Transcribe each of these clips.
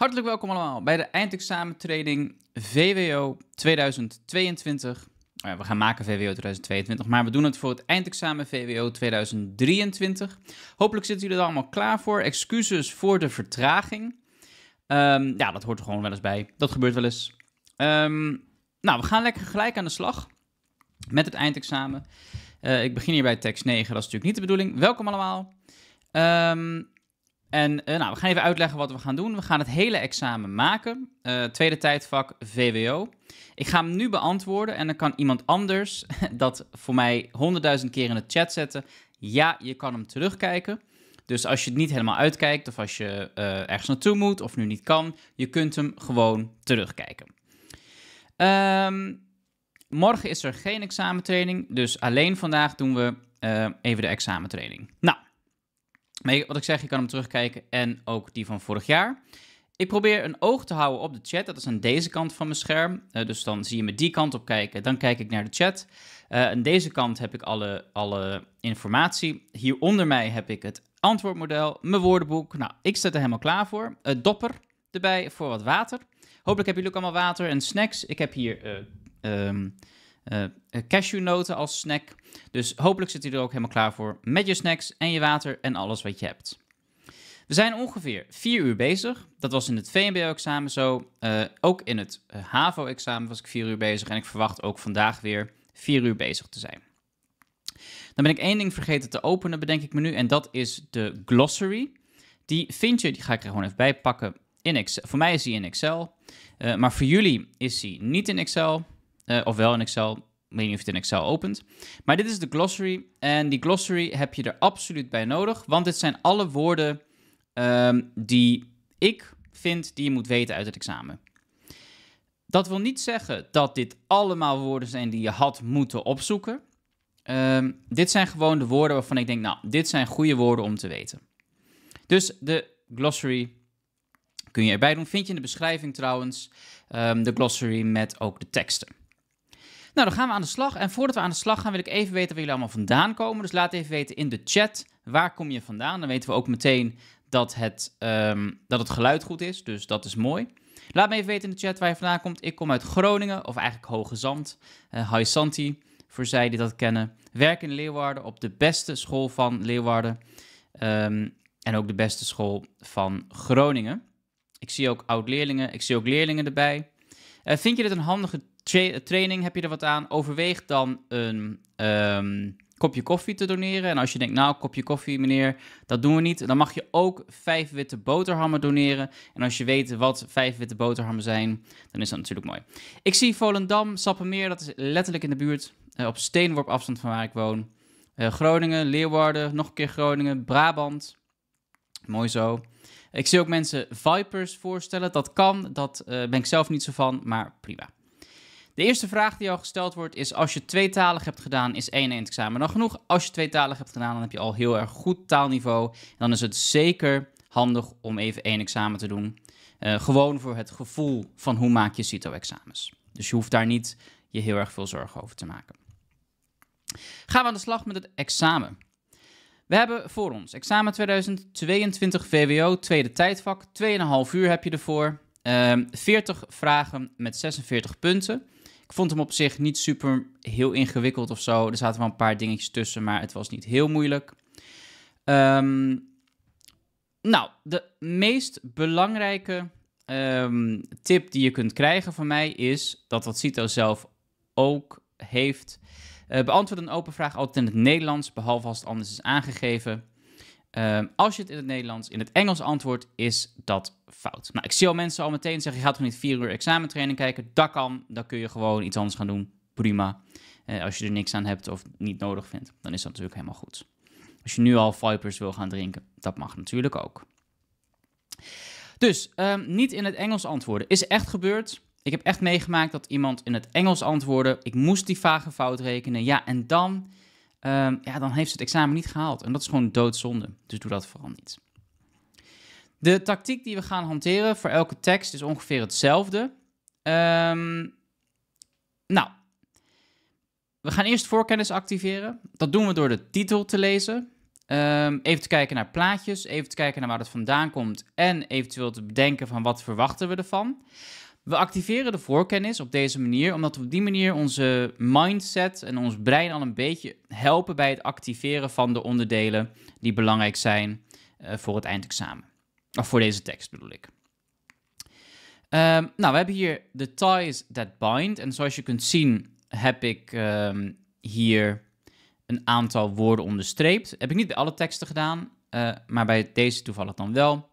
Hartelijk welkom allemaal bij de eindexamentraining VWO 2022. Nou we gaan maken VWO 2022, maar we doen het voor het eindexamen VWO 2023. Hopelijk zitten jullie er allemaal klaar voor. Excuses voor de vertraging. Ehm, ja, dat hoort er gewoon wel eens bij. Dat gebeurt wel eens. Ehm, nou, we gaan lekker gelijk aan de slag met het eindexamen. Eh, ik begin hier bij tekst 9, dat is natuurlijk niet de bedoeling. Welkom allemaal. Um, en eh, nou, we gaan even uitleggen wat we gaan doen. We gaan het hele examen maken. Eh, tweede tijdvak VWO. Ik ga hem nu beantwoorden en dan kan iemand anders dat voor mij honderdduizend keer in de chat zetten. Ja, je kan hem terugkijken. Dus als je het niet helemaal uitkijkt of als je eh, ergens naartoe moet of nu niet kan, je kunt hem gewoon terugkijken. Ehm, morgen is er geen examentraining, dus alleen vandaag doen we even de examentraining. Nou. Maar wat ik zeg, je kan hem terugkijken en ook die van vorig jaar. Ik probeer een oog te houden op de chat. Dat is aan deze kant van mijn scherm. Eh, dus dan zie je me die kant op kijken. Dan kijk ik naar de chat. Uh, aan deze kant heb ik alle, alle informatie. Hier onder mij heb ik het antwoordmodel, mijn woordenboek. Nou, ik zet er helemaal klaar voor. Uh, dopper erbij voor wat water. Hopelijk hebben jullie ook allemaal water en snacks. Ik heb hier ehm, uh, cashewnoten als snack. Dus hopelijk zit u er ook helemaal klaar voor met je snacks en je water en alles wat je hebt. We zijn ongeveer vier uur bezig. Dat was in het VMBO-examen zo. Eh, ook in het HAVO-examen was ik vier uur bezig. En ik verwacht ook vandaag weer vier uur bezig te zijn. Dan ben ik één ding vergeten te openen, bedenk ik me nu. En dat is de glossary. Die vind je, die ga ik er gewoon even bij pakken. In Excel. Voor mij is die in Excel. maar voor jullie is die niet in Excel uh, ofwel in Excel. Ik weet niet of je het in Excel opent. Maar dit is de glossary. En die glossary heb je er absoluut bij nodig. Want dit zijn alle woorden ehm, die ik vind die je moet weten uit het examen. Dat wil niet zeggen dat dit allemaal woorden zijn die je had moeten opzoeken. Ehm, dit zijn gewoon de woorden waarvan ik denk, nou, dit zijn goede woorden om te weten. Dus de glossary kun je erbij doen. Vind je in de beschrijving trouwens ehm, de glossary met ook de teksten. Nou, dan gaan we aan de slag. En voordat we aan de slag gaan, wil ik even weten waar jullie allemaal vandaan komen. Dus laat even weten in de chat waar kom je vandaan. Dan weten we ook meteen dat het, ehm, dat het geluid goed is. Dus dat is mooi. Laat me even weten in de chat waar je vandaan komt. Ik kom uit Groningen, of eigenlijk Hoge Zand. Uh, eh, hi Santi, voor zij die dat kennen. Werk in Leeuwarden op de beste school van Leeuwarden. Ehm, en ook de beste school van Groningen. Ik zie ook oud-leerlingen, ik zie ook leerlingen erbij. Eh, vind je dit een handige training heb je er wat aan. Overweeg dan een ehm, kopje koffie te doneren. En als je denkt, nou, kopje koffie, meneer, dat doen we niet. Dan mag je ook vijf witte boterhammen doneren. En als je weet wat vijf witte boterhammen zijn, dan is dat natuurlijk mooi. Ik zie Volendam, Sappemeer, dat is letterlijk in de buurt. Eh, op steenworp afstand van waar ik woon. Eh, Groningen, Leeuwarden, nog een keer Groningen, Brabant. Mooi zo. Ik zie ook mensen Vipers voorstellen. Dat kan, dat eh, ben ik zelf niet zo van, maar prima. De eerste vraag die al gesteld wordt is: als je tweetalig hebt gedaan, is één examen dan genoeg? Als je tweetalig hebt gedaan, dan heb je al heel erg goed taalniveau. dan is het zeker handig om even één examen te doen. Eh, gewoon voor het gevoel van hoe maak je CITO-examens. Dus je hoeft daar niet je heel erg veel zorgen over te maken. Gaan we aan de slag met het examen. We hebben voor ons examen 2022 VWO, tweede tijdvak. 2,5 uur heb je ervoor. 40 ehm, vragen met 46 punten. Ik vond hem op zich niet super heel ingewikkeld of zo. Er zaten wel een paar dingetjes tussen, maar het was niet heel moeilijk. Ehm, nou, de meest belangrijke ehm, tip die je kunt krijgen van mij is dat wat Cito zelf ook heeft. Eh, beantwoord een open vraag altijd in het Nederlands, behalve als het anders is aangegeven. Ehm, als je het in het Nederlands, in het Engels antwoordt, is dat fout. Nou, ik zie al mensen al meteen zeggen, je gaat toch niet vier uur examentraining kijken? Dat kan, dan kun je gewoon iets anders gaan doen. Prima. Eh, als je er niks aan hebt of niet nodig vindt, dan is dat natuurlijk helemaal goed. Als je nu al Vipers wil gaan drinken, dat mag natuurlijk ook. Dus ehm, niet in het Engels antwoorden. Is echt gebeurd. Ik heb echt meegemaakt dat iemand in het Engels antwoordde. Ik moest die vage fout rekenen. Ja, en dan, ehm, ja, dan heeft ze het examen niet gehaald. En dat is gewoon doodzonde. Dus doe dat vooral niet. De tactiek die we gaan hanteren voor elke tekst is ongeveer hetzelfde. Ehm, nou, we gaan eerst voorkennis activeren. Dat doen we door de titel te lezen. Ehm, even te kijken naar plaatjes, even te kijken naar waar het vandaan komt en eventueel te bedenken van wat verwachten we ervan. We activeren de voorkennis op deze manier, omdat we op die manier onze mindset en ons brein al een beetje helpen bij het activeren van de onderdelen die belangrijk zijn eh, voor het eindexamen. Of voor deze tekst bedoel ik. Um, nou, we hebben hier de ties that bind. En zoals je kunt zien heb ik ehm, hier een aantal woorden onderstreept. Heb ik niet bij alle teksten gedaan, eh, maar bij deze toevallig dan wel.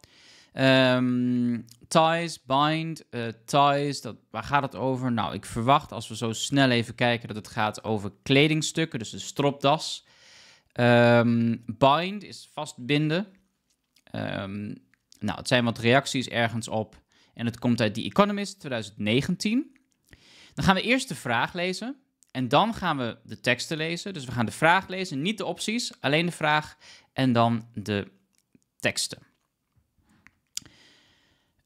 Ehm, ties, bind, uh, ties, dat, waar gaat het over? Nou, ik verwacht als we zo snel even kijken dat het gaat over kledingstukken, dus een stropdas. bind is vastbinden. Nou, het zijn wat reacties ergens op. En het komt uit The Economist 2019. Dan gaan we eerst de vraag lezen. En dan gaan we de teksten lezen. Dus we gaan de vraag lezen, niet de opties, alleen de vraag en dan de teksten.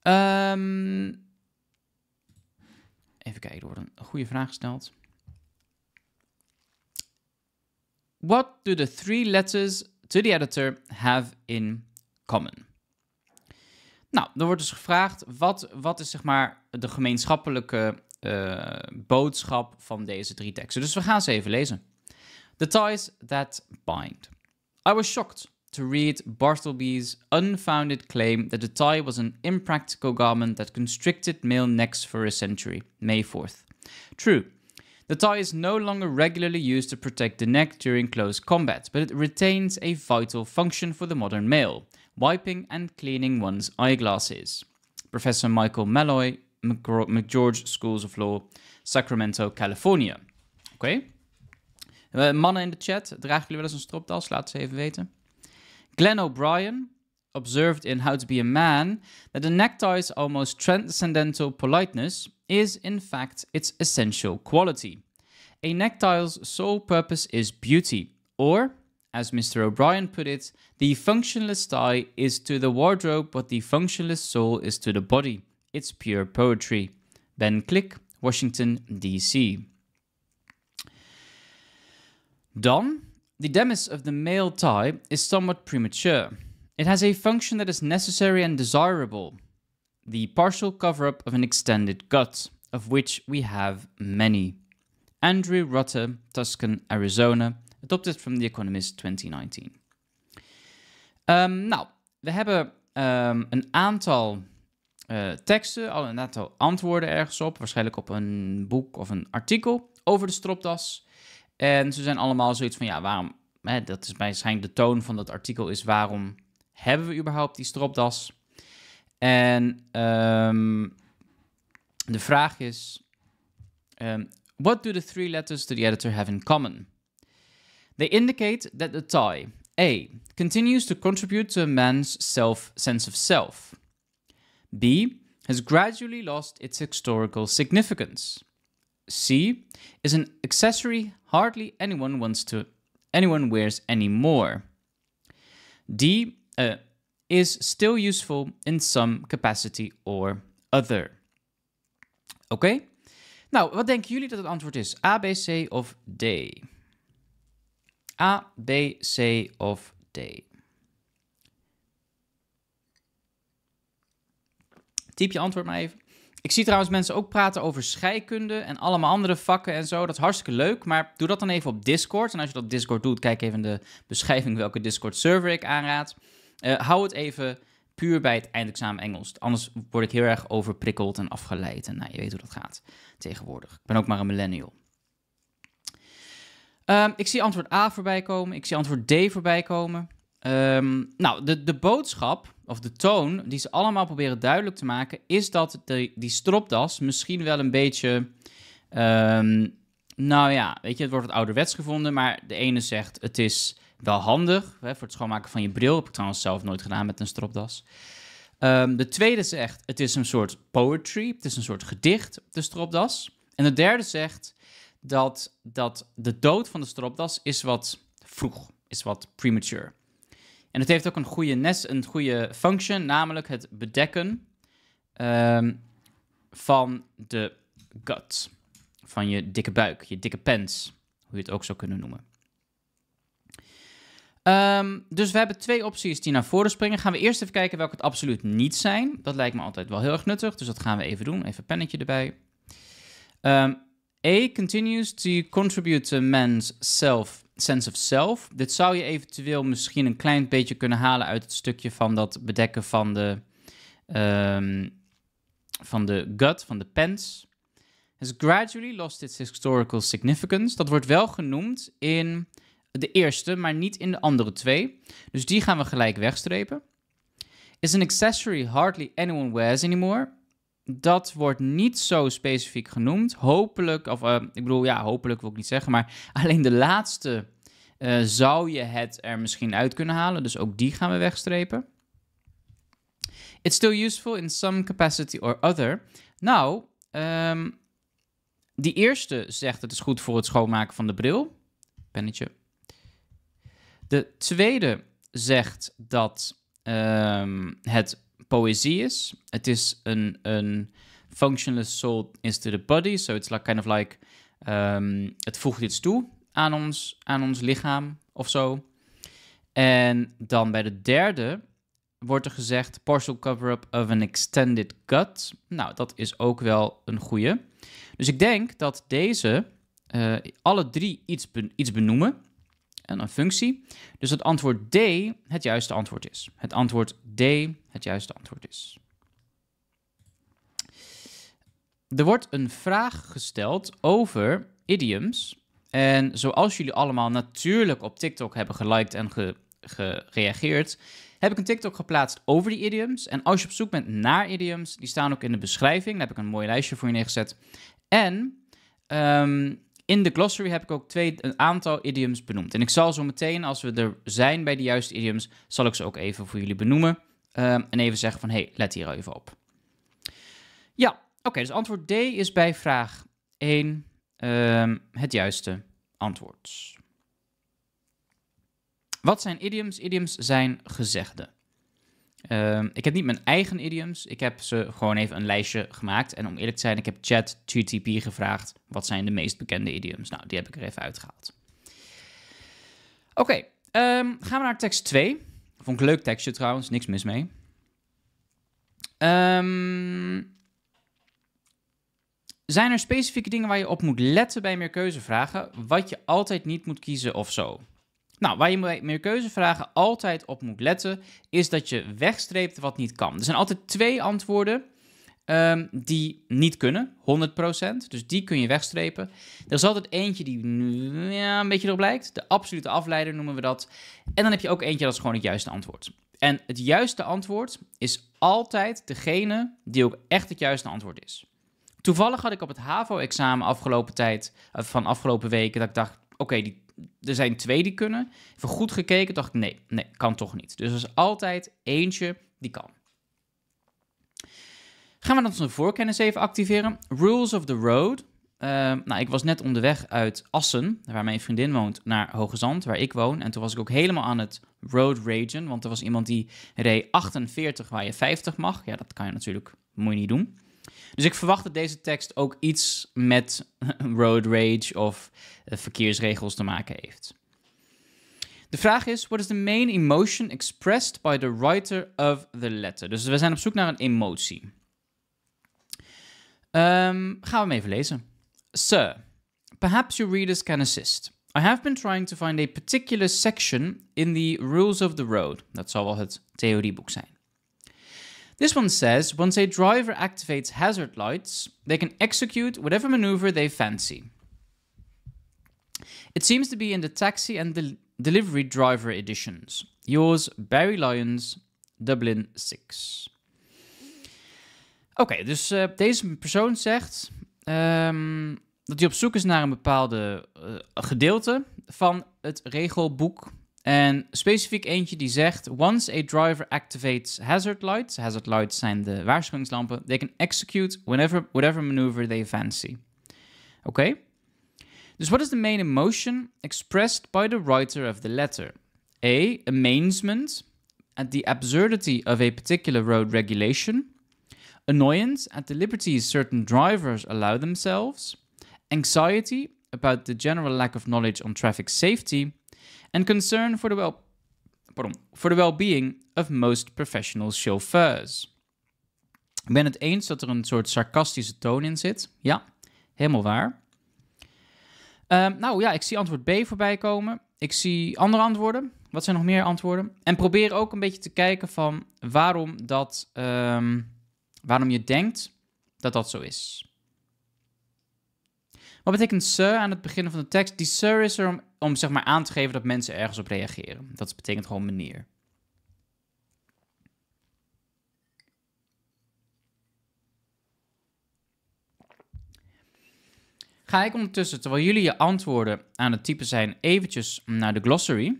Ehm, even kijken, er wordt een goede vraag gesteld. What do the three letters to the editor have in common? Nou, er wordt dus gevraagd, wat, wat is zeg maar de gemeenschappelijke eh, boodschap van deze drie teksten? Dus we gaan ze even lezen. The ties that bind. I was shocked to read Bartleby's unfounded claim that the tie was an impractical garment that constricted male necks for a century, May 4th. True, the tie is no longer regularly used to protect the neck during close combat, but it retains a vital function for the modern male. wiping and cleaning one's eyeglasses. Professor Michael Malloy, McGeorge Schools of Law, Sacramento, California. Oké. Okay. Uh, eh, mannen in de chat, dragen jullie wel eens een stropdas? Laat ze even weten. Glenn O'Brien observed in How to Be a Man that a necktie's almost transcendental politeness is, in fact, its essential quality. A necktie's sole purpose is beauty, or as Mr. O'Brien put it, the functionless tie is to the wardrobe what the functionless soul is to the body. It's pure poetry. Ben Click, Washington, D.C. Don, the demise of the male tie is somewhat premature. It has a function that is necessary and desirable the partial cover up of an extended gut, of which we have many. Andrew Rutter, Tuscan, Arizona, adopted from The Economist 2019. Ehm, nou, we hebben ehm, een aantal eh, teksten, al een aantal antwoorden ergens op, waarschijnlijk op een boek of een artikel over de stropdas. En ze zijn allemaal zoiets van, ja, waarom, hè, dat is waarschijnlijk de toon van dat artikel, is waarom hebben we überhaupt die stropdas? En ehm, de vraag is, um, what do the three letters to the editor have in common? They indicate that the tie A continues to contribute to a man's self sense of self. B has gradually lost its historical significance. C is an accessory hardly anyone wants to anyone wears anymore. D uh, is still useful in some capacity or other. Okay? Now, what denken jullie dat het antwoord is? A, B, C of D? A, B, C of D? Typ je antwoord maar even. Ik zie trouwens mensen ook praten over scheikunde en allemaal andere vakken en zo. Dat is hartstikke leuk, maar doe dat dan even op Discord. En als je dat Discord doet, kijk even in de beschrijving welke Discord-server ik aanraad. Uh, hou het even puur bij het eindexamen Engels. Anders word ik heel erg overprikkeld en afgeleid. En nou, je weet hoe dat gaat tegenwoordig. Ik ben ook maar een millennial. Ehm, ik zie antwoord A voorbij komen. Ik zie antwoord D voorbij komen. Ehm, nou, de, de boodschap, of de toon, die ze allemaal proberen duidelijk te maken, is dat die stropdas misschien wel een beetje. Ehm, nou ja, weet je, het wordt het ouderwets gevonden, maar de ene zegt het is wel handig. Hè, voor het schoonmaken van je bril heb ik trouwens zelf nooit gedaan met een stropdas. de tweede zegt het is een soort poetry, het is een soort gedicht, de stropdas. En de derde zegt dat, dat de dood van de stropdas is wat vroeg, is wat premature. En het heeft ook een goede, nest, een goede function, namelijk het bedekken ehm, van de gut, van je dikke buik, je dikke pens, hoe je het ook zou kunnen noemen. Ehm, dus we hebben twee opties die naar voren springen. Gaan we eerst even kijken welke het absoluut niet zijn. Dat lijkt me altijd wel heel erg nuttig, dus dat gaan we even doen. Even pennetje erbij. Um, A continues to contribute to man's self, sense of self. Dit zou je eventueel misschien een klein beetje kunnen halen uit het stukje van dat bedekken van de, ehm, van de gut, van de pants. Has gradually lost its historical significance. Dat wordt wel genoemd in de eerste, maar niet in de andere twee. Dus die gaan we gelijk wegstrepen. Is an accessory hardly anyone wears anymore. Dat wordt niet zo specifiek genoemd. Hopelijk, of eh, ik bedoel, ja, hopelijk wil ik niet zeggen, maar alleen de laatste eh, zou je het er misschien uit kunnen halen. Dus ook die gaan we wegstrepen. It's still useful in some capacity or other. Nou, um, die eerste zegt het is goed voor het schoonmaken van de bril. Pennetje. De tweede zegt dat um, het poëzie is. Het is een, een functionless soul into the body. So it's like kind of like ehm, het voegt iets toe aan ons, aan ons lichaam of zo. En dan bij de derde wordt er gezegd partial cover-up of an extended gut. Nou, dat is ook wel een goede. Dus ik denk dat deze eh, alle drie iets, iets benoemen een functie. Dus het antwoord D het juiste antwoord is. Het antwoord D het juiste antwoord is. Er wordt een vraag gesteld over idioms. En zoals jullie allemaal natuurlijk op TikTok hebben geliked en gereageerd, heb ik een TikTok geplaatst over die idioms. En als je op zoek bent naar idioms, die staan ook in de beschrijving. Daar heb ik een mooi lijstje voor je neergezet. En ehm, in de glossary heb ik ook twee, een aantal idioms benoemd. En ik zal zo meteen, als we er zijn bij de juiste idioms, zal ik ze ook even voor jullie benoemen. Ehm, en even zeggen van, hey, let hier even op. Ja, oké, dus antwoord D is bij vraag 1 ehm, het juiste antwoord. Wat zijn idioms? Idioms zijn gezegden. Ehm, ik heb niet mijn eigen idioms. Ik heb ze gewoon even een lijstje gemaakt. En om eerlijk te zijn, ik heb chat GTP gevraagd. Wat zijn de meest bekende idioms? Nou, die heb ik er even uitgehaald. Oké, ehm, gaan we naar tekst 2. Vond ik leuk tekstje trouwens, niks mis mee. Ehm, zijn er specifieke dingen waar je op moet letten bij meer keuzevragen? Wat je altijd niet moet kiezen of zo? Nou, waar je bij meer keuzevragen altijd op moet letten, is dat je wegstreept wat niet kan. Er zijn altijd twee antwoorden ehm, die niet kunnen, 100%. Dus die kun je wegstrepen. Er is altijd eentje die ja, een beetje erop lijkt. De absolute afleider noemen we dat. En dan heb je ook eentje dat is gewoon het juiste antwoord. En het juiste antwoord is altijd degene die ook echt het juiste antwoord is. Toevallig had ik op het HAVO-examen afgelopen tijd, eh, van afgelopen weken, dat ik dacht, oké, die er zijn twee die kunnen. Even goed gekeken, dacht ik, nee, nee, kan toch niet. Dus er is altijd eentje die kan. Gaan we dan onze voorkennis even activeren. Rules of the Road. Eh, nou, ik was net onderweg uit Assen, waar mijn vriendin woont, naar Hoge Zand, waar ik woon. En toen was ik ook helemaal aan het road ragen, want er was iemand die reed 48 waar je 50 mag. Ja, dat kan je natuurlijk, moet je niet doen. Dus ik verwacht dat deze tekst ook iets met road rage of eh, verkeersregels te maken heeft. De vraag is: what is the main emotion expressed by the writer of the letter? Dus we zijn op zoek naar een emotie. Um, gaan we hem even lezen. Sir, perhaps your readers can assist. I have been trying to find a particular section in the Rules of the Road. Dat zal wel het theorieboek zijn. This one says, once a driver activates hazard lights, they can execute whatever maneuver they fancy. It seems to be in the taxi and delivery driver editions. Yours, Barry Lyons, Dublin 6. Oké, dus eh, deze persoon zegt ehm, dat hij op zoek is naar een bepaalde eh, gedeelte van het regelboek en specifiek eentje die zegt: Once a driver activates hazard lights, hazard lights zijn de waarschuwingslampen, they can execute whenever, whatever maneuver they fancy. Oké? Okay? Dus what is the main emotion expressed by the writer of the letter? A. Amazement at the absurdity of a particular road regulation. Annoyance at the liberties certain drivers allow themselves. Anxiety about the general lack of knowledge on traffic safety and concern for the well pardon, for the well-being of most professional chauffeurs. Ik ben het eens dat er een soort sarcastische toon in zit. Ja, helemaal waar. Ehm, nou ja, ik zie antwoord B voorbij komen. Ik zie andere antwoorden. Wat zijn nog meer antwoorden? En probeer ook een beetje te kijken van waarom, dat, ehm, waarom je denkt dat dat zo is. Wat betekent sir aan het begin van de tekst? Die sir is er om, zeg maar aan te geven dat mensen ergens op reageren. Dat betekent gewoon meneer. Ga ik ondertussen, terwijl jullie je antwoorden aan het typen zijn, eventjes naar de glossary.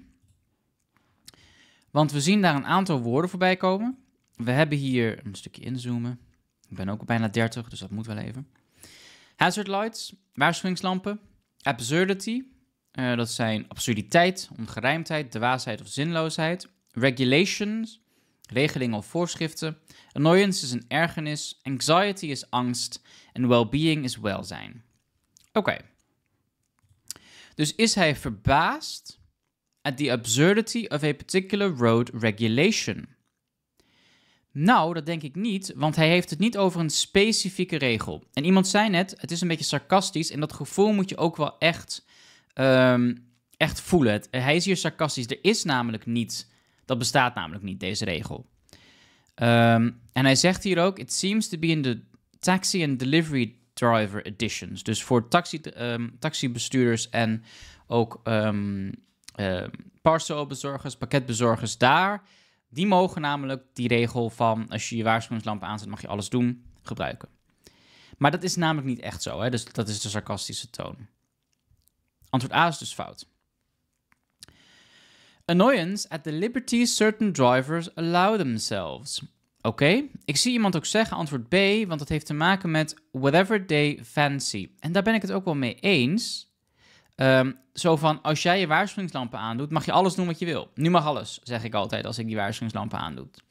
Want we zien daar een aantal woorden voorbij komen. We hebben hier een stukje inzoomen. Ik ben ook bijna 30, dus dat moet wel even. Hazard lights, waarschuwingslampen. Absurdity, eh, dat zijn absurditeit, ongerijmdheid, dwaasheid of zinloosheid. Regulations, regelingen of voorschriften. Annoyance is een ergernis. Anxiety is angst. En well-being is welzijn. Oké. Dus is hij verbaasd at the absurdity of a particular road regulation? Nou, dat denk ik niet, want hij heeft het niet over een specifieke regel. En iemand zei net, het is een beetje sarcastisch en dat gevoel moet je ook wel echt, ehm, echt voelen. hij is hier sarcastisch. Er is namelijk niet, dat bestaat namelijk niet, deze regel. Ehm, en hij zegt hier ook, it seems to be in the taxi and delivery driver editions. Dus voor taxi, ehm, taxibestuurders en ook parcelbezorgers, pakketbezorgers daar die mogen namelijk die regel van als je je waarschuwingslamp aanzet, mag je alles doen, gebruiken. Maar dat is namelijk niet echt zo, hè? dus dat is de sarcastische toon. Antwoord A is dus fout. Annoyance at the liberty certain drivers allow themselves. Oké, ik zie iemand ook zeggen antwoord B, want dat heeft te maken met whatever they fancy. En daar ben ik het ook wel mee eens. Ehm, zo van, als jij je waarschuwingslampen aandoet, mag je alles doen wat je wil. Nu mag alles, zeg ik altijd als ik die waarschuwingslampen aandoet.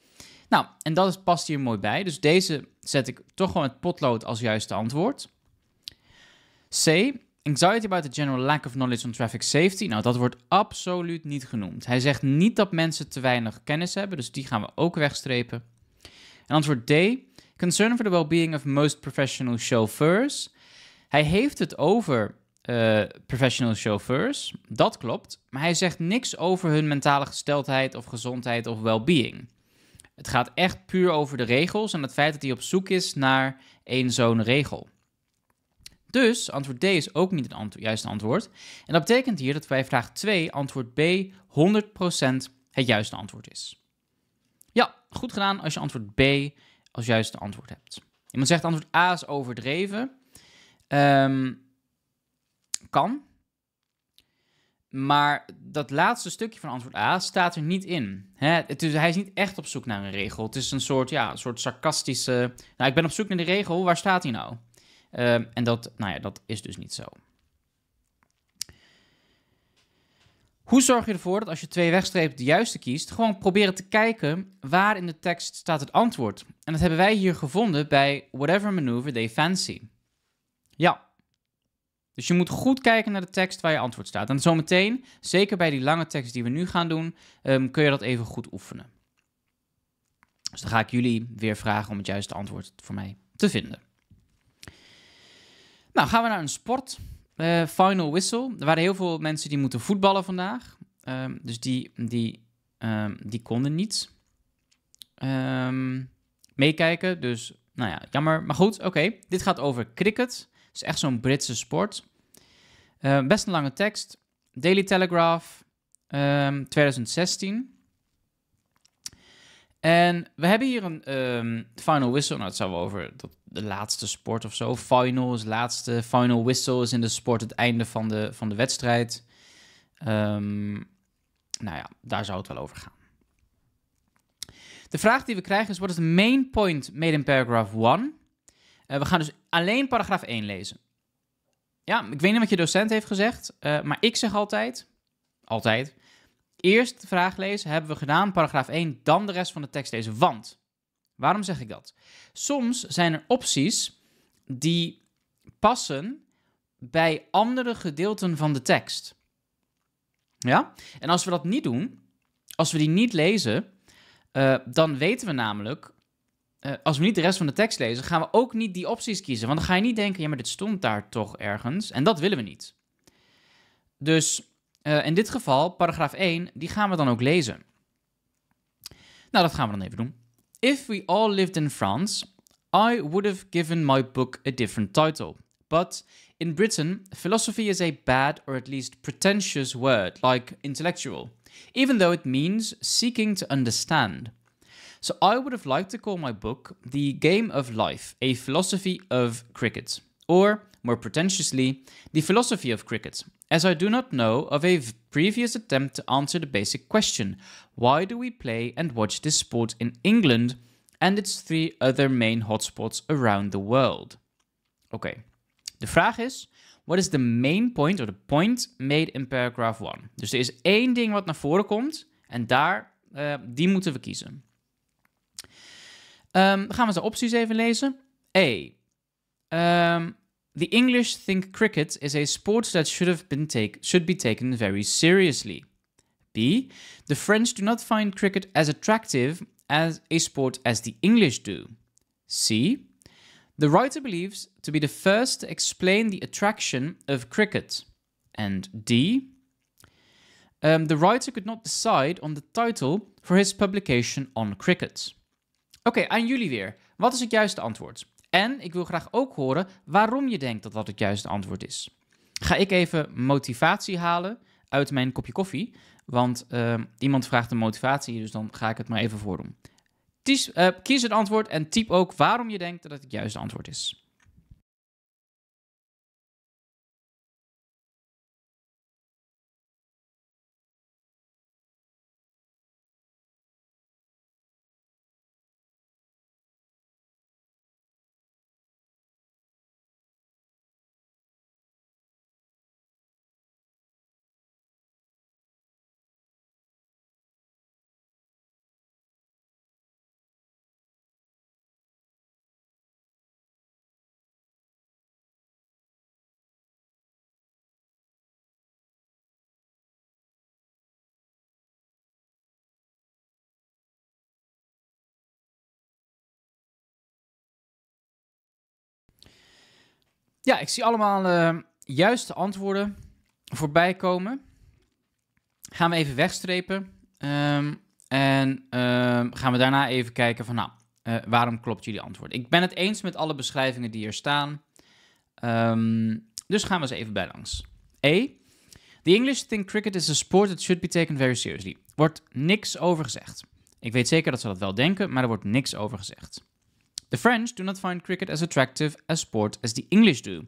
Nou, en dat is, past hier mooi bij. Dus deze zet ik toch gewoon het potlood als juiste antwoord. C. Anxiety about the general lack of knowledge on traffic safety. Nou, dat wordt absoluut niet genoemd. Hij zegt niet dat mensen te weinig kennis hebben, dus die gaan we ook wegstrepen. antwoord D. Concern for the well-being of most professional chauffeurs. Hij heeft het over eh, professional chauffeurs. Dat klopt. Maar hij zegt niks over hun mentale gesteldheid of gezondheid of well Het gaat echt puur over de regels en het feit dat hij op zoek is naar één zo'n regel. Dus antwoord D is ook niet het juiste antwoord. En dat betekent hier dat bij vraag 2 antwoord B 100% het juiste antwoord is. Ja, goed gedaan als je antwoord B als juiste antwoord hebt. Iemand zegt antwoord A is overdreven. Um, kan. Maar dat laatste stukje van antwoord A staat er niet in. Hè? hij is niet echt op zoek naar een regel. Het is een soort, ja, een soort sarcastische. Nou, ik ben op zoek naar de regel, waar staat hij nou? Ehm, en dat, nou ja, dat is dus niet zo. Hoe zorg je ervoor dat als je twee wegstrepen de juiste kiest, gewoon proberen te kijken waar in de tekst staat het antwoord? En dat hebben wij hier gevonden bij Whatever Maneuver They Fancy. Ja, dus je moet goed kijken naar de tekst waar je antwoord staat. En zometeen, zeker bij die lange tekst die we nu gaan doen, ehm, kun je dat even goed oefenen. Dus dan ga ik jullie weer vragen om het juiste antwoord voor mij te vinden. Nou, gaan we naar een sport. Eh, final whistle. Er waren heel veel mensen die moeten voetballen vandaag. Ehm, dus die, die, ehm, die konden niet meekijken. Dus, nou ja, jammer. Maar goed, oké. Dit gaat over cricket is echt zo'n Britse sport. Eh, best een lange tekst. Daily Telegraph, 2016. Ehm, en we hebben hier een ehm, final whistle. Nou, het zou over dat, de laatste sport of zo. Final is laatste. Final whistle is in de sport het einde van de, van de wedstrijd. Ehm, nou ja, daar zou het wel over gaan. De vraag die we krijgen is: wat is de main point made in paragraph 1? Eh, we gaan dus alleen paragraaf 1 lezen. Ja, ik weet niet wat je docent heeft gezegd, eh, maar ik zeg altijd, altijd, eerst de vraag lezen, hebben we gedaan, paragraaf 1, dan de rest van de tekst lezen. Want, waarom zeg ik dat? Soms zijn er opties die passen bij andere gedeelten van de tekst. Ja? En als we dat niet doen, als we die niet lezen, eh, dan weten we namelijk eh, als we niet de rest van de tekst lezen, gaan we ook niet die opties kiezen. Want dan ga je niet denken, ja, maar dit stond daar toch ergens. En dat willen we niet. Dus eh, in dit geval, paragraaf 1, die gaan we dan ook lezen. Nou, dat gaan we dan even doen. If we all lived in France, I would have given my book a different title. But in Britain, philosophy is a bad or at least pretentious word, like intellectual, even though it means seeking to understand. So I would have liked to call my book The Game of Life, a philosophy of cricket, or more pretentiously, The Philosophy of Cricket, as I do not know of a previous attempt to answer the basic question why do we play and watch this sport in England and its three other main hotspots around the world? Okay, The vraag is. What is the main point or the point made in paragraph 1? Dus er is één ding wat naar voren komt en daar, uh, die moeten we kiezen. Um, gaan we zijn opties even lezen. A. Um, the English think cricket is a sport that should, have been take, should be taken very seriously. B. The French do not find cricket as attractive as a sport as the English do. C. The writer believes to be the first to explain the attraction of cricket. And D. Um, the writer could not decide on the title for his publication on cricket. Oké, aan jullie weer. Wat is het juiste antwoord? En ik wil graag ook horen waarom je denkt dat dat het juiste antwoord is. Ga ik even motivatie halen uit mijn kopje koffie, want ehm, iemand vraagt een motivatie, dus dan ga ik het maar even voordoen. Eh, kies het antwoord en typ ook waarom je denkt dat het het juiste antwoord is. Ja, ik zie allemaal eh, juiste antwoorden voorbij komen. Gaan we even wegstrepen. Ehm, en ehm, gaan we daarna even kijken van, nou, eh, waarom klopt jullie antwoord? Ik ben het eens met alle beschrijvingen die hier staan. Ehm, dus gaan we eens even bij langs. E. The English think cricket is a sport that should be taken very seriously. Wordt niks over gezegd. Ik weet zeker dat ze dat wel denken, maar er wordt niks over gezegd. The French do not find cricket as attractive a sport as the English do.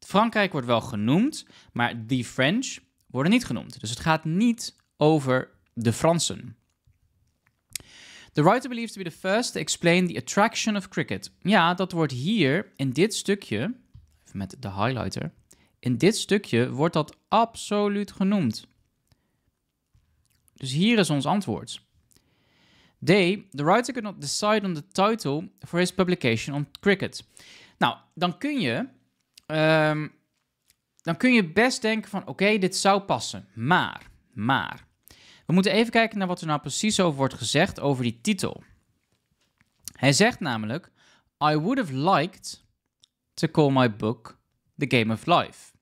Frankrijk wordt wel genoemd, maar the French worden niet genoemd. Dus het gaat niet over de Fransen. The writer believes to be the first to explain the attraction of cricket. Ja, dat wordt hier in dit stukje, even met de highlighter, in dit stukje wordt dat absoluut genoemd. Dus hier is ons antwoord. Day, the writer could not decide on the title for his publication on cricket. Nou, dan kun je, ehm, dan kun je best denken van oké, dit zou passen. Maar, maar, we moeten even kijken naar wat er nou precies over wordt gezegd over die titel. Hij zegt namelijk, I would have liked to call my book The Game of Life.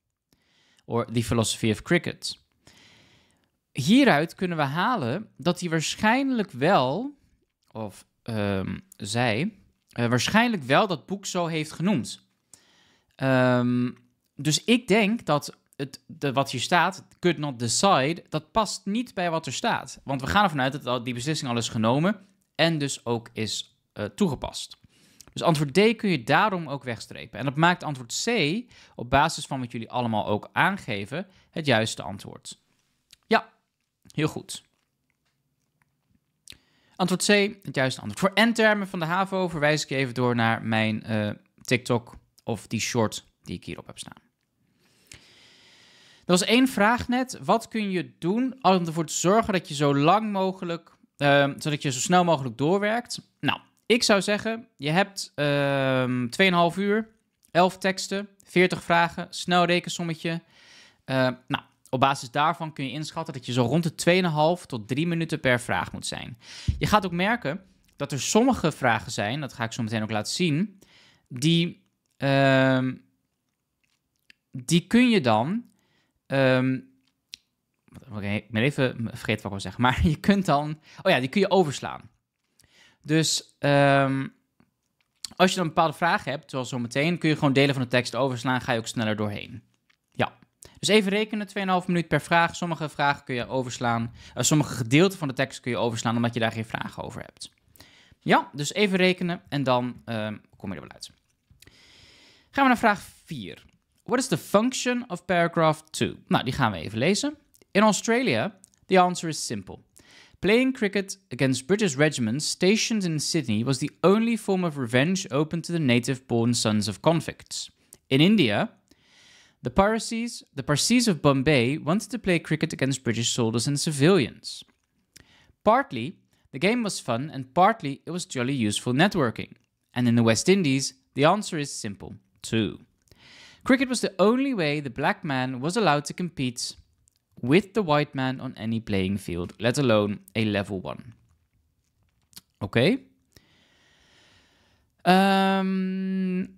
Or The Philosophy of Cricket hieruit kunnen we halen dat hij waarschijnlijk wel, of ehm, zij, eh, waarschijnlijk wel dat boek zo heeft genoemd. Ehm, dus ik denk dat het, de, wat hier staat, could not decide, dat past niet bij wat er staat. Want we gaan ervan uit dat die beslissing al is genomen en dus ook is eh, toegepast. Dus antwoord D kun je daarom ook wegstrepen. En dat maakt antwoord C, op basis van wat jullie allemaal ook aangeven, het juiste antwoord. Heel goed. Antwoord C, het juiste antwoord. Voor N-termen van de HAVO verwijs ik even door naar mijn eh, TikTok of die short die ik hierop heb staan. Er was één vraag net. Wat kun je doen om ervoor te zorgen dat je zo lang mogelijk, ehm, zodat je zo snel mogelijk doorwerkt? Nou, ik zou zeggen, je hebt uh, ehm, 2,5 uur, 11 teksten, 40 vragen, snel rekensommetje. Eh, nou, op basis daarvan kun je inschatten dat je zo rond de 2,5 tot 3 minuten per vraag moet zijn. Je gaat ook merken dat er sommige vragen zijn, dat ga ik zo meteen ook laten zien, die, ehm, die kun je dan. Um, ik ben even vergeten wat ik wil zeggen, maar je kunt dan. Oh ja, die kun je overslaan. Dus ehm, als je dan een bepaalde vraag hebt, zoals zometeen, kun je gewoon delen van de tekst overslaan, ga je ook sneller doorheen. Dus even rekenen, 2,5 minuut per vraag. Sommige vragen kun je overslaan. Eh, sommige gedeelten van de tekst kun je overslaan omdat je daar geen vragen over hebt. Ja, dus even rekenen en dan ehm, kom je er wel uit. Gaan we naar vraag 4. What is the function of paragraph 2? Nou, die gaan we even lezen. In Australia, the answer is simple. Playing cricket against British regiments stationed in Sydney was the only form of revenge open to the native born sons of convicts. In India, The Parsees, the Parsees of Bombay wanted to play cricket against British soldiers and civilians. Partly, the game was fun and partly it was jolly useful networking. And in the West Indies, the answer is simple, too. Cricket was the only way the black man was allowed to compete with the white man on any playing field, let alone a level one. Okay. Um,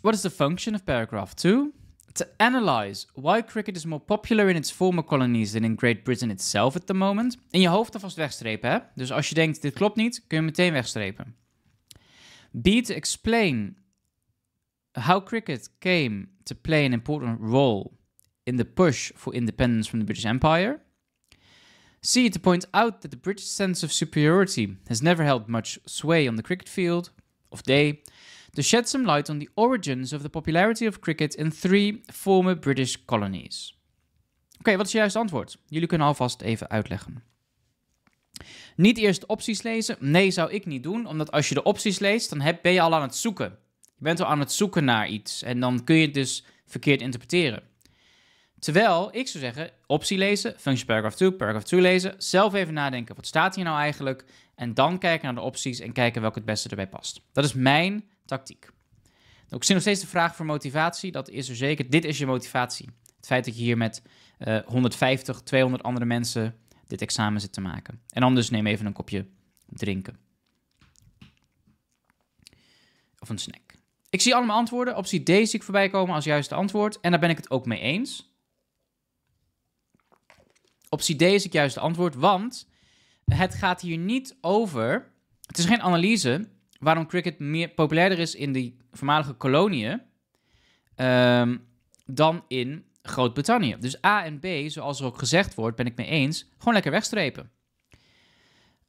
what is the function of paragraph two? to analyze why cricket is more popular in its former colonies than in Great Britain itself at the moment. In je hoofd alvast wegstrepen, hè? Dus als je denkt, dit klopt niet, kun je meteen wegstrepen. B, to explain how cricket came to play an important role in the push for independence from the British Empire. C, to point out that the British sense of superiority has never held much sway on the cricket field. Of day to shed some light on the origins of the popularity of cricket in three former British colonies. Oké, wat is het juiste antwoord? Jullie kunnen alvast even uitleggen. Niet eerst opties lezen. Nee, zou ik niet doen, omdat als je de opties leest, dan ben je al aan het zoeken. Je bent al aan het zoeken naar iets en dan kun je het dus verkeerd interpreteren. Terwijl ik zou zeggen, optie lezen, functie paragraph 2, paragraph 2 lezen, zelf even nadenken, wat staat hier nou eigenlijk? En dan kijken naar de opties en kijken welke het beste erbij past. Dat is mijn tactiek. Ook zit nog steeds de vraag voor motivatie, dat is er zeker. Dit is je motivatie. Het feit dat je hier met 150, eh, 200 andere mensen dit examen zit te maken. En anders neem even een kopje drinken. Of een snack. Ik zie allemaal antwoorden. Optie D zie ik voorbij komen als juiste antwoord. En daar ben ik het ook mee eens. Optie D is het juiste antwoord, want het gaat hier niet over. Het is geen analyse waarom cricket meer populairder is in de voormalige koloniën ehm, dan in Groot-Brittannië. Dus A en B, zoals er ook gezegd wordt, ben ik mee eens, gewoon lekker wegstrepen.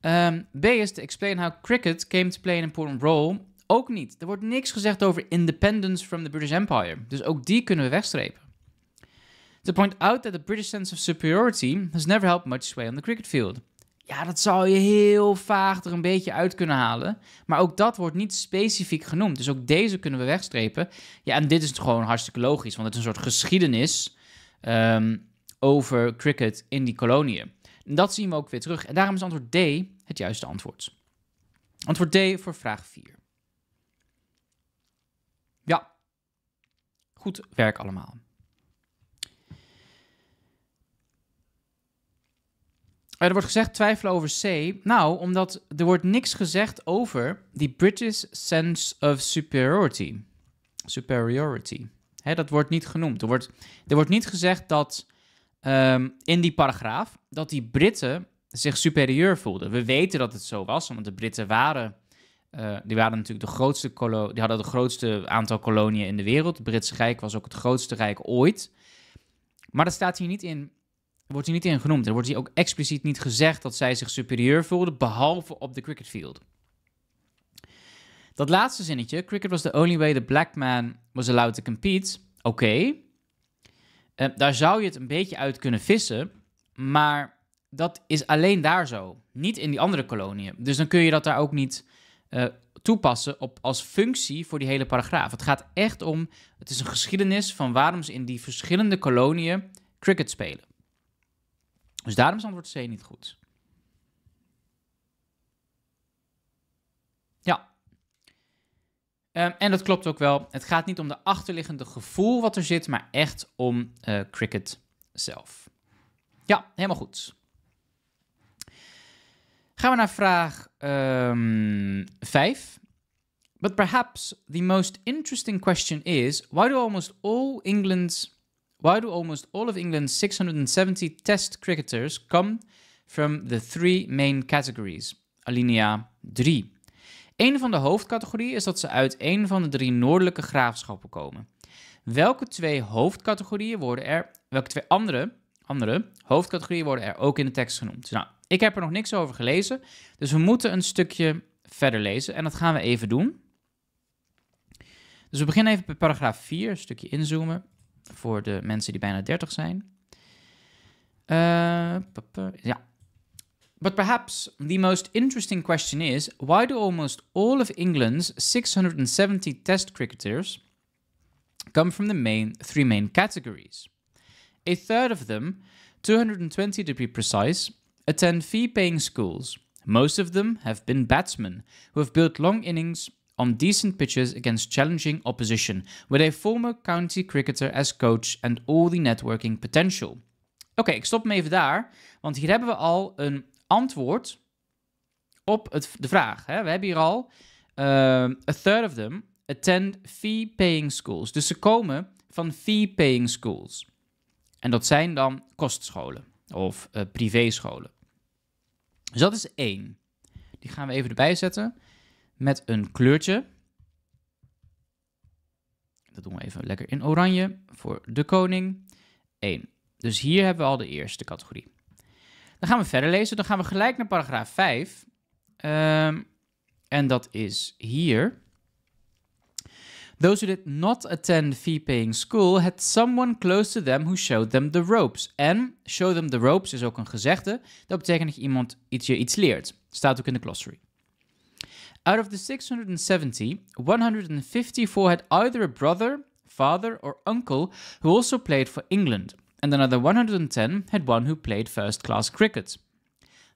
Ehm, B is to explain how cricket came to play an important role. Ook niet. Er wordt niks gezegd over independence from the British Empire. Dus ook die kunnen we wegstrepen to point out that the British sense of superiority has never helped much sway on the cricket field. Ja, dat zou je heel vaag er een beetje uit kunnen halen. Maar ook dat wordt niet specifiek genoemd. Dus ook deze kunnen we wegstrepen. Ja, en dit is gewoon hartstikke logisch, want het is een soort geschiedenis ehm, over cricket in die koloniën. En dat zien we ook weer terug. En daarom is antwoord D het juiste antwoord. Antwoord D voor vraag 4. Ja, goed werk allemaal. Eh, er wordt gezegd twijfelen over C. Nou, omdat er wordt niks gezegd over die British sense of superiority. Superiority. dat wordt niet genoemd. Er wordt, er wordt niet gezegd dat ehm, in die paragraaf dat die Britten zich superieur voelden. We weten dat het zo was, want de Britten waren, eh, die waren natuurlijk de grootste kolo die hadden het grootste aantal koloniën in de wereld. Het Britse Rijk was ook het grootste rijk ooit. Maar dat staat hier niet in wordt hij niet in genoemd. Er wordt hij ook expliciet niet gezegd dat zij zich superieur voelden, behalve op de cricketfield. Dat laatste zinnetje, cricket was the only way the black man was allowed to compete. Oké, eh, daar zou je het een beetje uit kunnen vissen, maar dat is alleen daar zo, niet in die andere koloniën. Dus dan kun je dat daar ook niet eh, toepassen op, als functie voor die hele paragraaf. Het gaat echt om, het is een geschiedenis van waarom ze in die verschillende koloniën cricket spelen. Dus daarom is antwoord C niet goed. Ja. Ehm, en dat klopt ook wel. Het gaat niet om de achterliggende gevoel wat er zit, maar echt om eh, cricket zelf. Ja, helemaal goed. Gaan we naar vraag um, ehm, 5. But perhaps the most interesting question is why do almost all England's Why do almost all of England's 670 test cricketers come from the three main categories? Alinea 3. Een van de hoofdcategorieën is dat ze uit een van de drie noordelijke graafschappen komen. Welke twee hoofdcategorieën worden er, welke twee andere, andere hoofdcategorieën worden er ook in de tekst genoemd? Nou, ik heb er nog niks over gelezen, dus we moeten een stukje verder lezen en dat gaan we even doen. Dus we beginnen even bij paragraaf 4, een stukje inzoomen. voor de mensen die bijna 30 zijn. Uh, But perhaps the most interesting question is why do almost all of England's 670 test cricketers come from the main three main categories? A third of them, 220 to be precise, attend fee paying schools. Most of them have been batsmen who have built long innings on decent pitches against challenging opposition, with a former county cricketer as coach and all the networking potential. Oké, ik stop me even daar, want hier hebben we al een antwoord op het, de vraag. Hè? We hebben hier al ehm, a third of them attend fee-paying schools. Dus ze komen van fee-paying schools. En dat zijn dan kostscholen of uh, eh, privéscholen. Dus dat is één. Die gaan we even erbij zetten met een kleurtje. Dat doen we even lekker in oranje voor de koning. 1. Dus hier hebben we al de eerste categorie. Dan gaan we verder lezen. Dan gaan we gelijk naar paragraaf 5. Ehm, en dat is hier. Those who did not attend fee-paying school had someone close to them who showed them the ropes. En show them the ropes is ook een gezegde. Dat betekent dat je iemand iets, je iets leert. Staat ook in de glossary. Out of the 670, 154 had either a brother, father, or uncle who also played for England, and another 110 had one who played first class cricket.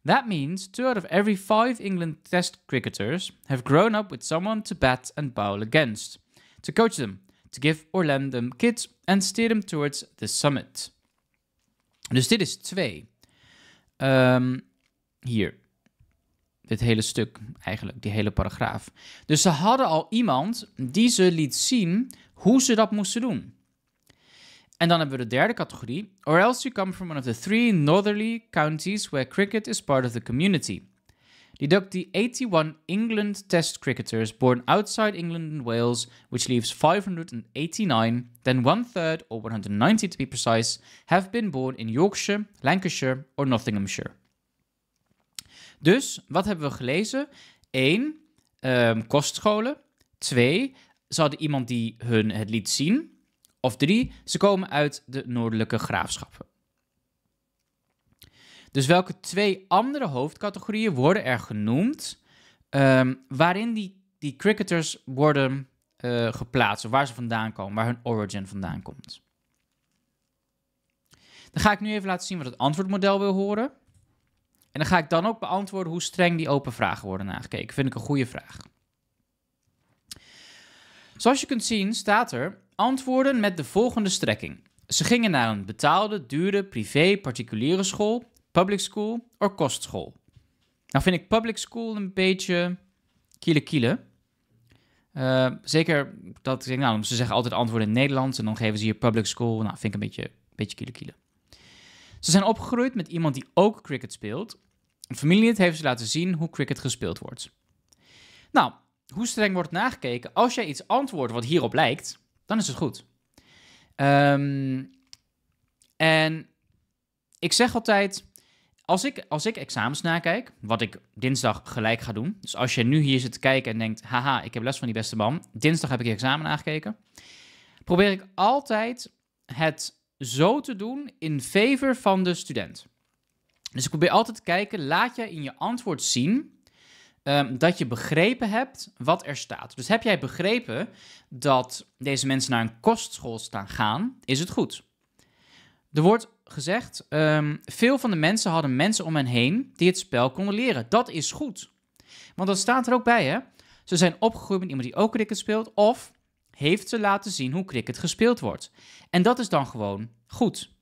That means two out of every five England Test cricketers have grown up with someone to bat and bowl against, to coach them, to give or lend them kits, and steer them towards the summit. Dus dit is twee. Um, hier. dit hele stuk eigenlijk, die hele paragraaf. Dus ze hadden al iemand die ze liet zien hoe ze dat moesten doen. En dan hebben we de derde categorie. Or else you come from one of the three northerly counties where cricket is part of the community. Deduct the 81 England Test cricketers born outside England and Wales, which leaves 589, then one third, or 190 to be precise, have been born in Yorkshire, Lancashire, or Nottinghamshire. Dus wat hebben we gelezen? 1. Ehm, kostscholen. 2. Ze hadden iemand die hun het liet zien. Of 3. Ze komen uit de noordelijke graafschappen. Dus welke twee andere hoofdcategorieën worden er genoemd ehm, waarin die, die cricketers worden eh, geplaatst, of waar ze vandaan komen, waar hun origin vandaan komt? Dan ga ik nu even laten zien wat het antwoordmodel wil horen. En dan ga ik dan ook beantwoorden hoe streng die open vragen worden nagekeken. Vind ik een goede vraag. Zoals je kunt zien staat er antwoorden met de volgende strekking. Ze gingen naar een betaalde, dure, privé, particuliere school, public school of kostschool. Nou vind ik public school een beetje kiele kiele. Eh, zeker dat nou, ze zeggen altijd antwoorden in Nederlands en dan geven ze hier public school. Nou, vind ik een beetje, beetje kiele Ze zijn opgegroeid met iemand die ook cricket speelt Familie familielid heeft ze laten zien hoe cricket gespeeld wordt. Nou, hoe streng wordt nagekeken? Als jij iets antwoordt wat hierop lijkt, dan is het goed. Ehm, en ik zeg altijd, als ik, als ik examens nakijk, wat ik dinsdag gelijk ga doen. Dus als je nu hier zit te kijken en denkt, haha, ik heb les van die beste man. Dinsdag heb ik je examen nagekeken. Probeer ik altijd het zo te doen in favor van de student. Dus ik probeer altijd te kijken, laat jij in je antwoord zien ehm, dat je begrepen hebt wat er staat. Dus heb jij begrepen dat deze mensen naar een kostschool staan gaan, is het goed. Er wordt gezegd, ehm, veel van de mensen hadden mensen om hen heen die het spel konden leren. Dat is goed. Want dat staat er ook bij, hè? Ze zijn opgegroeid met iemand die ook cricket speelt of heeft ze laten zien hoe cricket gespeeld wordt. En dat is dan gewoon goed.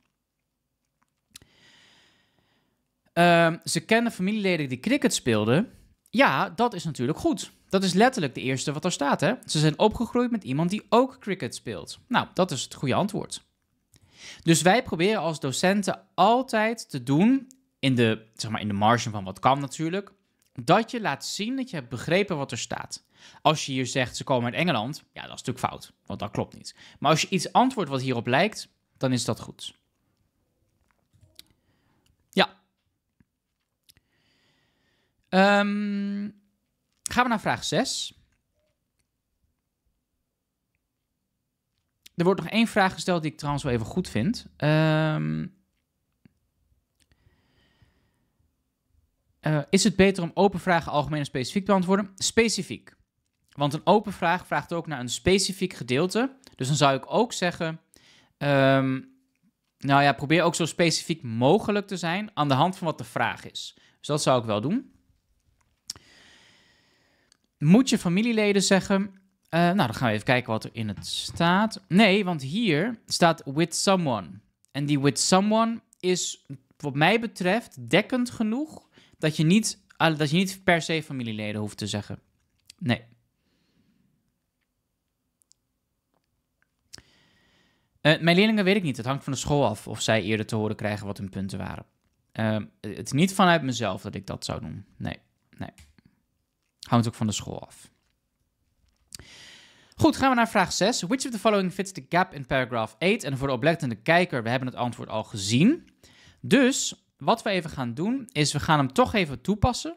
Ehm, ze kennen familieleden die cricket speelden. Ja, dat is natuurlijk goed. Dat is letterlijk de eerste wat er staat, hè? Ze zijn opgegroeid met iemand die ook cricket speelt. Nou, dat is het goede antwoord. Dus wij proberen als docenten altijd te doen, in de, zeg maar, in de marge van wat kan natuurlijk, dat je laat zien dat je hebt begrepen wat er staat. Als je hier zegt ze komen uit Engeland, ja, dat is natuurlijk fout, want dat klopt niet. Maar als je iets antwoordt wat hierop lijkt, dan is dat goed. Ehm, gaan we naar vraag 6. Er wordt nog één vraag gesteld die ik trouwens wel even goed vind. Ehm, eh, is het beter om open vragen algemeen en specifiek te beantwoorden? Specifiek. Want een open vraag vraagt ook naar een specifiek gedeelte. Dus dan zou ik ook zeggen. Ehm, nou ja, probeer ook zo specifiek mogelijk te zijn aan de hand van wat de vraag is. Dus dat zou ik wel doen moet je familieleden zeggen. Eh, nou, dan gaan we even kijken wat er in het staat. Nee, want hier staat with someone. En die with someone is, wat mij betreft, dekkend genoeg dat je niet, ah, dat je niet per se familieleden hoeft te zeggen. Nee. Eh, mijn leerlingen weet ik niet. Het hangt van de school af of zij eerder te horen krijgen wat hun punten waren. Ehm, het is niet vanuit mezelf dat ik dat zou doen. Nee, nee hangt ook van de school af. Goed, gaan we naar vraag 6. Which of the following fits the gap in paragraph 8? En voor de oplettende kijker, we hebben het antwoord al gezien. Dus wat we even gaan doen, is we gaan hem toch even toepassen.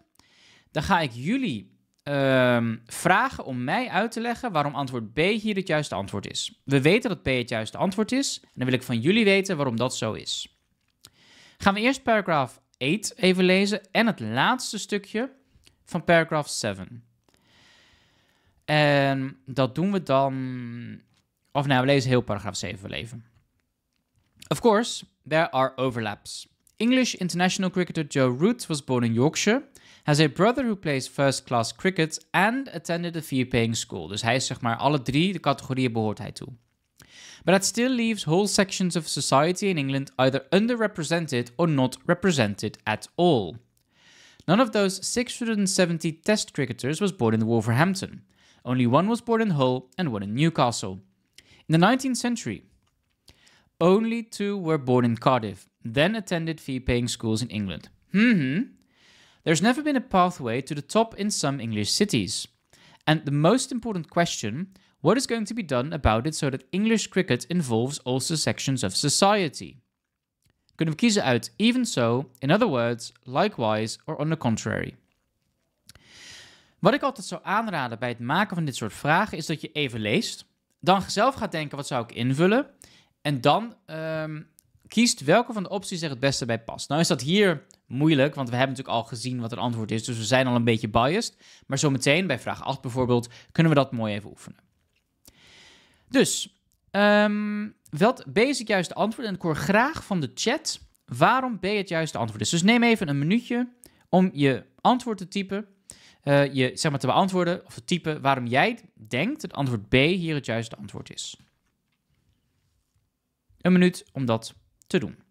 Dan ga ik jullie ehm, vragen om mij uit te leggen waarom antwoord B hier het juiste antwoord is. We weten dat B het juiste antwoord is en dan wil ik van jullie weten waarom dat zo is. Gaan we eerst paragraaf 8 even lezen en het laatste stukje van paragraph 7. En dat doen we dan. Of nou, we lezen heel paragraaf 7 leven. Of course, there are overlaps. English international cricketer Joe Root was born in Yorkshire, has a brother who plays first class cricket and attended a fee-paying school. Dus hij is zeg maar alle drie, de categorieën behoort hij toe. But that still leaves whole sections of society in England either underrepresented or not represented at all. None of those 670 Test cricketers was born in Wolverhampton. Only one was born in Hull and one in Newcastle. In the 19th century, only two were born in Cardiff, then attended fee paying schools in England. Hmm. There's never been a pathway to the top in some English cities. And the most important question what is going to be done about it so that English cricket involves also sections of society? kunnen we kiezen uit even in other words, likewise or on the contrary. Wat ik altijd zou aanraden bij het maken van dit soort vragen is dat je even leest, dan zelf gaat denken wat zou ik invullen en dan ehm, kiest welke van de opties er het beste bij past. Nou is dat hier moeilijk, want we hebben natuurlijk al gezien wat het antwoord is, dus we zijn al een beetje biased, maar zometeen bij vraag 8 bijvoorbeeld kunnen we dat mooi even oefenen. Dus, ehm, wat B is het juiste antwoord? En ik hoor graag van de chat waarom B het juiste antwoord is. Dus neem even een minuutje om je antwoord te typen. Eh, je, zeg maar, te beantwoorden of te typen waarom jij denkt dat antwoord B hier het juiste antwoord is. Een minuut om dat te doen.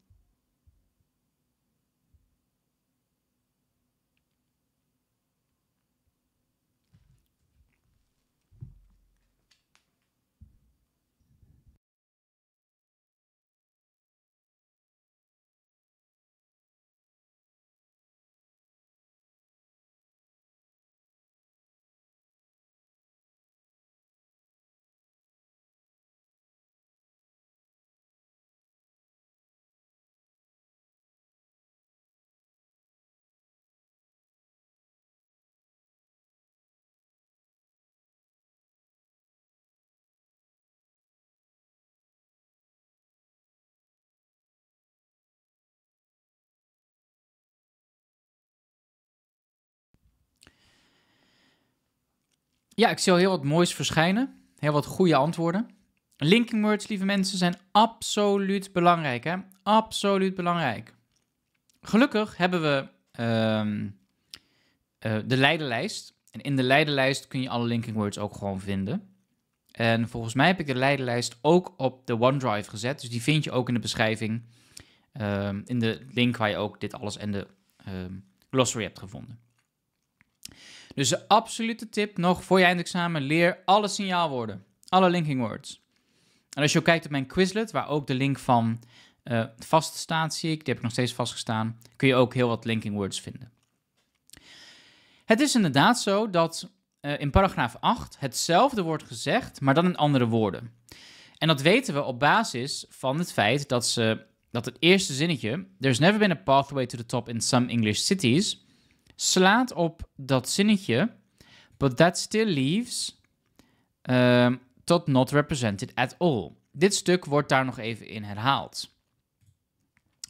ja, ik zie al heel wat moois verschijnen. Heel wat goede antwoorden. Linking words, lieve mensen, zijn absoluut belangrijk. Hè? Absoluut belangrijk. Gelukkig hebben we ehm, eh, de leidenlijst. En in de leidenlijst kun je alle linking words ook gewoon vinden. En volgens mij heb ik de leidenlijst ook op de OneDrive gezet. Dus die vind je ook in de beschrijving. Ehm, in de link waar je ook dit alles en de ehm, glossary hebt gevonden. Dus de absolute tip nog voor je eindexamen: leer alle signaalwoorden, alle linking words. En als je ook kijkt op mijn Quizlet, waar ook de link van eh, vast staat, zie ik, die heb ik nog steeds vastgestaan, kun je ook heel wat linking words vinden. Het is inderdaad zo dat eh, in paragraaf 8 hetzelfde wordt gezegd, maar dan in andere woorden. En dat weten we op basis van het feit dat ze dat het eerste zinnetje, there's never been a pathway to the top in some English cities, slaat op dat zinnetje. But that still leaves um, tot not represented at all. Dit stuk wordt daar nog even in herhaald.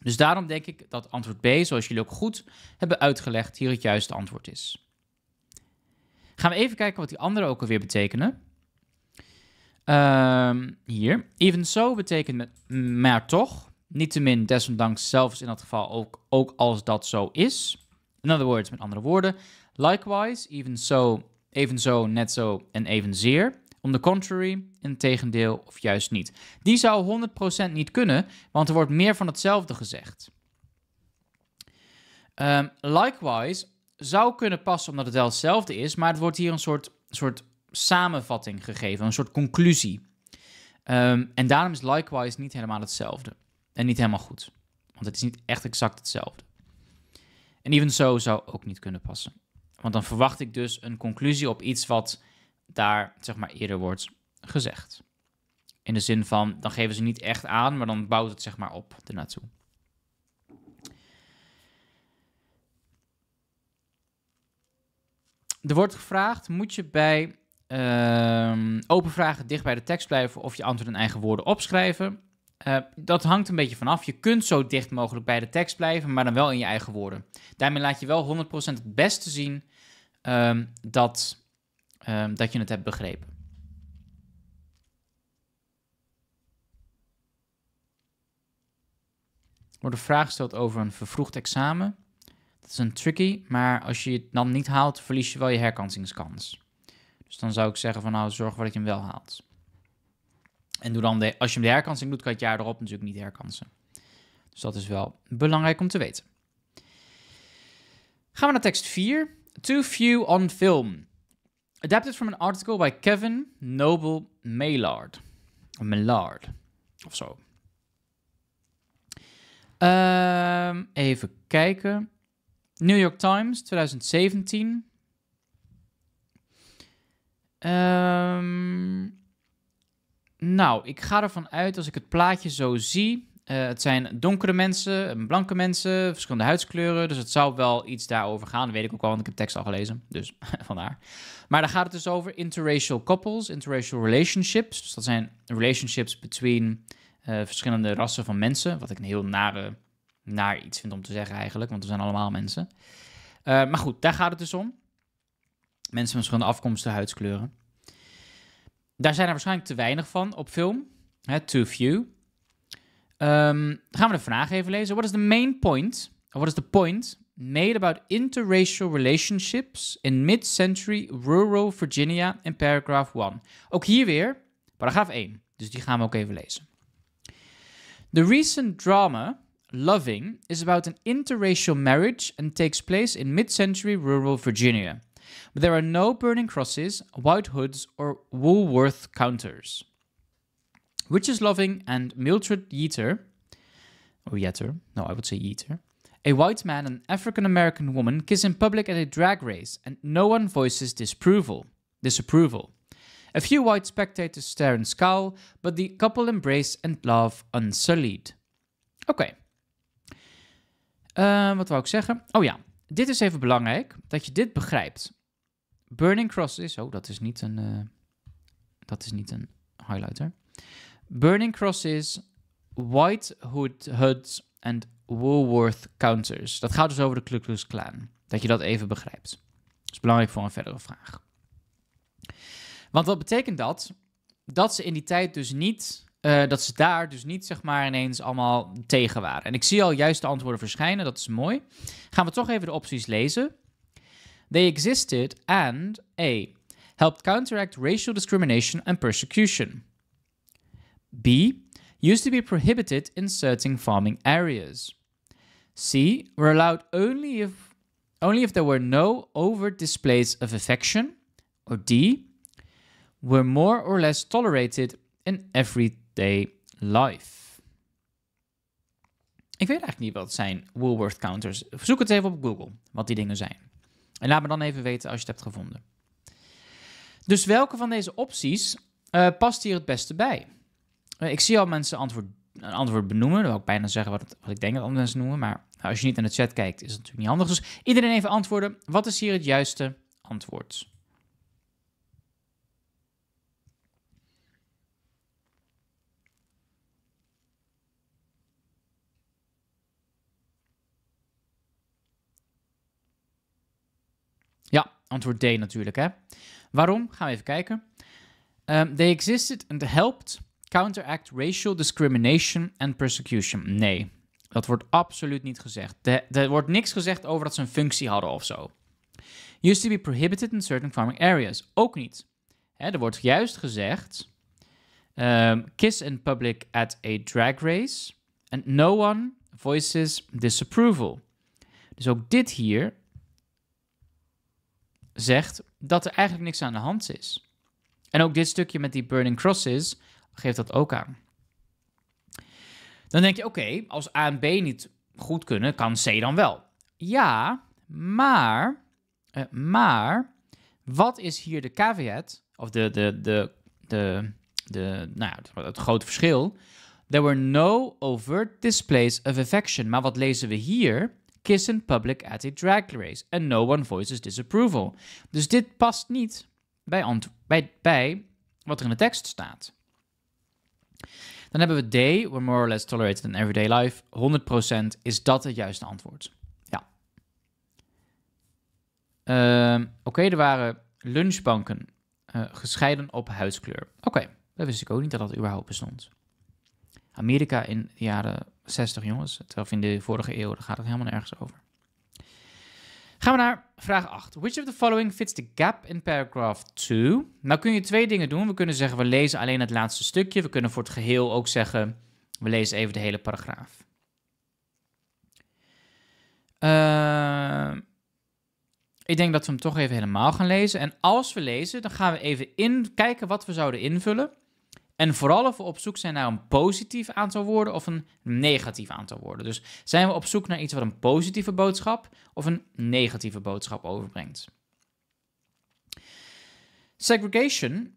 Dus daarom denk ik dat antwoord B, zoals jullie ook goed hebben uitgelegd, hier het juiste antwoord is. Gaan we even kijken wat die andere ook alweer betekenen. Ehm, hier. Even zo betekent met, maar toch. Niettemin, desondanks zelfs in dat geval ook, ook als dat zo is. In other words, met andere woorden, likewise, even so, evenzo, net zo en evenzeer. On the contrary, in tegendeel of juist niet. Die zou 100% niet kunnen, want er wordt meer van hetzelfde gezegd. Ehm, likewise zou kunnen passen omdat het wel hetzelfde is, maar het wordt hier een soort, soort samenvatting gegeven, een soort conclusie. Ehm, en daarom is likewise niet helemaal hetzelfde. En niet helemaal goed, want het is niet echt exact hetzelfde. En even zo zou ook niet kunnen passen. Want dan verwacht ik dus een conclusie op iets wat daar zeg maar eerder wordt gezegd. In de zin van, dan geven ze niet echt aan, maar dan bouwt het zeg maar op ernaartoe. Er wordt gevraagd, moet je bij ehm, open vragen dicht bij de tekst blijven of je antwoord in eigen woorden opschrijven? Eh, dat hangt een beetje vanaf. Je kunt zo dicht mogelijk bij de tekst blijven, maar dan wel in je eigen woorden. Daarmee laat je wel 100% het beste zien ehm, dat, ehm, dat je het hebt begrepen. Wordt een vraag gesteld over een vervroegd examen. Dat is een tricky, maar als je het dan niet haalt, verlies je wel je herkansingskans. Dus dan zou ik zeggen van nou, zorg ervoor dat je hem wel haalt. En doe dan de, als je hem de herkansing doet, kan je het jaar erop natuurlijk niet herkansen. Dus dat is wel belangrijk om te weten. Gaan we naar tekst 4. Too few on film. Adapted from an article by Kevin Noble Maylard. Maillard. Of zo. Ehm, even kijken. New York Times, 2017. Um, nou, ik ga ervan uit als ik het plaatje zo zie. Eh, het zijn donkere mensen, eh, blanke mensen, verschillende huidskleuren. Dus het zou wel iets daarover gaan. Dat weet ik ook al, want ik heb tekst al gelezen. Dus vandaar. Maar daar gaat het dus over interracial couples, interracial relationships. Dus dat zijn relationships between eh, verschillende rassen van mensen. Wat ik een heel nare, naar iets vind om te zeggen eigenlijk, want we zijn allemaal mensen. maar goed, daar gaat het dus om. Mensen van verschillende afkomsten, huidskleuren. Daar zijn er waarschijnlijk te weinig van op film. Hè, too few. Um, gaan we de vraag even lezen. What is the main point, or what is the point made about interracial relationships in mid-century rural Virginia in paragraph 1? Ook hier weer, paragraaf 1. Dus die gaan we ook even lezen. The recent drama Loving is about an interracial marriage and takes place in mid century rural Virginia. but there are no burning crosses, white hoods, or Woolworth counters. Witches Loving and Mildred Yeater, or Yeter, no, I would say Yeater, a white man and African American woman kiss in public at a drag race, and no one voices disapproval. disapproval. A few white spectators stare and scowl, but the couple embrace and love unsullied. Okay. Uh, wat wou ik zeggen? Oh ja, dit is even belangrijk dat je dit begrijpt. Burning Cross is... Oh, dat is niet een... Eh, dat is niet een highlighter. Burning Cross is White Hood Hoods and Woolworth Counters. Dat gaat dus over de Ku Klux Dat je dat even begrijpt. Dat is belangrijk voor een verdere vraag. Want wat betekent dat? Dat ze in die tijd dus niet... Eh, dat ze daar dus niet zeg maar ineens allemaal tegen waren. En ik zie al juist de antwoorden verschijnen, dat is mooi. Gaan we toch even de opties lezen. They existed and A. Helped counteract racial discrimination and persecution. B. Used to be prohibited in certain farming areas. C. Were allowed only if, only if there were no overt displays of affection. Or D. Were more or less tolerated in everyday life. Ik weet eigenlijk niet wat zijn Woolworth counters. Zoek het even op Google, wat die dingen zijn. En laat me dan even weten als je het hebt gevonden. Dus welke van deze opties eh, past hier het beste bij? Eh, ik zie al mensen antwoord, een antwoord benoemen. Dat wil ik bijna zeggen wat, ik denk dat andere mensen noemen. Maar als je niet in de chat kijkt, is dat natuurlijk niet handig. Dus iedereen even antwoorden. Wat is hier het juiste antwoord? Antwoord D natuurlijk, hè. Waarom? Gaan we even kijken. Ehm, they existed and helped counteract racial discrimination and persecution. Nee, dat wordt absoluut niet gezegd. er wordt niks gezegd over dat ze een functie hadden of zo. Used to be prohibited in certain farming areas. Ook niet. Hè, er wordt juist gezegd... Ehm, kiss in public at a drag race. And no one voices disapproval. Dus ook dit hier zegt dat er eigenlijk niks aan de hand is. En ook dit stukje met die burning crosses geeft dat ook aan. Dan denk je, oké, als A en B niet goed kunnen, kan C dan wel. Ja, maar, eh, maar, wat is hier de caveat, of de, de, de, de, de, nou ja, het grote verschil? There were no overt displays of affection. Maar wat lezen we hier? Kiss in public at a drag race and no one voices disapproval. Dus dit past niet bij, bij, wat er in de tekst staat. Dan hebben we D, we more or less tolerated in everyday life. 100% is dat het juiste antwoord. Ja. Ehm, oké, er waren lunchbanken eh, gescheiden op huidskleur. Oké, okay, dat wist ik ook niet dat dat überhaupt bestond. Amerika in de jaren 60 jongens. Terwijl in de vorige eeuw daar gaat het helemaal nergens over. Gaan we naar vraag 8. Which of the following fits the gap in paragraph 2? Nou kun je twee dingen doen. We kunnen zeggen we lezen alleen het laatste stukje. We kunnen voor het geheel ook zeggen we lezen even de hele paragraaf. Eh, ik denk dat we hem toch even helemaal gaan lezen. En als we lezen, dan gaan we even in, kijken wat we zouden invullen. En vooral of we op zoek zijn naar een positief aantal woorden of een negatief aantal woorden. Dus zijn we op zoek naar iets wat een positieve boodschap of een negatieve boodschap overbrengt. Segregation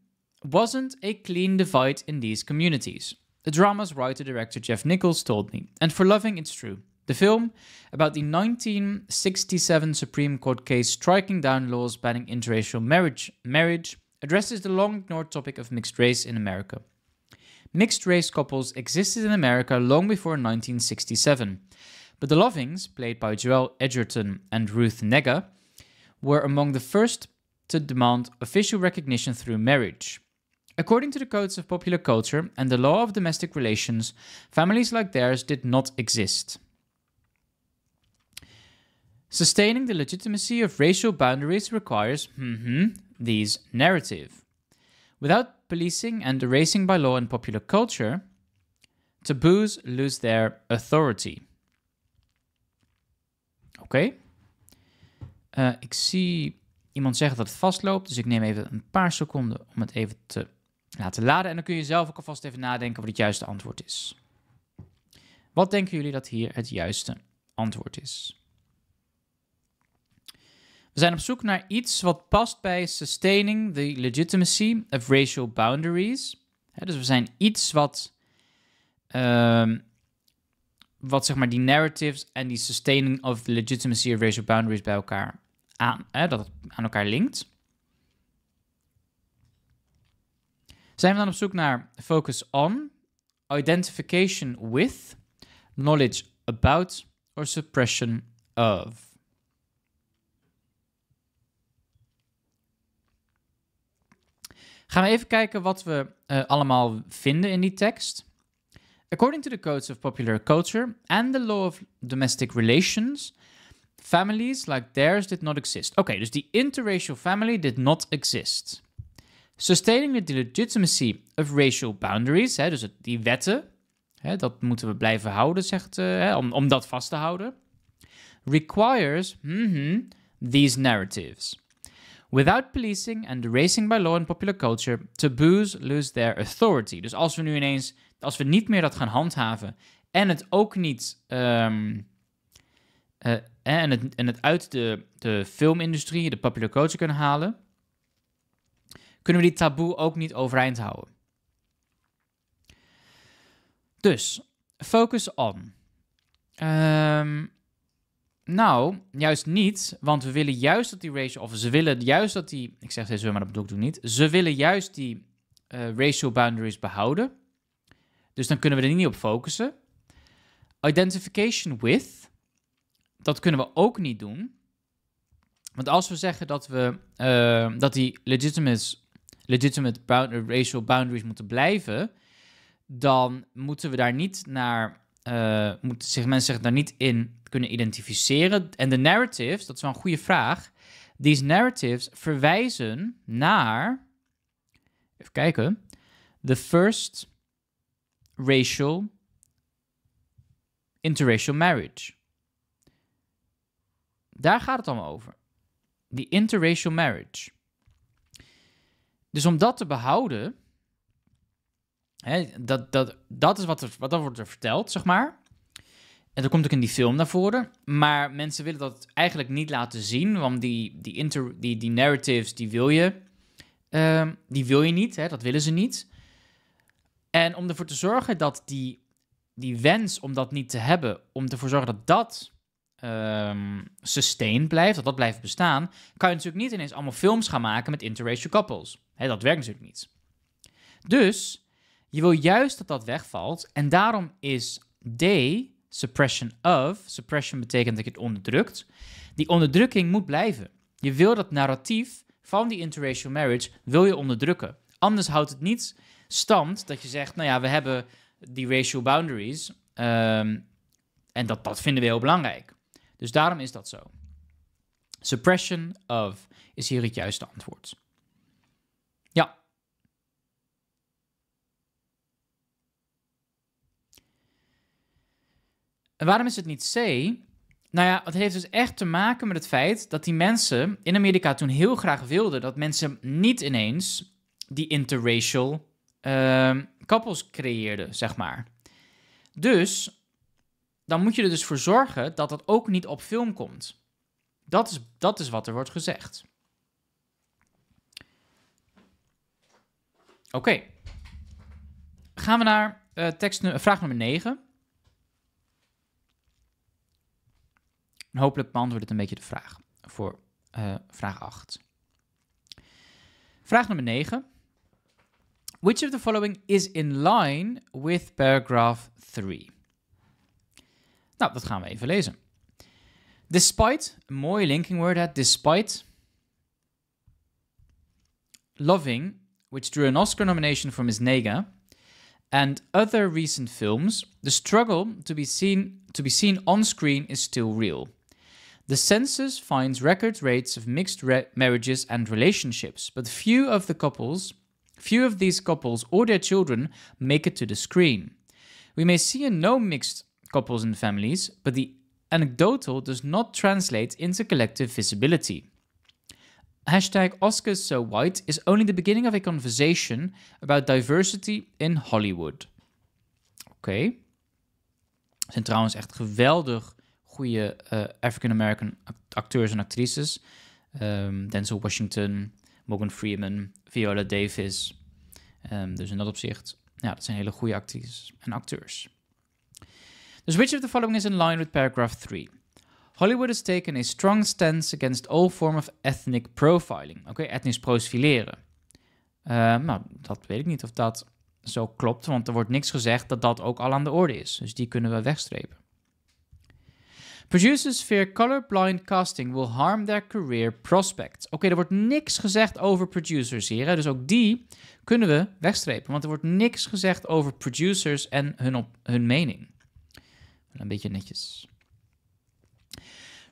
wasn't a clean divide in these communities. The drama's writer director Jeff Nichols told me, and for loving it's true. The film, about the 1967 Supreme Court case striking down laws banning interracial marriage, marriage addresses the long ignored topic of mixed race in America. Mixed race couples existed in America long before 1967, but the Lovings, played by Joel Edgerton and Ruth Negga, were among the first to demand official recognition through marriage. According to the codes of popular culture and the law of domestic relations, families like theirs did not exist. Sustaining the legitimacy of racial boundaries requires mm -hmm, these narrative. Without policing and erasing by law and popular culture, taboos lose their authority. Oké. Okay. Eh, ik zie iemand zeggen dat het vastloopt, dus ik neem even een paar seconden om het even te laten laden. En dan kun je zelf ook alvast even nadenken wat het juiste antwoord is. Wat denken jullie dat hier het juiste antwoord is? We zijn op zoek naar iets wat past bij sustaining the legitimacy of racial boundaries. dus we zijn iets wat, ehm, wat zeg maar die narratives en die sustaining of the legitimacy of racial boundaries bij elkaar aan, dat aan elkaar linkt. Zijn we dan op zoek naar focus on, identification with, knowledge about or suppression of. Gaan we even kijken wat we eh, allemaal vinden in die tekst. According to the codes of popular culture and the law of domestic relations, families like theirs did not exist. Oké, dus die interracial family did not exist. Sustaining the legitimacy of racial boundaries, hè, dus het, die wetten, hè, dat moeten we blijven houden, zegt, eh, hè, om, om dat vast te houden, requires mm-hmm, these narratives. Without policing and erasing by law and popular culture, taboos lose their authority. Dus als we nu ineens, als we niet meer dat gaan handhaven en het ook niet. Ehm, eh, eh, en, het, en het uit de, de filmindustrie, de popular culture kunnen halen, kunnen we die taboe ook niet overeind houden. Dus, focus on. Um, nou, juist niet, want we willen juist dat die ratio, of ze willen juist dat die, ik zeg deze weer, maar dat bedoel ik niet, ze willen juist die eh, racial boundaries behouden. Dus dan kunnen we er niet op focussen. Identification with, dat kunnen we ook niet doen. Want als we zeggen dat, we, eh, dat die legitimate, legitimate eh, racial boundaries moeten blijven, dan moeten we daar niet naar, moeten zich, mensen zich daar niet in kunnen identificeren. En de narratives, dat is wel een goede vraag. These narratives verwijzen naar. Even kijken. The first racial interracial marriage. Daar gaat het allemaal over. Die interracial marriage. Dus om dat te behouden, hè, dat, dat, dat is wat, er, wat er wordt er verteld, zeg maar. En dat komt ook in die film naar voren. Maar mensen willen dat eigenlijk niet laten zien. Want die, die, inter, die, die narratives, die wil je, ehm, die wil je niet. Hè? Dat willen ze niet. En om ervoor te zorgen dat die, die wens om dat niet te hebben... om ervoor te zorgen dat dat um, sustained blijft, dat dat blijft bestaan... kan je natuurlijk niet ineens allemaal films gaan maken met interracial couples. Hè, dat werkt natuurlijk niet. Dus je wil juist dat dat wegvalt. En daarom is D suppression of. Suppression betekent dat je het onderdrukt. Die onderdrukking moet blijven. Je wil dat narratief van die interracial marriage wil je onderdrukken. Anders houdt het niet stand dat je zegt, nou ja, we hebben die racial boundaries. Ehm, en dat, dat vinden we heel belangrijk. Dus daarom is dat zo. Suppression of is hier het juiste antwoord. En waarom is het niet C? Nou ja, het heeft dus echt te maken met het feit dat die mensen in Amerika toen heel graag wilden dat mensen niet ineens die interracial ehm, uh, koppels creëerden, zeg maar. Dus dan moet je er dus voor zorgen dat dat ook niet op film komt. Dat is, dat is wat er wordt gezegd. Oké. Gaan we naar eh, tekst, eh, vraag nummer 9. En hopelijk beantwoordt het een beetje de vraag voor eh, vraag 8. Vraag nummer 9. Which of the following is in line with paragraph 3? Nou, dat gaan we even lezen. Despite, een mooie linking word, daar. despite Loving, which drew an Oscar nomination from his Nega, and other recent films, the struggle to be seen to be seen on screen is still real. The census finds record rates of mixed re marriages and relationships, but few of the couples, few of these couples or their children make it to the screen. We may see a no mixed couples and families, but the anecdotal does not translate into collective visibility. Hashtag Oscars So White is only the beginning of a conversation about diversity in Hollywood. Oké. Okay. zijn trouwens echt geweldig goede eh, African American acteurs en actrices. Ehm, Denzel Washington, Morgan Freeman, Viola Davis. Ehm, dus in dat opzicht, ja, dat zijn hele goede actrices en acteurs. Dus which of the following is in line with paragraph 3? Hollywood has taken a strong stance against all form of ethnic profiling. Oké, etnisch profileren. Ehm, nou, dat weet ik niet of dat zo klopt, want er wordt niks gezegd dat dat ook al aan de orde is. Dus die kunnen we wegstrepen. Producers fear colorblind casting will harm their career prospects. Oké, er wordt niks gezegd over producers hier. Dus ook die kunnen we wegstrepen. Want er wordt niks gezegd over producers en hun, op, hun mening. Een beetje netjes.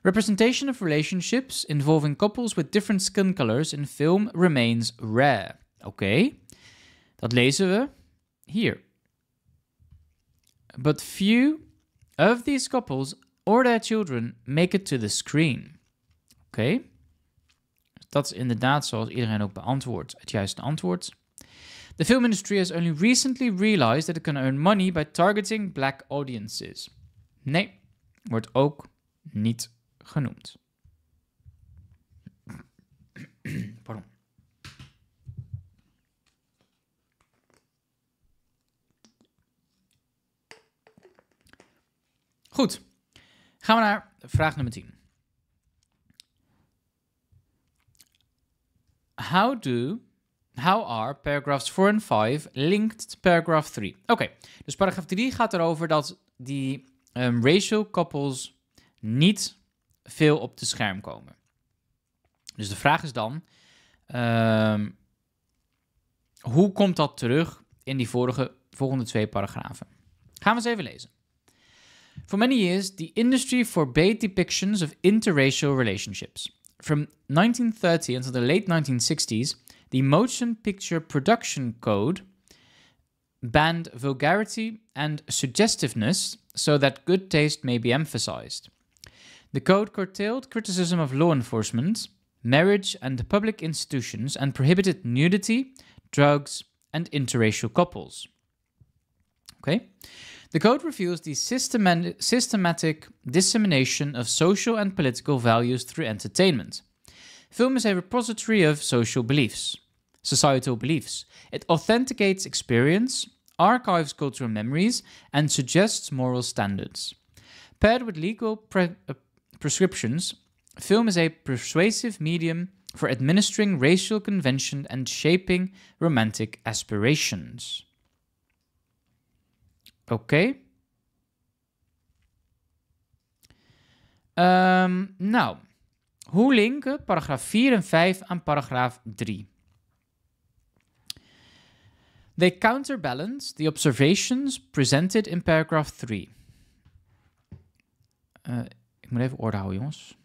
Representation of relationships involving couples with different skin colors in film remains rare. Oké, dat lezen we hier. But few of these couples or their children make it to the screen. Oké. Dat is inderdaad zoals iedereen ook beantwoordt, het juiste antwoord. The film industry has only recently realized that it can earn money by targeting black audiences. Nee, wordt ook niet genoemd. Pardon. Goed. Gaan we naar vraag nummer 10. How do How are paragraphs 4 en 5 linked to paragraph 3? Oké, dus paragraaf 3 gaat erover dat die um, racial couples niet veel op de scherm komen. Dus de vraag is dan, ehm, hoe komt dat terug in die vorige, volgende twee paragrafen? Gaan we eens even lezen. For many years, the industry forbade depictions of interracial relationships. From 1930 until the late 1960s, the Motion Picture Production Code banned vulgarity and suggestiveness so that good taste may be emphasized. The code curtailed criticism of law enforcement, marriage and public institutions, and prohibited nudity, drugs, and interracial couples. Okay? The code reveals the systematic dissemination of social and political values through entertainment. Film is a repository of social beliefs, societal beliefs. It authenticates experience, archives cultural memories, and suggests moral standards. Paired with legal pre uh, prescriptions, film is a persuasive medium for administering racial convention and shaping romantic aspirations. Oké. Okay. Ehm, nou, hoe linken paragraaf 4 en 5 aan paragraaf 3? They counterbalance the observations presented in paragraph eh, 3. Uh, ik moet even orde houden, jongens.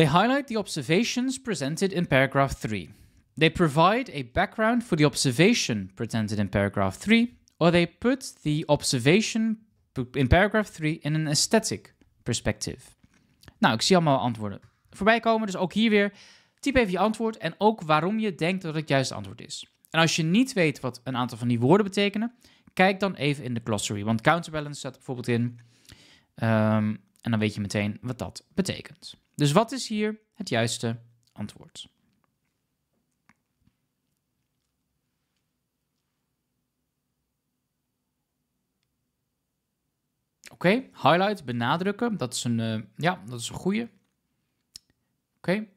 They highlight the observations presented in paragraph 3. They provide a background for the observation presented in paragraph 3, or they put the observation in paragraph 3 in an aesthetic perspective. Nou, ik zie allemaal antwoorden voorbij komen, dus ook hier weer typ even je antwoord en ook waarom je denkt dat het juiste antwoord is. En als je niet weet wat een aantal van die woorden betekenen, kijk dan even in de glossary, want counterbalance staat er bijvoorbeeld in. Ehm, en dan weet je meteen wat dat betekent. Dus wat is hier het juiste antwoord? Oké, highlight, benadrukken. Dat is een, eh, ja, dat is een goede. Oké.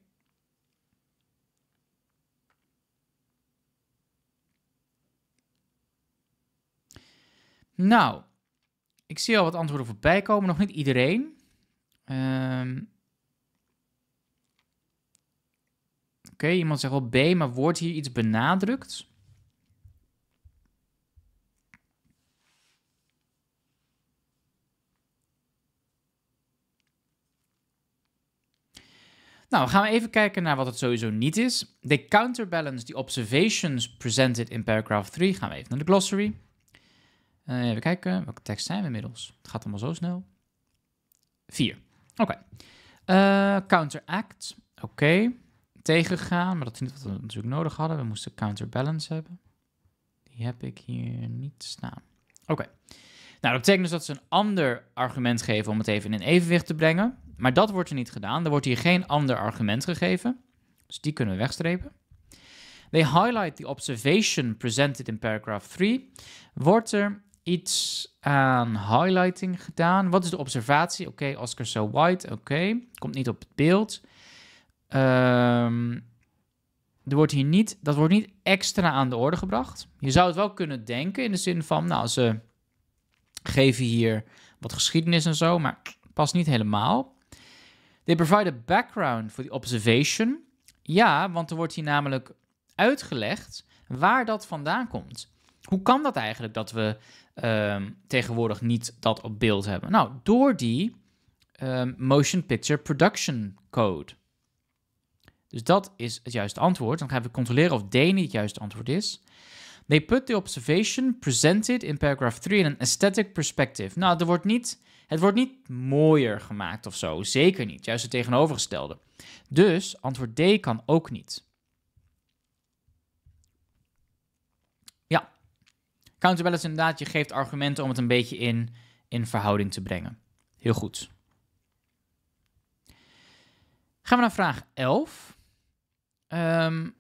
Nou, ik zie al wat antwoorden voorbij komen. Nog niet iedereen. Ehm, Oké, iemand zegt wel B, maar wordt hier iets benadrukt? Nou, gaan we even kijken naar wat het sowieso niet is. They counterbalance the observations presented in paragraph 3. Gaan we even naar de glossary. Eh, even kijken, welke tekst zijn we inmiddels? Het gaat allemaal zo snel. 4. Oké. Eh, counteract. Oké tegengegaan, maar dat is niet wat we natuurlijk nodig hadden. We moesten counterbalance hebben. Die heb ik hier niet staan. Oké. Nou, dat betekent dus dat ze een ander argument geven om het even in evenwicht te brengen. Maar dat wordt er niet gedaan. Er wordt hier geen ander argument gegeven. Dus die kunnen we wegstrepen. They highlight the observation presented in paragraph 3. Wordt er iets aan highlighting gedaan? Wat is de observatie? Oké, Oscar so white. Oké, komt niet op het beeld. Um, er wordt hier niet, dat wordt niet extra aan de orde gebracht. Je zou het wel kunnen denken in de zin van, nou, ze geven hier wat geschiedenis en zo, maar past niet helemaal. They provide a background for the observation. Ja, want er wordt hier namelijk uitgelegd waar dat vandaan komt. Hoe kan dat eigenlijk dat we ehm, tegenwoordig niet dat op beeld hebben? Nou, door die ehm, Motion Picture Production Code. Dus dat is het juiste antwoord. Dan gaan we controleren of D niet het juiste antwoord is. They put the observation presented in paragraph 3 in an aesthetic perspective. Nou, er wordt niet, het wordt niet mooier gemaakt of zo. Zeker niet. Juist het tegenovergestelde. Dus antwoord D kan ook niet. Ja. Counterbalance inderdaad, je geeft argumenten om het een beetje in, in verhouding te brengen. Heel goed. Gaan we naar vraag 11. Um,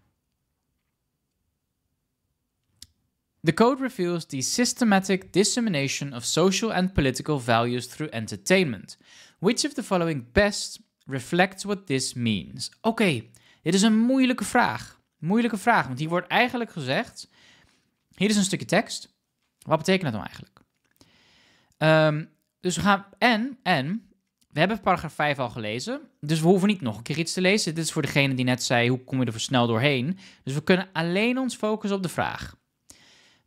The code reveals the systematic dissemination of social and political values through entertainment. Which of the following best reflects what this means? Oké, okay, dit is een moeilijke vraag. Moeilijke vraag, want hier wordt eigenlijk gezegd: hier is een stukje tekst. Wat betekent dat nou eigenlijk? Ehm, dus we gaan. En, en we hebben paragraaf 5 al gelezen, dus we hoeven niet nog een keer iets te lezen. Dit is voor degene die net zei, hoe kom je er voor snel doorheen? Dus we kunnen alleen ons focussen op de vraag.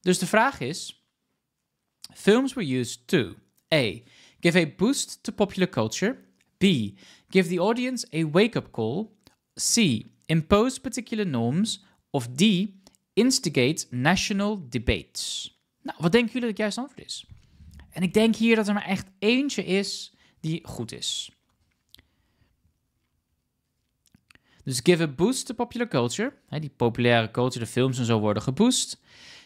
Dus de vraag is, films were used to A. Give a boost to popular culture. B. Give the audience a wake-up call. C. Impose particular norms. Of D. Instigate national debates. Nou, wat denken jullie dat het juiste antwoord is? En ik denk hier dat er maar echt eentje is die goed is. Dus give a boost to popular culture. die populaire culture, de films en zo worden geboost.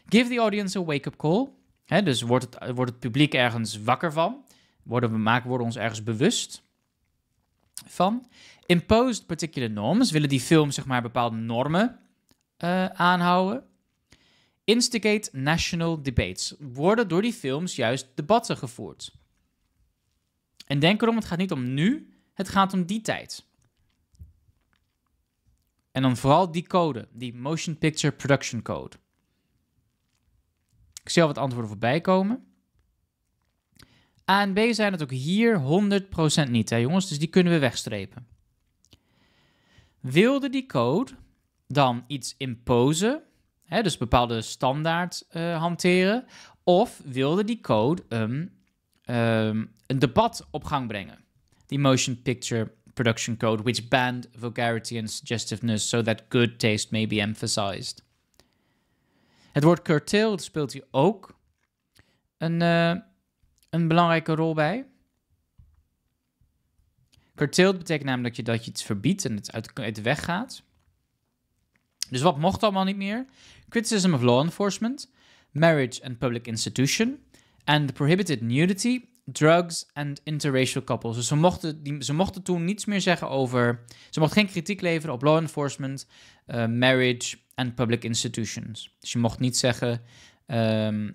Give the audience a wake-up call. dus wordt het, wordt het publiek ergens wakker van? Worden we, maken, worden ons ergens bewust van? Impose particular norms. Willen die films zeg maar bepaalde normen eh, aanhouden? Instigate national debates. Worden door die films juist debatten gevoerd? En denk erom, het gaat niet om nu, het gaat om die tijd. En dan vooral die code, die Motion Picture Production Code. Ik zie al wat antwoorden voorbij komen. A en B zijn het ook hier 100% niet, hè jongens, dus die kunnen we wegstrepen. Wilde die code dan iets imposen, hè, dus bepaalde standaard eh, hanteren, of wilde die code een een debat op gang brengen. The Motion Picture Production Code, which banned vulgarity and suggestiveness so that good taste may be emphasized. Het woord curtailed speelt hier ook een, eh, een belangrijke rol bij. Curtailed betekent namelijk dat je, dat iets verbiedt en het uit, uit de weg gaat. Dus wat mocht allemaal niet meer? Criticism of law enforcement, marriage and public institution, and the prohibited nudity drugs and interracial couples. Dus ze mochten, die, ze mochten toen niets meer zeggen over. Ze mochten geen kritiek leveren op law enforcement, eh, marriage en public institutions. Dus je mocht niet zeggen ehm,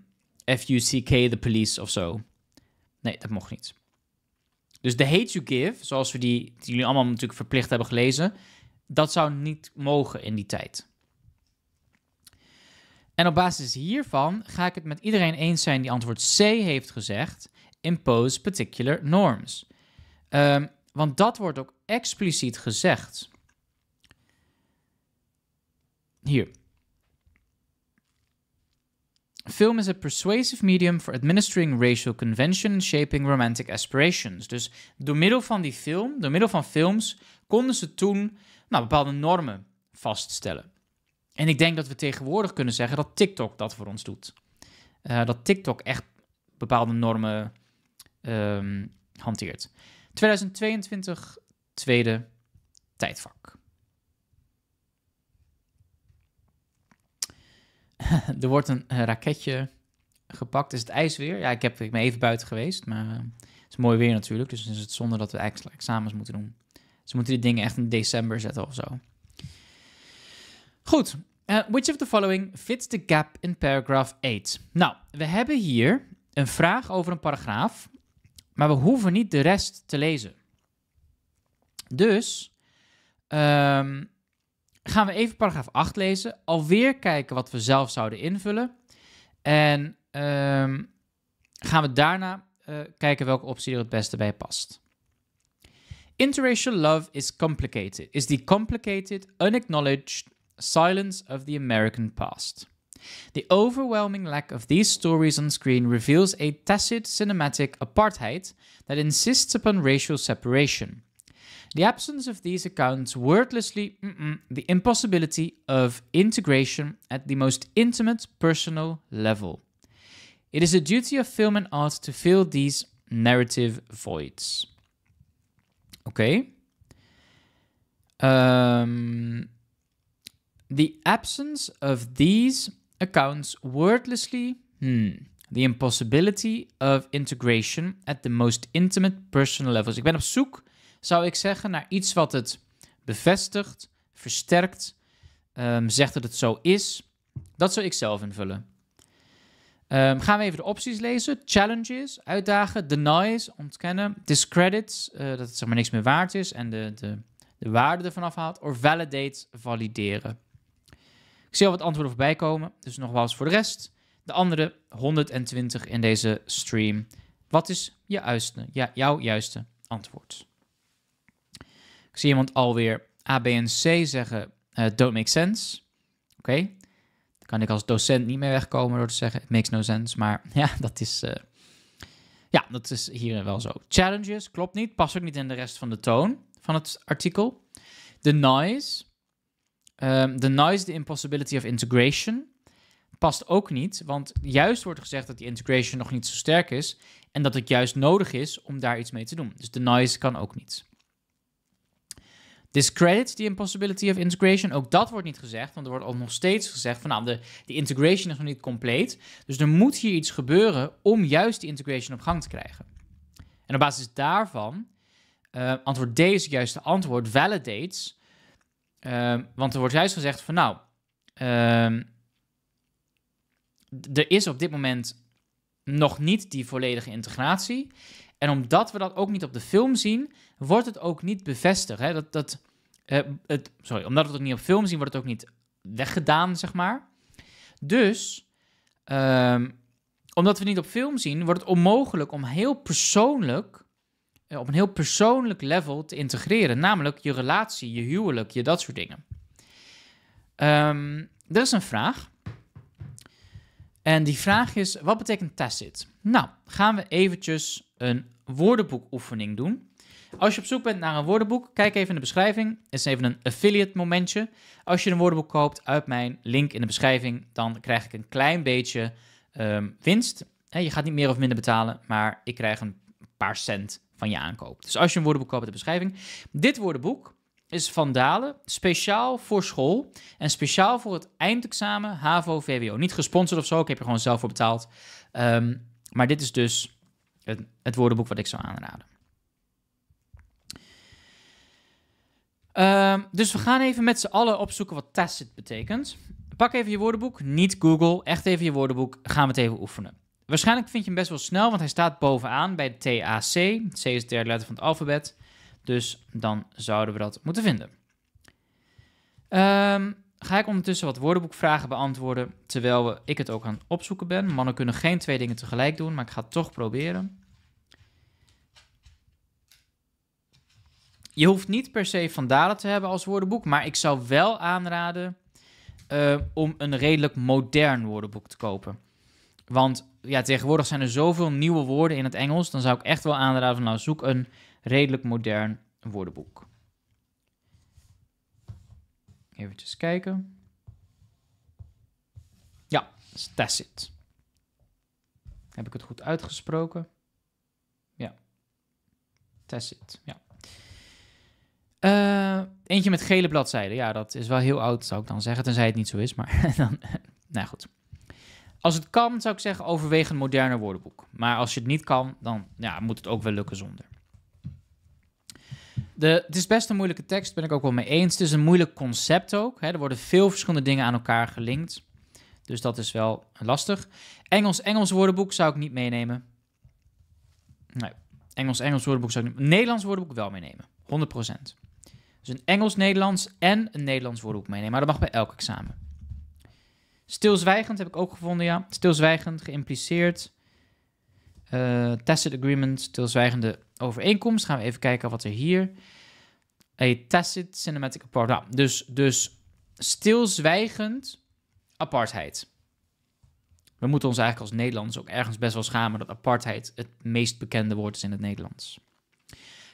FUCK, the police of zo. Nee, dat mocht niet. Dus de hate you give, zoals we die, die jullie allemaal natuurlijk verplicht hebben gelezen, dat zou niet mogen in die tijd. En op basis hiervan ga ik het met iedereen eens zijn die antwoord C heeft gezegd impose particular norms. Ehm, want dat wordt ook expliciet gezegd. Hier. Film is a persuasive medium for administering racial convention and shaping romantic aspirations. Dus door middel van die film, door middel van films, konden ze toen nou, bepaalde normen vaststellen. En ik denk dat we tegenwoordig kunnen zeggen dat TikTok dat voor ons doet. Eh, dat TikTok echt bepaalde normen um, hanteert. 2022, tweede tijdvak. er wordt een eh, raketje gepakt. Is het ijs weer? Ja, ik, heb, ik ben even buiten geweest, maar eh, het is mooi weer natuurlijk. Dus is het zonde dat we examens moeten doen. Ze moeten die dingen echt in december zetten of zo. Goed. Eh, which of the following fits the gap in paragraph 8? Nou, we hebben hier een vraag over een paragraaf. Maar we hoeven niet de rest te lezen. Dus ehm, gaan we even paragraaf 8 lezen. Alweer kijken wat we zelf zouden invullen. En ehm, gaan we daarna eh, kijken welke optie er het beste bij past. Interracial love is complicated, is the complicated, unacknowledged silence of the American past. The overwhelming lack of these stories on screen reveals a tacit cinematic apartheid that insists upon racial separation. The absence of these accounts wordlessly mm -mm, the impossibility of integration at the most intimate personal level. It is a duty of film and art to fill these narrative voids. Okay. Um, the absence of these accounts wordlessly hmm, the impossibility of integration at the most intimate personal levels. Ik ben op zoek, zou ik zeggen, naar iets wat het bevestigt, versterkt, ehm, zegt dat het zo is. Dat zou ik zelf invullen. Um, gaan we even de opties lezen. Challenges, uitdagen, denies, ontkennen, discredits, eh, dat het zeg maar niks meer waard is en de, de, de waarde ervan afhaalt, of validate, valideren. Ik zie al wat antwoorden voorbij komen, dus nogmaals voor de rest. De andere 120 in deze stream. Wat is je juiste, ja, jouw juiste antwoord? Ik zie iemand alweer A, B en C zeggen, uh, don't make sense. Oké, okay. dan kan ik als docent niet meer wegkomen door te zeggen, it makes no sense. Maar ja, dat is, eh, ja, dat is hier wel zo. Challenges, klopt niet, past ook niet in de rest van de toon van het artikel. noise. Um, noise, the impossibility of integration. Past ook niet, want juist wordt gezegd dat die integration nog niet zo sterk is en dat het juist nodig is om daar iets mee te doen. Dus noise kan ook niet. Discredits the impossibility of integration. Ook dat wordt niet gezegd, want er wordt al nog steeds gezegd van nou, de, de integration is nog niet compleet. Dus er moet hier iets gebeuren om juist die integration op gang te krijgen. En op basis daarvan, uh, eh, antwoord D is het juiste antwoord, validates Ehm, want er wordt juist gezegd van nou, ehm, er is op dit moment nog niet die volledige integratie. En omdat we dat ook niet op de film zien, wordt het ook niet bevestigd. Hè? Dat, dat, eh, het, sorry, omdat we het ook niet op film zien, wordt het ook niet weggedaan, zeg maar. Dus, ehm, omdat we het niet op film zien, wordt het onmogelijk om heel persoonlijk eh, op een heel persoonlijk level te integreren. Namelijk je relatie, je huwelijk, je dat soort dingen. Um, er is een vraag. En die vraag is, wat betekent tacit? Nou, gaan we eventjes een woordenboekoefening doen. Als je op zoek bent naar een woordenboek, kijk even in de beschrijving. Het is even een affiliate momentje. Als je een woordenboek koopt uit mijn link in de beschrijving, dan krijg ik een klein beetje ehm, winst. je gaat niet meer of minder betalen, maar ik krijg een paar cent van je aankoop. Dus als je een woordenboek koopt, de beschrijving. Dit woordenboek is van Dalen, speciaal voor school en speciaal voor het eindexamen HAVO-VWO. Niet gesponsord of zo, ik heb er gewoon zelf voor betaald. Ehm, maar dit is dus het, het, woordenboek wat ik zou aanraden. Ehm, dus we gaan even met z'n allen opzoeken wat tacit betekent. Pak even je woordenboek, niet Google, echt even je woordenboek. Gaan we het even oefenen. Waarschijnlijk vind je hem best wel snel, want hij staat bovenaan bij de TAC. C is de derde letter van het alfabet. Dus dan zouden we dat moeten vinden. Ehm, ga ik ondertussen wat woordenboekvragen beantwoorden, terwijl we, ik het ook aan het opzoeken ben. Mannen kunnen geen twee dingen tegelijk doen, maar ik ga het toch proberen. Je hoeft niet per se vandalen te hebben als woordenboek, maar ik zou wel aanraden eh, om een redelijk modern woordenboek te kopen. Want ja, tegenwoordig zijn er zoveel nieuwe woorden in het Engels. Dan zou ik echt wel aanraden van nou, zoek een redelijk modern woordenboek. Even kijken. Ja, it. Heb ik het goed uitgesproken? Ja. it. ja. Eh, eentje met gele bladzijden. Ja, dat is wel heel oud, zou ik dan zeggen. Tenzij het niet zo is, maar dan... nou goed. Als het kan, zou ik zeggen, overweeg een moderner woordenboek. Maar als je het niet kan, dan ja, moet het ook wel lukken zonder. De, het is best een moeilijke tekst, ben ik ook wel mee eens. Het is een moeilijk concept ook. Hè. Er worden veel verschillende dingen aan elkaar gelinkt. Dus dat is wel lastig. Engels-Engels woordenboek zou ik niet meenemen. Nee, Engels-Engels woordenboek zou ik niet... Nederlands woordenboek wel meenemen, 100%. Dus een Engels-Nederlands en een Nederlands woordenboek meenemen. Maar dat mag bij elk examen. Stilzwijgend heb ik ook gevonden, ja. Stilzwijgend, geïmpliceerd. Eh, tacit agreement, stilzwijgende overeenkomst. Gaan we even kijken wat er hier. A tacit cinematic apartheid. Nou, dus, dus stilzwijgend apartheid. We moeten ons eigenlijk als Nederlanders ook ergens best wel schamen dat apartheid het meest bekende woord is in het Nederlands.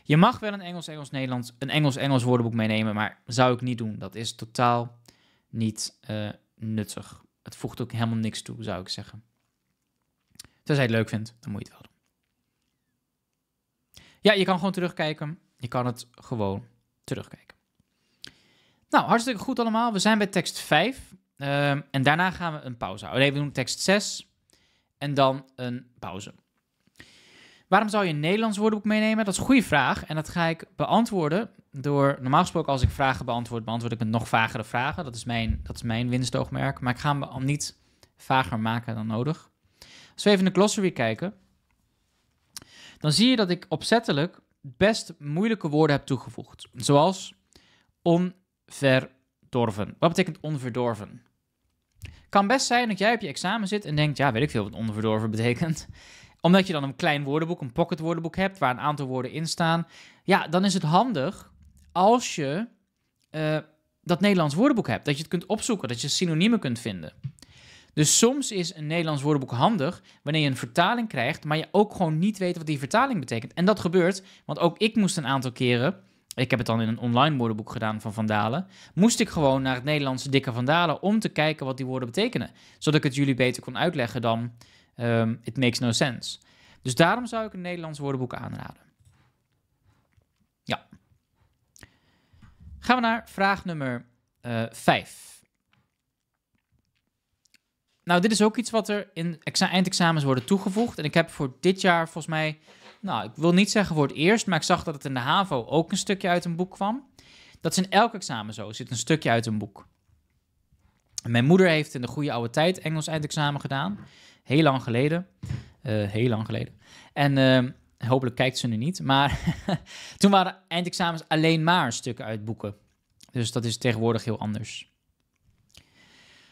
Je mag wel een Engels-Engels-Nederlands, een Engels-Engels woordenboek meenemen, maar zou ik niet doen. Dat is totaal niet eh, nuttig. Het voegt ook helemaal niks toe, zou ik zeggen. Tenzij het leuk vindt, dan moet je het wel doen. Ja, je kan gewoon terugkijken. Je kan het gewoon terugkijken. Nou, hartstikke goed allemaal. We zijn bij tekst 5. Ehm, en daarna gaan we een pauze houden. Nee, we doen tekst 6 en dan een pauze. Waarom zou je een Nederlands woordenboek meenemen? Dat is een goede vraag. En dat ga ik beantwoorden door... Normaal gesproken als ik vragen beantwoord, beantwoord ik met nog vagere vragen. Dat is mijn, dat is mijn winstoogmerk. Maar ik ga hem niet vager maken dan nodig. Als we even in de glossary kijken... dan zie je dat ik opzettelijk best moeilijke woorden heb toegevoegd. Zoals onverdorven. Wat betekent onverdorven? kan best zijn dat jij op je examen zit en denkt: ja, weet ik veel wat onverdorven betekent omdat je dan een klein woordenboek, een pocket woordenboek hebt waar een aantal woorden in staan. Ja, dan is het handig als je eh, dat Nederlands woordenboek hebt. Dat je het kunt opzoeken, dat je synoniemen kunt vinden. Dus soms is een Nederlands woordenboek handig wanneer je een vertaling krijgt, maar je ook gewoon niet weet wat die vertaling betekent. En dat gebeurt, want ook ik moest een aantal keren, ik heb het dan in een online woordenboek gedaan van Dalen. moest ik gewoon naar het Nederlands Dikke van Dalen om te kijken wat die woorden betekenen. Zodat ik het jullie beter kon uitleggen dan Um, it makes no sense. Dus daarom zou ik een Nederlands woordenboek aanraden. Ja. Gaan we naar vraag nummer uh, eh, 5. Nou, dit is ook iets wat er in eindexamens worden toegevoegd. En ik heb voor dit jaar volgens mij, nou, ik wil niet zeggen voor het eerst, maar ik zag dat het in de HAVO ook een stukje uit een boek kwam. Dat is in elk examen zo, er zit een stukje uit een boek. Mijn moeder heeft in de goede oude tijd Engels eindexamen gedaan. Heel lang geleden. Eh, heel lang geleden. En ehm, hopelijk kijkt ze nu niet. Maar toen waren eindexamens alleen maar stukken uit boeken. Dus dat is tegenwoordig heel anders.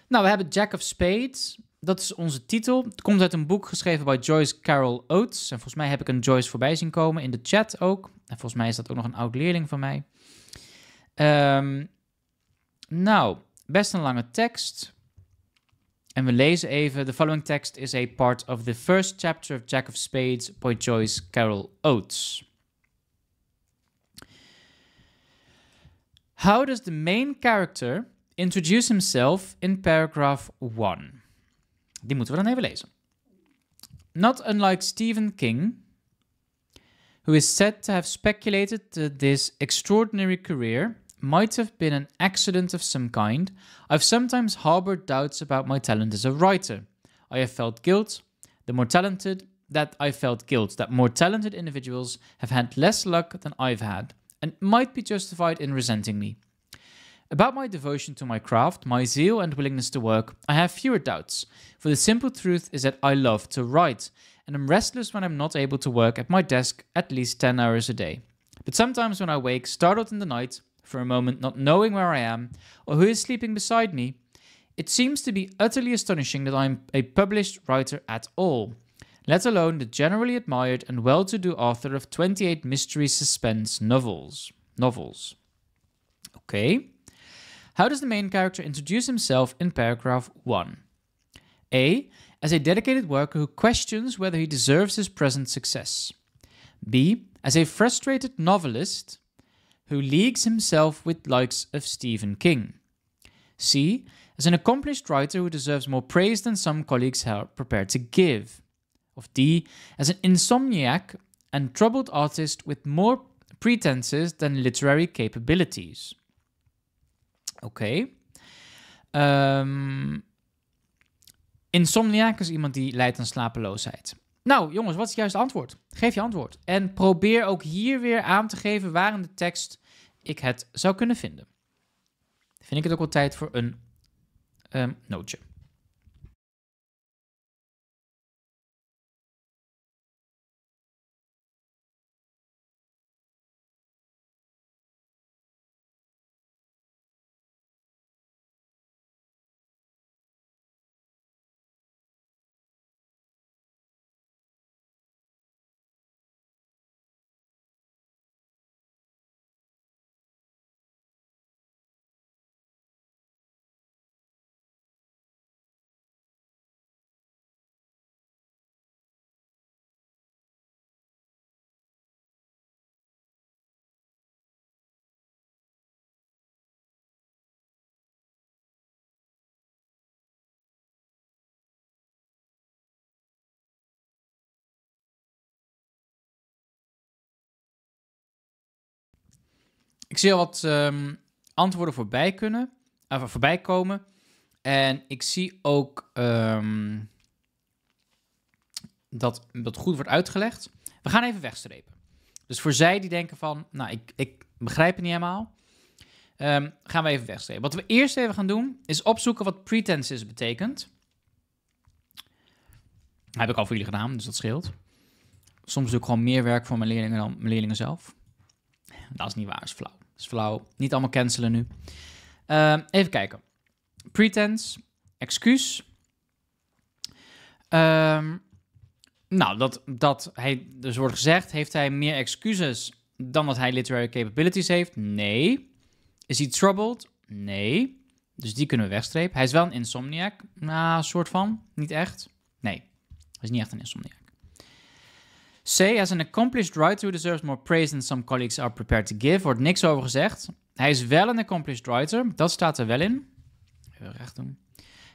Nou, we hebben Jack of Spades. Dat is onze titel. Het komt uit een boek geschreven bij Joyce Carol Oates. En volgens mij heb ik een Joyce voorbij zien komen in de chat ook. En volgens mij is dat ook nog een oud leerling van mij. Ehm, nou, best een lange tekst. En we lezen even: The following text is a part of the first chapter of Jack of Spades by Joyce Carol Oates. How does the main character introduce himself in paragraph 1? Die moeten we dan even lezen. Not unlike Stephen King, who is said to have speculated this extraordinary career, might have been an accident of some kind, I've sometimes harbored doubts about my talent as a writer. I have felt guilt, the more talented, that I felt guilt that more talented individuals have had less luck than I've had, and might be justified in resenting me. About my devotion to my craft, my zeal and willingness to work, I have fewer doubts, for the simple truth is that I love to write, and am restless when I'm not able to work at my desk at least 10 hours a day. But sometimes when I wake startled in the night, for a moment, not knowing where I am or who is sleeping beside me, it seems to be utterly astonishing that I'm a published writer at all, let alone the generally admired and well to do author of 28 mystery suspense novels. novels. Okay. How does the main character introduce himself in paragraph 1? A. As a dedicated worker who questions whether he deserves his present success. B. As a frustrated novelist who leagues himself with likes of Stephen King. C. As an accomplished writer who deserves more praise than some colleagues are prepared to give. Of D. As an insomniac and troubled artist with more pretenses than literary capabilities. Okay. Um, insomniac is iemand die lijdt aan slapeloosheid. Nou, jongens, wat is het juiste antwoord? Geef je antwoord. En probeer ook hier weer aan te geven waar in de tekst ik het zou kunnen vinden. Vind ik het ook wel tijd voor een ehm, nootje. ik zie wat ehm, antwoorden voorbij, kunnen, uh, voorbij komen. En ik zie ook ehm, dat dat goed wordt uitgelegd. We gaan even wegstrepen. Dus voor zij die denken van, nou, ik, ik begrijp het niet helemaal, um, gaan we even wegstrepen. Wat we eerst even gaan doen, is opzoeken wat pretenses betekent. heb ik al voor jullie gedaan, dus dat scheelt. Soms doe ik gewoon meer werk voor mijn leerlingen dan mijn leerlingen zelf. Dat is niet waar, is flauw is flauw. Niet allemaal cancelen nu. Ehm, even kijken. Pretense. Excuus. Ehm, nou, dat, dat hij, dus wordt gezegd, heeft hij meer excuses dan dat hij literary capabilities heeft? Nee. Is hij troubled? Nee. Dus die kunnen we wegstrepen. Hij is wel een insomniac. Nou, soort van. Niet echt. Nee. Hij is niet echt een insomniac. Say As an accomplished writer who deserves more praise than some colleagues are prepared to give. Wordt niks over gezegd. Hij is wel een accomplished writer. Dat staat er wel in. Even recht doen.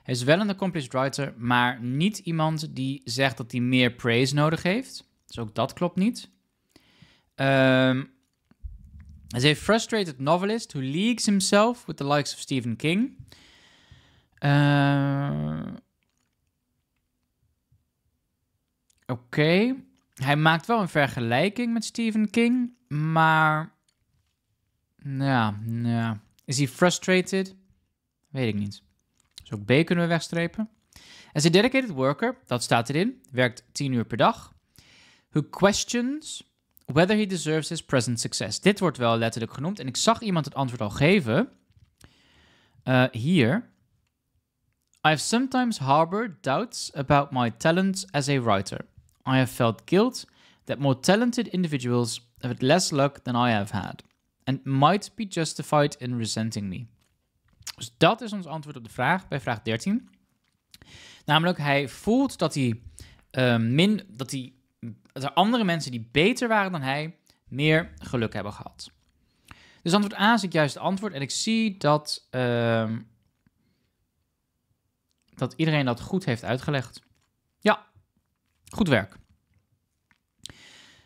Hij is wel een accomplished writer, maar niet iemand die zegt dat hij meer praise nodig heeft. Dus ook dat klopt niet. Um, hij een frustrated novelist who leagues himself with the likes of Stephen King. Ehm, oké. Hij maakt wel een vergelijking met Stephen King, maar. Ja, ja. Is hij frustrated? Weet ik niet. Dus ook B kunnen we wegstrepen. As a dedicated worker, dat staat erin, werkt 10 uur per dag. Who questions whether he deserves his present success. Dit wordt wel letterlijk genoemd. En ik zag iemand het antwoord al geven. Uh, hier. I've sometimes harbored doubts about my talents as a writer. I have felt guilt that more talented individuals have had less luck than I have had and might be justified in resenting me. Dus dat is ons antwoord op de vraag bij vraag 13. Namelijk, hij voelt dat hij, uh, min, dat, hij er andere mensen die beter waren dan hij meer geluk hebben gehad. Dus antwoord A is het juiste antwoord. En ik zie dat, ehm, dat iedereen dat goed heeft uitgelegd. Goed werk.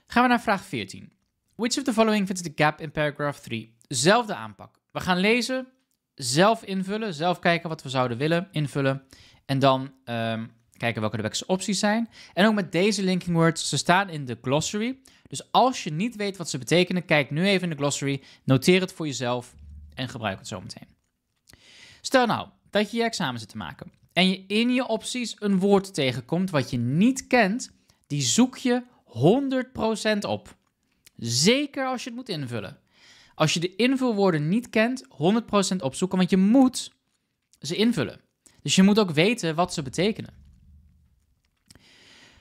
Gaan we naar vraag 14. Which of the following fits the gap in paragraph 3? Zelfde aanpak. We gaan lezen, zelf invullen, zelf kijken wat we zouden willen invullen. En dan ehm, kijken welke de beste opties zijn. En ook met deze linking words, ze staan in de glossary. Dus als je niet weet wat ze betekenen, kijk nu even in de glossary, noteer het voor jezelf en gebruik het zometeen. Stel nou dat je je examen zit te maken en je in je opties een woord tegenkomt wat je niet kent, die zoek je 100% op. Zeker als je het moet invullen. Als je de invulwoorden niet kent, 100% opzoeken, want je moet ze invullen. Dus je moet ook weten wat ze betekenen.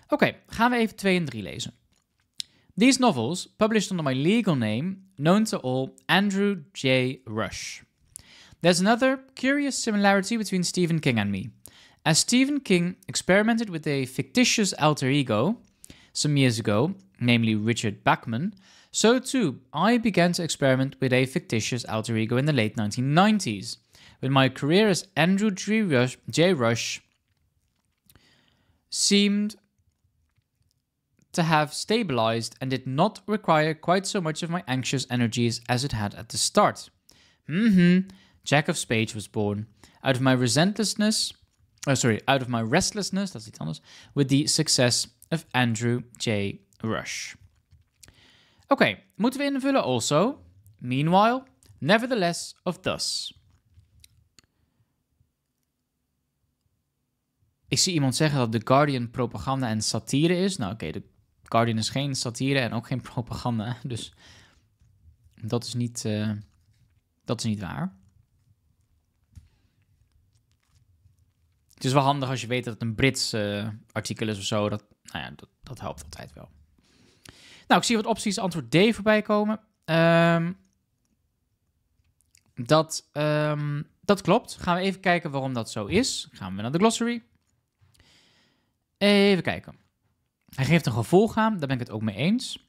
Oké, gaan we even 2 en 3 lezen. These novels, published under my legal name, known to all Andrew J. Rush. There's another curious similarity between Stephen King and me. As Stephen King experimented with a fictitious alter ego some years ago, namely Richard Bachman, so too I began to experiment with a fictitious alter ego in the late 1990s, with my career as Andrew J. Rush, J. Rush seemed to have stabilized and did not require quite so much of my anxious energies as it had at the start. Mm hmm. Jack of Spades was born. Out of my resentlessness, oh, sorry, out of my restlessness, that's iets anders, with the success of Andrew J. Rush. Oké, moeten we invullen also? Meanwhile, nevertheless of thus. Ik zie iemand zeggen dat The Guardian propaganda en satire is. Nou oké, The Guardian is geen satire en ook geen propaganda. Dus dat is niet, uh, dat is niet waar. Het is wel handig als je weet dat het een Brits eh, artikel is of zo. Dat, nou ja, dat, dat, helpt altijd wel. Nou, ik zie wat opties antwoord D voorbij komen. Ehm, dat, ehm, dat klopt. Gaan we even kijken waarom dat zo is. Gaan we naar de glossary. Even kijken. Hij geeft een gevolg aan, daar ben ik het ook mee eens.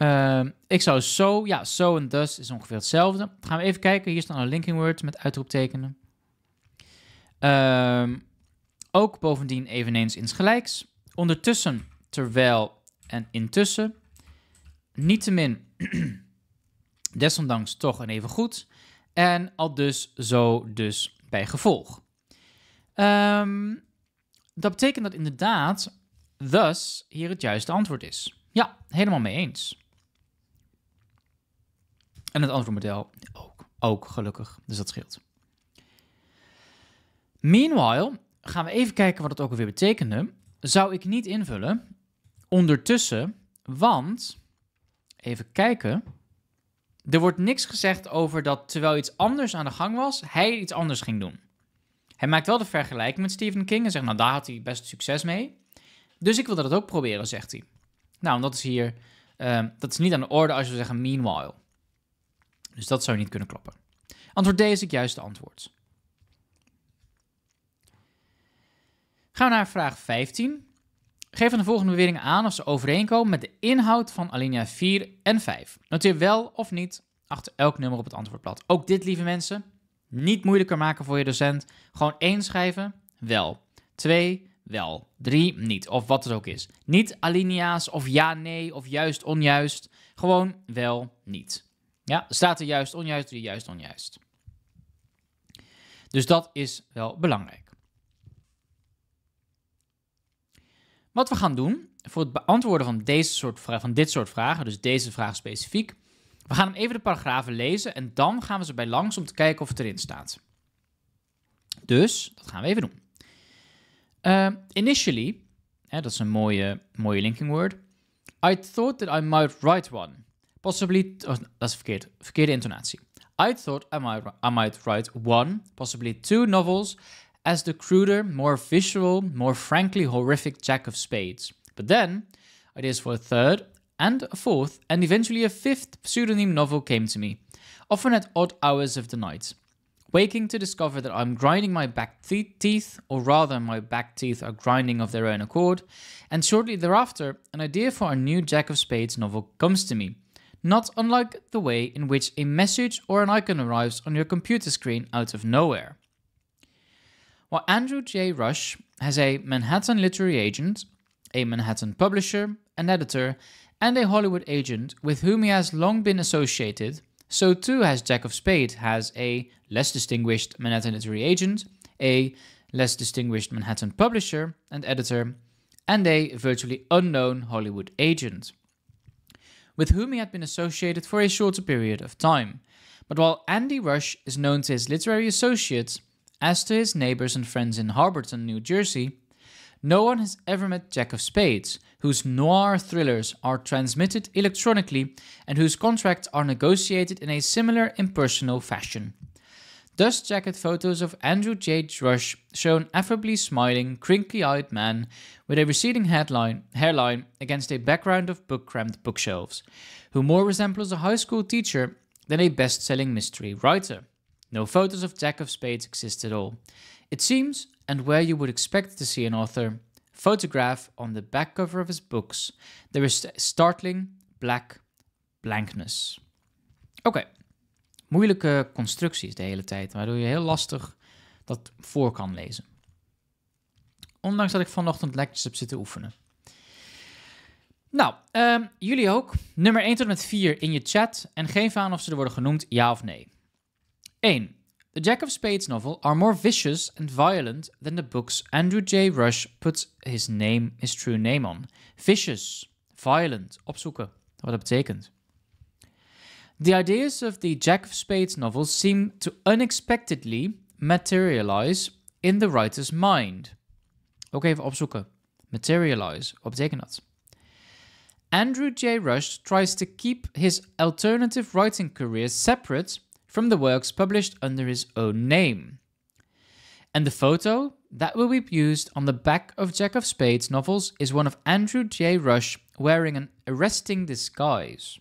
Ehm, ik zou zo, ja, zo en dus is ongeveer hetzelfde. Gaan we even kijken. Hier staan een linking words met uitroeptekenen. Ehm, ook bovendien eveneens insgelijks. Ondertussen, terwijl en intussen. Niettemin, desondanks toch en even goed. En al dus, zo dus bij gevolg. Ehm, dat betekent dat inderdaad thus hier het juiste antwoord is. Ja, helemaal mee eens. En het andere model ook, ook gelukkig. Dus dat scheelt. Meanwhile, gaan we even kijken wat het ook alweer betekende. Zou ik niet invullen. Ondertussen, want, even kijken. Er wordt niks gezegd over dat terwijl iets anders aan de gang was, hij iets anders ging doen. Hij maakt wel de vergelijking met Stephen King en zegt, nou daar had hij best succes mee. Dus ik wil dat ook proberen, zegt hij. Nou, dat is hier, eh, dat is niet aan de orde als we zeggen meanwhile. Dus dat zou niet kunnen kloppen. Antwoord D is het juiste antwoord. Gaan we naar vraag 15. Geef aan de volgende beweringen aan of ze overeenkomen met de inhoud van alinea 4 en 5. Noteer wel of niet achter elk nummer op het antwoordblad. Ook dit, lieve mensen, niet moeilijker maken voor je docent. Gewoon één schrijven, wel. 2, wel. 3, niet. Of wat het ook is. Niet alinea's of ja, nee of juist, onjuist. Gewoon wel, niet. Ja, staat er juist, onjuist, doe juist, onjuist. Dus dat is wel belangrijk. Wat we gaan doen voor het beantwoorden van, deze soort van dit soort vragen, dus deze vraag specifiek, we gaan even de paragrafen lezen en dan gaan we ze bij langs om te kijken of het erin staat. Dus dat gaan we even doen. Ehm, initially, hè, dat is een mooie, mooie linking word. I thought that I might write one. possibly, oh, that's verkeerd, verkeerde intonatie. I thought I might, I might write one, possibly two novels as the cruder, more visual, more frankly horrific Jack of Spades. But then, ideas for a third, and a fourth, and eventually a fifth pseudonym novel came to me, often at odd hours of the night. Waking to discover that I'm grinding my back teeth, or rather, my back teeth are grinding of their own accord, and shortly thereafter, an idea for a new Jack of Spades novel comes to me not unlike the way in which a message or an icon arrives on your computer screen out of nowhere. While Andrew J. Rush has a Manhattan literary agent, a Manhattan publisher, an editor, and a Hollywood agent with whom he has long been associated, so too has Jack of Spade has a less distinguished Manhattan literary agent, a less distinguished Manhattan publisher and editor, and a virtually unknown Hollywood agent with whom he had been associated for a shorter period of time. But while Andy Rush is known to his literary associates, as to his neighbors and friends in Harberton, New Jersey, no one has ever met Jack of Spades, whose noir thrillers are transmitted electronically and whose contracts are negotiated in a similar impersonal fashion dust jacket photos of Andrew J. Rush show an affably smiling, crinkly eyed man with a receding headline, hairline against a background of book crammed bookshelves, who more resembles a high school teacher than a best selling mystery writer. No photos of Jack of Spades exist at all. It seems, and where you would expect to see an author, photograph on the back cover of his books, there is startling black blankness. Okay, moeilijke constructies de hele tijd, waardoor je heel lastig dat voor kan lezen. Ondanks dat ik vanochtend lectures heb zitten oefenen. Nou, ehm, jullie ook. Nummer 1 tot en met 4 in je chat en geef aan of ze er worden genoemd, ja of nee. 1. The Jack of Spades novel are more vicious and violent than the books Andrew J. Rush puts his name, his true name on. Vicious, violent, opzoeken, wat dat betekent. The ideas of the Jack of Spades novel seem to unexpectedly materialize in the writer's mind. Ook even opzoeken. Materialize, wat betekent dat? Andrew J. Rush tries to keep his alternative writing career separate from the works published under his own name. And the photo that will be used on the back of Jack of Spades novels is one of Andrew J. Rush wearing an arresting disguise.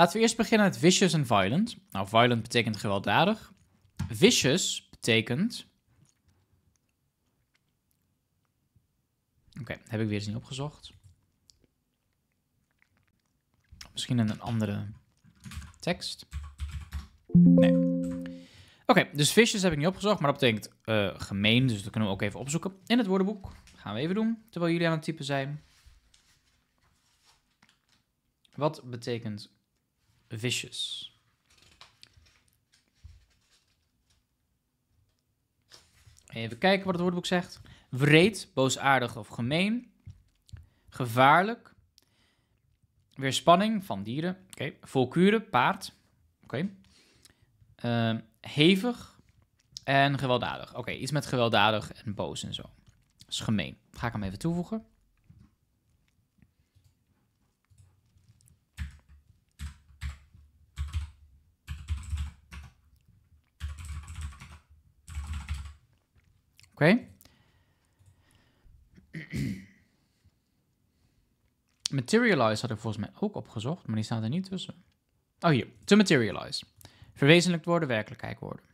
Laten we eerst beginnen met vicious en violent. Nou, violent betekent gewelddadig. Vicious betekent... Oké, heb ik weer eens niet opgezocht. Misschien in een andere tekst. Nee. Oké, dus vicious heb ik niet opgezocht, maar dat betekent eh, gemeen. Dus dat kunnen we ook even opzoeken in het woordenboek. gaan we even doen, terwijl jullie aan het typen zijn. Wat betekent vicious. Even kijken wat het woordboek zegt. Wreed, boosaardig of gemeen. Gevaarlijk. Weerspanning van dieren. Oké. Volkuren, paard. Oké. Ehm, hevig. En gewelddadig. Oké, iets met gewelddadig en boos en zo. Dat is gemeen. Ga ik hem even toevoegen. Okay? materialize had ik volgens mij ook opgezocht, maar die staat er niet tussen. Oh, hier. To materialize. Verwezenlijkt worden, werkelijkheid worden.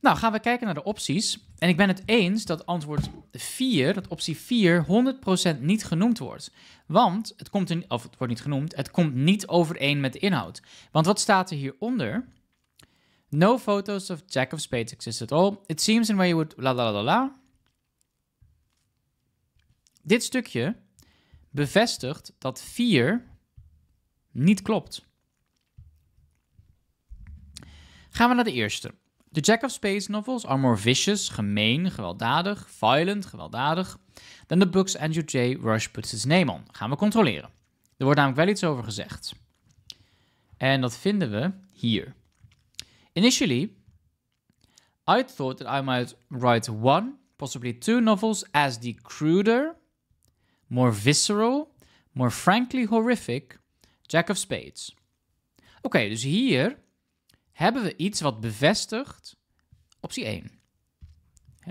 Nou, gaan we kijken naar de opties. En ik ben het eens dat antwoord 4, dat optie 4, 100% niet genoemd wordt. Want het, komt of het wordt niet genoemd, het komt niet overeen met de inhoud. Want wat staat er hieronder? No photos of Jack of Spades exist at all. It seems in where you would... La la la la. Dit stukje bevestigt dat 4 niet klopt. Gaan we naar de eerste. De Jack of Spades novels are more vicious, gemeen, gewelddadig, violent, gewelddadig, than the books Andrew J. Rush puts his name on. Gaan we controleren. Er wordt namelijk wel iets over gezegd. En dat vinden we hier. Initially, I thought that I might write one, possibly two novels as the cruder, more visceral, more frankly horrific Jack of Spades. Oké, dus hier hebben we iets wat bevestigt optie 1.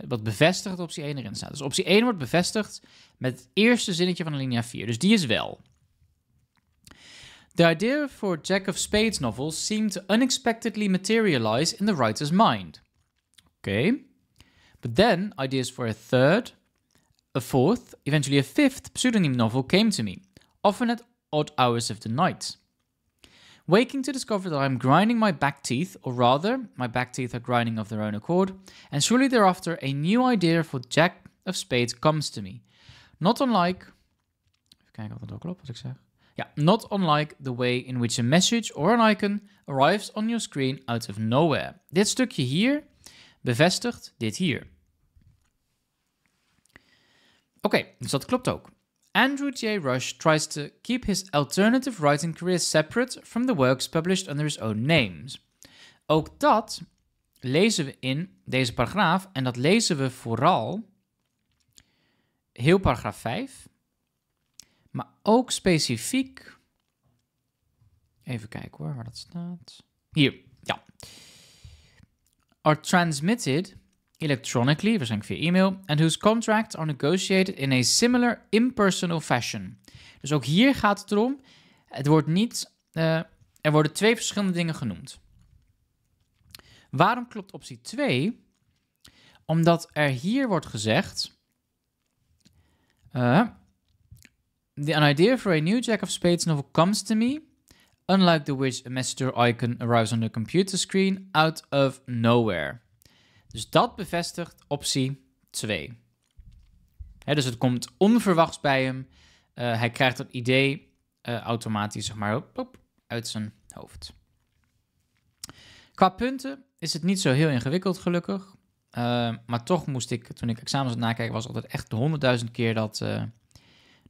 Wat bevestigt optie 1 erin staat. Dus optie 1 wordt bevestigd met het eerste zinnetje van de linia 4. Dus die is wel. The idea for Jack of Spades novels seemed to unexpectedly materialize in the writer's mind. Okay. But then ideas for a third, a fourth, eventually a fifth pseudonym novel came to me, often at odd hours of the night. Waking to discover that I'm grinding my back teeth, or rather, my back teeth are grinding of their own accord, and shortly thereafter a new idea for Jack of Spades comes to me. Not unlike. Even kijken wat er ook klopt wat ik zeg. Ja, not unlike the way in which a message or an icon arrives on your screen out of nowhere. Dit stukje hier bevestigt dit hier. Oké, dus dat klopt ook. Andrew J. Rush tries to keep his alternative writing career separate from the works published under his own names. Ook dat lezen we in deze paragraaf en dat lezen we vooral heel paragraaf 5 maar ook specifiek. Even kijken hoor, waar dat staat. Hier, ja. Are transmitted electronically, waarschijnlijk via e-mail, and whose contracts are negotiated in a similar impersonal fashion. Dus ook hier gaat het erom. Het wordt niet, eh, er worden twee verschillende dingen genoemd. Waarom klopt optie 2? Omdat er hier wordt gezegd. Uh, The, an idea for a new Jack of Spades novel comes to me. Unlike The Witch, a messenger icon arrives on the computer screen out of nowhere. Dus dat bevestigt optie 2. dus het komt onverwachts bij hem. Eh, hij krijgt dat idee eh, automatisch zeg maar, op, uit zijn hoofd. Qua punten is het niet zo heel ingewikkeld, gelukkig. Eh, maar toch moest ik, toen ik examens aan het nakijken was, altijd echt de honderdduizend keer dat,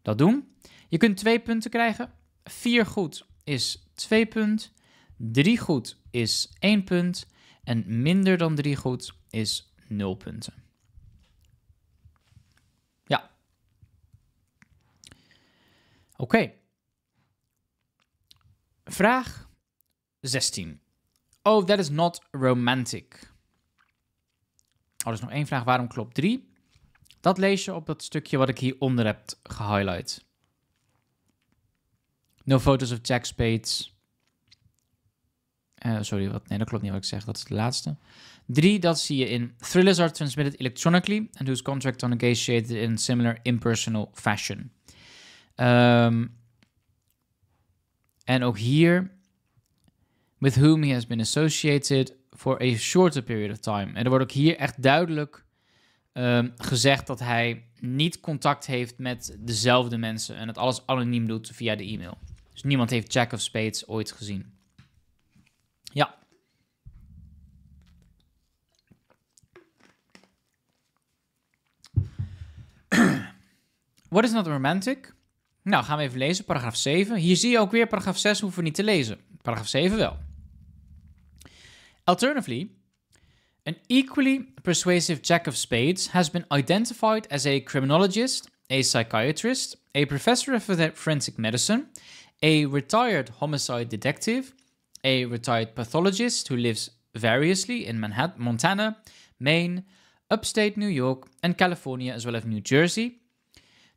dat doen. Je kunt twee punten krijgen. Vier goed is twee punten. Drie goed is één punt. En minder dan drie goed is nul punten. Ja. Oké. Vraag 16. Oh, that is not romantic. Oh, er is nog één vraag. Waarom klopt 3? Dat lees je op dat stukje wat ik hieronder heb gehighlight. No photos of Jack paid. Eh, sorry, wat, nee, dat klopt niet wat ik zeg. Dat is de laatste. Drie, dat zie je in thrillers are transmitted electronically and whose contract are negotiated in similar impersonal fashion. Ehm, en ook hier, with whom he has been associated for a shorter period of time. En er wordt ook hier echt duidelijk Ehm, gezegd dat hij niet contact heeft met dezelfde mensen en het alles anoniem doet via de e-mail. Dus niemand heeft Jack of Spades ooit gezien. Ja. What is not romantic? Nou, gaan we even lezen, paragraaf 7. Hier zie je ook weer, paragraaf 6 hoeven we niet te lezen. Paragraaf 7 wel. Alternatively, An equally persuasive Jack of Spades has been identified as a criminologist, a psychiatrist, a professor of forensic medicine, a retired homicide detective, a retired pathologist who lives variously in Manhattan, Montana, Maine, upstate New York, and California, as well as New Jersey.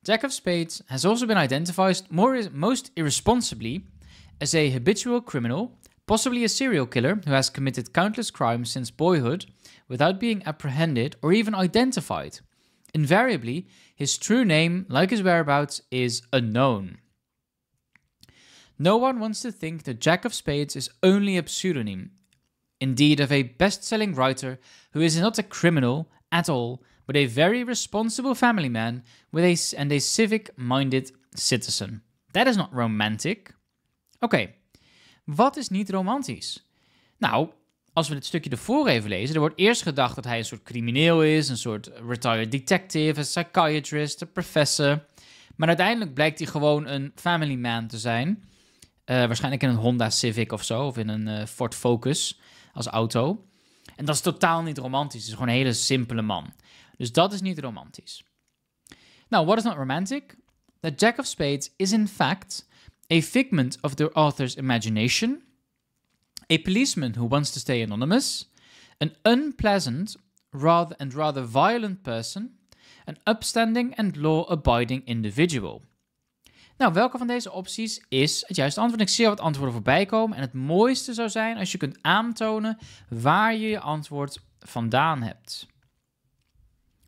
Jack of Spades has also been identified more, most irresponsibly as a habitual criminal possibly a serial killer who has committed countless crimes since boyhood without being apprehended or even identified. Invariably, his true name, like his whereabouts, is unknown. No one wants to think that Jack of Spades is only a pseudonym, indeed, of a best selling writer who is not a criminal at all, but a very responsible family man with a, and a civic minded citizen. That is not romantic. Okay, Wat is niet romantisch? Nou, als we het stukje ervoor even lezen, er wordt eerst gedacht dat hij een soort crimineel is, een soort retired detective, een psychiatrist, een professor. Maar uiteindelijk blijkt hij gewoon een family man te zijn. Eh, waarschijnlijk in een Honda Civic of zo, of in een eh, Ford Focus als auto. En dat is totaal niet romantisch. Het is gewoon een hele simpele man. Dus dat is niet romantisch. Nou, what is not romantic? That Jack of Spades is in fact a figment of the author's imagination, a policeman who wants to stay anonymous, an unpleasant rather and rather violent person, an upstanding and law-abiding individual. Nou, welke van deze opties is het juiste antwoord? Ik zie al wat antwoorden voorbij komen. En het mooiste zou zijn als je kunt aantonen waar je je antwoord vandaan hebt.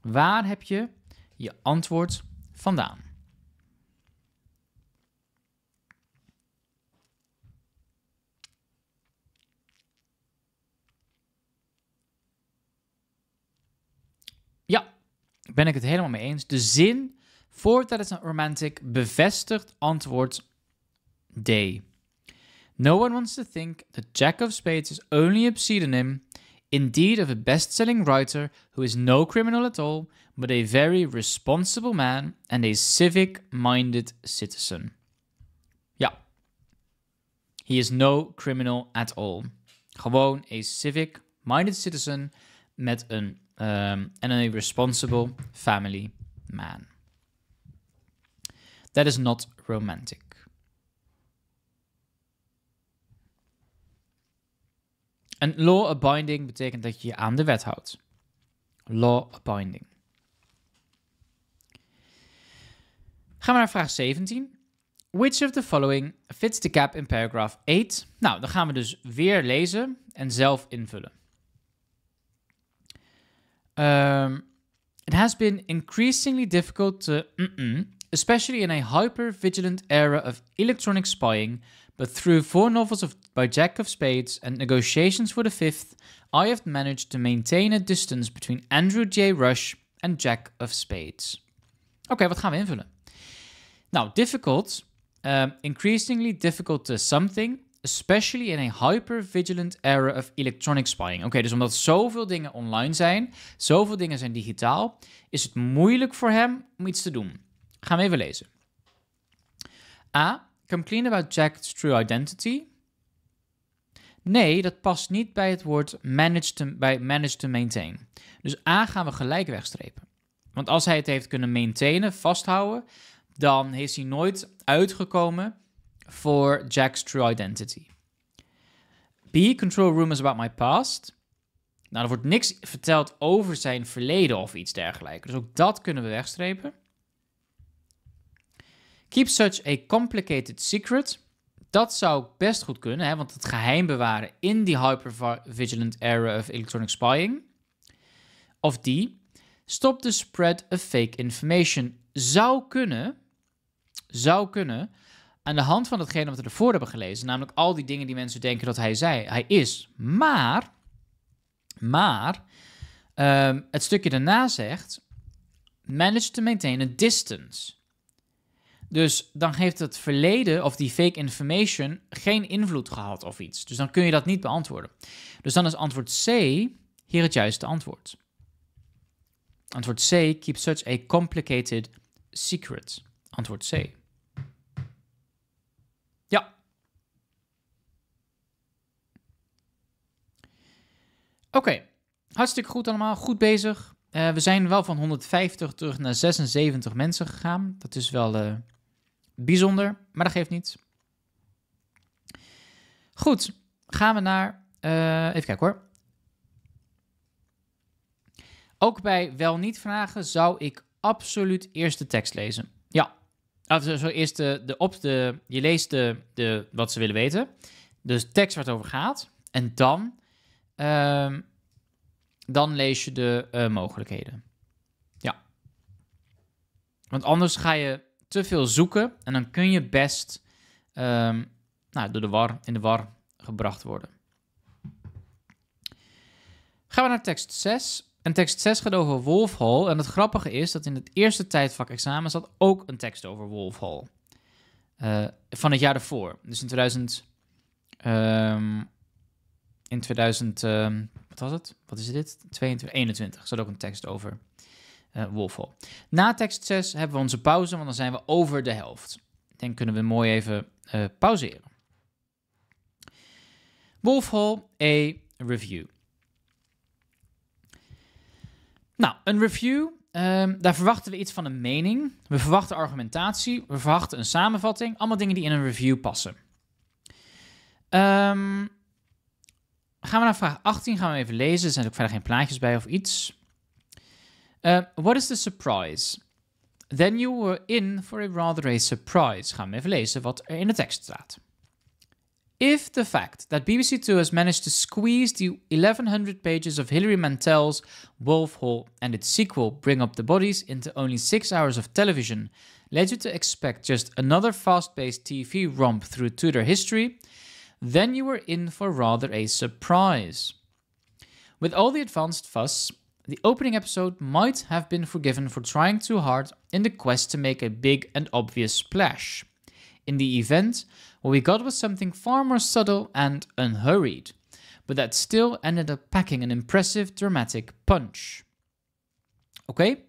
Waar heb je je antwoord vandaan? ben ik het helemaal mee eens. De zin voor is een romantic bevestigt antwoord D. No one wants to think that Jack of Spades is only a pseudonym, indeed of a best-selling writer who is no criminal at all, but a very responsible man and a civic-minded citizen. Ja. He is no criminal at all. Gewoon a civic-minded citizen met een um, and a responsible family man. That is not romantic. And law abiding betekent dat je je aan de wet houdt. Law abiding. Gaan we naar vraag 17. Which of the following fits the gap in paragraph 8? Nou, dan gaan we dus weer lezen en zelf invullen. Um, it has been increasingly difficult to, especially in a hyper vigilant era of electronic spying, but through four novels of, by Jack of Spades and negotiations for the fifth, I have managed to maintain a distance between Andrew J. Rush and Jack of Spades. Oké, okay, wat gaan we invullen? Nou, difficult, um, increasingly difficult to something, especially in a hyper-vigilant era of electronic spying. Oké, dus omdat zoveel dingen online zijn, zoveel dingen zijn digitaal, is het moeilijk voor hem om iets te doen. Gaan we even lezen. A. Come clean about Jack's true identity. Nee, dat past niet bij het woord manage to, bij manage to maintain. Dus A gaan we gelijk wegstrepen. Want als hij het heeft kunnen maintainen, vasthouden, dan is hij nooit uitgekomen for Jack's true identity. B. Control rumors about my past. Nou, er wordt niks verteld over zijn verleden of iets dergelijks. Dus ook dat kunnen we wegstrepen. Keep such a complicated secret. Dat zou best goed kunnen, hè, want het geheim bewaren in die hypervigilant era of electronic spying. Of die. Stop the spread of fake information. Zou kunnen. Zou kunnen aan de hand van datgene wat we ervoor hebben gelezen, namelijk al die dingen die mensen denken dat hij zei, hij is. Maar, maar, ehm, het stukje daarna zegt, manage to maintain a distance. Dus dan heeft het verleden of die fake information geen invloed gehad of iets. Dus dan kun je dat niet beantwoorden. Dus dan is antwoord C hier het juiste antwoord. Antwoord C, keep such a complicated secret. Antwoord C. Oké, hartstikke goed allemaal. Goed bezig. Eh, we zijn wel van 150 terug naar 76 mensen gegaan. Dat is wel eh, bijzonder, maar dat geeft niets. Goed, gaan we naar. Eh, even kijken hoor. Ook bij wel niet vragen zou ik absoluut eerst de tekst lezen. Ja, zo eerst de, de, op de, je leest de, de, wat ze willen weten. Dus tekst waar het over gaat. En dan Ehm, dan lees je de eh, mogelijkheden. Ja. Want anders ga je te veel zoeken en dan kun je best ehm, nou, door de war, in de war gebracht worden. Gaan we naar tekst 6. En tekst 6 gaat over Wolf Hall. En het grappige is dat in het eerste tijdvak examen zat ook een tekst over Wolf Hall. Eh, van het jaar daarvoor. Dus in 2000 in 2000, ehm, wat was het? Wat is dit? 22, 21, zat ook een tekst over Wolf eh, Wolfhall. Na tekst 6 hebben we onze pauze, want dan zijn we over de helft. Dan kunnen we mooi even eh, pauzeren. pauzeren. Wolfhall A review. Nou, een review ehm, daar verwachten we iets van een mening. We verwachten argumentatie. We verwachten een samenvatting. Allemaal dingen die in een review passen. Ehm gaan we naar vraag 18, gaan we even lezen. Er zijn ook verder geen plaatjes bij of iets. Eh, what is the surprise? Then you were in for a rather a surprise. Gaan we even lezen wat er in de tekst staat. If the fact that bbc Two has managed to squeeze the 1100 pages of Hilary Mantel's Wolf Hall and its sequel, Bring Up the Bodies, into only six hours of television, led you to expect just another fast paced TV romp through Tudor history, then you were in for rather a surprise. With all the advanced fuss, the opening episode might have been forgiven for trying too hard in the quest to make a big and obvious splash. In the event, what we got was something far more subtle and unhurried, but that still ended up packing an impressive dramatic punch. okay?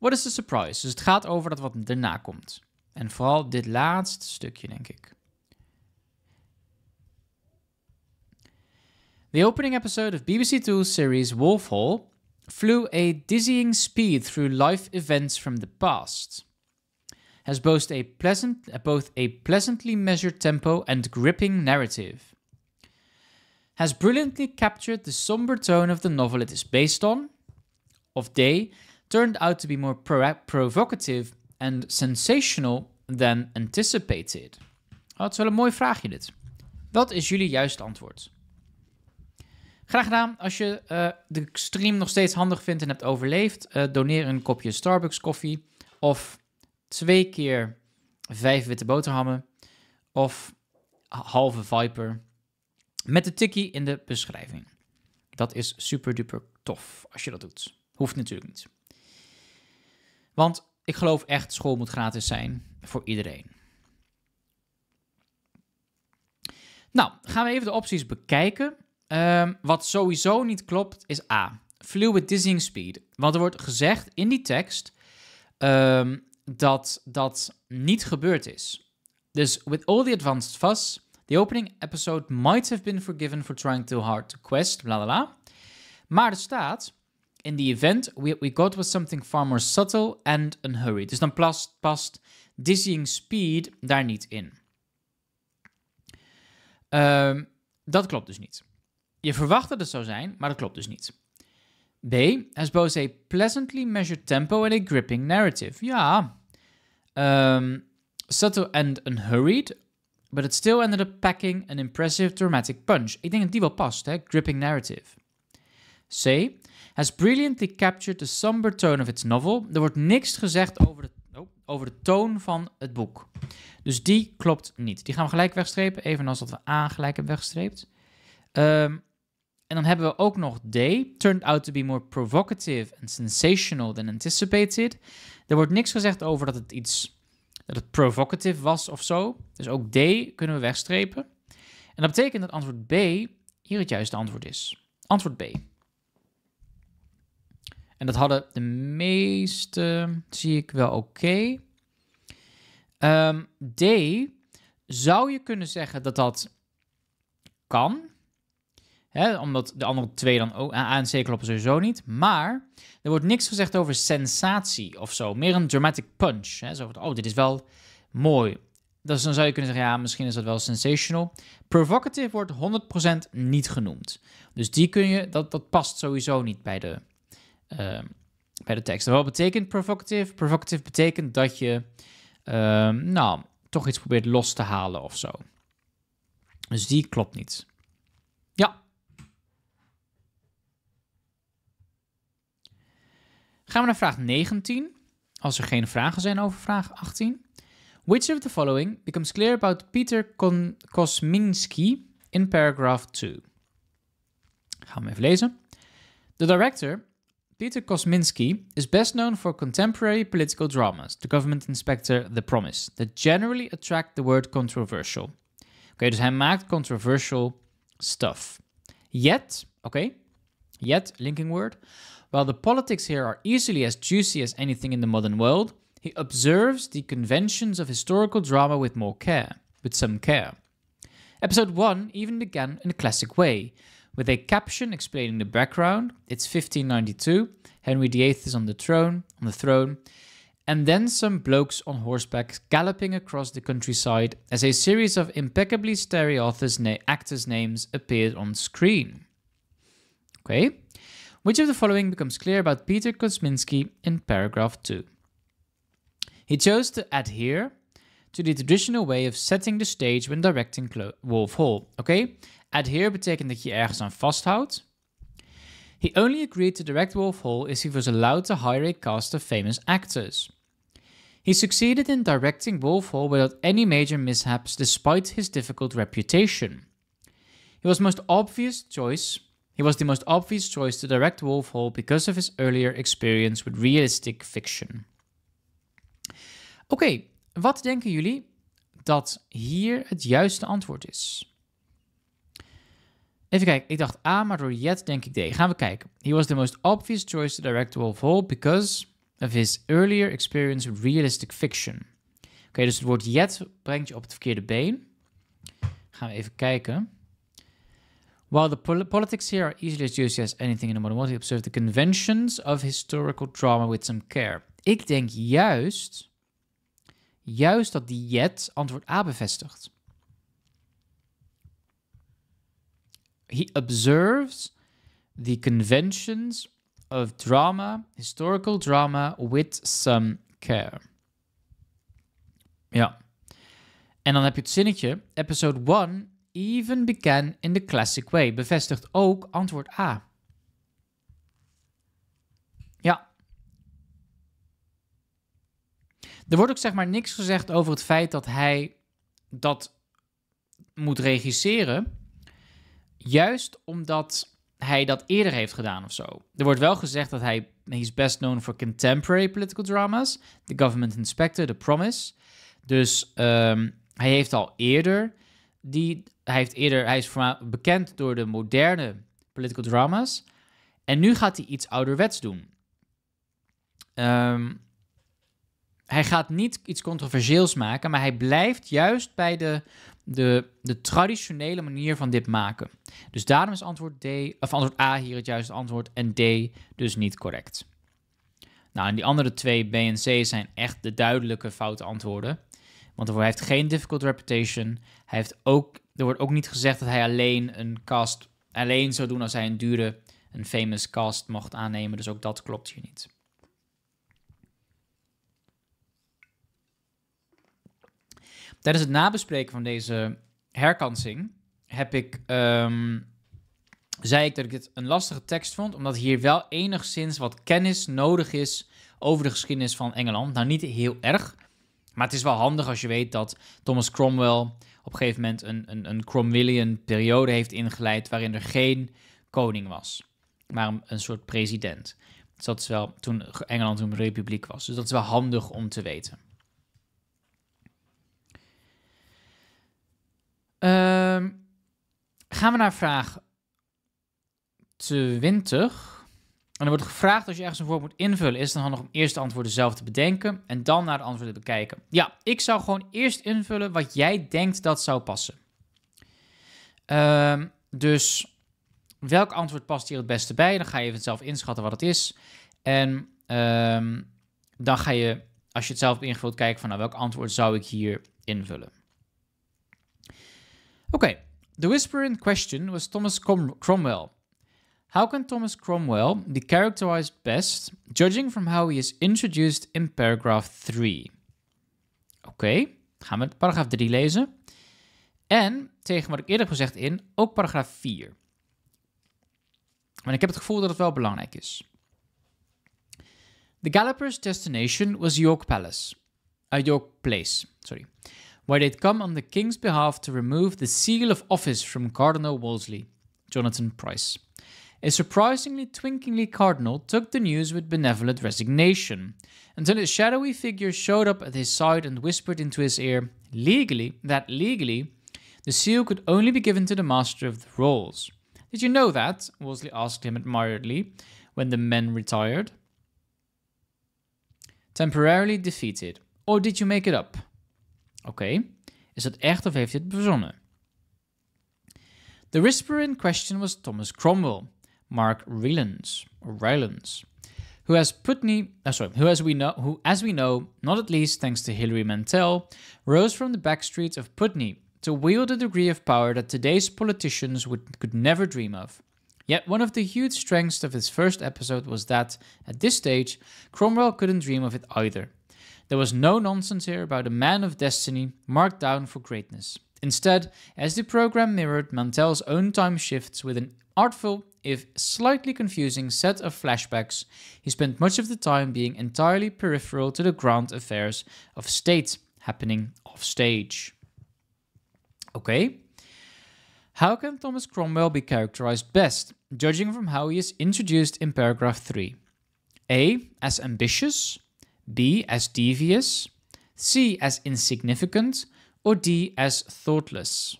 what is the surprise? Dus het gaat over dat wat daarna komt. En vooral dit laatste stukje, denk ik. The opening episode of BBC Two's series Wolf Hall flew a dizzying speed through life events from the past. Has both a pleasant, uh, both a pleasantly measured tempo and gripping narrative. Has brilliantly captured the somber tone of the novel it is based on. Of Day turned out to be more pro provocative and sensational than anticipated. Oh, het is wel een mooi vraagje dit. Wat is jullie juiste antwoord? Graag gedaan. Als je eh, de stream nog steeds handig vindt en hebt overleefd, uh, doneer een kopje Starbucks koffie. Of twee keer vijf witte boterhammen. Of halve Viper. Met de tikkie in de beschrijving. Dat is super duper tof als je dat doet. Hoeft natuurlijk niet. Want ik geloof echt, school moet gratis zijn voor iedereen. Nou, gaan we even de opties bekijken. Ehm, wat sowieso niet klopt is A. Fluid dizzying speed. Want er wordt gezegd in die tekst ehm, dat dat niet gebeurd is. Dus with all the advanced fuss, the opening episode might have been forgiven for trying too hard to quest, bla bla Maar er staat, in the event we, we got with something far more subtle and unhurried. Dus dan past, dizzying speed daar niet in. Ehm, dat klopt dus niet. Je verwacht dat het zou zijn, maar dat klopt dus niet. B. Has both a pleasantly measured tempo and a gripping narrative. Ja. Ehm, subtle and unhurried, but it still ended up packing an impressive dramatic punch. Ik denk dat die wel past, hè? Gripping narrative. C. Has brilliantly captured the somber tone of its novel. Er wordt niks gezegd over de oh, over de toon van het boek. Dus die klopt niet. Die gaan we gelijk wegstrepen, evenals dat we A gelijk hebben weggestreept. Um, en dan hebben we ook nog D. Turned out to be more provocative and sensational than anticipated. Er wordt niks gezegd over dat het iets dat het provocative was of zo. Dus ook D kunnen we wegstrepen. En dat betekent dat antwoord B hier het juiste antwoord is. Antwoord B. En dat hadden de meeste, zie ik wel oké. Ehm, D, zou je kunnen zeggen dat dat kan, Hè, omdat de andere twee dan ook eh, A en C kloppen sowieso niet. Maar er wordt niks gezegd over sensatie of zo. Meer een dramatic punch. Hè, zo van, oh, dit is wel mooi. Dus dan zou je kunnen zeggen, ja, misschien is dat wel sensational. Provocative wordt 100% niet genoemd. Dus die kun je, dat, dat past sowieso niet bij de, eh, bij de tekst. wat betekent provocative? Provocative betekent dat je, ehm, nou, toch iets probeert los te halen of zo. Dus die klopt niet. Ja, Gaan we naar vraag 19, als er geen vragen zijn over vraag 18. Which of the following becomes clear about Peter Kosminski in paragraph 2? Gaan we even lezen. The director, Peter Kosminski, is best known for contemporary political dramas, The Government Inspector, The Promise, that generally attract the word controversial. Oké, dus hij maakt controversial stuff. Yet, oké, okay, yet, linking word, While the politics here are easily as juicy as anything in the modern world, he observes the conventions of historical drama with more care, with some care. Episode 1 even began in a classic way, with a caption explaining the background. It's 1592, Henry VIII is on the throne, on the throne, and then some blokes on horseback galloping across the countryside as a series of impeccably stary authors' na actors' names appeared on screen. Okay, which of the following becomes clear about Peter Kosminski in paragraph 2? He chose to adhere to the traditional way of setting the stage when directing Wolf Hall. Okay? Adhere betekent dat je ergens aan vasthoudt. He only agreed to direct Wolf Hall if he was allowed to hire a cast of famous actors. He succeeded in directing Wolf Hall without any major mishaps despite his difficult reputation. He was most obvious choice He was the most obvious choice to direct Wolf Hall because of his earlier experience with realistic fiction. Oké, wat denken jullie dat hier het juiste antwoord is? Even kijken, ik dacht A, maar door Jet denk ik D. Gaan we kijken. He was the most obvious choice to direct Wolf Hall because of his earlier experience with realistic fiction. Oké, dus het woord Jet brengt je op het verkeerde been. Gaan we even kijken. While the politics here are easily as juicy as anything in the modern world, he observed the conventions of historical drama with some care. Ik denk juist, juist dat die Jet antwoord A bevestigt. He observes the conventions of drama, historical drama, with some care. Ja. En dan heb je het zinnetje, episode 1 even began in the classic way. Bevestigt ook antwoord A. Ja. Er wordt ook zeg maar niks gezegd over het feit dat hij dat moet regisseren. Juist omdat hij dat eerder heeft gedaan of zo. Er wordt wel gezegd dat hij is best known for contemporary political dramas, The Government Inspector, The Promise. Dus ehm, hij heeft al eerder die, hij, heeft eerder, hij is bekend door de moderne political dramas. En nu gaat hij iets ouderwets doen. Ehm, hij gaat niet iets controversieels maken, maar hij blijft juist bij de, de, de traditionele manier van dit maken. Dus daarom is antwoord, D, of antwoord A hier het juiste antwoord en D dus niet correct. Nou, en die andere twee B en C zijn echt de duidelijke foute antwoorden. Want hij heeft geen difficult reputation. Hij heeft ook, er wordt ook niet gezegd dat hij alleen een cast alleen zou doen als hij een dure, een famous cast mocht aannemen. Dus ook dat klopt hier niet. Tijdens het nabespreken van deze herkansing heb ik, ehm, zei ik dat ik dit een lastige tekst vond, omdat hier wel enigszins wat kennis nodig is over de geschiedenis van Engeland. Nou, niet heel erg, maar het is wel handig als je weet dat Thomas Cromwell op een gegeven moment een, een, een Cromwellian periode heeft ingeleid waarin er geen koning was, maar een, soort president. Dus dat is wel toen Engeland een republiek was. Dus dat is wel handig om te weten. Ehm, gaan we naar vraag 20 er wordt gevraagd als je ergens een woord moet invullen, is het dan handig om eerst de antwoorden zelf te bedenken en dan naar de antwoorden te bekijken? Ja, ik zou gewoon eerst invullen wat jij denkt dat zou passen. Ehm, dus welk antwoord past hier het beste bij? Dan ga je even zelf inschatten wat het is. En ehm, dan ga je, als je het zelf hebt ingevuld, kijken van nou, welk antwoord zou ik hier invullen. Oké, the whisper in question was Thomas Cromwell. How can Thomas Cromwell be characterized best, judging from how he is introduced in paragraph 3? Oké, gaan we paragraaf 3 lezen. En tegen wat ik eerder heb gezegd in, ook paragraaf 4. Want ik heb het gevoel dat het wel belangrijk is. The Galloper's destination was York Palace, a uh, York Place, sorry, where they'd come on the king's behalf to remove the seal of office from Cardinal Wolsey, Jonathan Price. a surprisingly twinklingly cardinal took the news with benevolent resignation, until a shadowy figure showed up at his side and whispered into his ear legally that legally the seal could only be given to the master of the rolls. Did you know that? Wolseley asked him admiringly when the men retired. Temporarily defeated. Or did you make it up? okay. is that echt of heeft het verzonnen? The whisperer in question was Thomas Cromwell, Mark Rylance, or who has Putney, uh, sorry, who as we know, who as we know, not at least thanks to Hilary Mantel, rose from the backstreets of Putney to wield a degree of power that today's politicians would, could never dream of. Yet one of the huge strengths of his first episode was that, at this stage, Cromwell couldn't dream of it either. There was no nonsense here about a man of destiny marked down for greatness. Instead, as the program mirrored Mantel's own time shifts with an artful if slightly confusing set of flashbacks, he spent much of the time being entirely peripheral to the grand affairs of state happening offstage. Okay. How can Thomas Cromwell be characterized best, judging from how he is introduced in paragraph 3? A. As ambitious, B. As devious, C. As insignificant, or D. As thoughtless.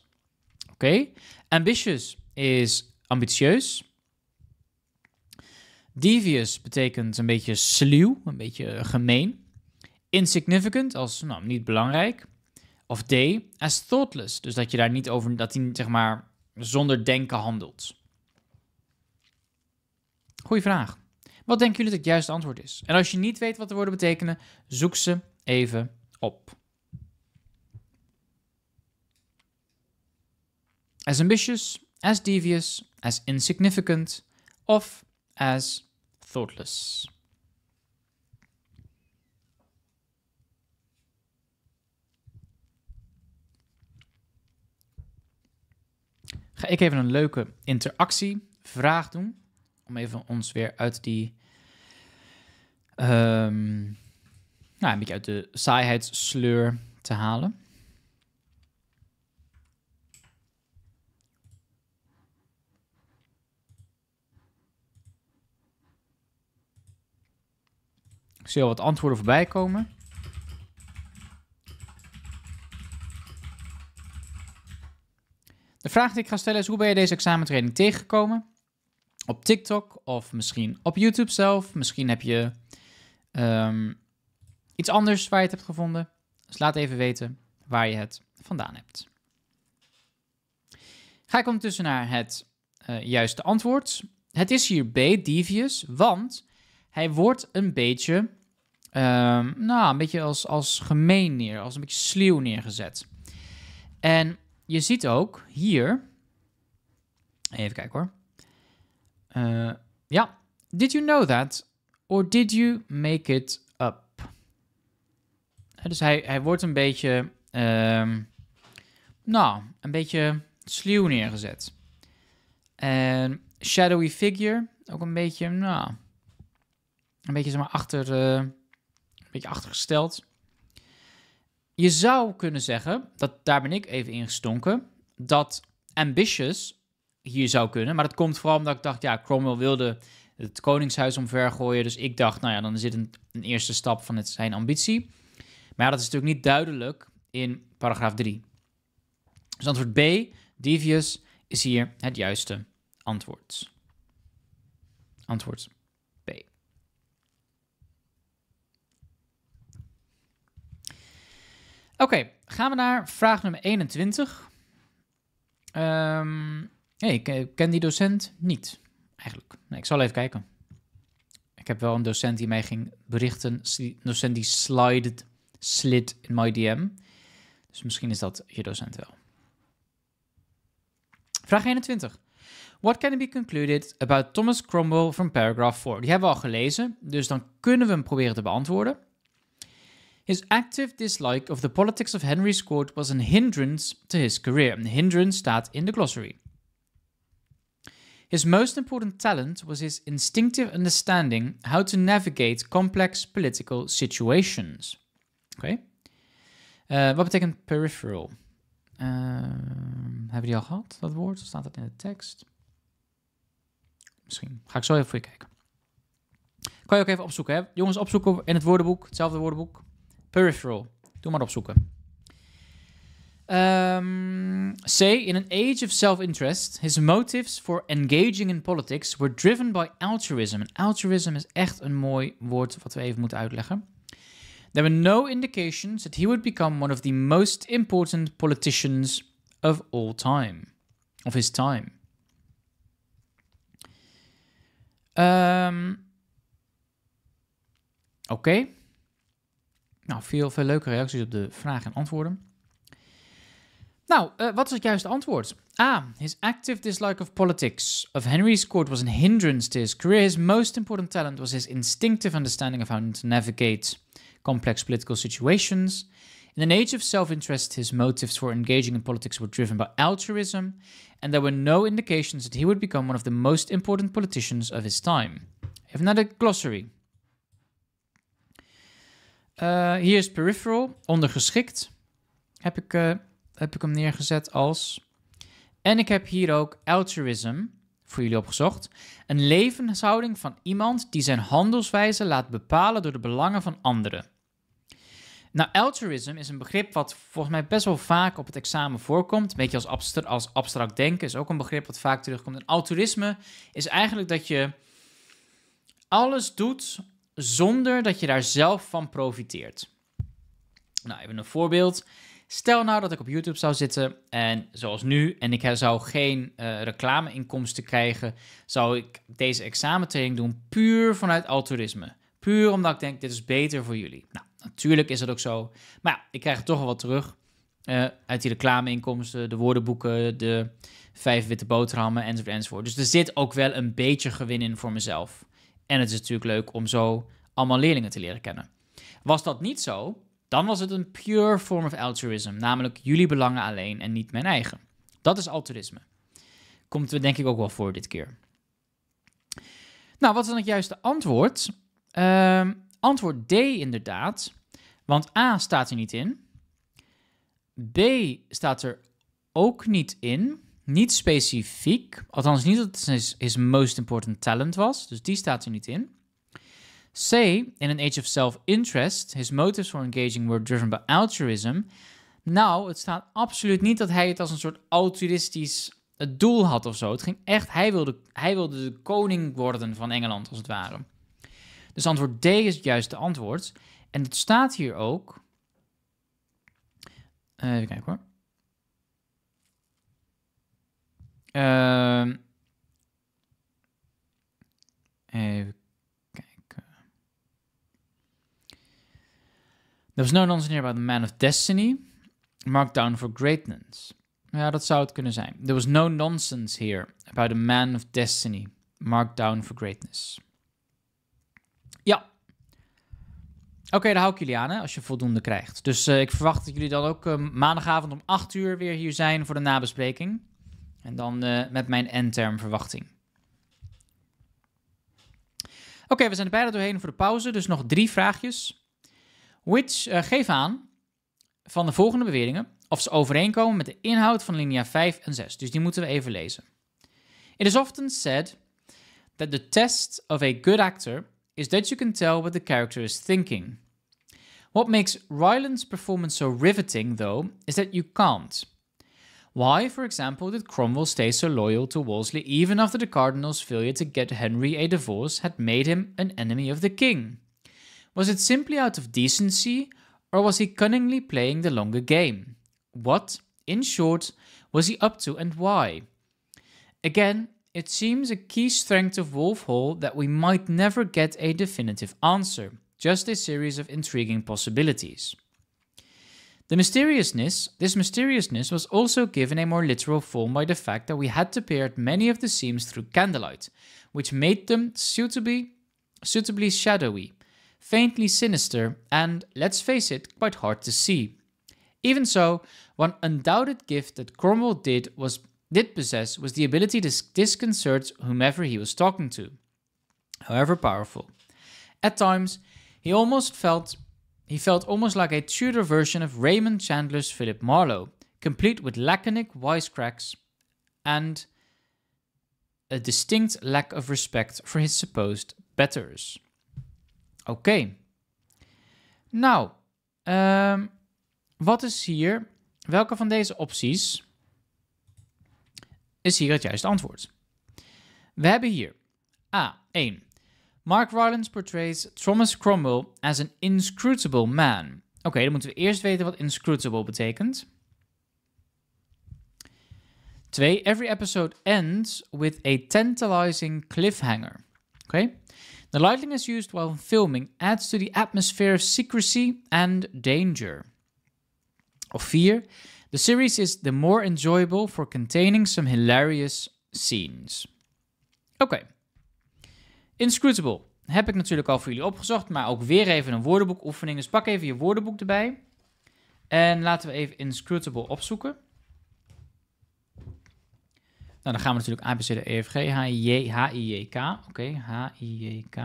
Okay? Ambitious is ambitieus. Devious betekent een beetje sluw, een beetje gemeen. Insignificant als nou, niet belangrijk. Of D as thoughtless, dus dat je daar niet over, dat hij zeg maar zonder denken handelt. Goeie vraag. Wat denken jullie dat het juiste antwoord is? En als je niet weet wat de woorden betekenen, zoek ze even op. As ambitious, as devious, as insignificant of as thoughtless. Ga ik even een leuke interactievraag doen. Om even ons weer uit die. Ehm, nou, een beetje uit de saaiheidssleur te halen. Ik zie al wat antwoorden voorbij komen. De vraag die ik ga stellen is: hoe ben je deze examentraining tegengekomen? Op TikTok of misschien op YouTube zelf? Misschien heb je ehm, iets anders waar je het hebt gevonden. Dus laat even weten waar je het vandaan hebt. Ga ik ondertussen naar het eh, juiste antwoord. Het is hier B, devious, want hij wordt een beetje, ehm, nou, een beetje als, als gemeen neer, als een beetje sluw neergezet. En je ziet ook hier, even kijken hoor. Eh, ja, did you know that? Or did you make it up? Eh, dus hij, hij wordt een beetje, ehm, nou, een beetje sluw neergezet. En shadowy figure, ook een beetje, nou, een beetje, zeg maar, achter, eh, een beetje achtergesteld. Je zou kunnen zeggen, dat, daar ben ik even ingestonken, dat Ambitious hier zou kunnen. Maar dat komt vooral omdat ik dacht, ja, Cromwell wilde het koningshuis omvergooien. Dus ik dacht, nou ja, dan is een, een eerste stap van het, zijn ambitie. Maar dat is natuurlijk niet duidelijk in paragraaf 3. Dus antwoord B, devious, is hier het juiste antwoord. Antwoord. Oké, gaan we naar vraag nummer 21. Ehm, ik ken die docent niet, eigenlijk. Nee, ik zal even kijken. Ik heb wel een docent die mij ging berichten. Een docent die slided, slid in my DM. Dus misschien is dat je docent wel. Vraag 21. What can be concluded about Thomas Cromwell from paragraph 4? Die hebben we al gelezen, dus dan kunnen we hem proberen te beantwoorden. His active dislike of the politics of Henry's court was a hindrance to his career, and hindrance that in the glossary. His most important talent was his instinctive understanding how to navigate complex political situations. Okay. Uh, wat betekent peripheral? Uh, hebben we die al gehad, dat woord? Of staat dat in de tekst? Misschien. Ga ik zo even voor je kijken. Kan je ook even opzoeken, hè? Jongens, opzoeken in het woordenboek, hetzelfde woordenboek. Peripheral. Doe maar opzoeken. Say ehm, C. In an age of self-interest, his motives for engaging in politics were driven by altruism. En altruism is echt een mooi woord wat we even moeten uitleggen. There were no indications that he would become one of the most important politicians of all time. Of his time. Um, Oké. Nou, veel, veel leuke reacties op de vragen en antwoorden. Nou, eh, wat is het juiste antwoord? A. His active dislike of politics of Henry's court was a hindrance to his career. His most important talent was his instinctive understanding of how to navigate complex political situations. In an age of self-interest, his motives for engaging in politics were driven by altruism, and there were no indications that he would become one of the most important politicians of his time. Even een glossary. Eh, hier is peripheral, ondergeschikt. Heb ik, eh, heb ik hem neergezet als. En ik heb hier ook altruism voor jullie opgezocht. Een levenshouding van iemand die zijn handelswijze laat bepalen door de belangen van anderen. Nou, altruism is een begrip wat volgens mij best wel vaak op het examen voorkomt. Een beetje als, als abstract denken is ook een begrip wat vaak terugkomt. En altruïsme is eigenlijk dat je alles doet zonder dat je daar zelf van profiteert. Nou, even een voorbeeld. Stel nou dat ik op YouTube zou zitten en zoals nu, en ik zou geen uh, reclameinkomsten krijgen, zou ik deze examentraining doen puur vanuit altruïsme. Puur omdat ik denk, dit is beter voor jullie. Nou, natuurlijk is dat ook zo. Maar ja, ik krijg toch wel wat terug eh, uit die reclameinkomsten, de woordenboeken, de vijf witte boterhammen enzovoort, enzovoort. Dus er zit ook wel een beetje gewin in voor mezelf. En het is natuurlijk leuk om zo allemaal leerlingen te leren kennen. Was dat niet zo, dan was het een pure form of altruism, namelijk jullie belangen alleen en niet mijn eigen. Dat is altruïsme. Komt we denk ik ook wel voor dit keer. Nou, wat is dan het juiste antwoord? Ehm, antwoord D inderdaad, want A staat er niet in. B staat er ook niet in niet specifiek, althans niet dat het his, most important talent was, dus die staat er niet in. C, in an age of self-interest, his motives for engaging were driven by altruism. Nou, het staat absoluut niet dat hij het als een soort altruïstisch eh, doel had of zo. Het ging echt, hij wilde, hij wilde de koning worden van Engeland, als het ware. Dus antwoord D is het juiste antwoord. En het staat hier ook. Eh, even kijken hoor. Uh, even kijken. There was no nonsense here about the man of destiny. Markdown for greatness. Ja, dat zou het kunnen zijn. There was no nonsense here about the man of destiny. Markdown for greatness. Ja. Oké, okay, daar hou ik jullie aan hè, als je voldoende krijgt. Dus eh, ik verwacht dat jullie dan ook eh, maandagavond om 8 uur weer hier zijn voor de nabespreking. En dan eh, met mijn n-term verwachting. Oké, we zijn er bijna doorheen voor de pauze, dus nog drie vraagjes. Which, uh, geef aan van de volgende beweringen of ze overeenkomen met de inhoud van linea 5 en 6. Dus die moeten we even lezen. It is often said that the test of a good actor is that you can tell what the character is thinking. What makes Ryland's performance so riveting, though, is that you can't. Why, for example, did Cromwell stay so loyal to Wolsey even after the cardinal's failure to get Henry a divorce had made him an enemy of the king? Was it simply out of decency, or was he cunningly playing the longer game? What, in short, was he up to and why? Again, it seems a key strength of Wolf Hall that we might never get a definitive answer, just a series of intriguing possibilities. The mysteriousness, this mysteriousness was also given a more literal form by the fact that we had to peer at many of the seams through candlelight, which made them suitably, suitably shadowy, faintly sinister, and, let's face it, quite hard to see. Even so, one undoubted gift that Cromwell did was did possess was the ability to disconcert whomever he was talking to, however powerful. At times, he almost felt He felt almost like a Tudor version of Raymond Chandler's Philip Marlowe, complete with laconic wisecracks and a distinct lack of respect for his supposed betters. Oké. Nou, ehm, wat is hier? Welke van deze opties is hier het juiste antwoord? We hebben hier A. 1. Mark Rylance portrays Thomas Cromwell as an inscrutable man. Oké, okay, dan moeten we eerst weten wat inscrutable betekent. 2. Every episode ends with a tantalizing cliffhanger. Okay? The lighting is used while filming adds to the atmosphere of secrecy and danger. Of fear. The series is the more enjoyable for containing some hilarious scenes. Oké. Okay. Inscrutable heb ik natuurlijk al voor jullie opgezocht, maar ook weer even een woordenboekoefening. Dus pak even je woordenboek erbij. En laten we even inscrutable opzoeken. Nou, dan gaan we natuurlijk A, B, C, D, E, F, G, H, I, J, H, I, J, K. Oké, H, I, J, K.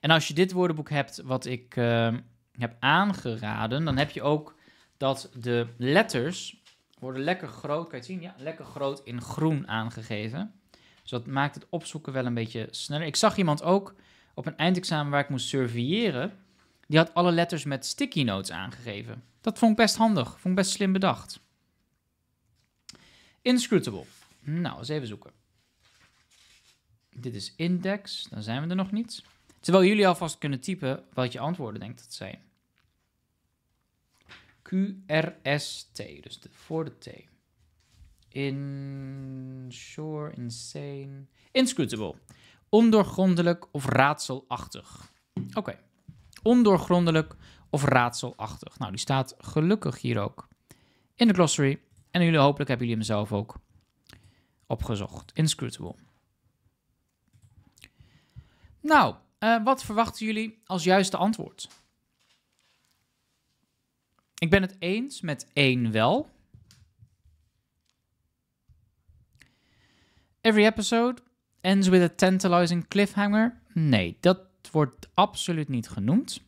En als je dit woordenboek hebt wat ik ehm, heb aangeraden, dan heb je ook dat de letters worden lekker groot, kan je het zien? Ja, lekker groot in groen aangegeven. Dus dat maakt het opzoeken wel een beetje sneller. Ik zag iemand ook op een eindexamen waar ik moest surveilleren. Die had alle letters met sticky notes aangegeven. Dat vond ik best handig. Vond ik best slim bedacht. Inscrutable. Nou, eens even zoeken. Dit is index. Dan zijn we er nog niet. Terwijl jullie alvast kunnen typen wat je antwoorden denkt dat zijn. T. dus de, voor de T. Insure, insane. Inscrutable. Ondoorgrondelijk of raadselachtig. Oké. Okay. Ondoorgrondelijk of raadselachtig. Nou, die staat gelukkig hier ook in de glossary. En jullie, hopelijk hebben jullie hem zelf ook opgezocht. Inscrutable. Nou, eh, wat verwachten jullie als juiste antwoord? Ik ben het eens met één wel. Every episode ends with a tantalizing cliffhanger. Nee, dat wordt absoluut niet genoemd.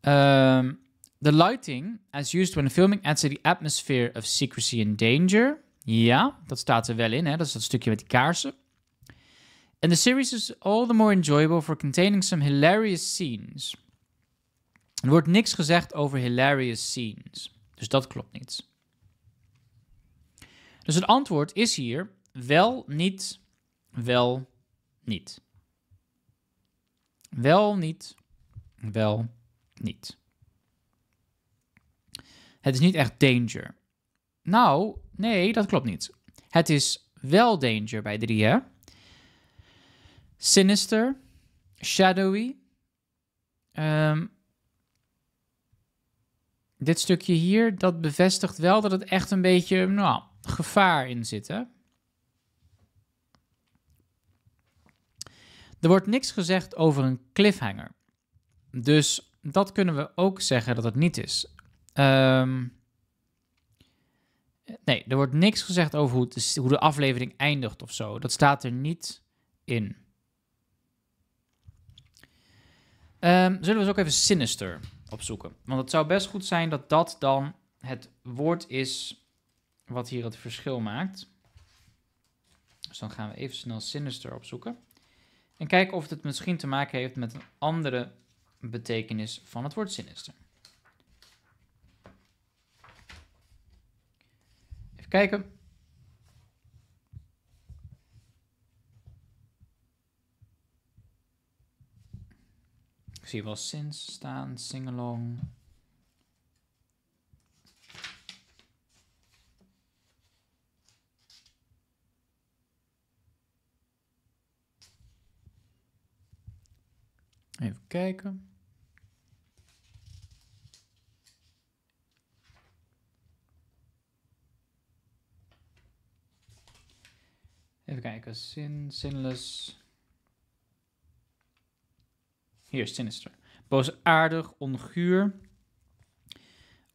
Ehm, the lighting, as used when filming, adds to the atmosphere of secrecy and danger. Ja, dat staat er wel in, hè? dat is dat stukje met die kaarsen. And the series is all the more enjoyable for containing some hilarious scenes. Er wordt niks gezegd over hilarious scenes. Dus dat klopt niet. Dus het antwoord is hier wel, niet, wel, niet. Wel, niet, wel, niet. Het is niet echt danger. Nou, nee, dat klopt niet. Het is wel danger bij Drie. hè? Sinister, shadowy. Ehm, dit stukje hier, dat bevestigt wel dat het echt een beetje, nou, gevaar in zitten. Er wordt niks gezegd over een cliffhanger. Dus dat kunnen we ook zeggen dat het niet is. Ehm, nee, er wordt niks gezegd over hoe, hoe de aflevering eindigt of zo. Dat staat er niet in. Ehm, zullen we eens ook even sinister opzoeken? Want het zou best goed zijn dat dat dan het woord is wat hier het verschil maakt. Dus dan gaan we even snel Sinister opzoeken. En kijken of het misschien te maken heeft met een andere betekenis van het woord sinister. Even kijken. Ik zie wel Sins staan, singalong. Even kijken. Even kijken, sin, sinless. Hier, sinister. Boosaardig, onguur.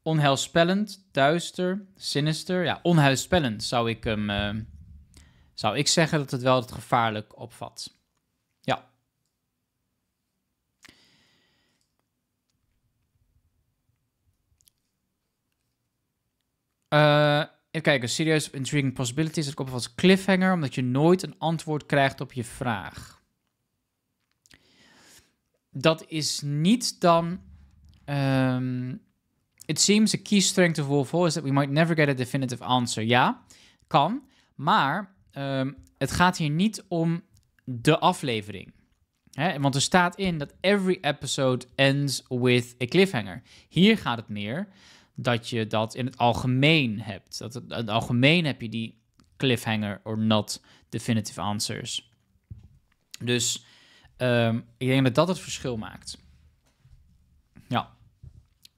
Onheilspellend, duister, sinister. Ja, onheilspellend zou ik hem... Eh, zou ik zeggen dat het wel het gevaarlijk opvat. Eh, even kijken, Serious Intriguing Possibilities. Het komt een cliffhanger, omdat je nooit een antwoord krijgt op je vraag. Dat is niet dan... Ehm, it seems a key strength of Wolf Hall is that we might never get a definitive answer. Ja, kan. Maar ehm, het gaat hier niet om de aflevering. Hè? Want er staat in dat every episode ends with a cliffhanger. Hier gaat het meer dat je dat in het algemeen hebt. Dat in het algemeen heb je die cliffhanger or not definitive answers. Dus ehm, ik denk dat dat het verschil maakt. Ja.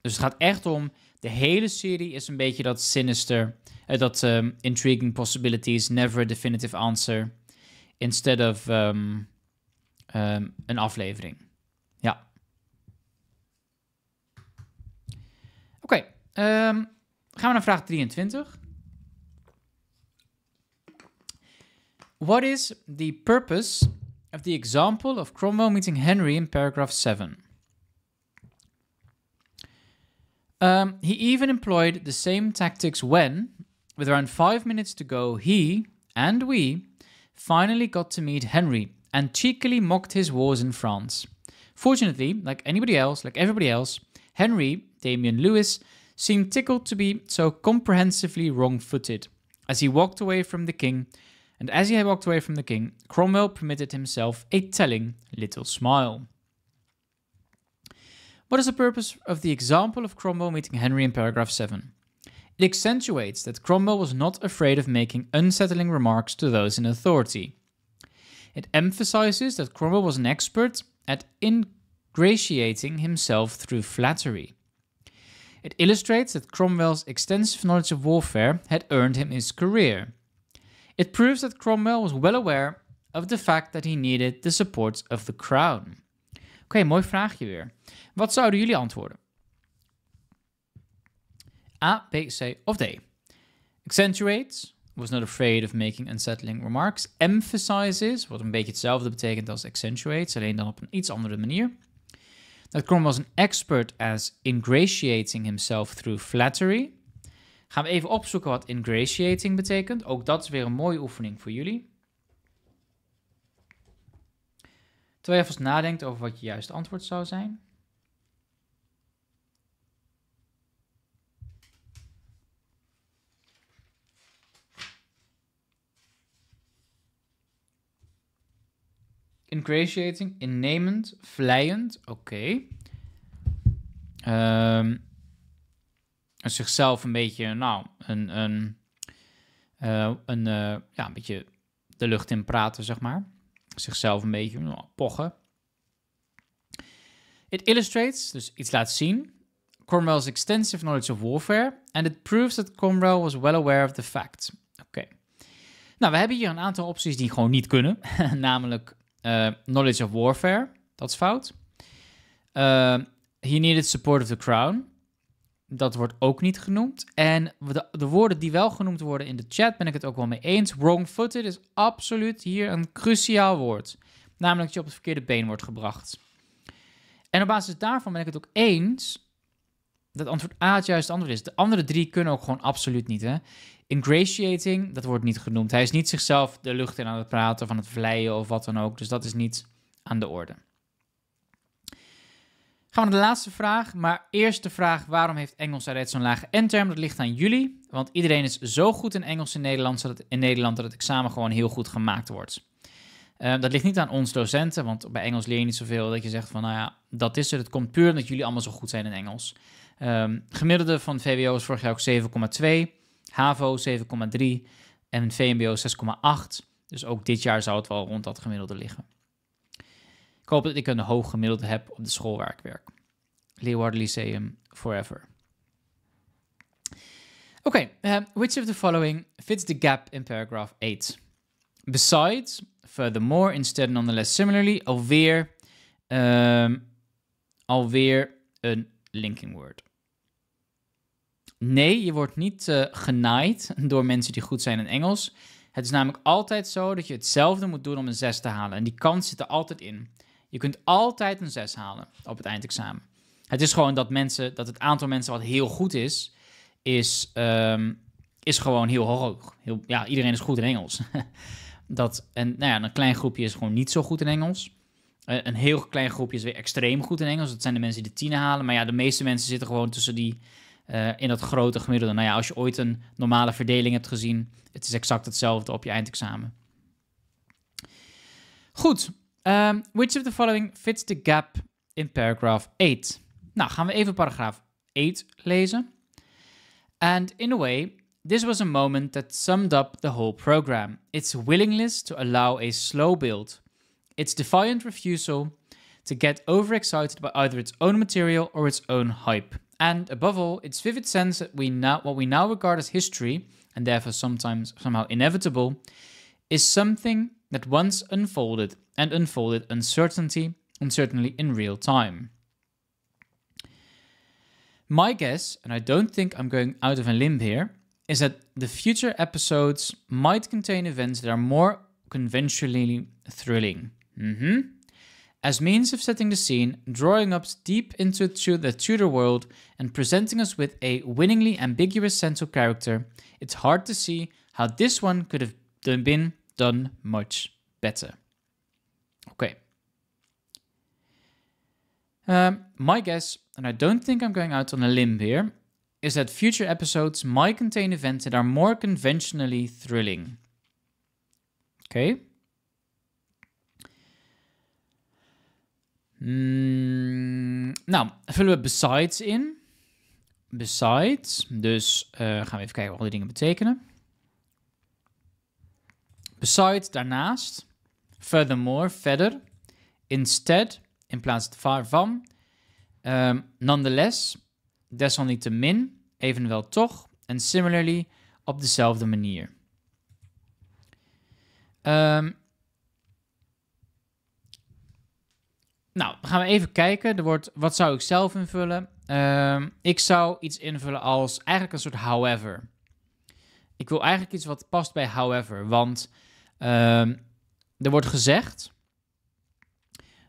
Dus het gaat echt om. De hele serie is een beetje dat sinister. Eh, dat um, intriguing possibilities, never a definitive answer. Instead of ehm, een aflevering. Ehm, gaan we naar vraag 23. What is the purpose of the example of Cromwell meeting Henry in paragraph 7? Um, ehm, he even employed the same tactics when, with around five minutes to go, he and we finally got to meet Henry and cheekily mocked his wars in France. Fortunately, like anybody else, like everybody else, Henry, Damien Lewis, seemed tickled to be so comprehensively wrong footed. As he walked away from the king, and as he walked away from the king, Cromwell permitted himself a telling little smile. What is the purpose of the example of Cromwell meeting Henry in paragraph 7? It accentuates that Cromwell was not afraid of making unsettling remarks to those in authority. It emphasizes that Cromwell was an expert at ingratiating himself through flattery. It illustrates that Cromwell's extensive knowledge of warfare had earned him his career. It proves that Cromwell was well aware of the fact that he needed the support of the crown. Oké, okay, mooi vraagje weer. Wat zouden jullie antwoorden? A, B, C of D? Accentuates, was not afraid of making unsettling remarks. Emphasizes, wat een beetje hetzelfde betekent als accentuates, alleen dan op een iets andere manier. that Cromwell was an expert as ingratiating himself through flattery. Gaan we even opzoeken wat ingratiating betekent. Ook dat is weer een mooie oefening voor jullie. Terwijl je vast nadenkt over wat je juiste antwoord zou zijn. ingratiating, innemend, vleiend, oké. Ehm, zichzelf een beetje, nou, een, een, eh, een, eh, ja, een beetje de lucht in praten, zeg maar. Zichzelf een beetje nou, pochen. It illustrates, dus iets laat zien, Cornwall's extensive knowledge of warfare. And it proves that Cornwall was well aware of the fact. Oké. Nou, we hebben hier een aantal opties die gewoon niet kunnen. namelijk eh, knowledge of warfare. Dat is fout. Eh, he needed support of the crown. Dat wordt ook niet genoemd. En de, de, woorden die wel genoemd worden in de chat ben ik het ook wel mee eens. Wrong-footed is absoluut hier een cruciaal woord. Namelijk dat je op het verkeerde been wordt gebracht. En op basis daarvan ben ik het ook eens dat antwoord A het juiste antwoord is. De andere drie kunnen ook gewoon absoluut niet. Hè? Ingratiating, dat wordt niet genoemd. Hij is niet zichzelf de lucht in aan het praten, van het vleien of wat dan ook. Dus dat is niet aan de orde. Gaan we naar de laatste vraag. Maar eerst de vraag: waarom heeft Engels daaruit zo'n lage N-term? Dat ligt aan jullie. Want iedereen is zo goed in Engels in Nederland, dat, in Nederland, dat het examen gewoon heel goed gemaakt wordt. Ehm, dat ligt niet aan ons docenten, want bij Engels leer je niet zoveel dat je zegt van, nou ja, dat is het. Het komt puur omdat jullie allemaal zo goed zijn in Engels. Ehm, gemiddelde van VWO is vorig jaar ook 7,2. HAVO 7,3 en VMBO 6,8. Dus ook dit jaar zou het wel rond dat gemiddelde liggen. Ik hoop dat ik een hoog gemiddelde heb op de school waar ik werk. Lyceum Forever. Oké, eh, which of the following fits the gap in paragraph 8? Besides, furthermore, instead, nonetheless, similarly, alweer, ehm, alweer een linking word. Nee, je wordt niet uh, genaaid door mensen die goed zijn in Engels. Het is namelijk altijd zo dat je hetzelfde moet doen om een 6 te halen. En die kans zit er altijd in. Je kunt altijd een 6 halen op het eindexamen. Het is gewoon dat, mensen, dat het aantal mensen wat heel goed is, is, ehm, is gewoon heel hoog. Heel, ja, iedereen is goed in Engels. dat, en nou ja, een klein groepje is gewoon niet zo goed in Engels. Eh, een heel klein groepje is weer extreem goed in Engels. Dat zijn de mensen die de tien halen. Maar ja, de meeste mensen zitten gewoon tussen die eh, in dat grote gemiddelde. Nou ja, als je ooit een normale verdeling hebt gezien, het is exact hetzelfde op je eindexamen. Goed, ehm, which of the following fits the gap in paragraph 8? Nou, gaan we even paragraaf 8 lezen. And in a way, this was a moment that summed up the whole program. Its willingness to allow a slow build. Its defiant refusal to get overexcited by either its own material or its own hype. And above all, its vivid sense that we now, what we now regard as history, and therefore sometimes somehow inevitable, is something that once unfolded and unfolded uncertainty, uncertainly in real time. My guess, and I don't think I'm going out of a limb here, is that the future episodes might contain events that are more conventionally thrilling. Mm-hmm as means of setting the scene, drawing us deep into the Tudor world, and presenting us with a winningly ambiguous central character, it's hard to see how this one could have been done much better. Okay. Um, my guess, and I don't think I'm going out on a limb here, is that future episodes might contain events that are more conventionally thrilling. Okay. Mm, nou, vullen we besides in. Besides. Dus eh, gaan we even kijken wat al die dingen betekenen. Besides, daarnaast. Furthermore, verder. Instead, in plaats van. Um, nonetheless, desalniettemin, evenwel toch. En similarly, op dezelfde manier. Um, Nou, dan gaan we even kijken. Er wordt, wat zou ik zelf invullen? Ehm, ik zou iets invullen als eigenlijk een soort however. Ik wil eigenlijk iets wat past bij however. Want ehm, er wordt gezegd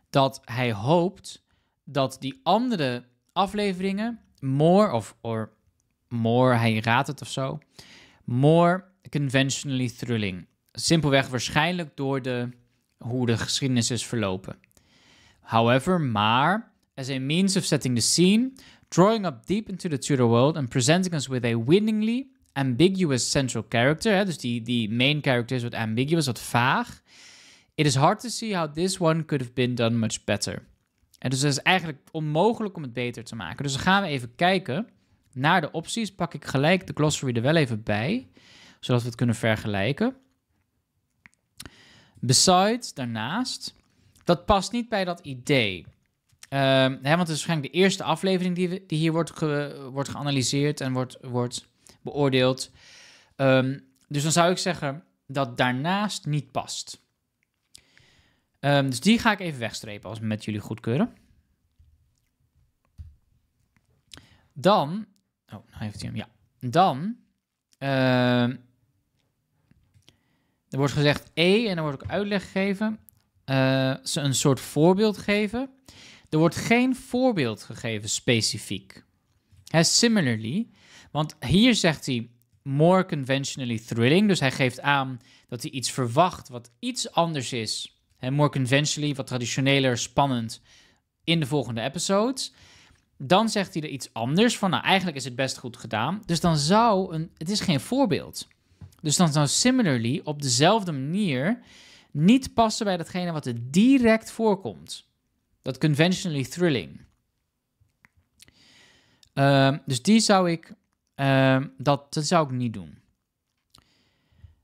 dat hij hoopt dat die andere afleveringen more of or more, hij raadt het of zo, more conventionally thrilling. Simpelweg waarschijnlijk door de, hoe de geschiedenis is verlopen. However, maar, as a means of setting the scene, drawing up deep into the Tudor world and presenting us with a winningly ambiguous central character, hè, dus die, die main character is wat ambiguous, wat vaag. It is hard to see how this one could have been done much better. En dus het is eigenlijk onmogelijk om het beter te maken. Dus dan gaan we even kijken naar de opties. Pak ik gelijk de glossary er wel even bij, zodat we het kunnen vergelijken. Besides, daarnaast, dat past niet bij dat idee. Ehm, hè, want het is waarschijnlijk de eerste aflevering die, die hier wordt, wordt geanalyseerd en wordt, wordt beoordeeld. Ehm, dus dan zou ik zeggen dat daarnaast niet past. Ehm, dus die ga ik even wegstrepen als met jullie goedkeuren. Dan. Oh, nou heeft hij hem. Ja. Dan. er wordt gezegd E en dan wordt ook uitleg gegeven. Eh, ze een soort voorbeeld geven. Er wordt geen voorbeeld gegeven specifiek. He similarly, want hier zegt hij more conventionally thrilling. Dus hij geeft aan dat hij iets verwacht wat iets anders is. He more conventionally, wat traditioneler, spannend in de volgende episodes. Dan zegt hij er iets anders van, nou eigenlijk is het best goed gedaan. Dus dan zou een, het is geen voorbeeld. Dus dan zou similarly op dezelfde manier niet passen bij datgene wat er direct voorkomt. Dat conventionally thrilling. Ehm, dus die zou ik, ehm, dat, dat zou ik niet doen.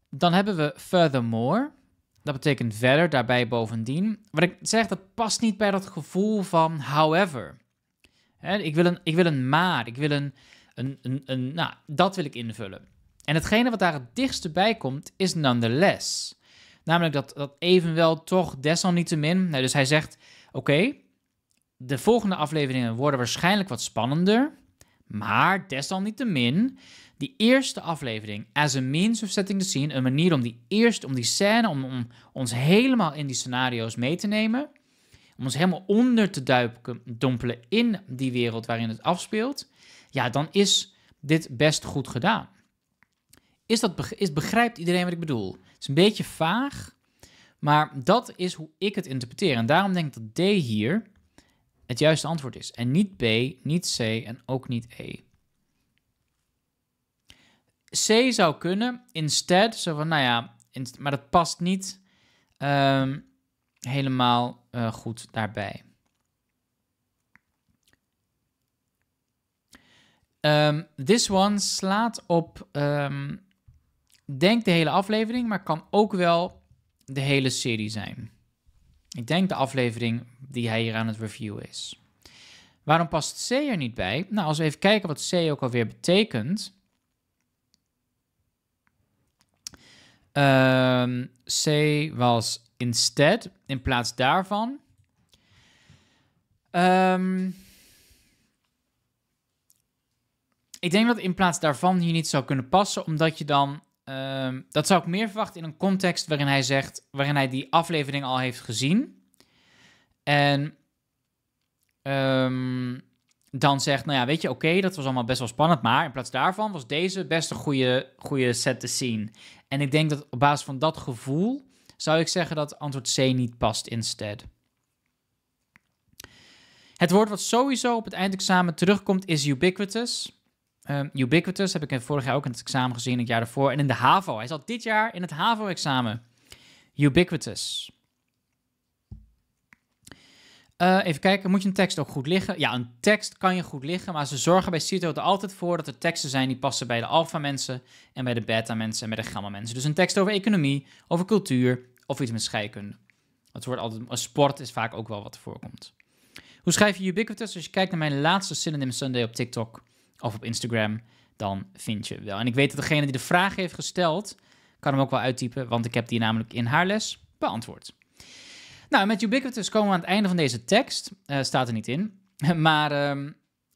Dan hebben we furthermore. Dat betekent verder, daarbij bovendien. Wat ik zeg, dat past niet bij dat gevoel van however. ik, wil een, ik wil een maar, ik wil een, een, een, een, nou, dat wil ik invullen. En hetgene wat daar het dichtst bij komt, is nonetheless. Namelijk dat, dat evenwel toch desalniettemin. dus hij zegt: Oké, de volgende afleveringen worden waarschijnlijk wat spannender. Maar desalniettemin, die eerste aflevering, as a means of setting the scene, een manier om die eerst, om die scène, om, om ons helemaal in die scenario's mee te nemen. Om ons helemaal onder te duiken, dompelen in die wereld waarin het afspeelt. Ja, dan is dit best goed gedaan. Is dat is, begrijpt iedereen wat ik bedoel? Het is een beetje vaag, maar dat is hoe ik het interpreteer. En daarom denk ik dat D hier het juiste antwoord is. En niet B, niet C en ook niet E. C zou kunnen, instead, zo van, nou ja, maar dat past niet ehm, helemaal eh, goed daarbij. Ehm, this one slaat op ehm, denk de hele aflevering, maar kan ook wel de hele serie zijn. Ik denk de aflevering die hij hier aan het review is. Waarom past C er niet bij? Nou, als we even kijken wat C ook alweer betekent. Ehm, C was instead, in plaats daarvan. Ehm, ik denk dat in plaats daarvan hier niet zou kunnen passen, omdat je dan Ehm, dat zou ik meer verwachten in een context waarin hij zegt, waarin hij die aflevering al heeft gezien. En ehm, dan zegt, nou ja, weet je, oké, dat was allemaal best wel spannend, maar in plaats daarvan was deze best een goede, goede set te zien. En ik denk dat op basis van dat gevoel zou ik zeggen dat antwoord C niet past instead. Het woord wat sowieso op het eindexamen terugkomt is ubiquitous. Um, Ubiquitous heb ik vorig jaar ook in het examen gezien, het jaar daarvoor. En in de HAVO. Hij zat dit jaar in het HAVO-examen. Ubiquitous. Eh, even kijken, moet je een tekst ook goed liggen? Ja, een tekst kan je goed liggen, maar ze zorgen bij CITO er altijd voor dat er teksten zijn die passen bij de alfa-mensen en bij de beta-mensen en bij de gamma-mensen. Dus een tekst over economie, over cultuur of iets met scheikunde. Het wordt altijd, sport is vaak ook wel wat voorkomt. Hoe schrijf je ubiquitous? Als je kijkt naar mijn laatste Synonym Sunday op TikTok, of op Instagram, dan vind je wel. En ik weet dat degene die de vraag heeft gesteld, kan hem ook wel uittypen, want ik heb die namelijk in haar les beantwoord. Nou, met ubiquitous komen we aan het einde van deze tekst. Eh, staat er niet in. Maar ehm,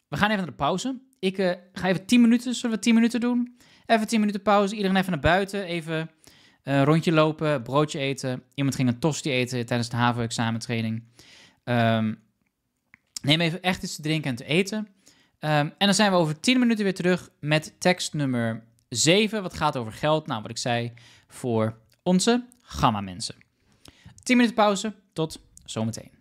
we gaan even naar de pauze. Ik eh, ga even 10 minuten, zullen we 10 minuten doen? Even 10 minuten pauze, iedereen even naar buiten, even eh, rondje lopen, broodje eten. Iemand ging een tosti eten tijdens de HAVO-examentraining. Um, neem even echt iets te drinken en te eten. Ehm, en dan zijn we over 10 minuten weer terug met tekst nummer 7. Wat gaat over geld? Nou, wat ik zei voor onze gamma-mensen. 10 minuten pauze. Tot zometeen.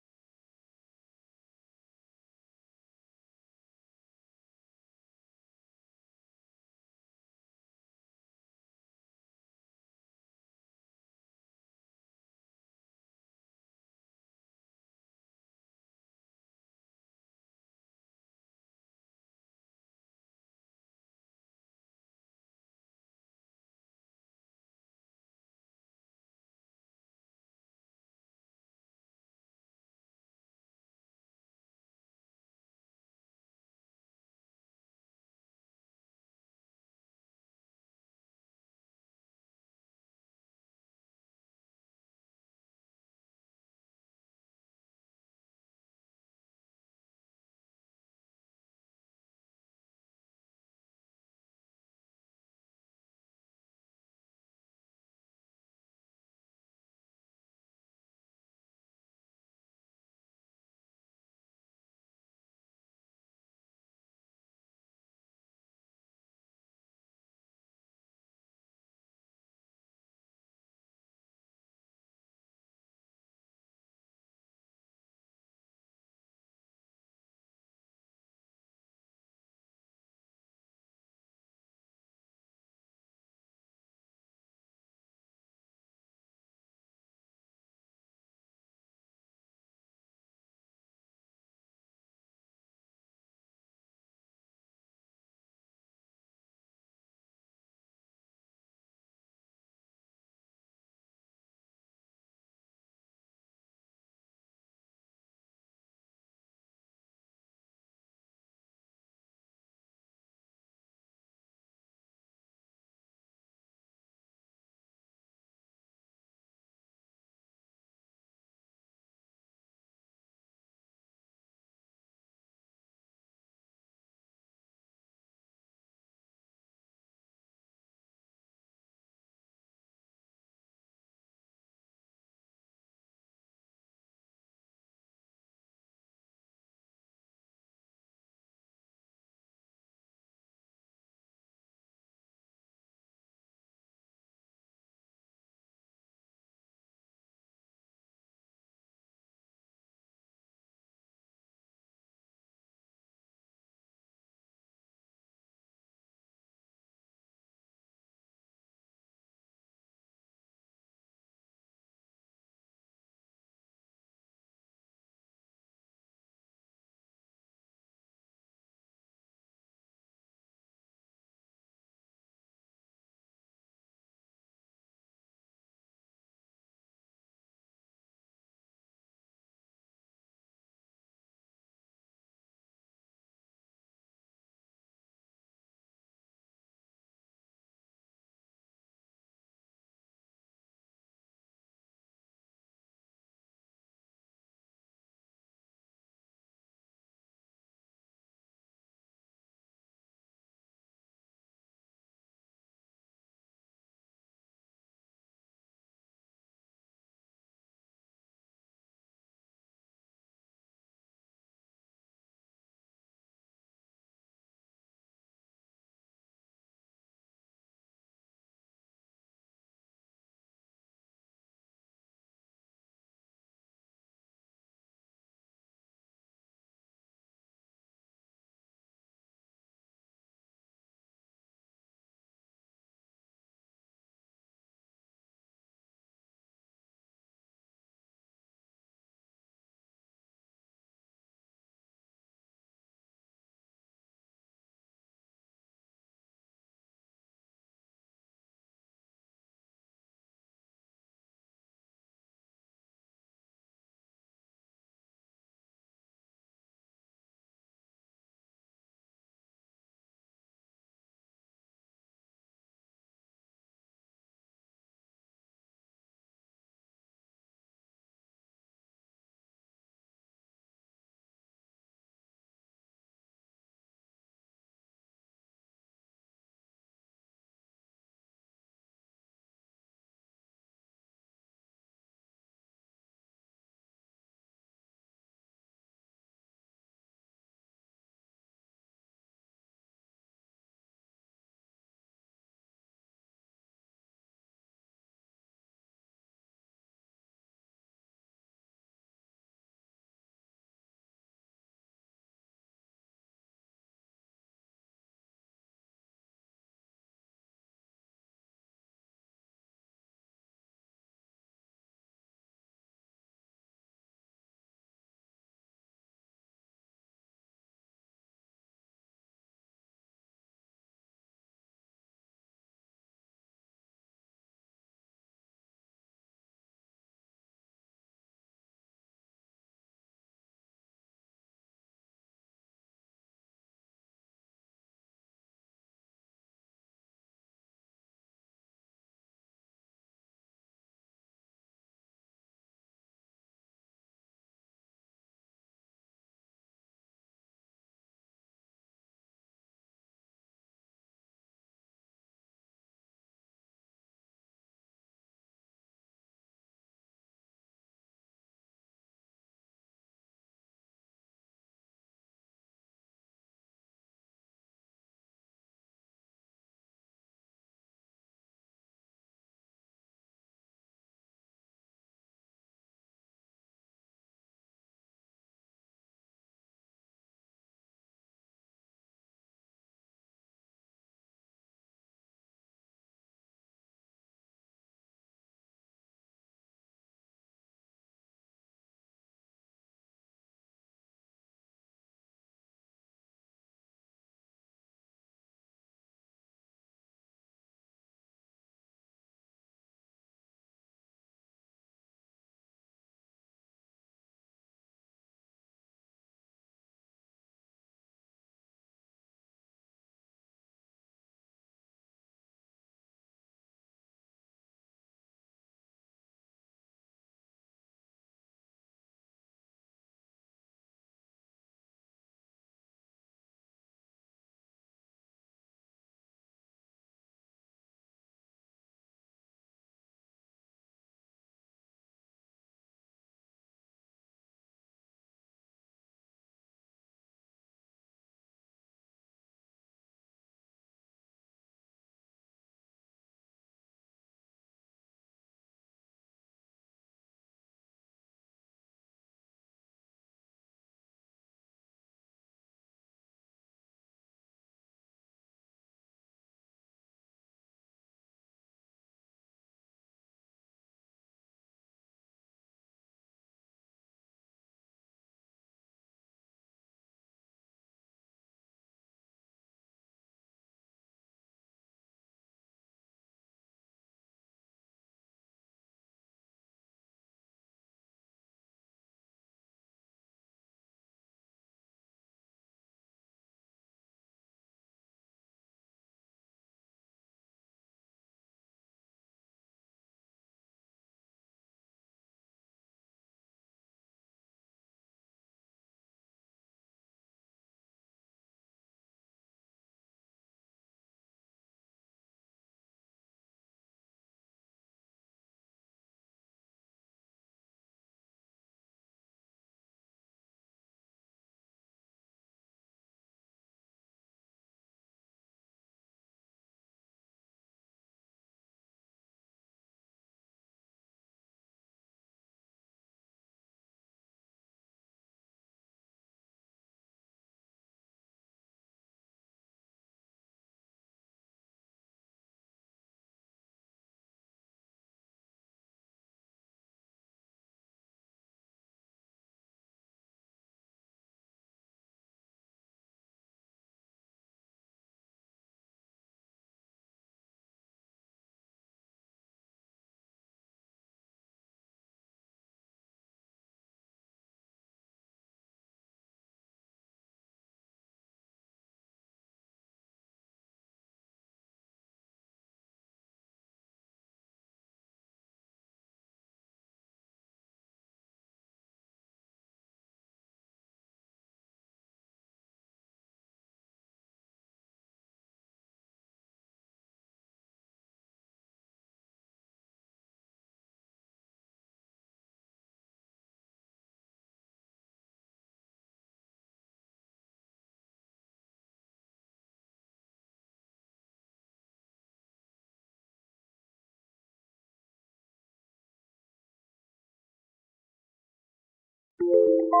Thank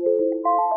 you.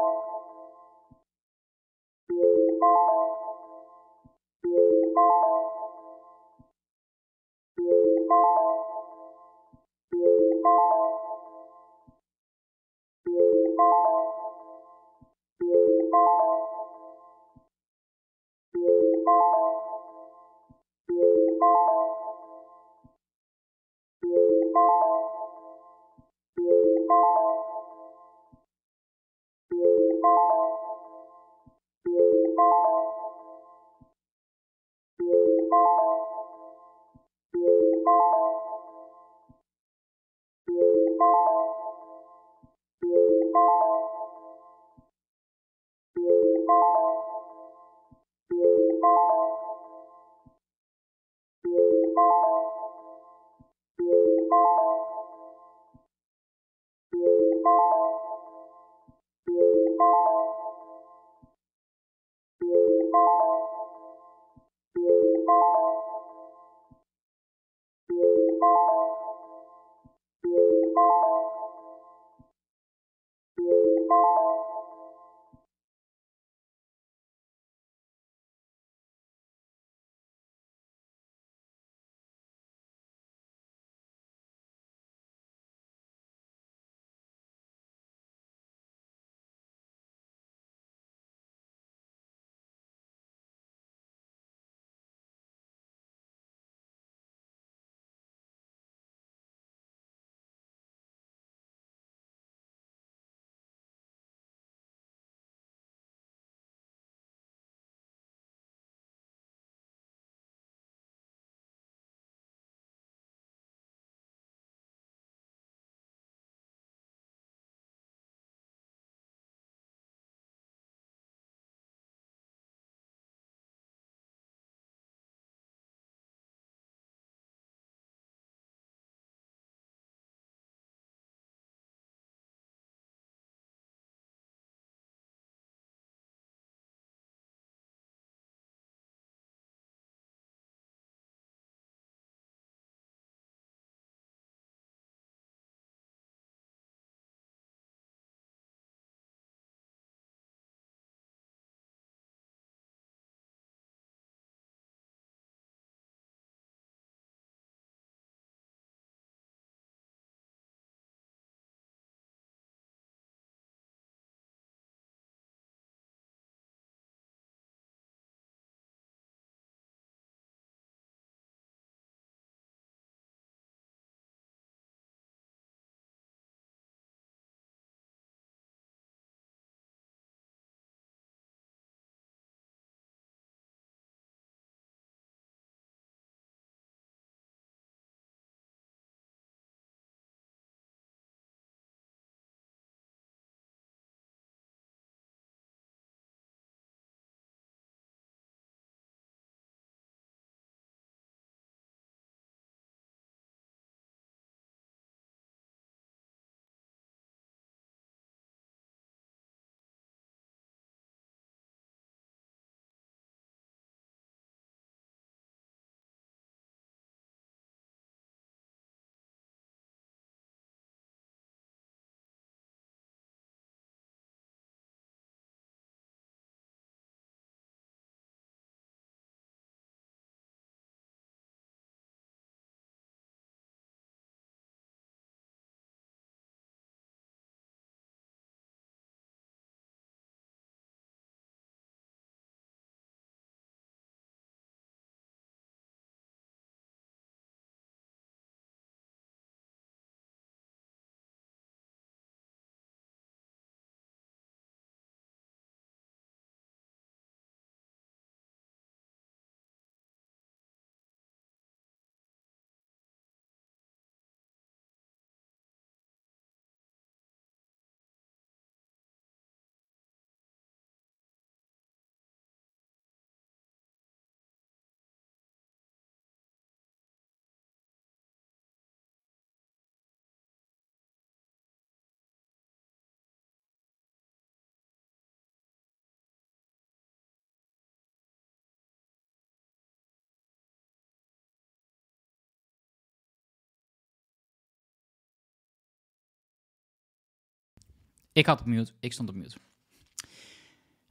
Ik had op mute. Ik stond op mute.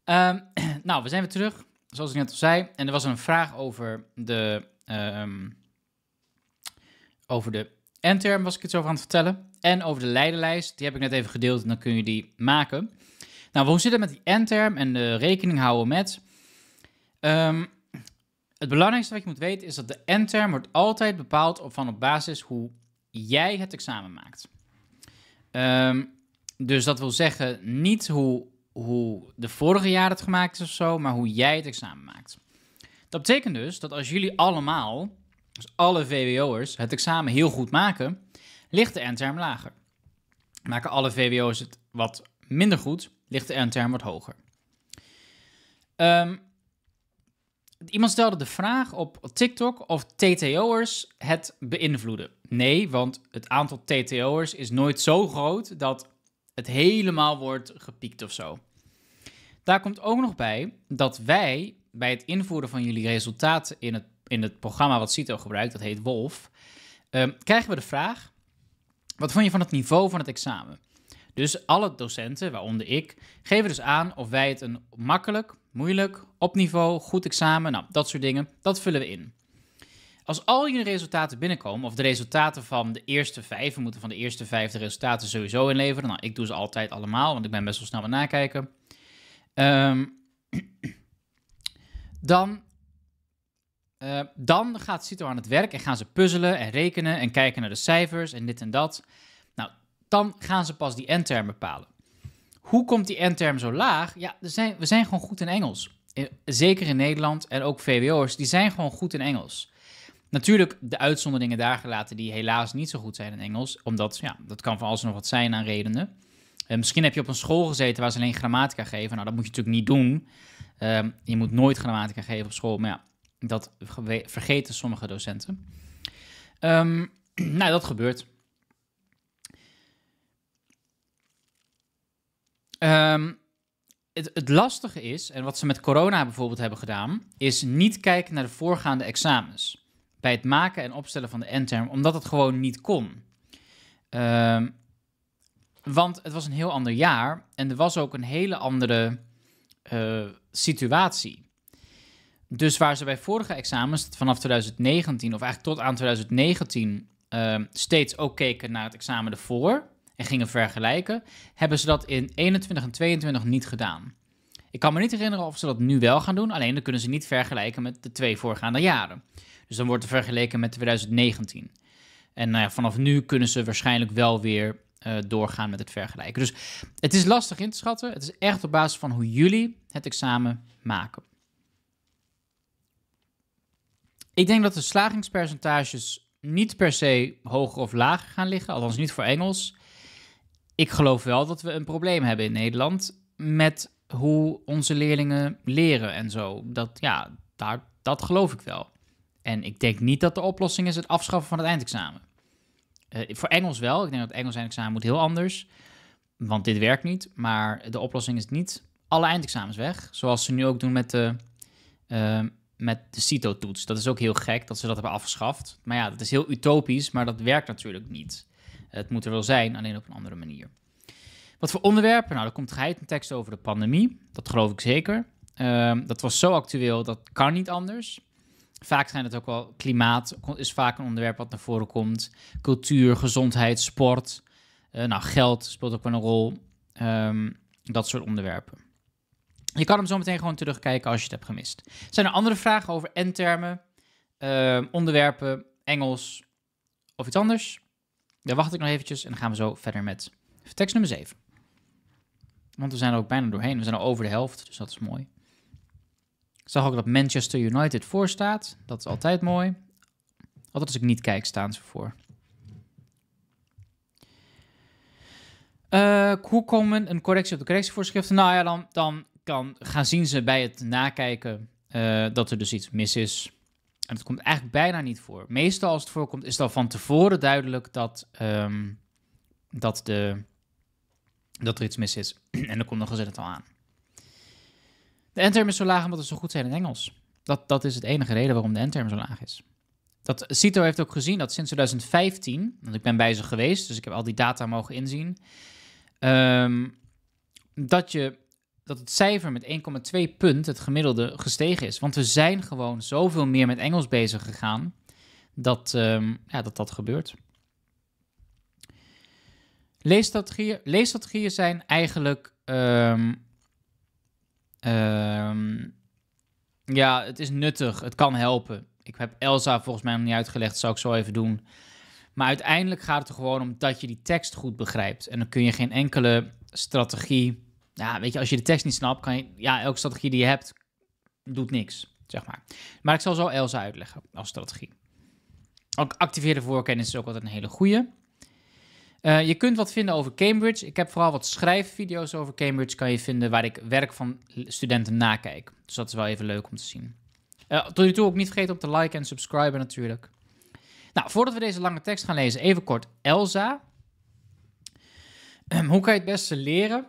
Ehm, nou, we zijn weer terug. Zoals ik net al zei. En er was een vraag over de. Um, over de N-term was ik het zo over aan het vertellen. En over de leidenlijst. Die heb ik net even gedeeld. En dan kun je die maken. Nou, hoe zit het met die N-term en de rekening houden met? Ehm, het belangrijkste wat je moet weten is dat de N-term wordt altijd bepaald op, van op basis hoe jij het examen maakt. Um, dus dat wil zeggen, niet hoe, hoe de vorige jaar het gemaakt is of zo, maar hoe jij het examen maakt. Dat betekent dus dat als jullie allemaal, dus alle VWO'ers, het examen heel goed maken, ligt de n-term lager. Maken alle VWO'ers het wat minder goed, ligt de n-term wat hoger. Ehm, iemand stelde de vraag op TikTok of TTO'ers het beïnvloeden. Nee, want het aantal TTO'ers is nooit zo groot dat het helemaal wordt gepiekt of zo. Daar komt ook nog bij dat wij bij het invoeren van jullie resultaten in het, in het programma wat CITO gebruikt, dat heet Wolf, ehm, krijgen we de vraag: wat vond je van het niveau van het examen? Dus alle docenten, waaronder ik, geven dus aan of wij het een makkelijk, moeilijk, op niveau, goed examen, nou, dat soort dingen, dat vullen we in. Als al je resultaten binnenkomen, of de resultaten van de eerste vijf, we moeten van de eerste vijf de resultaten sowieso inleveren. Nou, ik doe ze altijd allemaal, want ik ben best wel snel aan nakijken. Ehm, dan, eh, dan gaat CITO aan het werk en gaan ze puzzelen en rekenen en kijken naar de cijfers en dit en dat. Nou, dan gaan ze pas die n-term bepalen. Hoe komt die n-term zo laag? Ja, we zijn, we zijn gewoon goed in Engels. Eh, zeker in Nederland en ook VWO'ers, die zijn gewoon goed in Engels. Natuurlijk de uitzonderingen daar gelaten die helaas niet zo goed zijn in Engels. Omdat, ja, dat kan van alles nog wat zijn aan redenen. Eh, misschien heb je op een school gezeten waar ze alleen grammatica geven. Nou, dat moet je natuurlijk niet doen. Ehm, je moet nooit grammatica geven op school. Maar ja, dat vergeten sommige docenten. Ehm, nou, dat gebeurt. Ehm, het, het, lastige is, en wat ze met corona bijvoorbeeld hebben gedaan, is niet kijken naar de voorgaande examens bij het maken en opstellen van de n-term, omdat het gewoon niet kon. Ehm, want het was een heel ander jaar en er was ook een hele andere eh, situatie. Dus waar ze bij vorige examens vanaf 2019, of eigenlijk tot aan 2019, ehm, steeds ook keken naar het examen ervoor en gingen vergelijken, hebben ze dat in 21 en 22 niet gedaan. Ik kan me niet herinneren of ze dat nu wel gaan doen, alleen dan kunnen ze niet vergelijken met de twee voorgaande jaren. Dus dan wordt het vergeleken met 2019. En nou ja, vanaf nu kunnen ze waarschijnlijk wel weer eh, doorgaan met het vergelijken. Dus het is lastig in te schatten. Het is echt op basis van hoe jullie het examen maken. Ik denk dat de slagingspercentages niet per se hoger of lager gaan liggen, althans niet voor Engels. Ik geloof wel dat we een probleem hebben in Nederland met hoe onze leerlingen leren en zo. Dat ja, daar, dat geloof ik wel. En ik denk niet dat de oplossing is het afschaffen van het eindexamen. Eh, voor Engels wel. Ik denk dat het Engels eindexamen moet heel anders. Want dit werkt niet. Maar de oplossing is niet alle eindexamens weg. Zoals ze nu ook doen met de, uh, met de CITO-toets. Dat is ook heel gek dat ze dat hebben afgeschaft. Maar ja, dat is heel utopisch. Maar dat werkt natuurlijk niet. Het moet er wel zijn, alleen op een andere manier. Wat voor onderwerpen? Nou, er komt geheid een tekst over de pandemie. Dat geloof ik zeker. Ehm, dat was zo actueel, dat kan niet anders. Vaak zijn het ook wel klimaat, is vaak een onderwerp wat naar voren komt. Cultuur, gezondheid, sport. Eh, nou, geld speelt ook wel een rol. Ehm, dat soort onderwerpen. Je kan hem zo meteen gewoon terugkijken als je het hebt gemist. Zijn er andere vragen over N-termen, ehm, onderwerpen, Engels of iets anders? Dan wacht ik nog eventjes en dan gaan we zo verder met tekst nummer 7. Want we zijn er ook bijna doorheen. We zijn al over de helft, dus dat is mooi zag ook dat Manchester United voor staat. Dat is altijd mooi. Altijd als ik niet kijk, staan ze voor. hoe eh, komen een correctie op de correctievoorschriften? Nou ja, dan, dan kan, gaan zien ze bij het nakijken eh, dat er dus iets mis is. En dat komt eigenlijk bijna niet voor. Meestal als het voorkomt, is dan van tevoren duidelijk dat, ehm, dat, de, dat er iets mis is. en dan komt nog eens het al aan. De endterm is zo laag omdat ze zo goed zijn in Engels. Dat, dat is het enige reden waarom de n-term zo laag is. Dat, CITO heeft ook gezien dat sinds 2015, want ik ben bij ze geweest, dus ik heb al die data mogen inzien, ehm, dat, je, dat het cijfer met 1,2 punt, het gemiddelde, gestegen is. Want we zijn gewoon zoveel meer met Engels bezig gegaan dat ehm, ja, dat, dat gebeurt. Leesstrategieën, leesstrategieën zijn eigenlijk ehm, Ehm, ja, het is nuttig. Het kan helpen. Ik heb Elsa volgens mij nog niet uitgelegd. Dat zou ik zo even doen. Maar uiteindelijk gaat het er gewoon om dat je die tekst goed begrijpt. En dan kun je geen enkele strategie. Ja, weet je, als je de tekst niet snapt, kan je. Ja, elke strategie die je hebt, doet niks. Zeg maar. Maar ik zal zo Elsa uitleggen als strategie. Ook activeren voorkennis is ook altijd een hele goede. Eh, je kunt wat vinden over Cambridge. Ik heb vooral wat schrijfvideo's over Cambridge kan je vinden waar ik werk van studenten nakijk. Dus dat is wel even leuk om te zien. Eh, tot nu toe ook niet vergeten om te liken en subscriben natuurlijk. Nou, voordat we deze lange tekst gaan lezen, even kort Elsa. Ehm, hoe kan je het beste leren?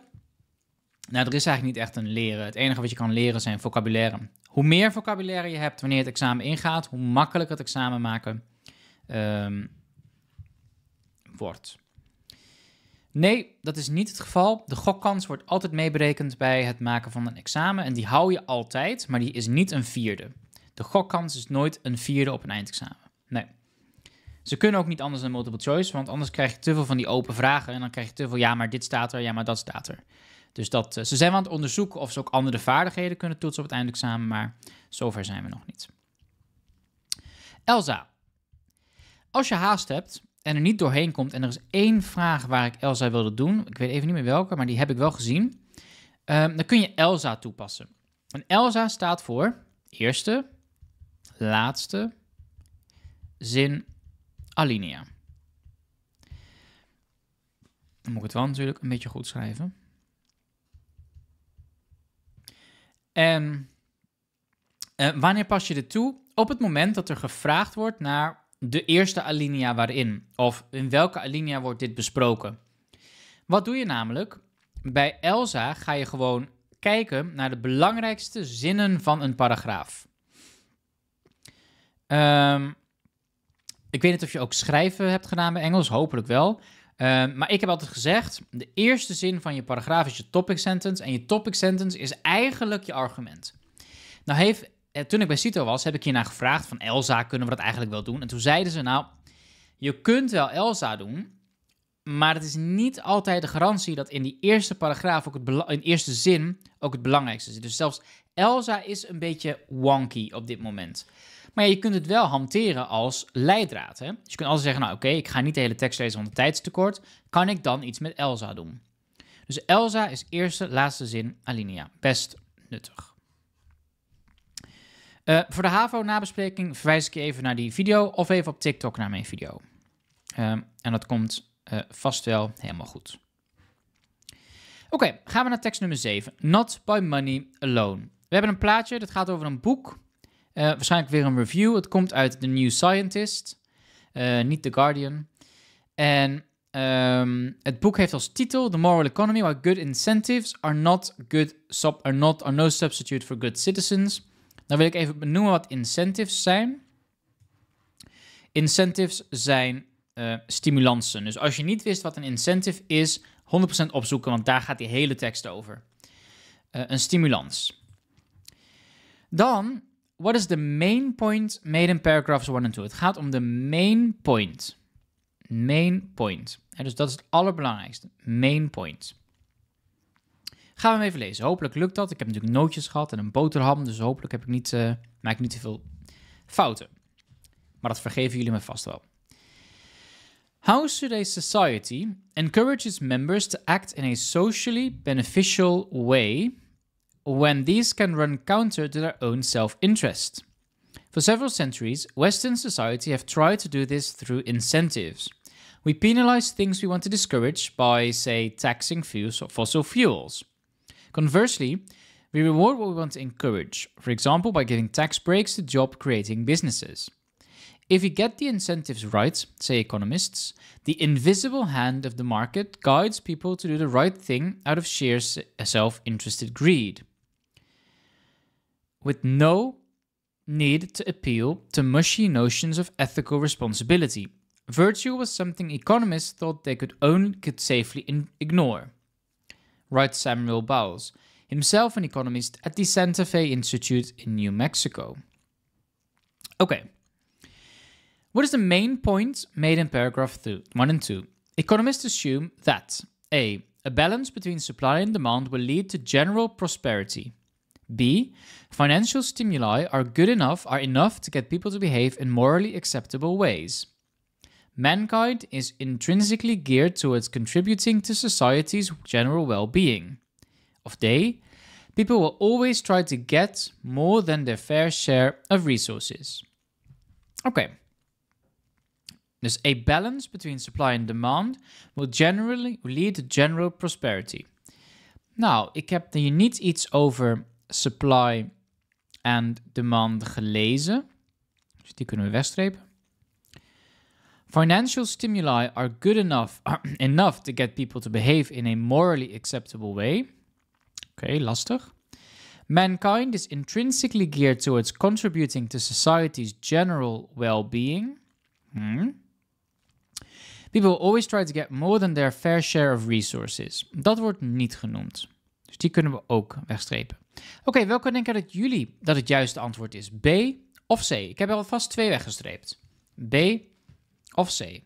Nou, er is eigenlijk niet echt een leren. Het enige wat je kan leren zijn vocabulaire. Hoe meer vocabulaire je hebt wanneer het examen ingaat, hoe makkelijker het examen maken ehm, wordt. Nee, dat is niet het geval. De gokkans wordt altijd meeberekend bij het maken van een examen. En die hou je altijd, maar die is niet een vierde. De gokkans is nooit een vierde op een eindexamen. Nee. Ze kunnen ook niet anders dan multiple choice, want anders krijg je te veel van die open vragen. En dan krijg je te veel, ja, maar dit staat er, ja, maar dat staat er. Dus dat, eh, ze zijn aan het onderzoeken of ze ook andere vaardigheden kunnen toetsen op het eindexamen, maar zover zijn we nog niet. Elsa, als je haast hebt, en er niet doorheen komt. En er is één vraag waar ik Elsa wilde doen. Ik weet even niet meer welke, maar die heb ik wel gezien. Ehm, dan kun je Elsa toepassen. En Elsa staat voor eerste, laatste, zin, alinea. Dan moet ik het wel natuurlijk een beetje goed schrijven. En eh, wanneer pas je dit toe? Op het moment dat er gevraagd wordt naar de eerste alinea waarin, of in welke alinea wordt dit besproken. Wat doe je namelijk? Bij Elsa ga je gewoon kijken naar de belangrijkste zinnen van een paragraaf. Ehm, ik weet niet of je ook schrijven hebt gedaan bij Engels, hopelijk wel. Ehm, maar ik heb altijd gezegd: de eerste zin van je paragraaf is je topic sentence. En je topic sentence is eigenlijk je argument. Nou heeft eh, toen ik bij Cito was, heb ik hiernaar gevraagd van Elsa, kunnen we dat eigenlijk wel doen? En toen zeiden ze, nou, je kunt wel Elsa doen, maar het is niet altijd de garantie dat in die eerste paragraaf, ook het in de eerste zin, ook het belangrijkste zit. Dus zelfs Elsa is een beetje wonky op dit moment. Maar je kunt het wel hanteren als leidraad. Hè? Dus je kunt altijd zeggen, nou oké, ik ga niet de hele tekst lezen want de tijd Kan ik dan iets met Elsa doen? Dus Elsa is eerste, laatste zin, alinea. Best nuttig. Eh, voor de HAVO-nabespreking verwijs ik je even naar die video of even op TikTok naar mijn video. Ehm, en dat komt eh, vast wel helemaal goed. Oké, gaan we naar tekst nummer 7. Not by money alone. We hebben een plaatje, dat gaat over een boek. Eh, waarschijnlijk weer een review. Het komt uit The New Scientist, niet The Guardian. En ehm, het boek heeft als titel The Moral Economy, Why Good Incentives Are Not, good sub are not are No Substitute for Good Citizens. Dan wil ik even benoemen wat incentives zijn. Incentives zijn eh, stimulansen. Dus als je niet wist wat een incentive is, 100% opzoeken, want daar gaat die hele tekst over. Eh, een stimulans. Dan, what is the main point made in paragraphs 1 en 2? Het gaat om de main point. Main point. dus dat is het allerbelangrijkste. Main point. Gaan we hem even lezen. Hopelijk lukt dat. Ik heb natuurlijk nootjes gehad en een boterham. Dus hopelijk heb ik niet, eh, maak ik niet te veel fouten. Maar dat vergeven jullie me vast wel. How should a society encourage its members to act in a socially beneficial way when these can run counter to their own self-interest? For several centuries, Western society have tried to do this through incentives. We penalize things we want to discourage by, say, taxing fossil fuels. Conversely, we reward what we want to encourage, for example, by giving tax breaks to job creating businesses. If we get the incentives right, say economists, the invisible hand of the market guides people to do the right thing out of sheer self interested greed. With no need to appeal to mushy notions of ethical responsibility, virtue was something economists thought they could could safely ignore writes Samuel Bowles, himself an economist at the Santa Fe Institute in New Mexico. Okay. What is the main point made in paragraph 1 and 2? Economists assume that A. A balance between supply and demand will lead to general prosperity. B. Financial stimuli are good enough are enough to get people to behave in morally acceptable ways mankind is intrinsically geared towards contributing to society's general well being. Of day, people will always try to get more than their fair share of resources. Okay. this a balance between supply and demand will generally lead to general prosperity. Now, ik heb hier niet iets over supply and demand gelezen. Dus die kunnen we wegstrepen. Financial stimuli are good enough enough to get people to behave in a morally acceptable way. Okay, lastig. Mankind is intrinsically geared towards contributing to society's general well-being. Hmm. People always try to get more than their fair share of resources. Dat wordt niet genoemd. Dus die kunnen we ook wegstrepen. Oké, okay, welke denken dat jullie dat het juiste antwoord is? B of C? Ik heb er alvast twee weggestreept. B Of C.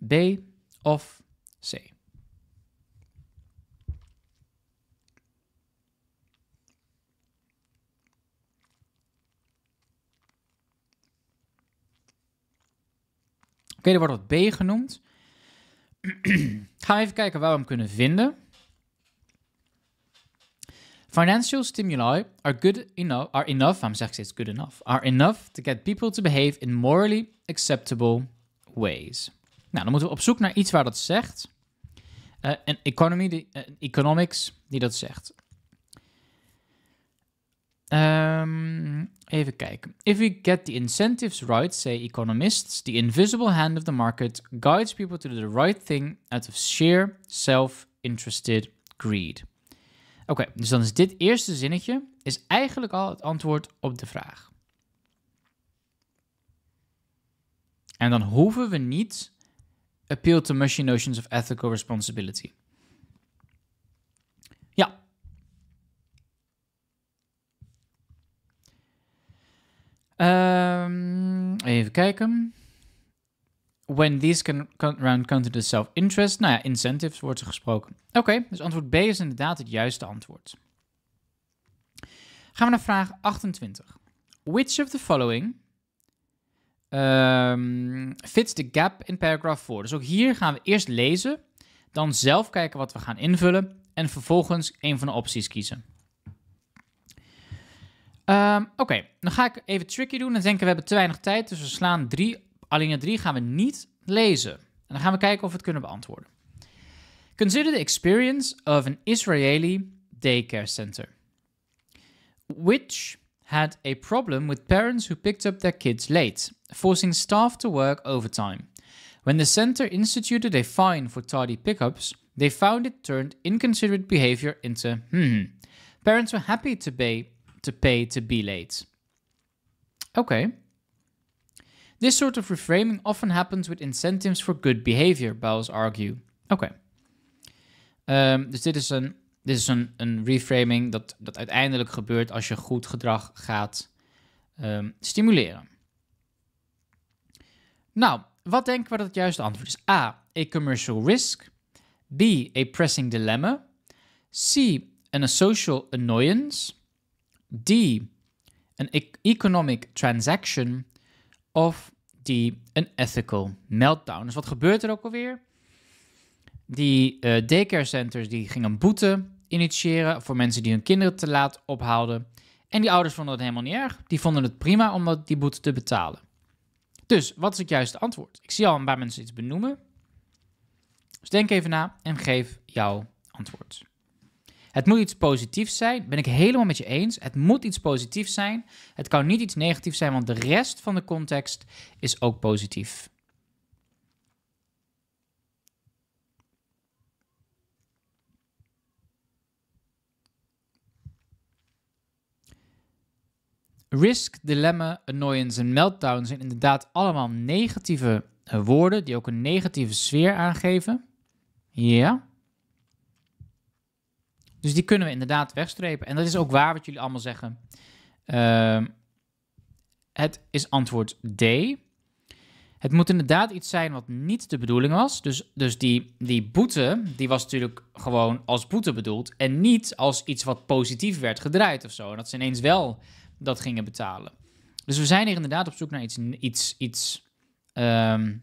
B of C. Oké, okay, wordt wat B genoemd. Ga even kijken waar we hem kunnen vinden. Financial stimuli are good enough, are enough, good enough, are enough to get people to behave in morally acceptable ways. Nou, dan moeten we op zoek naar iets waar dat zegt. Uh, eh, en economy, die, eh, economics die dat zegt. Ehm, even kijken. If we get the incentives right, say economists, the invisible hand of the market guides people to do the right thing out of sheer self-interested greed. Oké, dus dan is dit eerste zinnetje is eigenlijk al het antwoord op de vraag. En dan hoeven we niet appeal to mushy notions of ethical responsibility. Ja. Ehm, even kijken. When these can, can round counter the self-interest. Nou ja, incentives wordt er gesproken. Oké, dus antwoord B is inderdaad het juiste antwoord. Gaan we naar vraag 28. Which of the following ehm, fits the gap in paragraph 4? Dus ook hier gaan we eerst lezen, dan zelf kijken wat we gaan invullen en vervolgens een van de opties kiezen. Ehm, oké, dan ga ik even tricky doen. Dan denken we hebben te weinig tijd, dus we slaan drie Alinea 3 gaan we niet lezen. En dan gaan we kijken of we het kunnen beantwoorden. Consider the experience of an Israeli daycare center, which had a problem with parents who picked up their kids late, forcing staff to work overtime. When the center instituted a fine for tardy pickups, they found it turned inconsiderate behavior into hmm. Parents were happy to pay to, pay to be late. Oké. This sort of reframing often happens with incentives for good behavior, Bowles argue. Oké. Ehm, dus dit is een, dit is een, een reframing dat, dat uiteindelijk gebeurt als je goed gedrag gaat ehm, stimuleren. Nou, wat denken we dat het juiste antwoord is? A. A commercial risk. B. A pressing dilemma. C. An social annoyance. D. An e-, economic transaction of die een ethical meltdown. Dus wat gebeurt er ook alweer? Die eh, daycare centers die gingen boete initiëren voor mensen die hun kinderen te laat ophaalden. En die ouders vonden dat helemaal niet erg. Die vonden het prima om die boete te betalen. Dus wat is het juiste antwoord? Ik zie al een paar mensen iets benoemen. Dus denk even na en geef jouw antwoord. Het moet iets positiefs zijn, ben ik helemaal met je eens. Het moet iets positiefs zijn. Het kan niet iets negatiefs zijn, want de rest van de context is ook positief. Risk, dilemma, annoyance en meltdown zijn inderdaad allemaal negatieve eh, woorden die ook een negatieve sfeer aangeven. Ja. Dus die kunnen we inderdaad wegstrepen. En dat is ook waar wat jullie allemaal zeggen. Ehm, het is antwoord D. Het moet inderdaad iets zijn wat niet de bedoeling was. Dus, dus die, die boete, die was natuurlijk gewoon als boete bedoeld. En niet als iets wat positief werd gedraaid of zo. En dat ze ineens wel dat gingen betalen. Dus we zijn hier inderdaad op zoek naar iets, iets, iets ehm,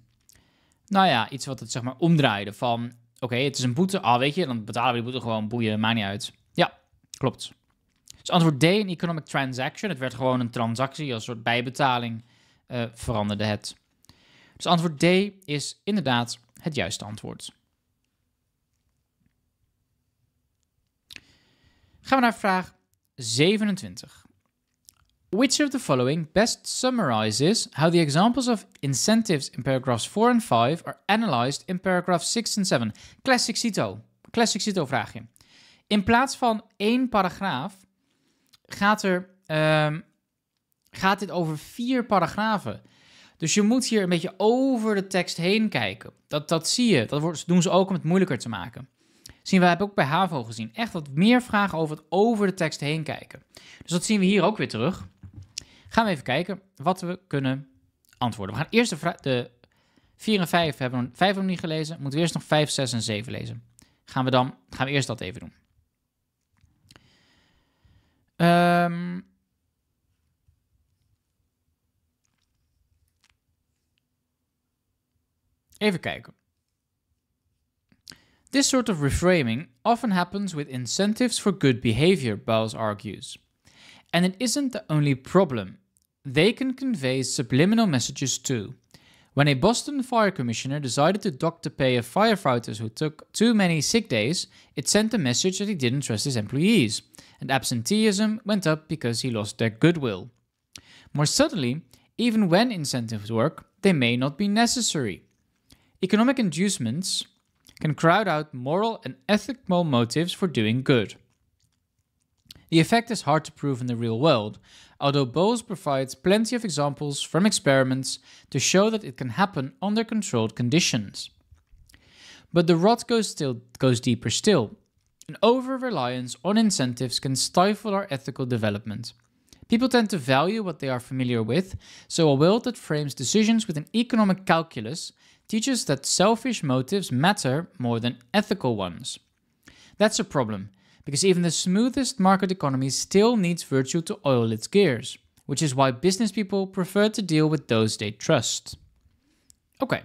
nou ja, iets wat het zeg maar omdraaide van Oké, het is een boete. Ah, weet je, dan betalen we die boete gewoon. Boeien, maakt niet uit. Ja, klopt. Dus antwoord D, een economic transaction. Het werd gewoon een transactie als soort bijbetaling. Eh, veranderde het. Dus antwoord D is inderdaad het juiste antwoord. Gaan we naar vraag 27. Which of the following best summarizes how the examples of incentives in paragraphs 4 and 5 are analyzed in paragraphs 6 and 7? Classic CITO. Classic CITO vraagje. In plaats van één paragraaf gaat, er, ehm, gaat dit over vier paragrafen. Dus je moet hier een beetje over de tekst heen kijken. Dat, dat zie je. Dat doen ze ook om het moeilijker te maken. Zien we, hebben ook bij HAVO gezien. Echt wat meer vragen over het over de tekst heen kijken. Dus dat zien we hier ook weer terug. Gaan we even kijken wat we kunnen antwoorden. We gaan eerst de, de 4 en 5 hebben we, 5 nog niet gelezen. Moeten we eerst nog 5, 6 en 7 lezen. Gaan we dan gaan we eerst dat even doen. Um, even kijken. This sort of reframing often happens with incentives for good behavior, Bowles argues. And it isn't the only problem. they can convey subliminal messages too. When a Boston fire commissioner decided to dock the pay of firefighters who took too many sick days, it sent a message that he didn't trust his employees, and absenteeism went up because he lost their goodwill. More subtly, even when incentives work, they may not be necessary. Economic inducements can crowd out moral and ethical motives for doing good. The effect is hard to prove in the real world, although Bose provides plenty of examples from experiments to show that it can happen under controlled conditions. But the rot goes, still, goes deeper still. An over-reliance on incentives can stifle our ethical development. People tend to value what they are familiar with, so a world that frames decisions with an economic calculus teaches that selfish motives matter more than ethical ones. That's a problem, because even the smoothest market economy still needs virtue to oil its gears, which is why business people prefer to deal with those they trust. Okay.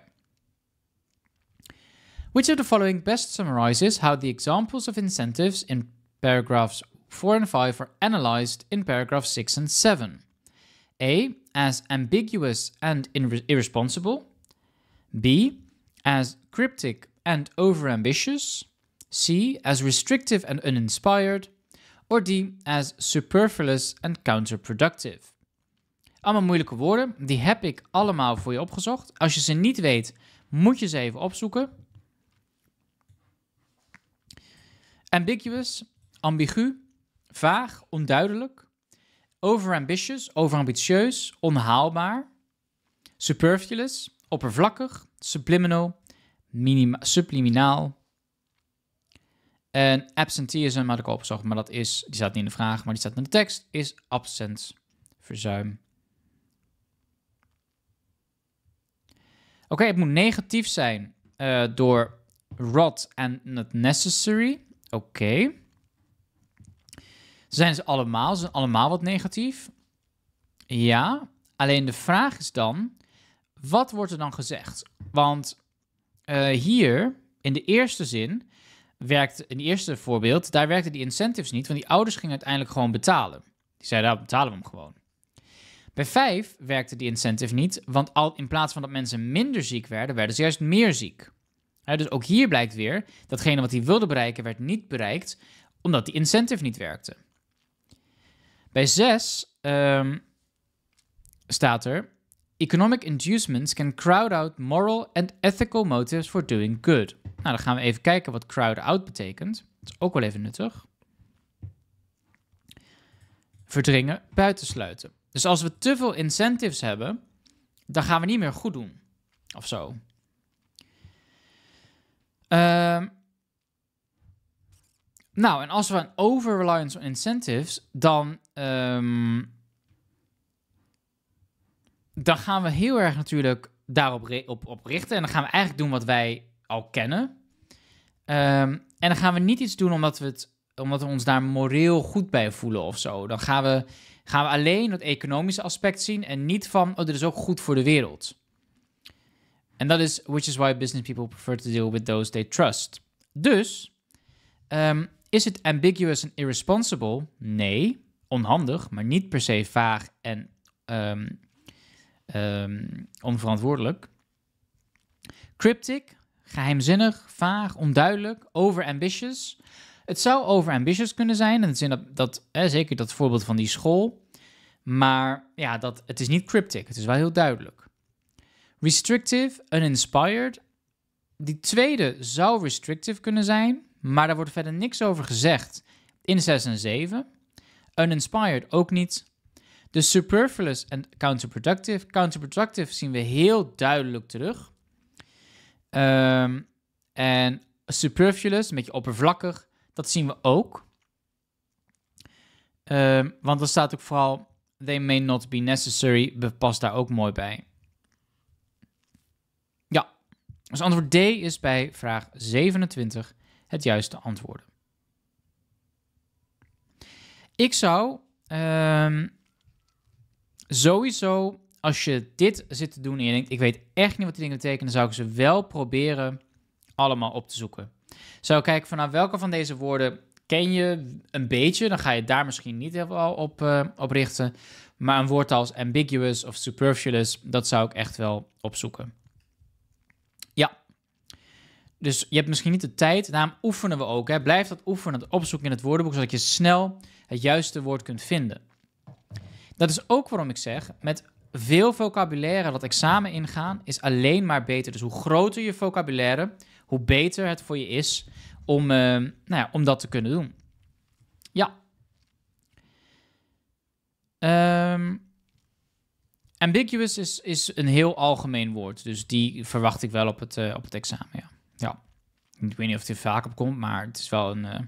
Which of the following best summarizes how the examples of incentives in paragraphs 4 and 5 are analyzed in paragraphs 6 and 7? A. As ambiguous and irresponsible. B. As cryptic and overambitious. C. As restrictive and uninspired. Or D. As superfluous and counterproductive. Allemaal moeilijke woorden. Die heb ik allemaal voor je opgezocht. Als je ze niet weet, moet je ze even opzoeken. Ambiguous, ambigu, vaag, onduidelijk. Overambitious, overambitieus, onhaalbaar. Superfluous, oppervlakkig, subliminal, minima, subliminaal, en absenteeism had ik opgezocht, maar dat is, die staat niet in de vraag, maar die staat in de tekst, is absent, verzuim. Oké, het moet negatief zijn uh, door rot en not necessary. Oké. Zijn dus ze allemaal, zijn allemaal wat negatief? Ja, alleen de vraag is dan, wat wordt er dan gezegd? Want eh, hier, in de eerste zin, werkt in het eerste voorbeeld, daar werkten die incentives niet, want die ouders gingen uiteindelijk gewoon betalen. Die zeiden, daar nou, betalen we hem gewoon. Bij vijf werkte die incentive niet, want al, in plaats van dat mensen minder ziek werden, werden ze juist meer ziek. dus ook hier blijkt weer, datgene wat hij wilde bereiken werd niet bereikt, omdat die incentive niet werkte. Bij zes ehm, staat er, Economic inducements can crowd out moral and ethical motives for doing good. Nou, dan gaan we even kijken wat crowd out betekent. Dat is ook wel even nuttig. Verdringen, buitensluiten. Dus als we te veel incentives hebben, dan gaan we niet meer goed doen. Of zo. Ehm, nou, en als we een over-reliance on incentives, dan ehm, dan gaan we heel erg natuurlijk daarop op, op richten. En dan gaan we eigenlijk doen wat wij al kennen. Ehm, en dan gaan we niet iets doen omdat we, het, omdat we ons daar moreel goed bij voelen of zo. Dan gaan we, gaan we alleen het economische aspect zien en niet van, oh, dit is ook goed voor de wereld. En dat is, which is why business people prefer to deal with those they trust. Dus, ehm, is het ambiguous en irresponsible? Nee. Onhandig, maar niet per se vaag en ehm, um, onverantwoordelijk. Cryptic, geheimzinnig, vaag, onduidelijk, overambitious. Het zou overambitious kunnen zijn, in de zin dat, dat zeker dat voorbeeld van die school. Maar ja, dat, het is niet cryptic, het is wel heel duidelijk. Restrictive, uninspired. Die tweede zou restrictive kunnen zijn, maar daar wordt verder niks over gezegd in 6 en 7. Uninspired ook niet, de superfluous en counterproductive. Counterproductive zien we heel duidelijk terug. Ehm, en superfluous, een beetje oppervlakkig, dat zien we ook. Ehm, want dan staat ook vooral, they may not be necessary, past daar ook mooi bij. Ja, dus antwoord D is bij vraag 27 het juiste antwoord. Ik zou ehm, sowieso, als je dit zit te doen en je denkt, ik weet echt niet wat die dingen betekenen, zou ik ze wel proberen allemaal op te zoeken. Zou ik kijken van nou, welke van deze woorden ken je een beetje, dan ga je daar misschien niet helemaal op, uh, op richten. Maar een woord als ambiguous of superfluous, dat zou ik echt wel opzoeken. Ja. Dus je hebt misschien niet de tijd, daarom oefenen we ook. Hè. Blijf dat oefenen, dat opzoeken in het woordenboek, zodat je snel het juiste woord kunt vinden. Dat is ook waarom ik zeg, met veel vocabulaire dat examen ingaan is alleen maar beter. Dus hoe groter je vocabulaire, hoe beter het voor je is om, uh, nou ja, om dat te kunnen doen. Ja. Um, ambiguous is, is een heel algemeen woord. Dus die verwacht ik wel op het, eh, op het examen. Ja. ja. Ik weet niet of het er vaak op komt, maar het is wel een. Eh,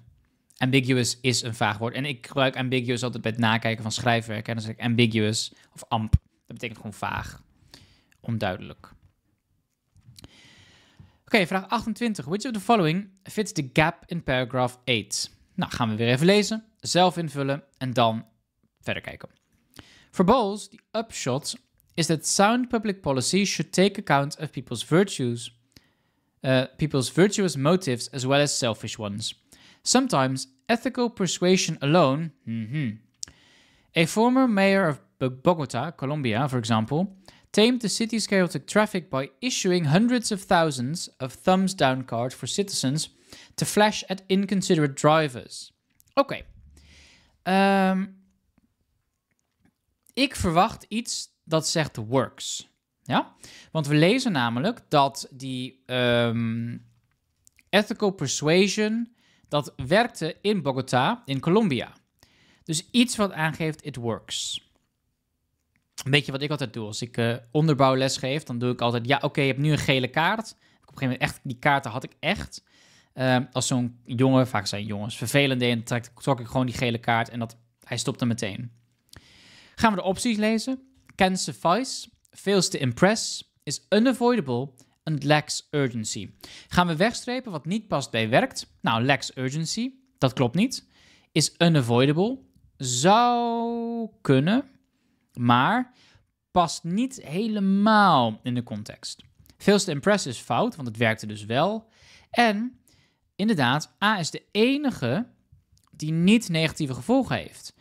ambiguous is een vaag woord. En ik gebruik ambiguous altijd bij het nakijken van schrijfwerk. En dan zeg ik ambiguous of amp. Dat betekent gewoon vaag, onduidelijk. Oké, vraag 28. Which of the following fits the gap in paragraph 8? Nou, gaan we weer even lezen, zelf invullen en dan verder kijken. For Bowles, the upshot is that sound public policy should take account of people's virtues, eh, people's virtuous motives as well as selfish ones sometimes ethical persuasion alone. Mm-hmm. A former mayor of Bogota, Colombia, for example, tamed the city's chaotic traffic by issuing hundreds of thousands of thumbs down cards for citizens to flash at inconsiderate drivers. Oké. Okay. Ehm, ik verwacht iets dat zegt works. Ja? Want we lezen namelijk dat die ehm, ethical persuasion dat werkte in Bogota, in Colombia. Dus iets wat aangeeft it works. Een beetje wat ik altijd doe. Als ik uh, onderbouwles geef, dan doe ik altijd... Ja, oké, je hebt nu een gele kaart. Op een gegeven moment echt... Die kaarten had ik echt. Ehm, als zo'n jongen, vaak zijn jongens, vervelend en dan trok ik gewoon die gele kaart en dat, hij stopte meteen. Gaan we de opties lezen. Can suffice, fails to impress, is unavoidable een lacks urgency. Gaan we wegstrepen wat niet past bij werkt? Nou, lacks urgency, dat klopt niet. Is unavoidable, zou kunnen, maar past niet helemaal in de context. Veelste to impress is fout, want het werkte dus wel. En inderdaad, A is de enige die niet negatieve gevolgen heeft.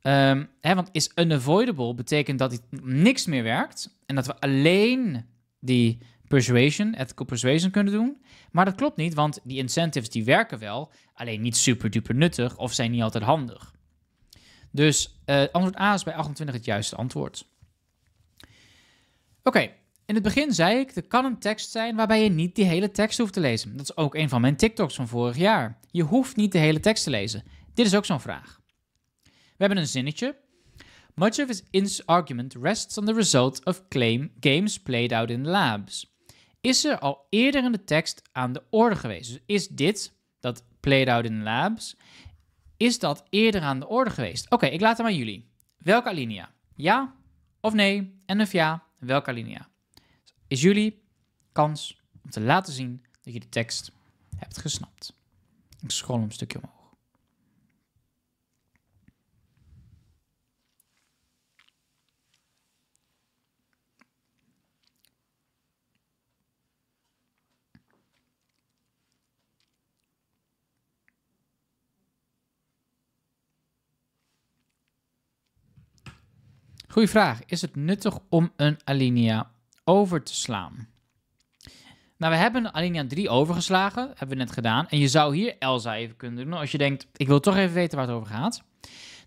Ehm, hè, want is unavoidable betekent dat het niks meer werkt en dat we alleen die persuasion, ethical persuasion kunnen doen. Maar dat klopt niet, want die incentives die werken wel, alleen niet super duper nuttig of zijn niet altijd handig. Dus uh, antwoord A is bij 28 het juiste antwoord. Oké, in het begin zei ik, er kan een tekst zijn waarbij je niet die hele tekst hoeft te lezen. Dat is ook een van mijn TikToks van vorig jaar. Je hoeft niet de hele tekst te lezen. Dit is ook zo'n vraag. We hebben een zinnetje. Much of his argument rests on the result of claim games played out in labs is er al eerder in de tekst aan de orde geweest. Dus is dit, dat played out in labs, is dat eerder aan de orde geweest? Oké, ik laat het aan jullie. Welke alinea? Ja of nee? En of ja, welke alinea? Is jullie kans om te laten zien dat je de tekst hebt gesnapt. Ik scroll hem een stukje omhoog. Goeie vraag. Is het nuttig om een alinea over te slaan? Nou, we hebben alinea 3 overgeslagen, hebben we net gedaan. En je zou hier Elsa even kunnen doen als je denkt, ik wil toch even weten waar het over gaat.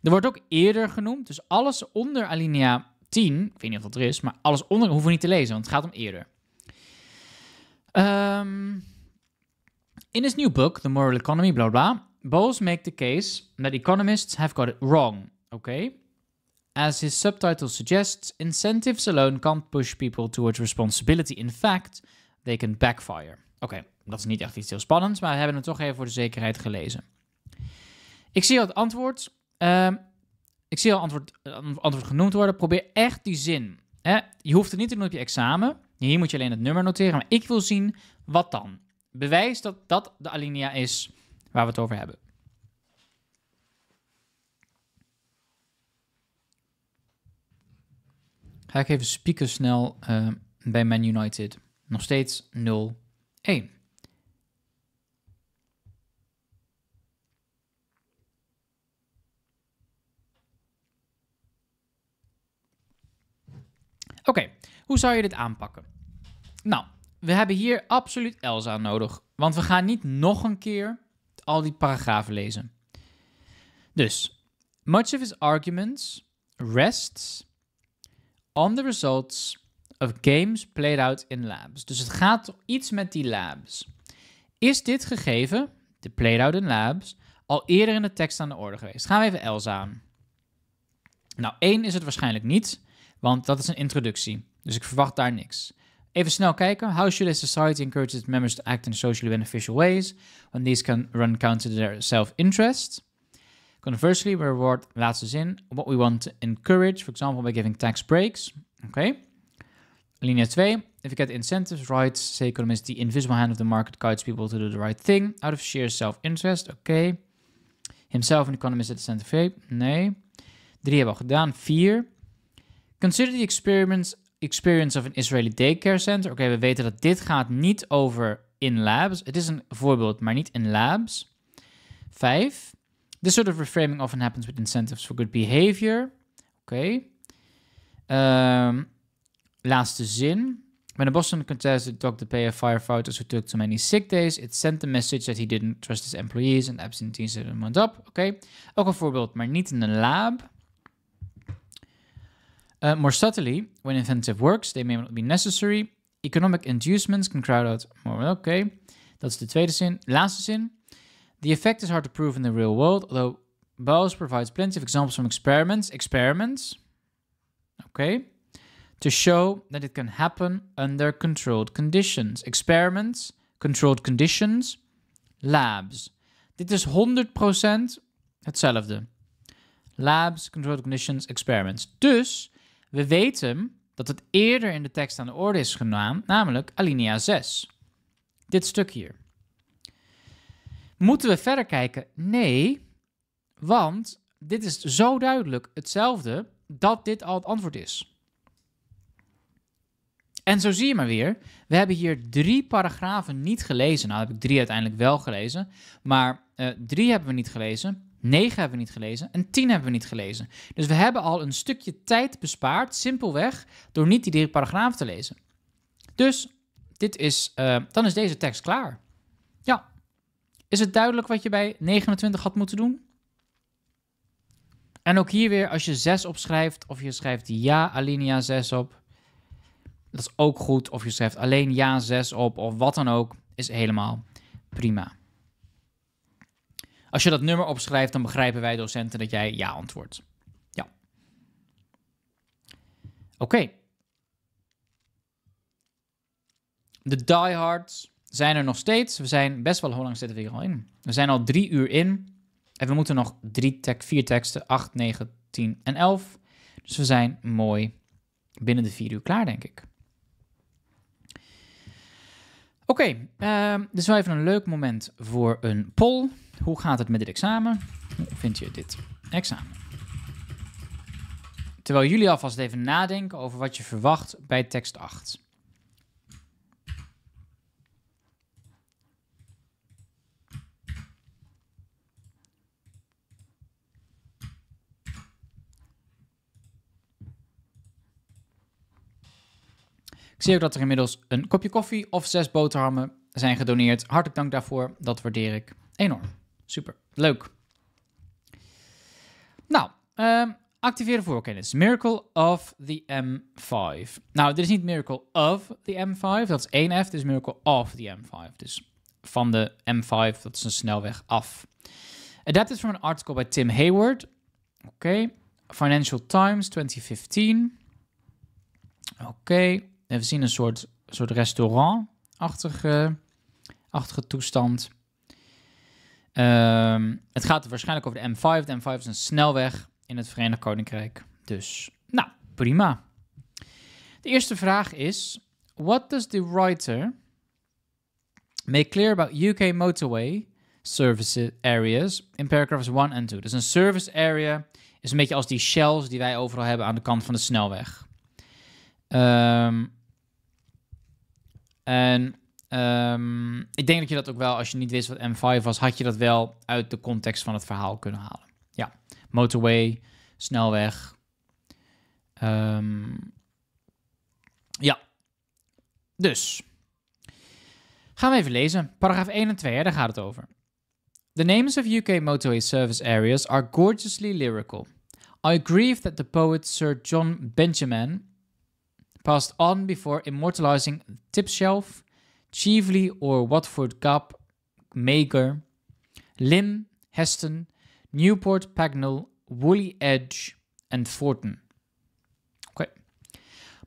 Er wordt ook eerder genoemd, dus alles onder alinea 10, ik weet niet of dat er is, maar alles onder hoeven we niet te lezen, want het gaat om eerder. Ehm, in his new book, The Moral Economy, bla bla. Bowles make the case that economists have got it wrong. Oké. As his subtitle suggests, incentives alone can't push people towards responsibility. In fact, they can backfire. Oké, dat is niet echt iets heel spannends, maar we hebben het toch even voor de zekerheid gelezen. Ik zie al het antwoord. Ehm, ik zie al antwoord, eh, antwoord genoemd worden. Probeer echt die zin. Hè? Je hoeft het niet te doen op je examen. Hier moet je alleen het nummer noteren. Maar ik wil zien wat dan. Bewijs dat dat de alinea is waar we het over hebben. ga ik even spieken snel eh, bij Man United. Nog steeds 0-1. Oké, hoe zou je dit aanpakken? Nou, we hebben hier absoluut Elsa nodig, want we gaan niet nog een keer al die paragrafen lezen. Dus, much of his arguments rests on the results of games played out in labs. Dus het gaat iets met die labs. Is dit gegeven, de played out in labs, al eerder in de tekst aan de orde geweest? Gaan we even Elsa aan. Nou, één is het waarschijnlijk niet, want dat is een introductie. Dus ik verwacht daar niks. Even snel kijken. How should a society encourage its members to act in socially beneficial ways when these can run counter to their self-interest? Conversely, we reward, laatste zin, what we want to encourage, for example, by giving tax breaks. Okay. Linea 2, if you get incentives, right, say economists, the invisible hand of the market guides people to do the right thing out of sheer self-interest. Okay. Himself, an economist at the of Fe. Nee. 3 hebben we al gedaan. 4. Consider the experience, experience of an Israeli daycare center. Oké, okay, we weten dat dit gaat niet over in labs. Het is een voorbeeld, maar niet in labs. 5. This sort of reframing often happens with incentives for good behavior. Oké. Okay. Um, laatste zin. When a Boston contested docked the pay of firefighters who took too many sick days, it sent the message that he didn't trust his employees and absenteeism went up. Oké, okay. ook een voorbeeld, maar niet in een lab. Uh, more subtly, when incentive works, they may not be necessary. Economic inducements can crowd out more. Oké, okay. dat is de tweede zin. Laatste zin. The effect is hard to prove in the real world, although Bowles provides plenty of examples from experiments, experiments, okay, to show that it can happen under controlled conditions. Experiments, controlled conditions, labs. Dit is 100% hetzelfde. Labs, controlled conditions, experiments. Dus we weten dat het eerder in de tekst aan de orde is genaamd, namelijk alinea 6. Dit stuk hier. Moeten we verder kijken? Nee, want dit is zo duidelijk hetzelfde dat dit al het antwoord is. En zo zie je maar weer, we hebben hier drie paragrafen niet gelezen. Nou, heb ik drie uiteindelijk wel gelezen, maar eh, drie hebben we niet gelezen, negen hebben we niet gelezen en tien hebben we niet gelezen. Dus we hebben al een stukje tijd bespaard, simpelweg, door niet die drie paragrafen te lezen. Dus dit is, eh, dan is deze tekst klaar. Ja, is het duidelijk wat je bij 29 had moeten doen? En ook hier weer, als je 6 opschrijft of je schrijft ja alinea 6 op, dat is ook goed. Of je schrijft alleen ja 6 op of wat dan ook, is helemaal prima. Als je dat nummer opschrijft, dan begrijpen wij docenten dat jij ja antwoordt. Ja. Oké. De diehards zijn er nog steeds. We zijn best wel, hoe lang zitten we hier al in? We zijn al drie uur in. En we moeten nog drie tek, vier teksten, 8, 9, 10 en 11. Dus we zijn mooi binnen de vier uur klaar, denk ik. Oké, okay, ehm, dus wel even een leuk moment voor een poll. Hoe gaat het met dit examen? Hoe vind je dit examen? Terwijl jullie alvast even nadenken over wat je verwacht bij tekst 8. Ik zie ook dat er inmiddels een kopje koffie of zes boterhammen zijn gedoneerd. Hartelijk dank daarvoor, dat waardeer ik enorm. Super, leuk. Nou, ehm, activeer de voorkennis. Miracle of the M5. Nou, dit is niet Miracle of the M5, dat is één F, dit is Miracle of the M5. Dus van de M5, dat is een snelweg af. Adapted from an article by Tim Hayward. Oké. Financial Times 2015. Oké. En we zien een soort, soort restaurant-achtige eh, toestand. Ehm, het gaat waarschijnlijk over de M5. De M5 is een snelweg in het Verenigd Koninkrijk. Dus, nou, prima. De eerste vraag is: What does the writer make clear about UK motorway service areas in paragraphs 1 en 2? Dus een service area is een beetje als die shells die wij overal hebben aan de kant van de snelweg. Um, en ehm, ik denk dat je dat ook wel, als je niet wist wat M5 was, had je dat wel uit de context van het verhaal kunnen halen. Ja, motorway, snelweg. Ehm, ja, dus. Gaan we even lezen. Paragraaf 1 en 2, daar gaat het over. The names of UK motorway service areas are gorgeously lyrical. I grieve that the poet Sir John Benjamin passed on before immortalizing Tipshelf, Cheveley or Watford Gap, Mager, Lim, Heston, Newport Pagnell, Woolly Edge, and Fortin. Okay.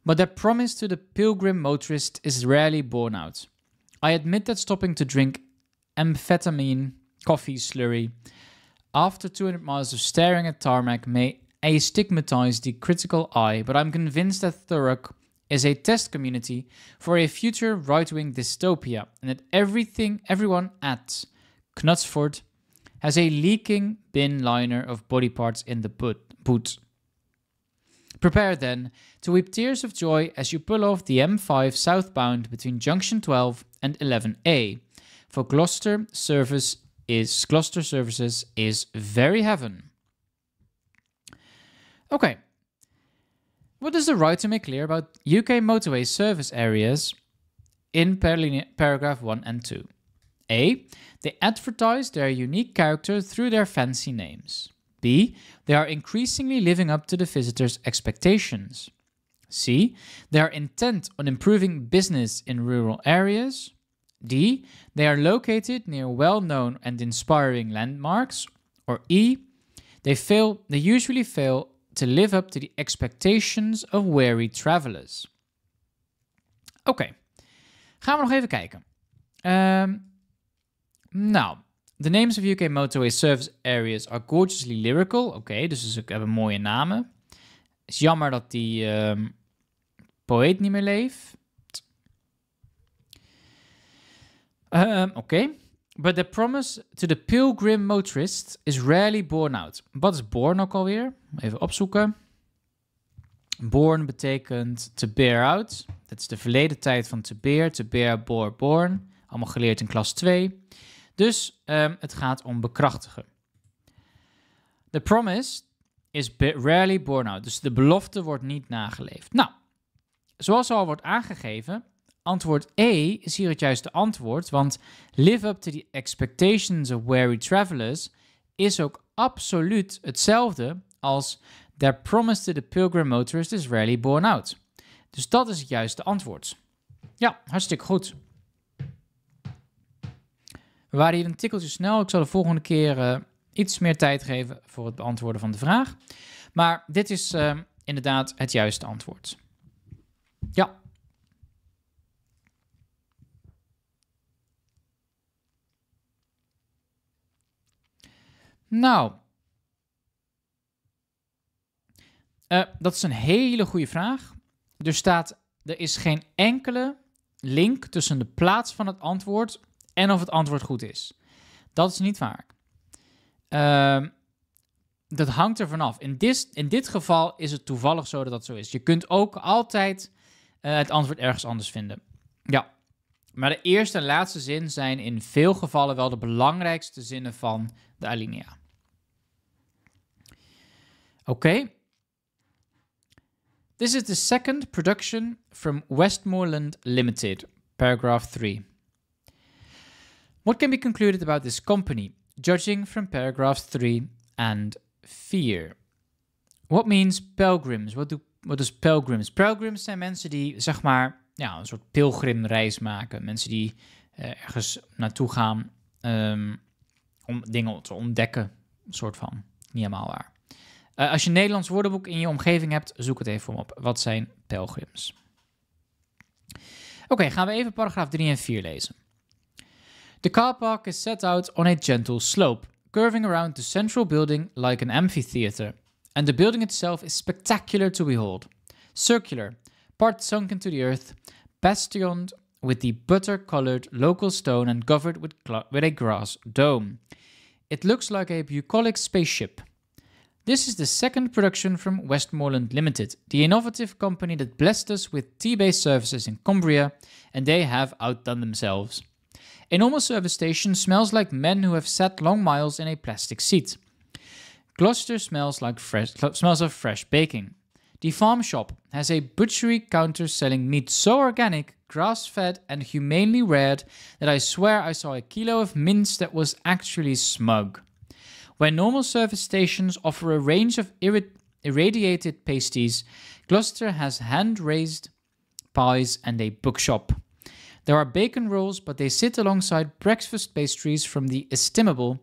But that promise to the pilgrim motorist is rarely borne out. I admit that stopping to drink amphetamine, coffee slurry, after 200 miles of staring at tarmac may astigmatize the critical eye, but I'm convinced that Thurrock is a test community for a future right-wing dystopia and that everything everyone at Knutsford has a leaking bin liner of body parts in the boot. Prepare then to weep tears of joy as you pull off the M5 southbound between junction 12 and 11A. For Gloucester service is Gloucester services is very heaven. Okay, what does the writer make clear about UK motorway service areas in paragraph 1 and 2? A. They advertise their unique character through their fancy names. B. They are increasingly living up to the visitors' expectations. C. They are intent on improving business in rural areas. D. They are located near well known and inspiring landmarks. Or E. They, fail, they usually fail to live up to the expectations of weary travelers. Oké, gaan we nog even kijken. Ehm, nou, the names of UK motorway service areas are gorgeously lyrical. Oké, okay, dus ze hebben mooie namen. Het is jammer dat die um, poëet niet meer leeft. Um, Oké. But the promise to the pilgrim motorist is rarely borne out. Wat is born ook alweer? Even opzoeken. Born betekent to bear out. Dat is de verleden tijd van to bear, to bear, bore, born. Allemaal geleerd in klas 2. Dus ehm, het gaat om bekrachtigen. The promise is rarely borne out. Dus de belofte wordt niet nageleefd. Nou, zoals al wordt aangegeven, Antwoord E is hier het juiste antwoord, want live up to the expectations of weary travelers is ook absoluut hetzelfde als their promise to the pilgrim motorist is rarely borne out. Dus dat is het juiste antwoord. Ja, hartstikke goed. We waren hier een tikkeltje snel. Ik zal de volgende keer eh, iets meer tijd geven voor het beantwoorden van de vraag. Maar dit is eh, inderdaad het juiste antwoord. Ja. Nou. Eh, dat is een hele goede vraag. Er staat, er is geen enkele link tussen de plaats van het antwoord en of het antwoord goed is. Dat is niet waar. Ehm, dat hangt er vanaf. In, dit, in dit geval is het toevallig zo dat dat zo is. Je kunt ook altijd eh, het antwoord ergens anders vinden. Ja. Maar de eerste en laatste zin zijn in veel gevallen wel de belangrijkste zinnen van de alinea. Oké. This is the second production from Westmoreland Limited, paragraph 3. What can be concluded about this company, judging from paragraphs 3 and 4? What means pilgrims? What, do, what does pilgrims? Pilgrims zijn mensen die, zeg maar, ja, een soort pilgrimreis maken. Mensen die eh, ergens naartoe gaan ehm, om dingen te ontdekken, soort van. Niet helemaal waar. Eh, als je een Nederlands woordenboek in je omgeving hebt, zoek het even op. Wat zijn pelgrims? Oké, gaan we even paragraaf 3 en 4 lezen. The car park is set out on a gentle slope, curving around the central building like an amphitheater. And the building itself is spectacular to behold. Circular, part sunk into the earth, bastioned with the butter-colored local stone and covered with, with a grass dome. It looks like a bucolic spaceship. This is the second production from Westmoreland Limited, the innovative company that blessed us with tea-based services in Cumbria, and they have outdone themselves. A normal service station smells like men who have sat long miles in a plastic seat. Gloucester smells like fresh, smells of fresh baking. The farm shop has a butchery counter selling meat so organic, grass fed, and humanely reared that I swear I saw a kilo of mince that was actually smug. Where normal service stations offer a range of irri- irradiated pasties, Gloucester has hand raised pies and a bookshop. There are bacon rolls, but they sit alongside breakfast pastries from the estimable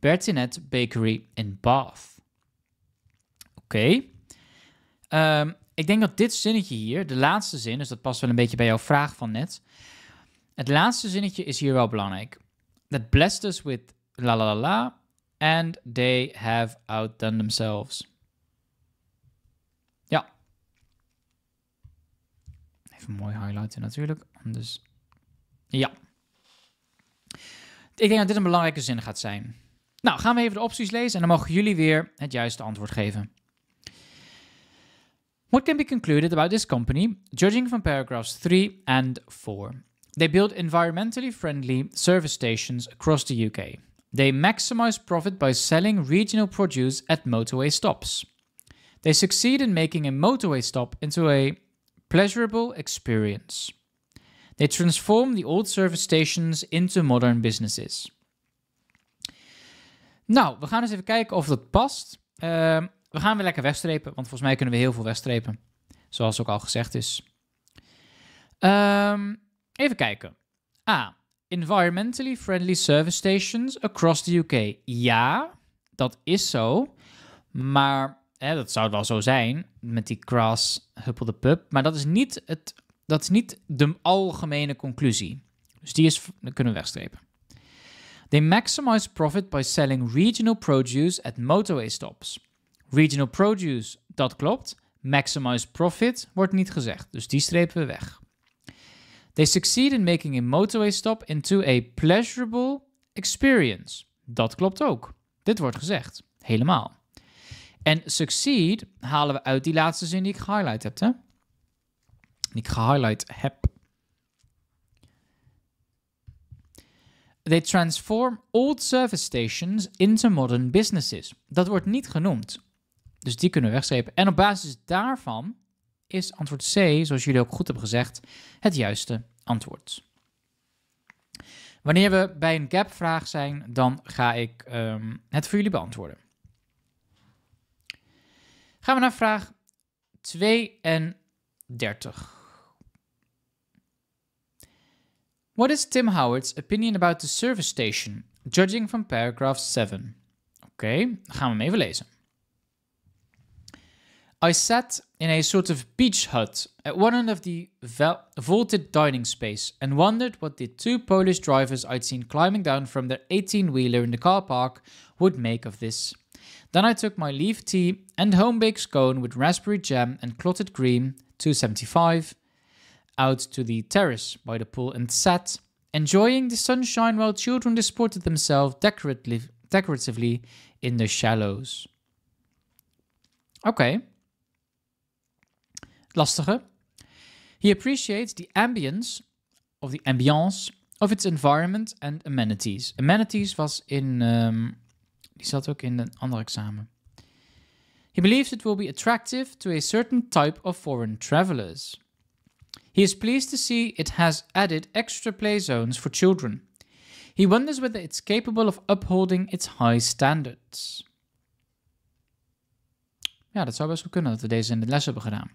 Bertinet Bakery in Bath. Okay. Ehm, ik denk dat dit zinnetje hier, de laatste zin, dus dat past wel een beetje bij jouw vraag van net. Het laatste zinnetje is hier wel belangrijk. That blessed us with la la la la and they have outdone themselves. Ja. Even mooi highlighten natuurlijk. Dus ja. Ik denk dat dit een belangrijke zin gaat zijn. Nou, gaan we even de opties lezen en dan mogen jullie weer het juiste antwoord geven. What can be concluded about this company, judging from paragraphs 3 and 4? They build environmentally friendly service stations across the UK. They maximize profit by selling regional produce at motorway stops. They succeed in making a motorway stop into a pleasurable experience. They transform the old service stations into modern businesses. Nou, we gaan eens even kijken of dat past. Um, We gaan weer lekker wegstrepen, want volgens mij kunnen we heel veel wegstrepen. Zoals ook al gezegd is. Ehm, even kijken. A. Ah, environmentally friendly service stations across the UK. Ja, dat is zo. Maar hè, dat zou wel zo zijn met die cross huppelde pub. Maar dat is niet, het, dat is niet de algemene conclusie. Dus die is, kunnen we wegstrepen. They maximize profit by selling regional produce at motorway stops. Regional produce, dat klopt. Maximize profit wordt niet gezegd, dus die strepen we weg. They succeed in making a motorway stop into a pleasurable experience. Dat klopt ook. Dit wordt gezegd. Helemaal. En succeed halen we uit die laatste zin die ik gehighlight heb. Hè? Die ik gehighlight heb. They transform old service stations into modern businesses. Dat wordt niet genoemd. Dus die kunnen we wegstrepen. En op basis daarvan is antwoord C, zoals jullie ook goed hebben gezegd, het juiste antwoord. Wanneer we bij een gap vraag zijn, dan ga ik ehm, het voor jullie beantwoorden. Gaan we naar vraag 32. What is Tim Howard's opinion about the service station, judging from paragraph 7? Oké, okay, gaan we hem even lezen. I sat in a sort of beach hut at one end of the vaulted dining space and wondered what the two Polish drivers I'd seen climbing down from their 18 wheeler in the car park would make of this. Then I took my leaf tea and home baked scone with raspberry jam and clotted cream, 275, out to the terrace by the pool and sat, enjoying the sunshine while children disported themselves decoratively in the shallows. Okay, Lastige. He appreciates the ambience, of the ambiance, of its environment and amenities. Amenities was in, um, die zat ook in een ander examen. He believes it will be attractive to a certain type of foreign travelers. He is pleased to see it has added extra play zones for children. He wonders whether it's capable of upholding its high standards. Ja, dat zou best wel kunnen dat we deze in de les hebben gedaan.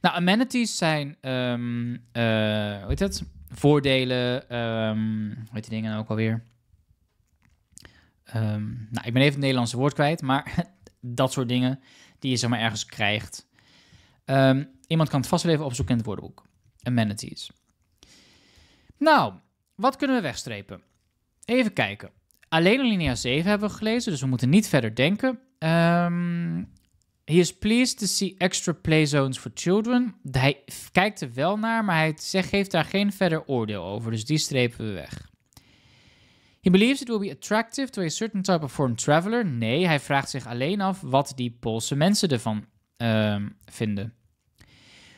Nou, amenities zijn, ehm, eh, hoe heet dat? Voordelen, ehm, hoe heet die dingen nou ook alweer? Ehm, nou, ik ben even het Nederlandse woord kwijt, maar dat soort dingen die je zomaar ergens krijgt. iemand kan het vast wel even opzoeken in het woordenboek. Amenities. Nou, wat kunnen we wegstrepen? Even kijken. Alleen alinea 7 hebben we gelezen, dus we moeten niet verder denken. Um, He is pleased to see extra play zones for children. Hij kijkt er wel naar, maar hij zegt, geeft daar geen verder oordeel over. Dus die strepen we weg. He believes it will be attractive to a certain type of foreign traveler. Nee, hij vraagt zich alleen af wat die Poolse mensen ervan ehm, vinden.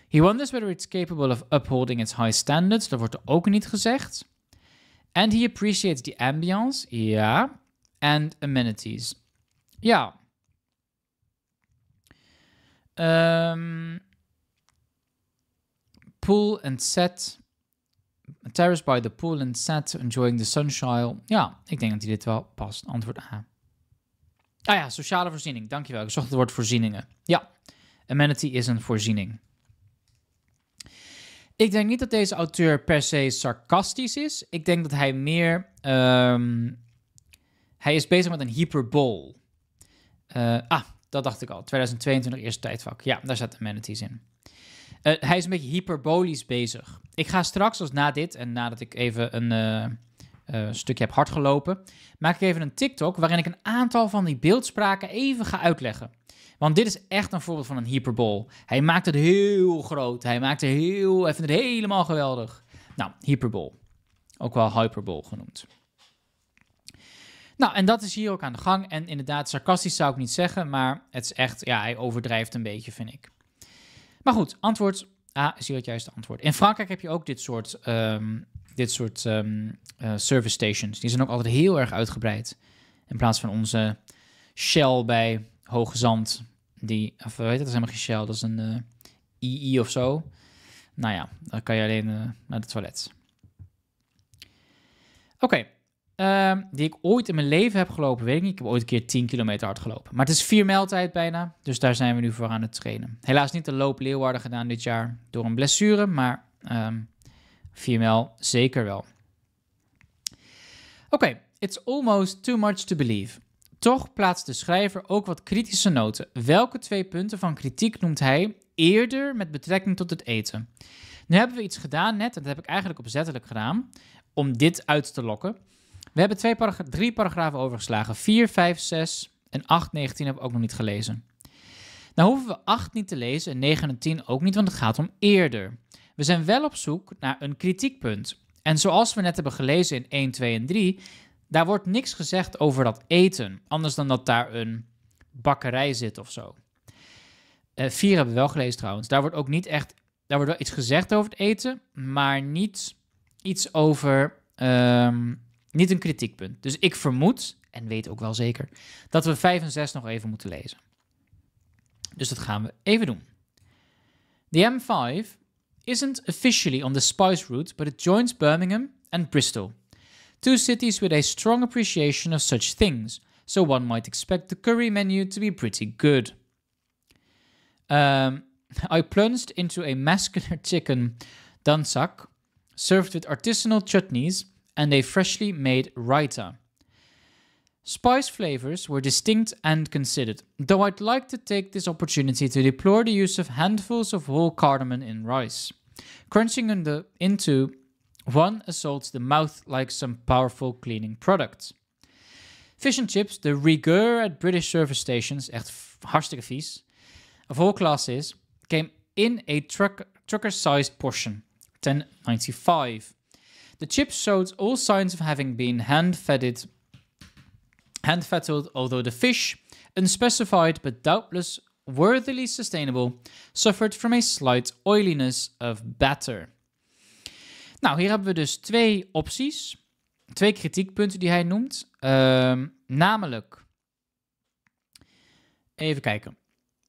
He wonders whether it's capable of upholding its high standards. Dat wordt er ook niet gezegd. And he appreciates the ambience. Ja. And amenities. Ja, Ehm, pool and set. A terrace by the pool and set, enjoying the sunshine. Ja, ik denk dat hij dit wel past. Antwoord A. Ah ja, sociale voorziening. Dankjewel. Ik zocht het woord voorzieningen. Ja, amenity is een voorziening. Ik denk niet dat deze auteur per se sarcastisch is. Ik denk dat hij meer. Ehm, hij is bezig met een hyperbol. Eh, ah, dat dacht ik al. 2022 eerste tijdvak. Ja, daar zaten amenities in. Eh, hij is een beetje hyperbolisch bezig. Ik ga straks, als na dit en nadat ik even een eh, eh, stukje heb hardgelopen, maak ik even een TikTok waarin ik een aantal van die beeldspraken even ga uitleggen. Want dit is echt een voorbeeld van een hyperbol. Hij maakt het heel groot. Hij maakt het heel. Hij vindt het helemaal geweldig. Nou, hyperbol. Ook wel hyperbol genoemd. Nou, en dat is hier ook aan de gang. En inderdaad, sarcastisch zou ik niet zeggen, maar het is echt, ja, hij overdrijft een beetje, vind ik. Maar goed, antwoord A ah, is hier het juiste antwoord. In Frankrijk heb je ook dit soort, ehm, dit soort ehm, eh, service stations. Die zijn ook altijd heel erg uitgebreid. In plaats van onze Shell bij Hoge Zand. Die, of weet het dat is helemaal geen Shell, dat is een uh, eh, II e e of zo. Nou ja, dan kan je alleen eh, naar het toilet. Oké, Ehm, die ik ooit in mijn leven heb gelopen, weet ik niet. Ik heb ooit een keer 10 kilometer hard gelopen. Maar het is vier mijltijd bijna, dus daar zijn we nu voor aan het trainen. Helaas niet de loop Leeuwarden gedaan dit jaar door een blessure, maar um, vier mijl zeker wel. Oké, it's almost too much to believe. Toch plaatst de schrijver ook wat kritische noten. Welke twee punten van kritiek noemt hij eerder met betrekking tot het eten? Nu hebben we iets gedaan net, en dat heb ik eigenlijk opzettelijk gedaan, om dit uit te lokken. We hebben twee paragra drie paragrafen overgeslagen. 4, 5, 6 en 8, 19 hebben we ook nog niet gelezen. Nou hoeven we 8 niet te lezen en 9 en 10 ook niet, want het gaat om eerder. We zijn wel op zoek naar een kritiekpunt. En zoals we net hebben gelezen in 1, 2 en 3, daar wordt niks gezegd over dat eten, anders dan dat daar een bakkerij zit of zo. Uh, eh, 4 hebben we wel gelezen trouwens. Daar wordt ook niet echt, daar wordt iets gezegd over het eten, maar niet iets over ehm, niet een kritiekpunt. Dus ik vermoed, en weet ook wel zeker, dat we 5 en 6 nog even moeten lezen. Dus dat gaan we even doen. The M5 isn't officially on the spice route, but it joins Birmingham and Bristol, two cities with a strong appreciation of such things, so one might expect the curry menu to be pretty good. Um, I plunged into a masculine chicken dansak served with artisanal chutneys and a freshly made raita. Spice flavors were distinct and considered, though I'd like to take this opportunity to deplore the use of handfuls of whole cardamom in rice. Crunching in the, into one assaults the mouth like some powerful cleaning product. Fish and chips, the rigueur at British service stations, echt hartstikke vies, of all classes, came in a truck, trucker-sized portion, 1095. The chip showed all signs of having been hand-fetted, hand-fettled, although the fish, unspecified but doubtless worthily sustainable, suffered from a slight oiliness of batter. Nou, hier hebben we dus twee opties, twee kritiekpunten die hij noemt. Ehm, namelijk, even kijken.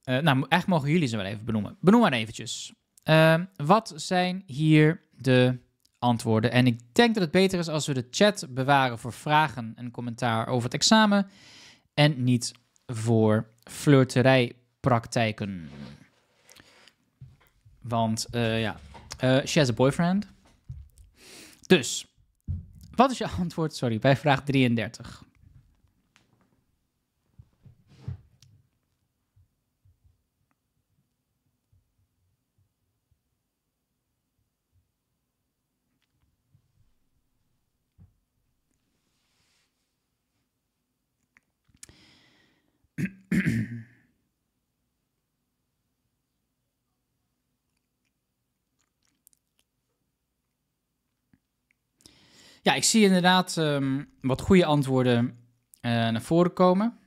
Uh, nou, echt mogen jullie ze wel even benoemen. Benoem maar eventjes. Ehm, wat zijn hier de antwoorden. En ik denk dat het beter is als we de chat bewaren voor vragen en commentaar over het examen en niet voor flirterijpraktijken. Want eh, ja, uh, she has a boyfriend. Dus, wat is je antwoord, sorry, bij vraag 33? Ja, ik zie inderdaad ehm, wat goede antwoorden eh, naar voren komen.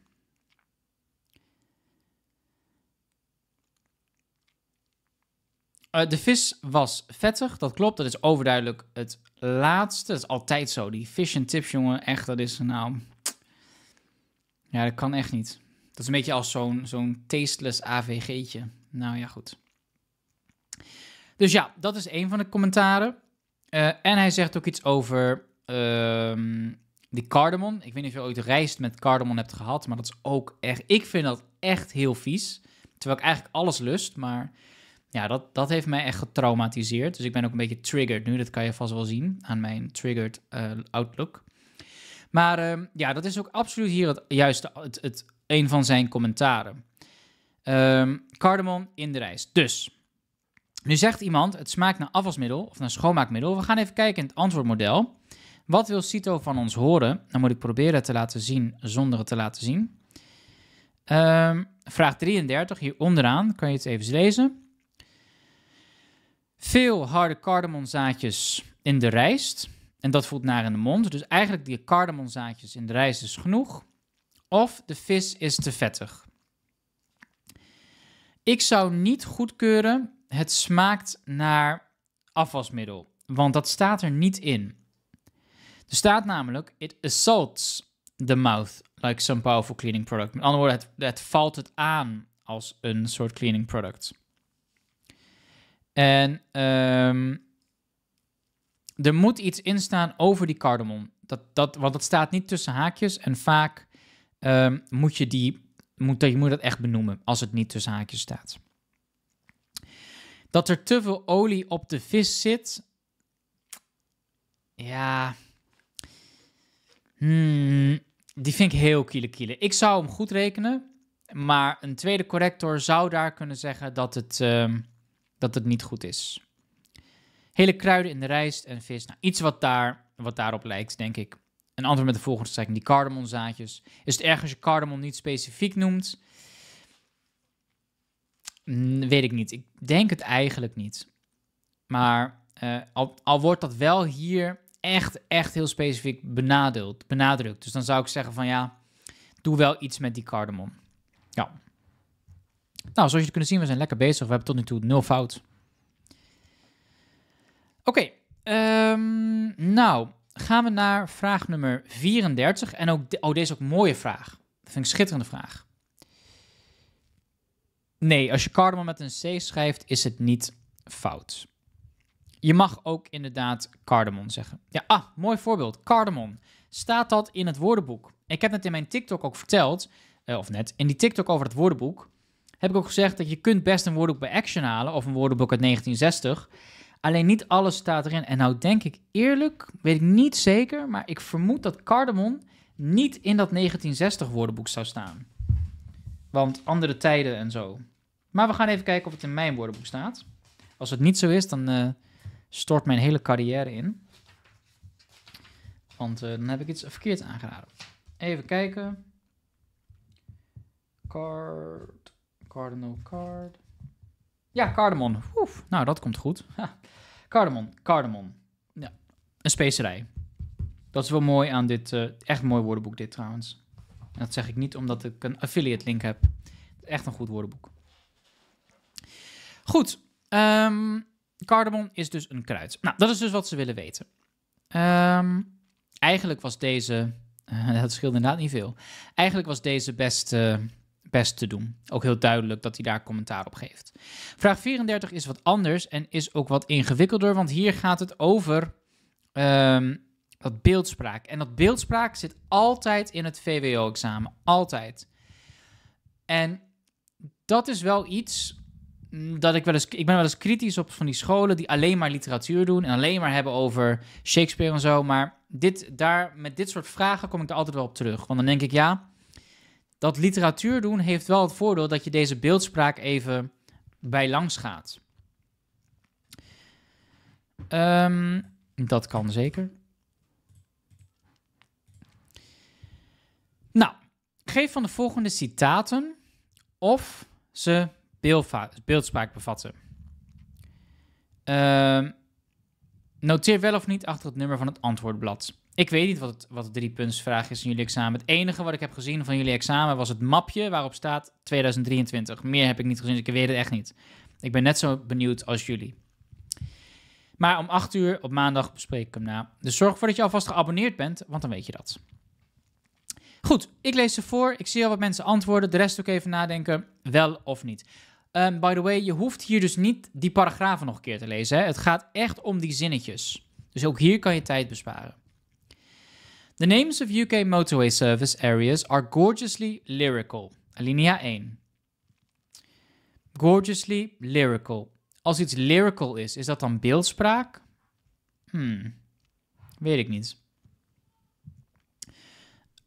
Eh, de vis was vettig, dat klopt. Dat is overduidelijk het laatste. Dat is altijd zo. Die fish and tips, jongen. Echt, dat is nou... Ja, dat kan echt niet is een beetje als zo'n zo'n tasteless AVG'tje. Nou ja, goed. Dus ja, dat is een van de commentaren. Eh, en hij zegt ook iets over um, die cardamon. Ik weet niet of je ooit rijst met cardamon hebt gehad, maar dat is ook echt... Ik vind dat echt heel vies. Terwijl ik eigenlijk alles lust, maar ja, dat, dat heeft mij echt getraumatiseerd. Dus ik ben ook een beetje triggered nu. Dat kan je vast wel zien aan mijn triggered eh, outlook. Maar ehm, ja, dat is ook absoluut hier het juiste, het, het een van zijn commentaren. Um, cardamom in de rijst. Dus, nu zegt iemand, het smaakt naar afwasmiddel of naar schoonmaakmiddel. We gaan even kijken in het antwoordmodel. Wat wil Cito van ons horen? Dan moet ik proberen te laten zien zonder het te laten zien. Ehm, vraag 33, hier onderaan, kan je het even lezen. Veel harde cardamomzaadjes in de rijst. En dat voelt naar in de mond. Dus eigenlijk die cardamomzaadjes in de rijst is genoeg of de vis is te vettig. Ik zou niet goedkeuren het smaakt naar afwasmiddel, want dat staat er niet in. Er staat namelijk it assaults the mouth like some powerful cleaning product. Met andere woorden, het, valt het aan als een soort cleaning product. En ehm, er moet iets in staan over die cardamom. Dat, dat, want dat staat niet tussen haakjes en vaak um, moet je die moet, je moet dat echt benoemen als het niet tussen haakjes staat. Dat er te veel olie op de vis zit. Ja. Hmm, die vind ik heel kiele kiele. Ik zou hem goed rekenen. Maar een tweede corrector zou daar kunnen zeggen dat het, ehm, dat het niet goed is. Hele kruiden in de rijst en vis. Nou, iets wat, daar, wat daarop lijkt, denk ik. Een antwoord met de volgende strekking, die cardamonzaadjes. Is het erg als je cardamom niet specifiek noemt? Mm, weet ik niet. Ik denk het eigenlijk niet. Maar eh, al, al, wordt dat wel hier echt, echt heel specifiek benadrukt, benadrukt. Dus dan zou ik zeggen van ja, doe wel iets met die cardamom. Ja. Nou, zoals je kunt zien, we zijn lekker bezig. We hebben tot nu toe nul fout. Oké. Ehm, nou, gaan we naar vraag nummer 34. En ook, oh, deze is ook een mooie vraag. Dat vind ik een schitterende vraag. Nee, als je cardamom met een C schrijft, is het niet fout. Je mag ook inderdaad cardamon zeggen. Ja, ah, mooi voorbeeld. Cardamon. Staat dat in het woordenboek? Ik heb net in mijn TikTok ook verteld, eh, of net, in die TikTok over het woordenboek, heb ik ook gezegd dat je kunt best een woordenboek bij Action halen, of een woordenboek uit 1960. Alleen niet alles staat erin. En nou denk ik eerlijk, weet ik niet zeker, maar ik vermoed dat cardamon niet in dat 1960 woordenboek zou staan. Want andere tijden en zo. Maar we gaan even kijken of het in mijn woordenboek staat. Als het niet zo is, dan eh, stort mijn hele carrière in. Want eh, dan heb ik iets verkeerd aangeraden. Even kijken. Card. Cardinal card. Ja, cardamon. Oef, nou, dat komt goed. Ja. Cardamon, cardamon. Ja, een specerij. Dat is wel mooi aan dit, uh, echt mooi woordenboek dit trouwens. En dat zeg ik niet omdat ik een affiliate link heb. Echt een goed woordenboek. Goed, um, ehm, cardamon is dus een kruid. Nou, dat is dus wat ze willen weten. Ehm, eigenlijk was deze, uh, dat scheelde inderdaad niet veel. Eigenlijk was deze best... Eh, best te doen. Ook heel duidelijk dat hij daar commentaar op geeft. Vraag 34 is wat anders en is ook wat ingewikkelder, want hier gaat het over um, dat beeldspraak. En dat beeldspraak zit altijd in het VWO-examen, altijd. En dat is wel iets mm, dat ik wel eens, ik ben wel eens kritisch op van die scholen die alleen maar literatuur doen en alleen maar hebben over Shakespeare en zo. Maar dit, daar, met dit soort vragen kom ik er altijd wel op terug. Want dan denk ik, ja, dat literatuur doen heeft wel het voordeel dat je deze beeldspraak even bij langs gaat. Ehm, dat kan zeker. Nou, geef van de volgende citaten of ze beeldspraak bevatten. Ehm, noteer wel of niet achter het nummer van het antwoordblad. Ik weet niet wat, het, wat de driepuntsvraag is in jullie examen. Het enige wat ik heb gezien van jullie examen was het mapje waarop staat 2023. Meer heb ik niet gezien, dus ik weet het echt niet. Ik ben net zo benieuwd als jullie. Maar om 8 uur op maandag bespreek ik hem na. Dus zorg ervoor dat je alvast geabonneerd bent, want dan weet je dat. Goed, ik lees ze voor. Ik zie al wat mensen antwoorden. De rest ook even nadenken, wel of niet. Ehm, by the way, je hoeft hier dus niet die paragrafen nog een keer te lezen. Hè? Het gaat echt om die zinnetjes. Dus ook hier kan je tijd besparen. The names of UK motorway service areas are gorgeously lyrical. Alinea 1. Gorgeously lyrical. Als iets lyrical is, is dat dan beeldspraak? Hmm. Weet ik niet.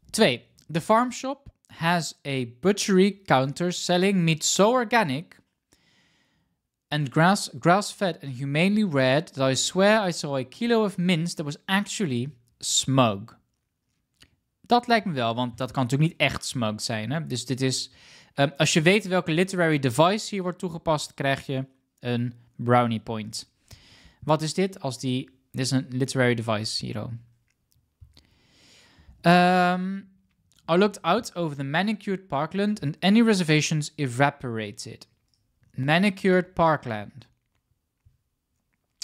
2. The farm shop has a butchery counter selling meat so organic and grass grass fed and humanely reared that I swear I saw a kilo of mince that was actually smug. Dat lijkt me wel, want dat kan natuurlijk niet echt smug zijn. Hè? Dus dit is. Ehm, als je weet welke literary device hier wordt toegepast, krijg je een brownie point. Wat is dit? Als die. Dit is een literary device hier. Ehm, I looked out over the manicured parkland and any reservations evaporated. Manicured parkland.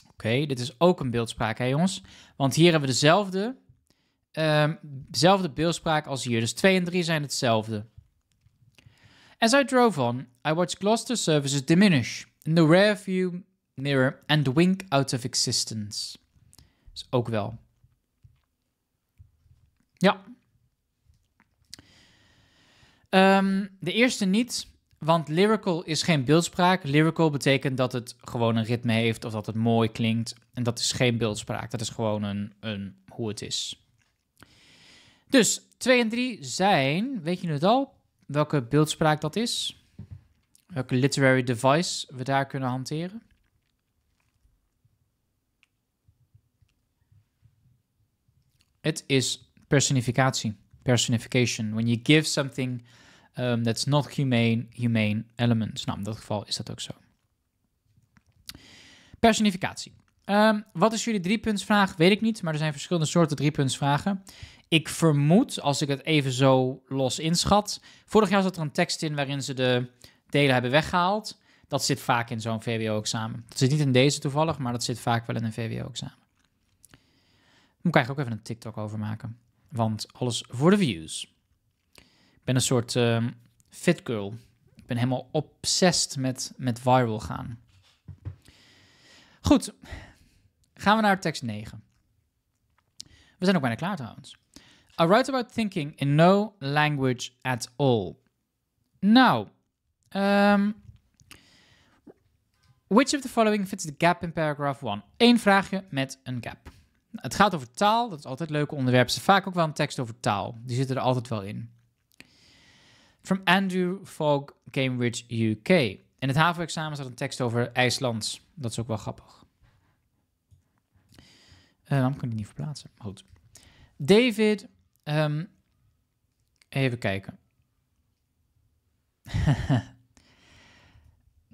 Oké, dit is ook een beeldspraak, hè jongens? Want hier hebben we dezelfde Um, ehm, zelfde beeldspraak als hier, dus 2 en 3 zijn hetzelfde. As I drove on, I watched Gloucester services diminish in the view, mirror and wink out of existence. Dus ook wel. Ja. Ehm, de eerste niet, want lyrical is geen beeldspraak. Lyrical betekent dat het gewoon een ritme heeft of dat het mooi klinkt. En dat is geen beeldspraak, dat is gewoon een, een hoe het is. Dus 2 en 3 zijn, weet je het al, welke beeldspraak dat is? Welke literary device we daar kunnen hanteren? Het is personificatie. Personification. When you give something um, that's not humane, humane elements. Nou, in dat geval is dat ook zo. Personificatie. Um, wat is jullie driepuntsvraag? Weet ik niet, maar er zijn verschillende soorten driepuntsvragen. Ik vermoed, als ik het even zo los inschat. Vorig jaar zat er een tekst in waarin ze de delen hebben weggehaald. Dat zit vaak in zo'n VWO-examen. Dat zit niet in deze toevallig, maar dat zit vaak wel in een VWO-examen. Moet ik eigenlijk ook even een TikTok over maken. Want alles voor de views. Ik ben een soort uh, fit girl. Ik ben helemaal obsessed met, met viral gaan. Goed, gaan we naar tekst 9. We zijn ook bijna klaar trouwens. I write about thinking in no language at all. Now, um, which of the following fits the gap in paragraph 1? Eén vraagje met een gap. Het gaat over taal, dat is altijd een leuke onderwerp. Er vaak ook wel een tekst over taal. Die zitten er altijd wel in. From Andrew Fogg, Cambridge, UK. In het HAVO-examen staat een tekst over IJslands. Dat is ook wel grappig. Uh, waarom kan ik die niet verplaatsen? Goed. David Um, even kijken.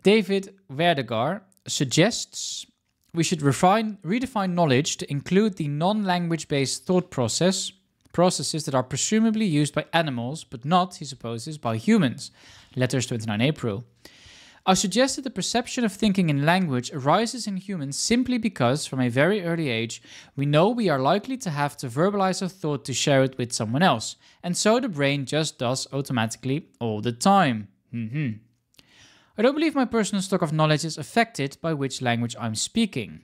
David Werdegar suggests we should refine, redefine knowledge to include the non-language based thought process processes that are presumably used by animals but not, he supposes, by humans. Letters 29 April. I suggest that the perception of thinking in language arises in humans simply because, from a very early age, we know we are likely to have to verbalize our thought to share it with someone else, and so the brain just does automatically all the time. Mm -hmm. I don't believe my personal stock of knowledge is affected by which language I'm speaking.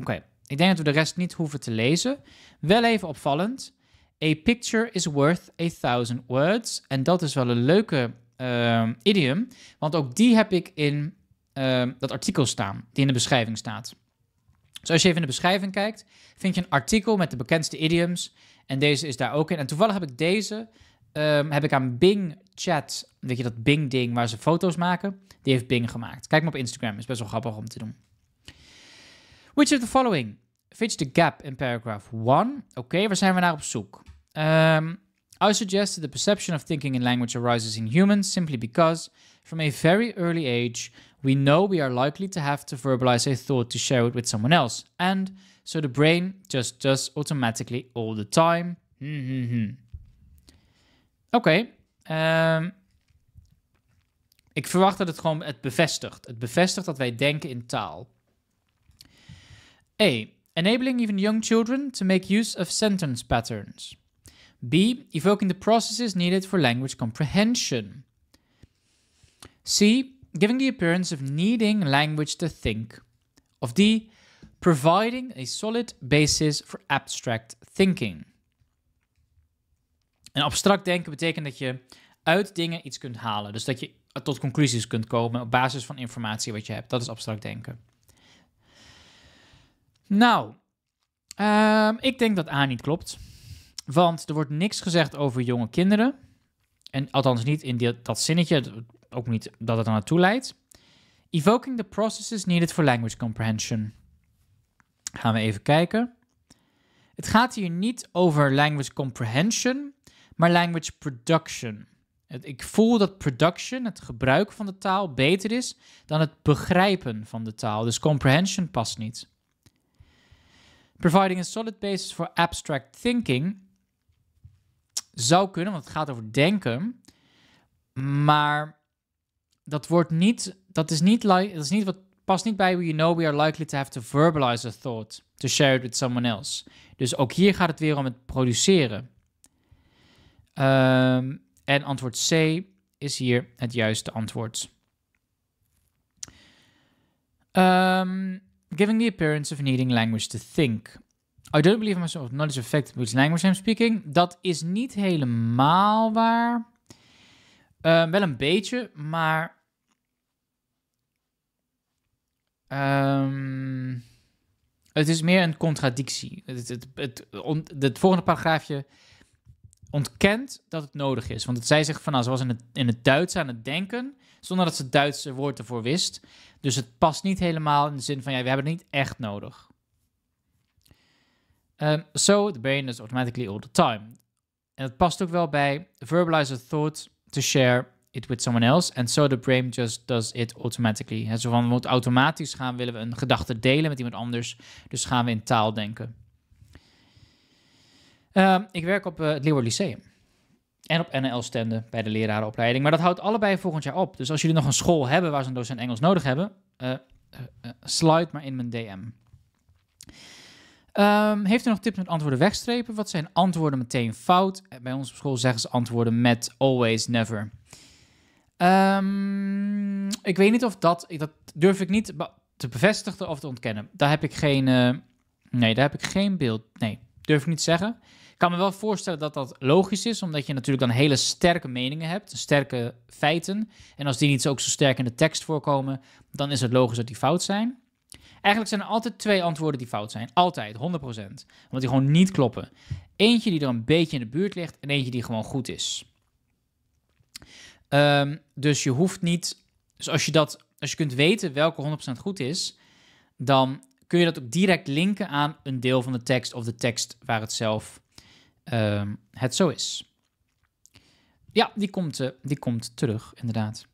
okay. ik denk dat we de rest niet hoeven te lezen. Wel even opvallend. A picture is worth a thousand words. En dat is wel een leuke Ehm, idiom. Want ook die heb ik in ehm, dat artikel staan, die in de beschrijving staat. Dus als je even in de beschrijving kijkt, vind je een artikel met de bekendste idioms. En deze is daar ook in. En toevallig heb ik deze ehm, heb ik aan Bing Chat, weet je dat Bing-ding waar ze foto's maken, die heeft Bing gemaakt. Kijk maar op Instagram, is best wel grappig om te doen. Which of the following fits the gap in paragraph 1? Oké, waar zijn we naar op zoek? Um, I suggest that the perception of thinking in language arises in humans simply because, from a very early age, we know we are likely to have to verbalize a thought to share it with someone else, and so the brain just does automatically all the time. Hmm, hmm, hmm. okay. Um, ik verwacht dat het gewoon het bevestigt. Het bevestigt dat wij denken in taal. A. Enabling even young children to make use of sentence patterns. B. Evoking the processes needed for language comprehension. C. Giving the appearance of needing language to think. Of D. Providing a solid basis for abstract thinking. En abstract denken betekent dat je uit dingen iets kunt halen. Dus dat je tot conclusies kunt komen op basis van informatie wat je hebt. Dat is abstract denken. Nou, ehm, ik denk dat A niet klopt. Want er wordt niks gezegd over jonge kinderen. En althans niet in dat zinnetje, ook niet dat het er naartoe leidt. Evoking the processes needed for language comprehension. Gaan we even kijken. Het gaat hier niet over language comprehension, maar language production. ik voel dat production, het gebruik van de taal, beter is dan het begrijpen van de taal. Dus comprehension past niet. Providing a solid basis for abstract thinking zou kunnen, want het gaat over denken. Maar dat wordt niet, dat is niet, dat is niet wat past niet bij we you know we are likely to have to verbalize a thought, to share it with someone else. Dus ook hier gaat het weer om het produceren. Ehm, en antwoord C is hier het juiste antwoord. Ehm, giving the appearance of needing language to think. I don't believe myself, knowledge effect, which language I'm speaking. Dat is niet helemaal waar. Eh, wel een beetje, maar... Ehm, het is meer een contradictie. Het, het, het, het, volgende paragraafje ontkent dat het nodig is. Want het, zij zich van nou, ze was in het, in het Duits aan het denken, zonder dat ze het Duitse woord ervoor wist. Dus het past niet helemaal in de zin van ja, we hebben het niet echt nodig. Um, so the brain is automatically all the time. En het past ook wel bij verbalize a thought to share it with someone else. And so the brain just does it automatically. He, zo automatisch gaan willen we een gedachte delen met iemand anders. Dus gaan we in taal denken. Ehm, ik werk op eh, het Leeuwarden Lyceum. En op NL-stenden bij de lerarenopleiding. Maar dat houdt allebei volgend jaar op. Dus als jullie nog een school hebben waar ze een docent Engels nodig hebben, uh, eh, eh, sluit maar in mijn DM. Ehm, heeft u nog tips met antwoorden wegstrepen? Wat zijn antwoorden meteen fout? Eh, bij ons op school zeggen ze antwoorden met always, never. Ehm, ik weet niet of dat... Dat durf ik niet te bevestigen of te ontkennen. Daar heb ik geen... Uh, nee, daar heb ik geen beeld... Nee, durf ik niet te zeggen. Ik kan me wel voorstellen dat dat logisch is, omdat je natuurlijk dan hele sterke meningen hebt, sterke feiten. En als die niet ook zo sterk in de tekst voorkomen, dan is het logisch dat die fout zijn. Eigenlijk zijn er altijd twee antwoorden die fout zijn. Altijd, 100%. Omdat die gewoon niet kloppen. Eentje die er een beetje in de buurt ligt en eentje die gewoon goed is. Ehm, dus je hoeft niet. Dus als je, dat, als je kunt weten welke 100% goed is, dan kun je dat ook direct linken aan een deel van de tekst of de tekst waar het zelf ehm, het zo is. Ja, die komt, eh, die komt terug, inderdaad.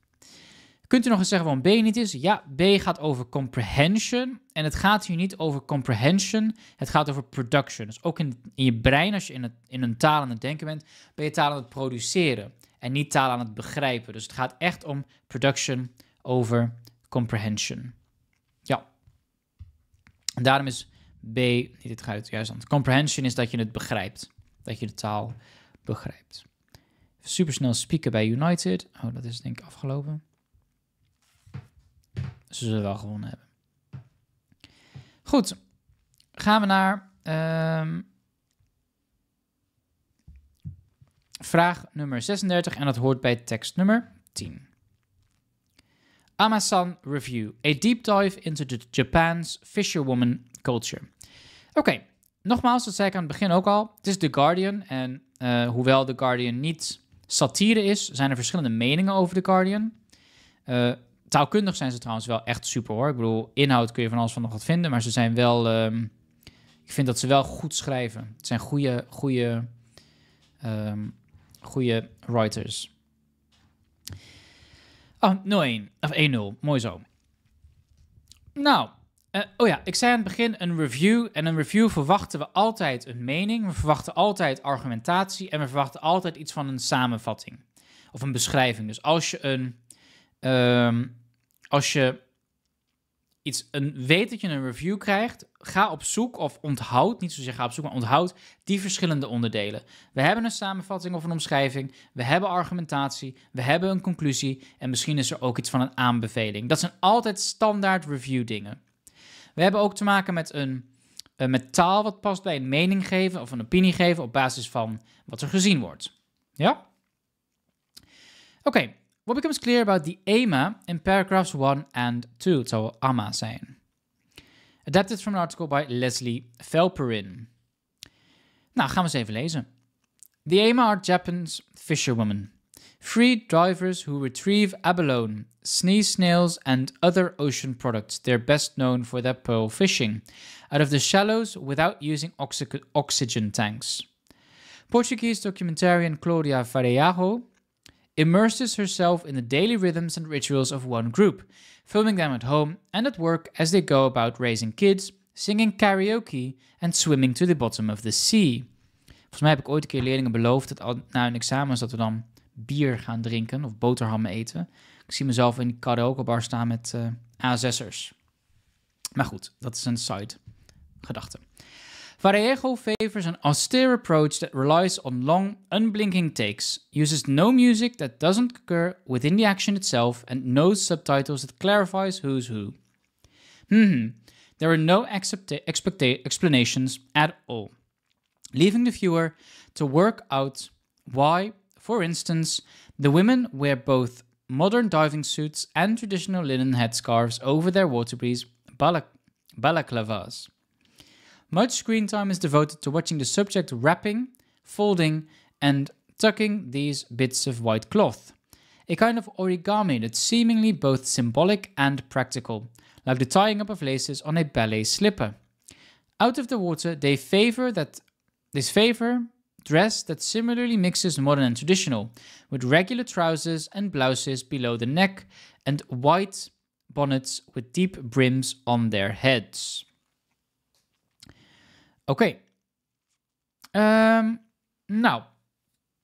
Kunt u nog eens zeggen waarom B niet is? Ja, B gaat over comprehension. En het gaat hier niet over comprehension, het gaat over production. Dus ook in, in je brein, als je in, het, in een taal aan het denken bent, ben je taal aan het produceren en niet taal aan het begrijpen. Dus het gaat echt om production over comprehension. Ja. En daarom is B, niet het gaat juist aan. Comprehension is dat je het begrijpt. Dat je de taal begrijpt. Supersnel spieken bij United. Oh, dat is denk ik afgelopen. Ze zullen wel gewonnen hebben. Goed, gaan we naar ehm, vraag nummer 36 en dat hoort bij tekst nummer 10. Amazon Review, a deep dive into the Japan's fisherwoman culture. Oké, nogmaals, dat zei ik aan het begin ook al. Het is The Guardian en eh, hoewel The Guardian niet satire is, zijn er verschillende meningen over The Guardian. Eh taalkundig zijn ze trouwens wel echt super hoor. Ik bedoel, inhoud kun je van alles van nog wat vinden, maar ze zijn wel. Ehm, ik vind dat ze wel goed schrijven. Het zijn goede, goede, um, ehm, goede writers. Oh, 0-1. Of 1-0. Mooi zo. Nou, eh, oh ja, ik zei aan het begin een review. En een review verwachten we altijd een mening. We verwachten altijd argumentatie. En we verwachten altijd iets van een samenvatting. Of een beschrijving. Dus als je een Ehm, als je iets, een, weet dat je een review krijgt, ga op zoek of onthoud, niet zozeer ga op zoek, maar onthoud die verschillende onderdelen. We hebben een samenvatting of een omschrijving, we hebben argumentatie, we hebben een conclusie en misschien is er ook iets van een aanbeveling. Dat zijn altijd standaard review dingen. We hebben ook te maken met een eh, met taal wat past bij een mening geven of een opinie geven op basis van wat er gezien wordt. Ja? Oké, what becomes clear about the AMA in paragraphs 1 and 2, so AMA zijn. Adapted from an article by Leslie Felperin. Nou, gaan we eens even lezen. The AMA are Japan's fisherwomen, free divers who retrieve abalone, sneeze snails, and other ocean products. They're best known for their pearl fishing out of the shallows without using oxy oxygen tanks. Portuguese documentarian Claudia Varejo immerses herself in the daily rhythms and rituals of one group, filming them at home and at work as they go about raising kids, singing karaoke and swimming to the bottom of the sea. Volgens mij heb ik ooit een keer leerlingen beloofd dat na hun examens dat we dan bier gaan drinken of boterhammen eten. Ik zie mezelf in een bar staan met uh, eh, A6'ers. Maar goed, dat is een side gedachte. Vallejo favors an austere approach that relies on long, unblinking takes, uses no music that doesn't occur within the action itself, and no subtitles that clarifies who's who. Hmm, there are no explanations at all, leaving the viewer to work out why, for instance, the women wear both modern diving suits and traditional linen headscarves over their waterpiece balak- balaclavas. Much screen time is devoted to watching the subject wrapping, folding, and tucking these bits of white cloth. A kind of origami that's seemingly both symbolic and practical, like the tying up of laces on a ballet slipper. Out of the water, they favor that this favor dress that similarly mixes modern and traditional, with regular trousers and blouses below the neck and white bonnets with deep brims on their heads. Oké. Ehm, nou,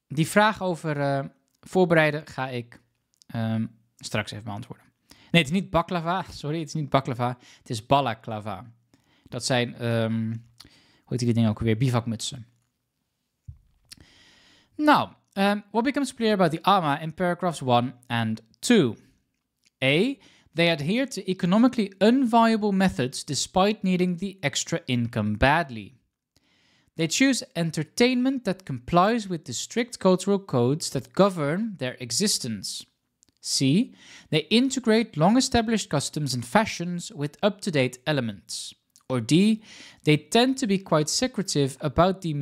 die vraag over eh, voorbereiden ga ik ehm, straks even beantwoorden. Nee, het is niet baklava. Sorry, het is niet baklava. Het is balaklava. Dat zijn, um, hoe heet die dingen ook weer? Bivakmutsen. Nou, what becomes clear about the armor in paragraphs 1 and 2? A. They adhere to economically unviable methods despite needing the extra income badly. They choose entertainment that complies with the strict cultural codes that govern their existence. C. They integrate long established customs and fashions with up to date elements. Or D. They tend to be quite secretive about the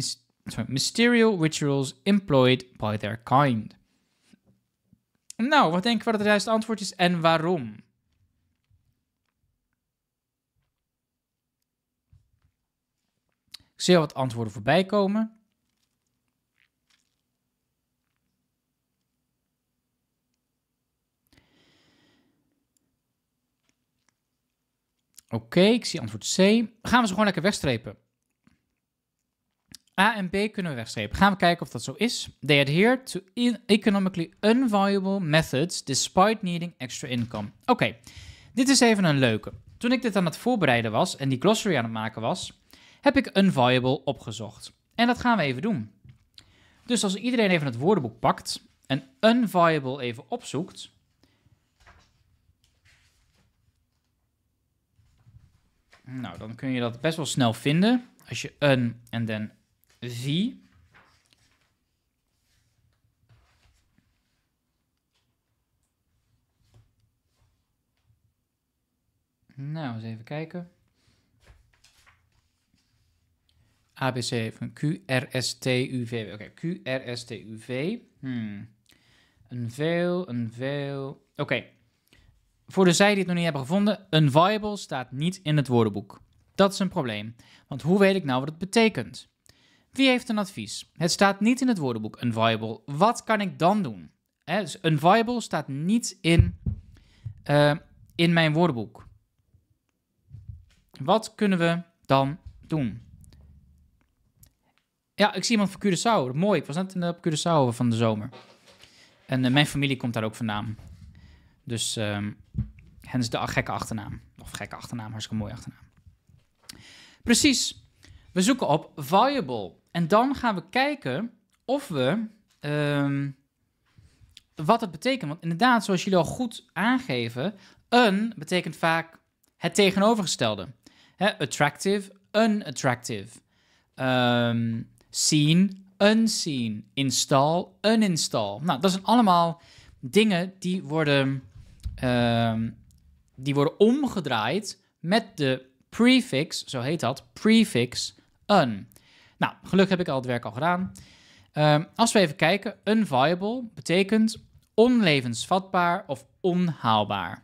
sorry, mysterious rituals employed by their kind. Nou, wat denken we dat het juiste antwoord is en waarom? Ik zie al wat antwoorden voorbij komen. Oké, ik zie antwoord C. Gaan we ze gewoon lekker wegstrepen. A en B kunnen we wegstrepen. Gaan we kijken of dat zo is. They adhere to economically unviable methods despite needing extra income. Oké, dit is even een leuke. Toen ik dit aan het voorbereiden was en die glossary aan het maken was, heb ik unviable opgezocht. En dat gaan we even doen. Dus als iedereen even het woordenboek pakt en unviable even opzoekt. Nou, dan kun je dat best wel snel vinden. Als je een en dan zie, Nou, eens even kijken. ABC van QRSTUV. Oké, okay, QRSTUV. Hmm. Een veel, een veel. Oké. Voor de zij die het nog niet hebben gevonden, een viable staat niet in het woordenboek. Dat is een probleem, want hoe weet ik nou wat het betekent? Wie heeft een advies? Het staat niet in het woordenboek, een viable. Wat kan ik dan doen? Dus een viable staat niet in, eh, in mijn woordenboek. Wat kunnen we dan doen? Ja, ik zie iemand van Curaçao. Mooi, ik was net in, op Curaçao van de zomer. En eh, mijn familie komt daar ook vandaan. Dus um, hen is de gekke achternaam. Of gekke achternaam, hartstikke mooie achternaam. Precies. We zoeken op viable. En dan gaan we kijken of we... Ehm, wat het betekent. Want inderdaad, zoals jullie al goed aangeven... een betekent vaak het tegenovergestelde. attractive, unattractive. Um, seen, unseen, install, uninstall. Nou, dat zijn allemaal dingen die worden, ehm, die worden omgedraaid met de prefix, zo heet dat, prefix un. Nou, gelukkig heb ik al het werk al gedaan. Ehm, als we even kijken, unviable betekent onlevensvatbaar of onhaalbaar.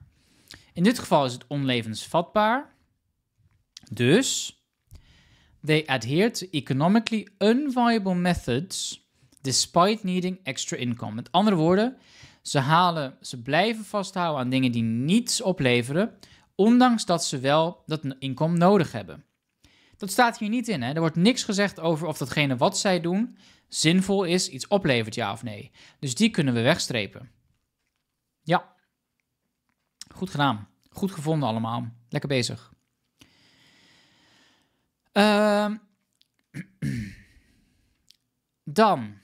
In dit geval is het onlevensvatbaar. Dus They adhere to economically unviable methods despite needing extra income. Met andere woorden, ze, halen, ze blijven vasthouden aan dingen die niets opleveren, ondanks dat ze wel dat inkomen nodig hebben. Dat staat hier niet in. Hè? Er wordt niks gezegd over of datgene wat zij doen zinvol is, iets oplevert, ja of nee. Dus die kunnen we wegstrepen. Ja. Goed gedaan. Goed gevonden allemaal. Lekker bezig. Ehm, dan.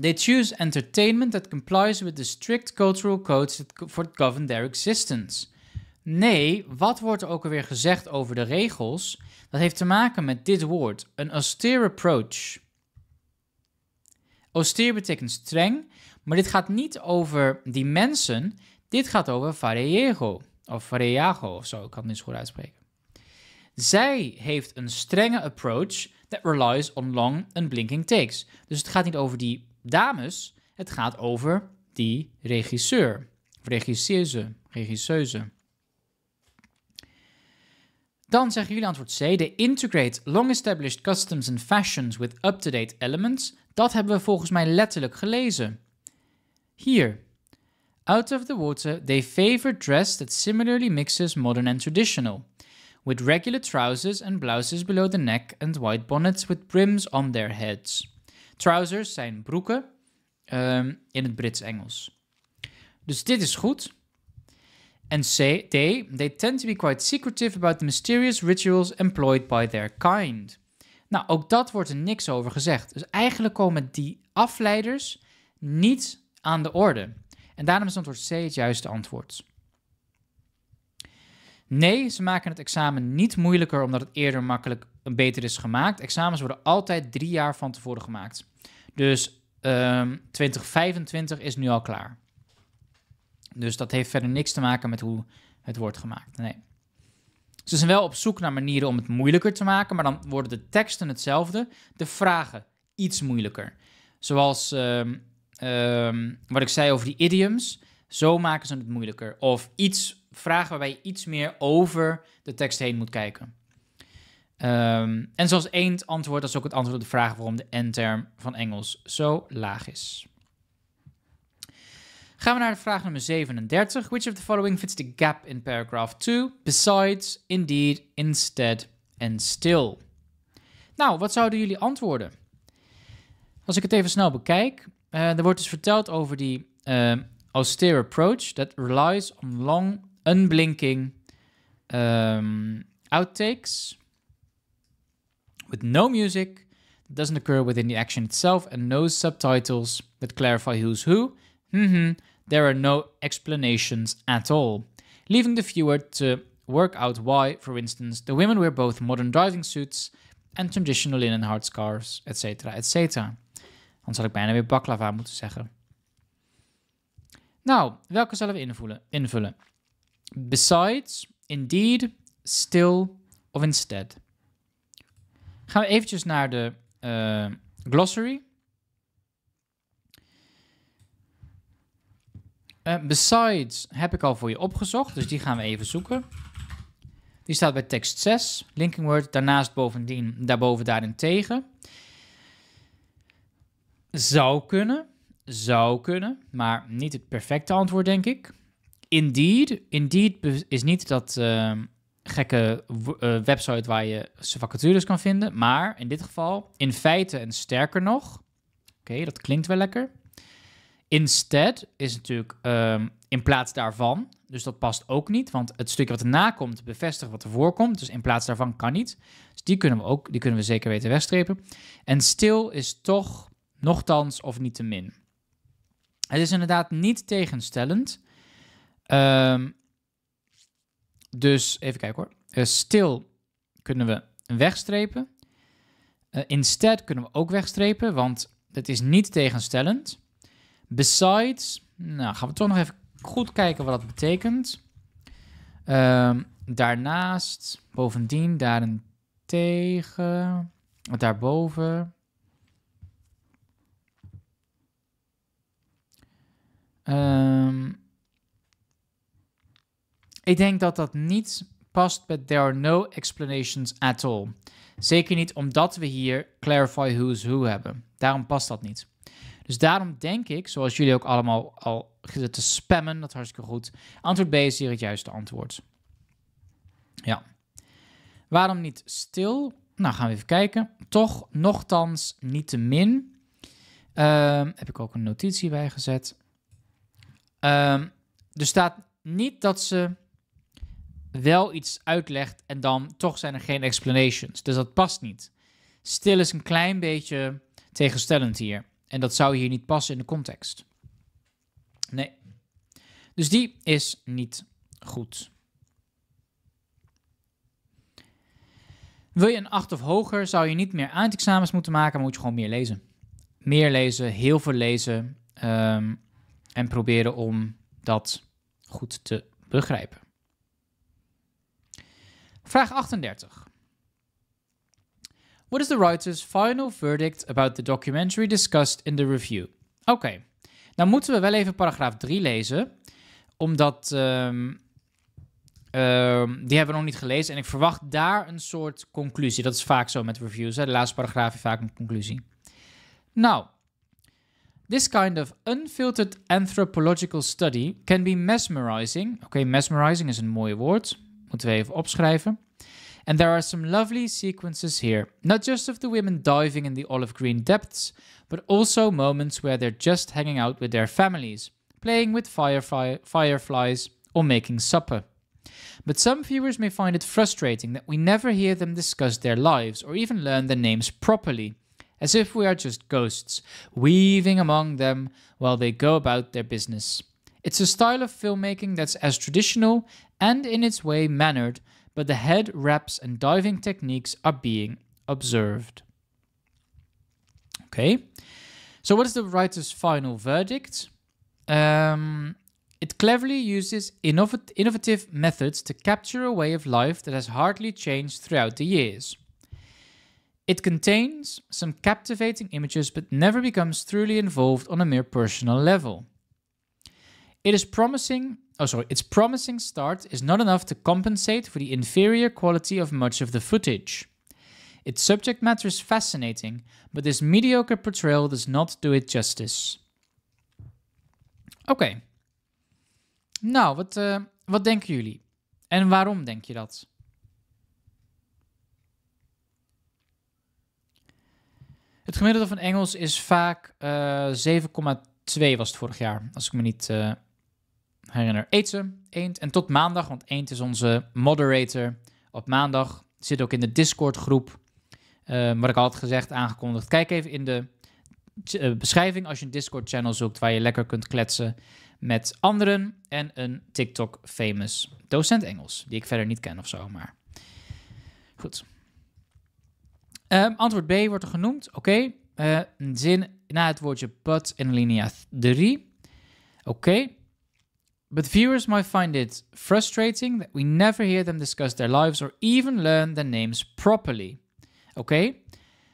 They choose entertainment that complies with the strict cultural codes that govern their existence. Nee, wat wordt er ook alweer gezegd over de regels? Dat heeft te maken met dit woord: een austere approach. Austere betekent streng, maar dit gaat niet over die mensen. Dit gaat over variego of variago of zo. Ik kan het niet goed uitspreken. Zij heeft een strenge approach that relies on long and blinking takes. Dus het gaat niet over die dames, het gaat over die regisseur. Of regisseuse, regisseuse. Dan zeggen jullie antwoord C. They integrate long-established customs and fashions with up-to-date elements. Dat hebben we volgens mij letterlijk gelezen. Hier. Out of the water, they favor dress that similarly mixes modern and traditional with regular trousers and blouses below the neck and white bonnets with brims on their heads. Trousers zijn broeken ehm, in het Brits-Engels. Dus dit is goed. And say they, they tend to be quite secretive about the mysterious rituals employed by their kind. Nou, ook dat wordt er niks over gezegd. Dus eigenlijk komen die afleiders niet aan de orde. En daarom is antwoord C het juiste antwoord. Nee, ze maken het examen niet moeilijker omdat het eerder makkelijk eh, beter is gemaakt. Examens worden altijd drie jaar van tevoren gemaakt. Dus 2025 ehm, is nu al klaar. Dus dat heeft verder niks te maken met hoe het wordt gemaakt. Nee. Ze zijn wel op zoek naar manieren om het moeilijker te maken, maar dan worden de teksten hetzelfde, de vragen iets moeilijker. Zoals ehm, ehm, wat ik zei over die idioms, zo maken ze het moeilijker. Of iets vraag waarbij je iets meer over de tekst heen moet kijken. Ehm, en zoals eend antwoord, dat is ook het antwoord op de vraag waarom de n-term van Engels zo laag is. Gaan we naar de vraag nummer 37. Which of the following fits the gap in paragraph 2? Besides, indeed, instead and still. Nou, wat zouden jullie antwoorden? Als ik het even snel bekijk, eh, er wordt dus verteld over die uh, austere approach that relies on long unblinking um, outtakes with no music that doesn't occur within the action itself and no subtitles that clarify who's who. Mm-hmm. There are no explanations at all, leaving the viewer to work out why, for instance, the women wear both modern driving suits and traditional linen scarves, etc., etc. Dan zal ik bijna weer baklava moeten zeggen. Nou, welke zullen we invullen? Besides, indeed, still of instead. Gaan we eventjes naar de eh, glossary. Eh, besides heb ik al voor je opgezocht, dus die gaan we even zoeken. Die staat bij tekst 6, linking word, daarnaast bovendien, daarboven daarin tegen. Zou kunnen, zou kunnen, maar niet het perfecte antwoord denk ik. Indeed. Indeed is niet dat ehm, gekke eh, website waar je vacatures kan vinden. Maar in dit geval, in feite en sterker nog. Oké, dat klinkt wel lekker. Instead is natuurlijk ehm, in plaats daarvan. Dus dat past ook niet, want het stukje wat erna komt bevestigt wat er voorkomt. Dus in plaats daarvan kan niet. Dus die kunnen we ook, die kunnen we zeker weten wegstrepen. En stil is toch, nochtans of niet te min. Het is inderdaad niet tegenstellend. Um, dus even kijken hoor. Uh, eh, stil kunnen we wegstrepen. Eh, instead kunnen we ook wegstrepen, want het is niet tegenstellend. Besides, nou gaan we toch nog even goed kijken wat dat betekent. Ehm, daarnaast, bovendien, daarentegen, daarboven. Um, ik denk dat dat niet past bij There are no explanations at all. Zeker niet omdat we hier clarify who's who hebben. Daarom past dat niet. Dus daarom denk ik, zoals jullie ook allemaal al zitten te spammen, dat hartstikke goed. Antwoord B is hier het juiste antwoord. Ja. Waarom niet stil? Nou, gaan we even kijken. Toch, nochtans, niet te min. Ehm, heb ik ook een notitie bijgezet. Uh, er staat niet dat ze wel iets uitlegt en dan toch zijn er geen explanations. Dus dat past niet. Stil is een klein beetje tegenstellend hier. En dat zou hier niet passen in de context. Nee. Dus die is niet goed. Wil je een 8 of hoger, zou je niet meer eindexamens moeten maken, maar moet je gewoon meer lezen. Meer lezen, heel veel lezen ehm, en proberen om dat goed te begrijpen. Vraag 38. What is the writer's final verdict about the documentary discussed in the review? Oké, nou moeten we wel even paragraaf 3 lezen, omdat ehm, ehm, die hebben we nog niet gelezen en ik verwacht daar een soort conclusie. Dat is vaak zo met reviews, hè? de laatste paragraaf is vaak een conclusie. Nou, This kind of unfiltered anthropological study can be mesmerizing. Oké, mesmerizing is een mooi woord. moeten we even opschrijven. And there are some lovely sequences here, not just of the women diving in the olive green depths, but also moments where they're just hanging out with their families, playing with firefly fireflies, or making supper. But some viewers may find it frustrating that we never hear them discuss their lives or even learn their names properly, as if we are just ghosts, weaving among them while they go about their business. It's a style of filmmaking that's as traditional and in its way mannered, but the head wraps and diving techniques are being observed. Okay, so what is the writer's final verdict? Um, it cleverly uses innovat innovative methods to capture a way of life that has hardly changed throughout the years. It contains some captivating images but never becomes truly involved on a mere personal level. It is promising oh sorry, its promising start is not enough to compensate for the inferior quality of much of the footage. Its subject matter is fascinating, but this mediocre portrayal does not do it justice. Oké. Nou, wat, eh, wat denken jullie? En waarom denk je dat? Het gemiddelde van Engels is vaak 7,2 eh, was het vorig jaar, als ik me niet eh, herinner Eetse, Eend. En tot maandag, want Eend is onze moderator. Op maandag zit ook in de Discord groep. Eh, wat ik al had gezegd, aangekondigd. Kijk even in de eh, beschrijving als je een Discord channel zoekt waar je lekker kunt kletsen met anderen. En een TikTok famous docent Engels, die ik verder niet ken of zo, maar goed. Ehm, antwoord B wordt er genoemd. Oké. Eh, een zin na het woordje but in linea 3. Oké. But viewers might find it frustrating that we never hear them discuss their lives or even learn their names properly. Oké,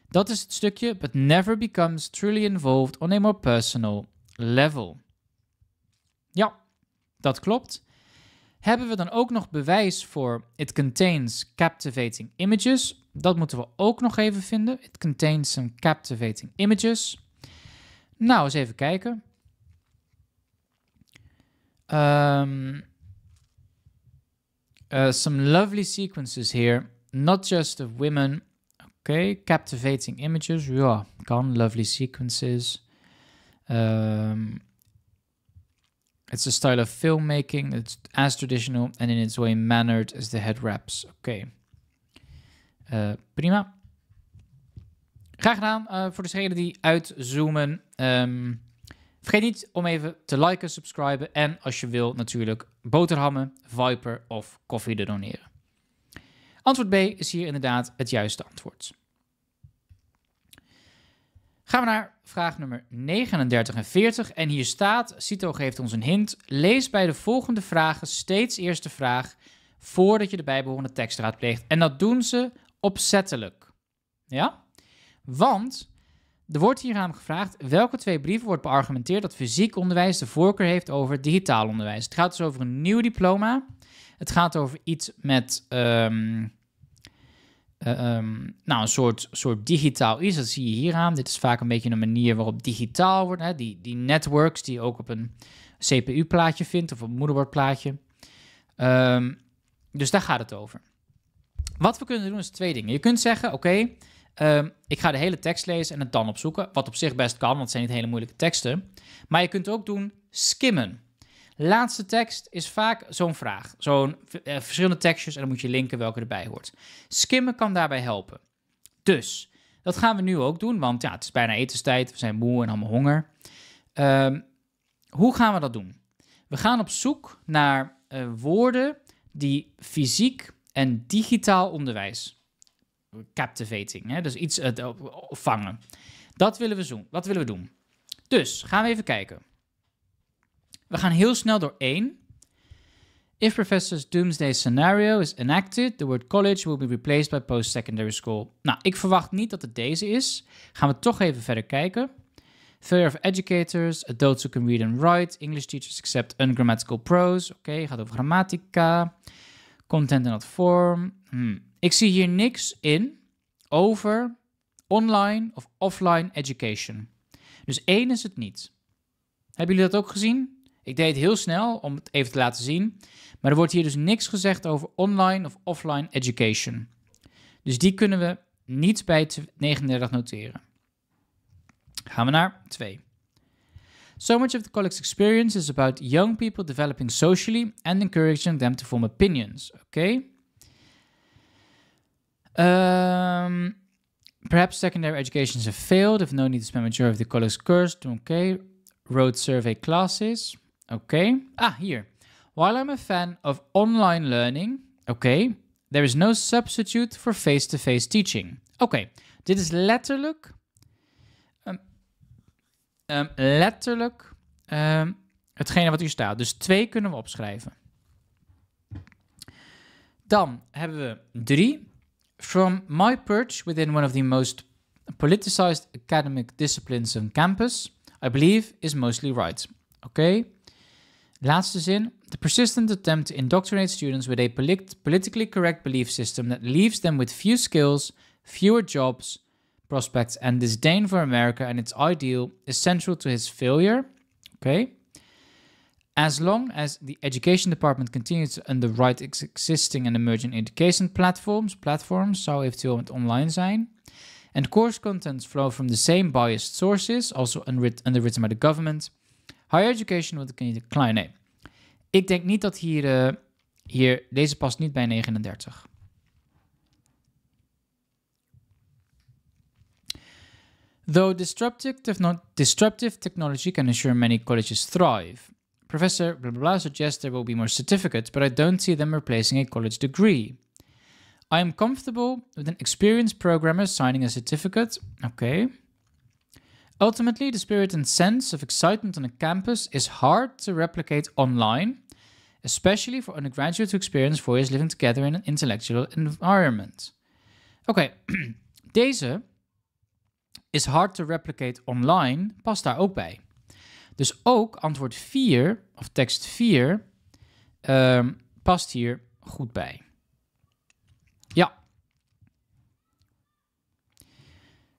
dat is het stukje, but never becomes truly involved on a more personal level. Ja, dat klopt. Hebben we dan ook nog bewijs voor it contains captivating images? Dat moeten we ook nog even vinden. It contains some captivating images. Nou, eens even kijken. Um, uh, some lovely sequences here, not just of women. Okay, captivating images. Yeah, gone lovely sequences. Um, it's a style of filmmaking. It's as traditional and in its way mannered as the head wraps. Okay. Uh, prima. Graag gedaan uh, voor degenen die uitzoomen. Um, Vergeet niet om even te liken, subscriben en als je wil natuurlijk boterhammen, Viper of koffie te doneren. Antwoord B is hier inderdaad het juiste antwoord. Gaan we naar vraag nummer 39 en 40. En hier staat, Cito geeft ons een hint. Lees bij de volgende vragen steeds eerst de vraag voordat je de bijbehorende tekst raadpleegt. En dat doen ze opzettelijk. Ja? Want er wordt hieraan gevraagd welke twee brieven wordt beargumenteerd dat fysiek onderwijs de voorkeur heeft over digitaal onderwijs. Het gaat dus over een nieuw diploma. Het gaat over iets met ehm, eh, ehm, nou, een soort, soort digitaal iets. Dat zie je hieraan. Dit is vaak een beetje een manier waarop digitaal wordt. Hè? Die, die networks die je ook op een CPU-plaatje vindt of op een moederbordplaatje. Um, dus daar gaat het over. Wat we kunnen doen is twee dingen. Je kunt zeggen, oké, Ehm, ik ga de hele tekst lezen en het dan opzoeken. Wat op zich best kan, want het zijn niet hele moeilijke teksten. Maar je kunt ook doen skimmen. Laatste tekst is vaak zo'n vraag. Zo'n eh, verschillende tekstjes en dan moet je linken welke erbij hoort. Skimmen kan daarbij helpen. Dus, dat gaan we nu ook doen, want ja, het is bijna etenstijd. We zijn moe en allemaal honger. Ehm, hoe gaan we dat doen? We gaan op zoek naar eh, woorden die fysiek en digitaal onderwijs captivating. Hè? Dus iets uh, vangen. Dat willen we doen. Wat willen we doen. Dus gaan we even kijken. We gaan heel snel door één. If Professor's Doomsday scenario is enacted, the word college will be replaced by post-secondary school. Nou, ik verwacht niet dat het deze is. Gaan we toch even verder kijken. Failure of educators, adults who can read and write, English teachers accept ungrammatical prose. Oké, gaat over grammatica. Content in not form. Hmm. Ik zie hier niks in over online of offline education. Dus één is het niet. Hebben jullie dat ook gezien? Ik deed het heel snel om het even te laten zien. Maar er wordt hier dus niks gezegd over online of offline education. Dus die kunnen we niet bij 39 noteren. Gaan we naar 2. So much of the college experience is about young people developing socially and encouraging them to form opinions. Oké. Okay? Ehm, perhaps secondary education is failed if no need to spend majority of the course, cursed. Okay. Road survey classes. Okay. Ah, here. While I'm a fan of online learning, okay, there is no substitute for face-to-face teaching. Okay, dit is letterlijk, ehm, ehm, letterlijk hetgene wat hier staat. Dus twee kunnen we opschrijven. Dan hebben we drie. From my perch within one of the most politicized academic disciplines on campus, I believe is mostly right. Okay? is in The persistent attempt to indoctrinate students with a polit politically correct belief system that leaves them with few skills, fewer jobs, prospects, and disdain for America and its ideal is central to his failure. Okay? As long as the education department continues to underwrite existing and emerging education platforms, platforms zou eventueel online zijn, and course contents flow from the same biased sources, also underwritten by the government, higher education will continue to decline. Nee. Ik denk niet dat hier, uh, hier, deze past niet bij 39. Though disruptive, disruptive technology can ensure many colleges thrive, Professor blah blah blah suggests there will be more certificates, but I don't see them replacing a college degree. I am comfortable with an experienced programmer signing a certificate. Okay. Ultimately, the spirit and sense of excitement on a campus is hard to replicate online, especially for undergraduates who experience four years living together in an intellectual environment. Okay, deze is hard to replicate online past daar ook bij. Dus ook antwoord 4, of tekst 4, ehm, past hier goed bij. Ja.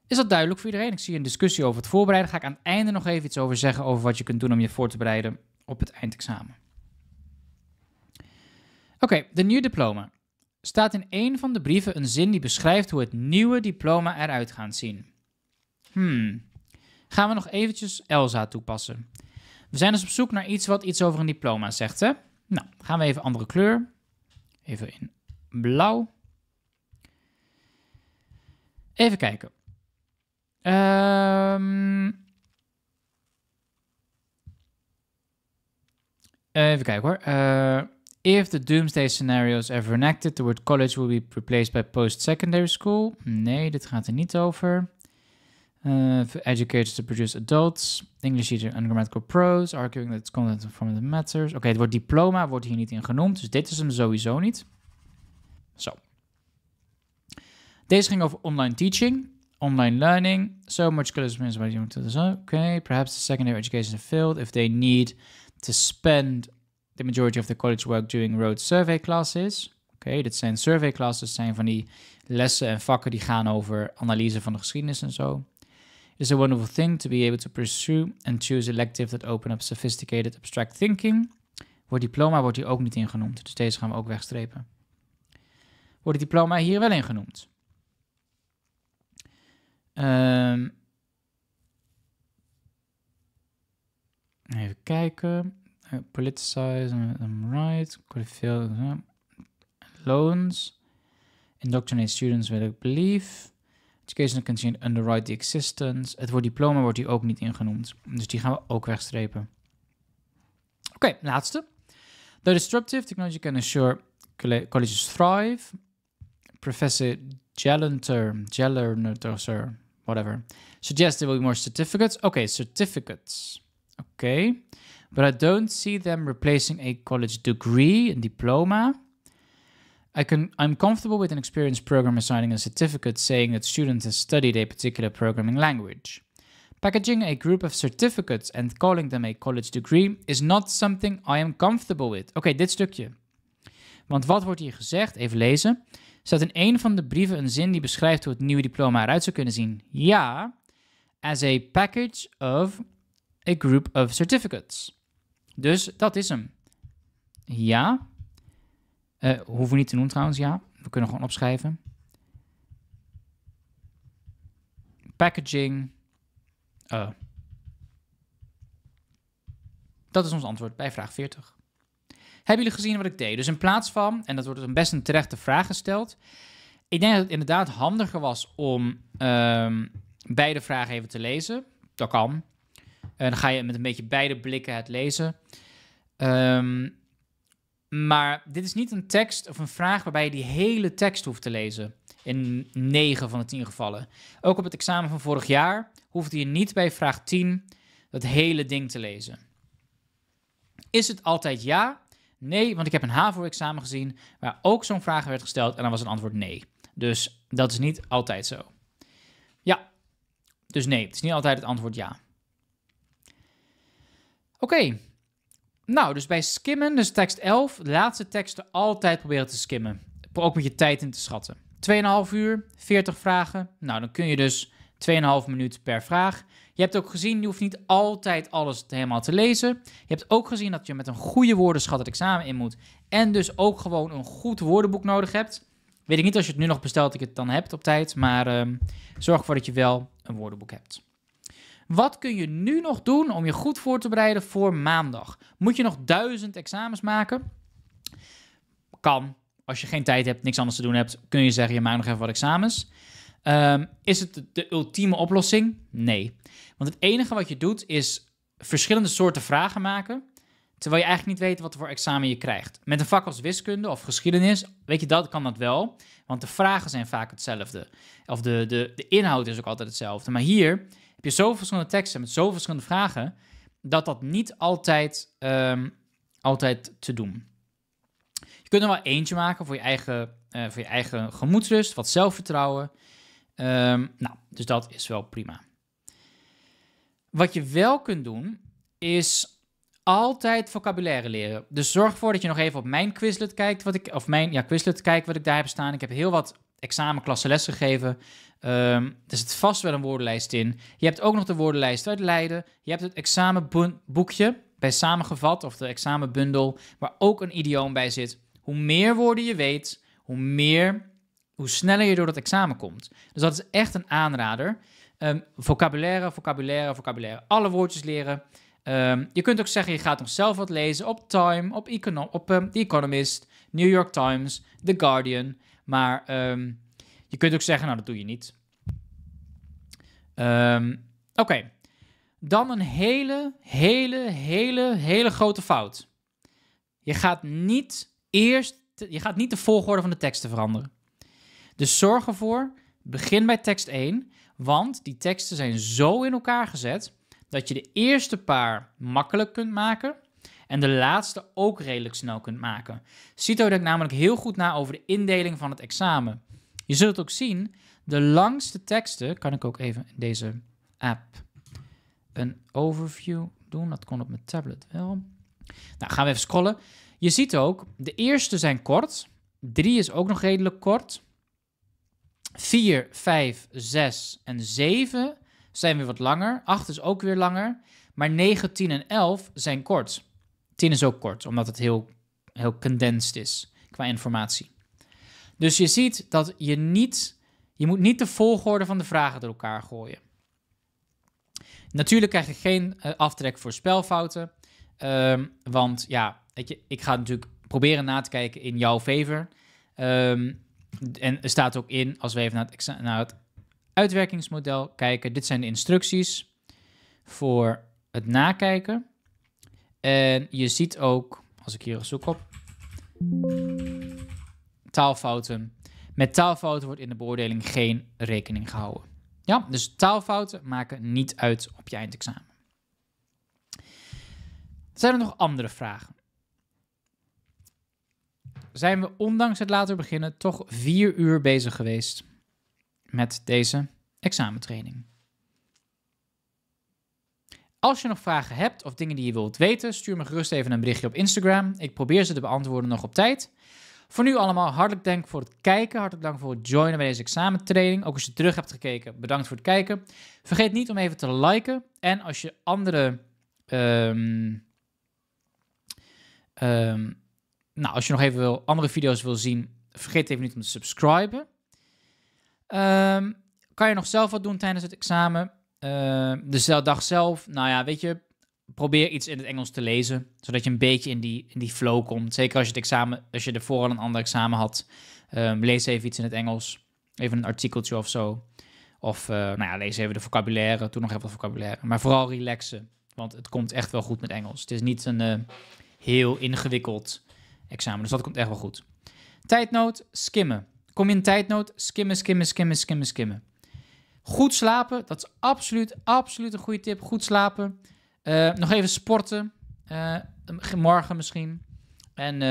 Is dat duidelijk voor iedereen? Ik zie een discussie over het voorbereiden. Ga ik aan het einde nog even iets over zeggen over wat je kunt doen om je voor te bereiden op het eindexamen. Oké, okay, de nieuwe diploma. Staat in een van de brieven een zin die beschrijft hoe het nieuwe diploma eruit gaat zien. Hmm gaan we nog eventjes ELSA toepassen. We zijn dus op zoek naar iets wat iets over een diploma zegt. Hè? Nou, gaan we even andere kleur. Even in blauw. Even kijken. Ehm, even kijken hoor. Uh, if the doomsday scenarios ever enacted, the word college will be replaced by post-secondary school. Nee, dit gaat er niet over. Uh, educators to produce adults, English teacher and grammatical pros, arguing that content from the matters. Oké, okay, het woord diploma wordt hier niet in genoemd, dus dit is hem sowieso niet. Zo. Deze ging over online teaching, online learning. So much criticism is what you to Okay, perhaps the secondary education field if they need to spend the majority of the college work doing road survey classes. Oké, okay, dit zijn survey classes, zijn van die lessen en vakken die gaan over analyse van de geschiedenis en zo is a wonderful thing to be able to pursue and choose electives that open up sophisticated abstract thinking. Voor diploma wordt hier ook niet genoemd, dus deze gaan we ook wegstrepen. Wordt het diploma hier wel ingenoemd? Um, ehm, even kijken. Uh, politicize, I'm right. Qualified, uh, loans. Indoctrinate students with a belief. Educational condition underwrite the existence. Het woord diploma wordt hier ook niet ingenoemd. Dus die gaan we ook wegstrepen. Oké, laatste. The disruptive technology can assure colleges thrive. Professor Jellenter, Jellenter, whatever, suggests there will be more certificates. Oké, certificates. Oké. But I don't see them replacing a college degree, een diploma. I can, I'm comfortable with an experienced programmer signing a certificate saying that students have studied a particular programming language. Packaging a group of certificates and calling them a college degree is not something I am comfortable with. Oké, dit stukje. Want wat wordt hier gezegd? Even lezen. Staat in een van de brieven een zin die beschrijft hoe het nieuwe diploma eruit zou kunnen zien? Ja, as a package of a group of certificates. Dus dat is hem. Ja, uh, hoeven we niet te noemen trouwens, ja. We kunnen gewoon opschrijven. Packaging. Uh. Dat is ons antwoord bij vraag 40. Hebben jullie gezien wat ik deed? Dus in plaats van, en dat wordt dus een best een terechte vraag gesteld. Ik denk dat het inderdaad handiger was om ehm, beide vragen even te lezen. Dat kan. En eh, dan ga je met een beetje beide blikken het lezen. Um, maar dit is niet een tekst of een vraag waarbij je die hele tekst hoeft te lezen. In 9 van de 10 gevallen. Ook op het examen van vorig jaar hoefde je niet bij vraag 10 dat hele ding te lezen. Is het altijd ja? Nee, want ik heb een HAVO-examen gezien waar ook zo'n vraag werd gesteld en dan was het antwoord nee. Dus dat is niet altijd zo. Ja, dus nee, het is niet altijd het antwoord ja. Oké, nou, dus bij skimmen, dus tekst 11, laatste teksten altijd proberen te skimmen. Ook met je tijd in te schatten. 2,5 uur, 40 vragen. Nou, dan kun je dus 2,5 minuut per vraag. Je hebt ook gezien, je hoeft niet altijd alles helemaal te lezen. Je hebt ook gezien dat je met een goede woordenschat het examen in moet. En dus ook gewoon een goed woordenboek nodig hebt. Weet ik niet als je het nu nog bestelt, dat ik het dan hebt op tijd. Maar ehm, zorg ervoor dat je wel een woordenboek hebt. Wat kun je nu nog doen om je goed voor te bereiden voor maandag? Moet je nog duizend examens maken? Kan. Als je geen tijd hebt, niks anders te doen hebt, kun je zeggen: je maakt nog even wat examens. Ehm, is het de ultieme oplossing? Nee. Want het enige wat je doet is verschillende soorten vragen maken. Terwijl je eigenlijk niet weet wat voor examen je krijgt. Met een vak als wiskunde of geschiedenis, weet je dat, kan dat wel. Want de vragen zijn vaak hetzelfde. Of de, de, de inhoud is ook altijd hetzelfde. Maar hier je zoveel verschillende teksten met zoveel verschillende vragen, dat dat niet altijd, ehm, altijd te doen. Je kunt er wel eentje maken voor je eigen, uh, voor je eigen gemoedsrust, wat zelfvertrouwen. Ehm, nou, dus dat is wel prima. Wat je wel kunt doen, is altijd vocabulaire leren. Dus zorg ervoor dat je nog even op mijn Quizlet kijkt, wat ik, of mijn ja, Quizlet kijkt wat ik daar heb staan. Ik heb heel wat Examenklasse lesgegeven. Um, er zit vast wel een woordenlijst in. Je hebt ook nog de woordenlijst uit Leiden. Je hebt het examenboekje bij samengevat of de examenbundel, waar ook een idioom bij zit. Hoe meer woorden je weet, hoe meer, hoe sneller je door dat examen komt. Dus dat is echt een aanrader. Ehm, vocabulaire, vocabulaire, vocabulaire. Alle woordjes leren. Ehm, je kunt ook zeggen, je gaat nog zelf wat lezen op Time, op, Econo op The Economist, New York Times, The Guardian. Maar ehm, je kunt ook zeggen, nou dat doe je niet. Ehm, oké. Dan een hele, hele, hele, hele grote fout. Je gaat niet eerst, je gaat niet de volgorde van de teksten veranderen. Dus zorg ervoor, begin bij tekst 1, want die teksten zijn zo in elkaar gezet dat je de eerste paar makkelijk kunt maken en de laatste ook redelijk snel kunt maken. CITO denkt namelijk heel goed na over de indeling van het examen. Je zult ook zien, de langste teksten kan ik ook even in deze app een overview doen. Dat kon op mijn tablet wel. Nou, gaan we even scrollen. Je ziet ook, de eerste zijn kort. Drie is ook nog redelijk kort. Vier, vijf, zes en zeven zijn weer wat langer. Acht is ook weer langer. Maar 9, 10 en 11 zijn kort is ook kort, omdat het heel, heel condensed is qua informatie. Dus je ziet dat je niet, je moet niet de volgorde van de vragen door elkaar gooien. Natuurlijk krijg je geen eh, aftrek voor spelfouten, ehm, want ja, weet je, ik ga natuurlijk proberen na te kijken in jouw favor. Ehm, en er staat ook in, als we even naar het, naar het uitwerkingsmodel kijken, dit zijn de instructies voor het nakijken. En je ziet ook, als ik hier zoek op, taalfouten. Met taalfouten wordt in de beoordeling geen rekening gehouden. Ja, dus taalfouten maken niet uit op je eindexamen. Zijn er nog andere vragen? Zijn we ondanks het later beginnen toch vier uur bezig geweest met deze examentraining? Als je nog vragen hebt of dingen die je wilt weten, stuur me gerust even een berichtje op Instagram. Ik probeer ze te beantwoorden nog op tijd. Voor nu allemaal, hartelijk dank voor het kijken. Hartelijk dank voor het joinen bij deze examentraining. Ook als je terug hebt gekeken, bedankt voor het kijken. Vergeet niet om even te liken. En als je andere. Ehm, ehm, nou, als je nog even wil, andere video's wil zien, vergeet even niet om te subscriben. Ehm, kan je nog zelf wat doen tijdens het examen? Uh, dus de dag zelf, nou ja, weet je, probeer iets in het Engels te lezen, zodat je een beetje in die, in die flow komt. Zeker als je, het examen, als je ervoor al een ander examen had, ehm, lees even iets in het Engels, even een artikeltje of zo. Of eh, nou ja, lees even de vocabulaire, doe nog even wat vocabulaire. Maar vooral relaxen, want het komt echt wel goed met Engels. Het is niet een eh, heel ingewikkeld examen, dus dat komt echt wel goed. Tijdnood, skimmen. Kom je in tijdnood, skimmen, skimmen, skimmen, skimmen, skimmen. Goed slapen, dat is absoluut, absoluut een goede tip. Goed slapen. Eh, nog even sporten. Eh, morgen misschien. En eh,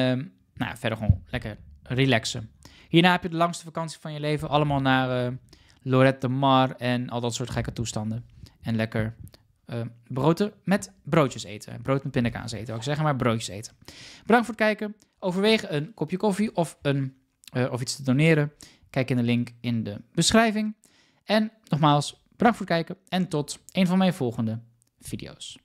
nou, verder gewoon lekker relaxen. Hierna heb je de langste vakantie van je leven. Allemaal naar Lorette de Mar en al dat soort gekke toestanden. En lekker broden met broodjes eten. Brood met pindakaas eten, ook zeggen, maar broodjes eten. Bedankt voor het kijken. Overweeg een kopje koffie of, een, of iets te doneren. Kijk in de link in de beschrijving. En nogmaals, bedankt voor het kijken en tot een van mijn volgende video's.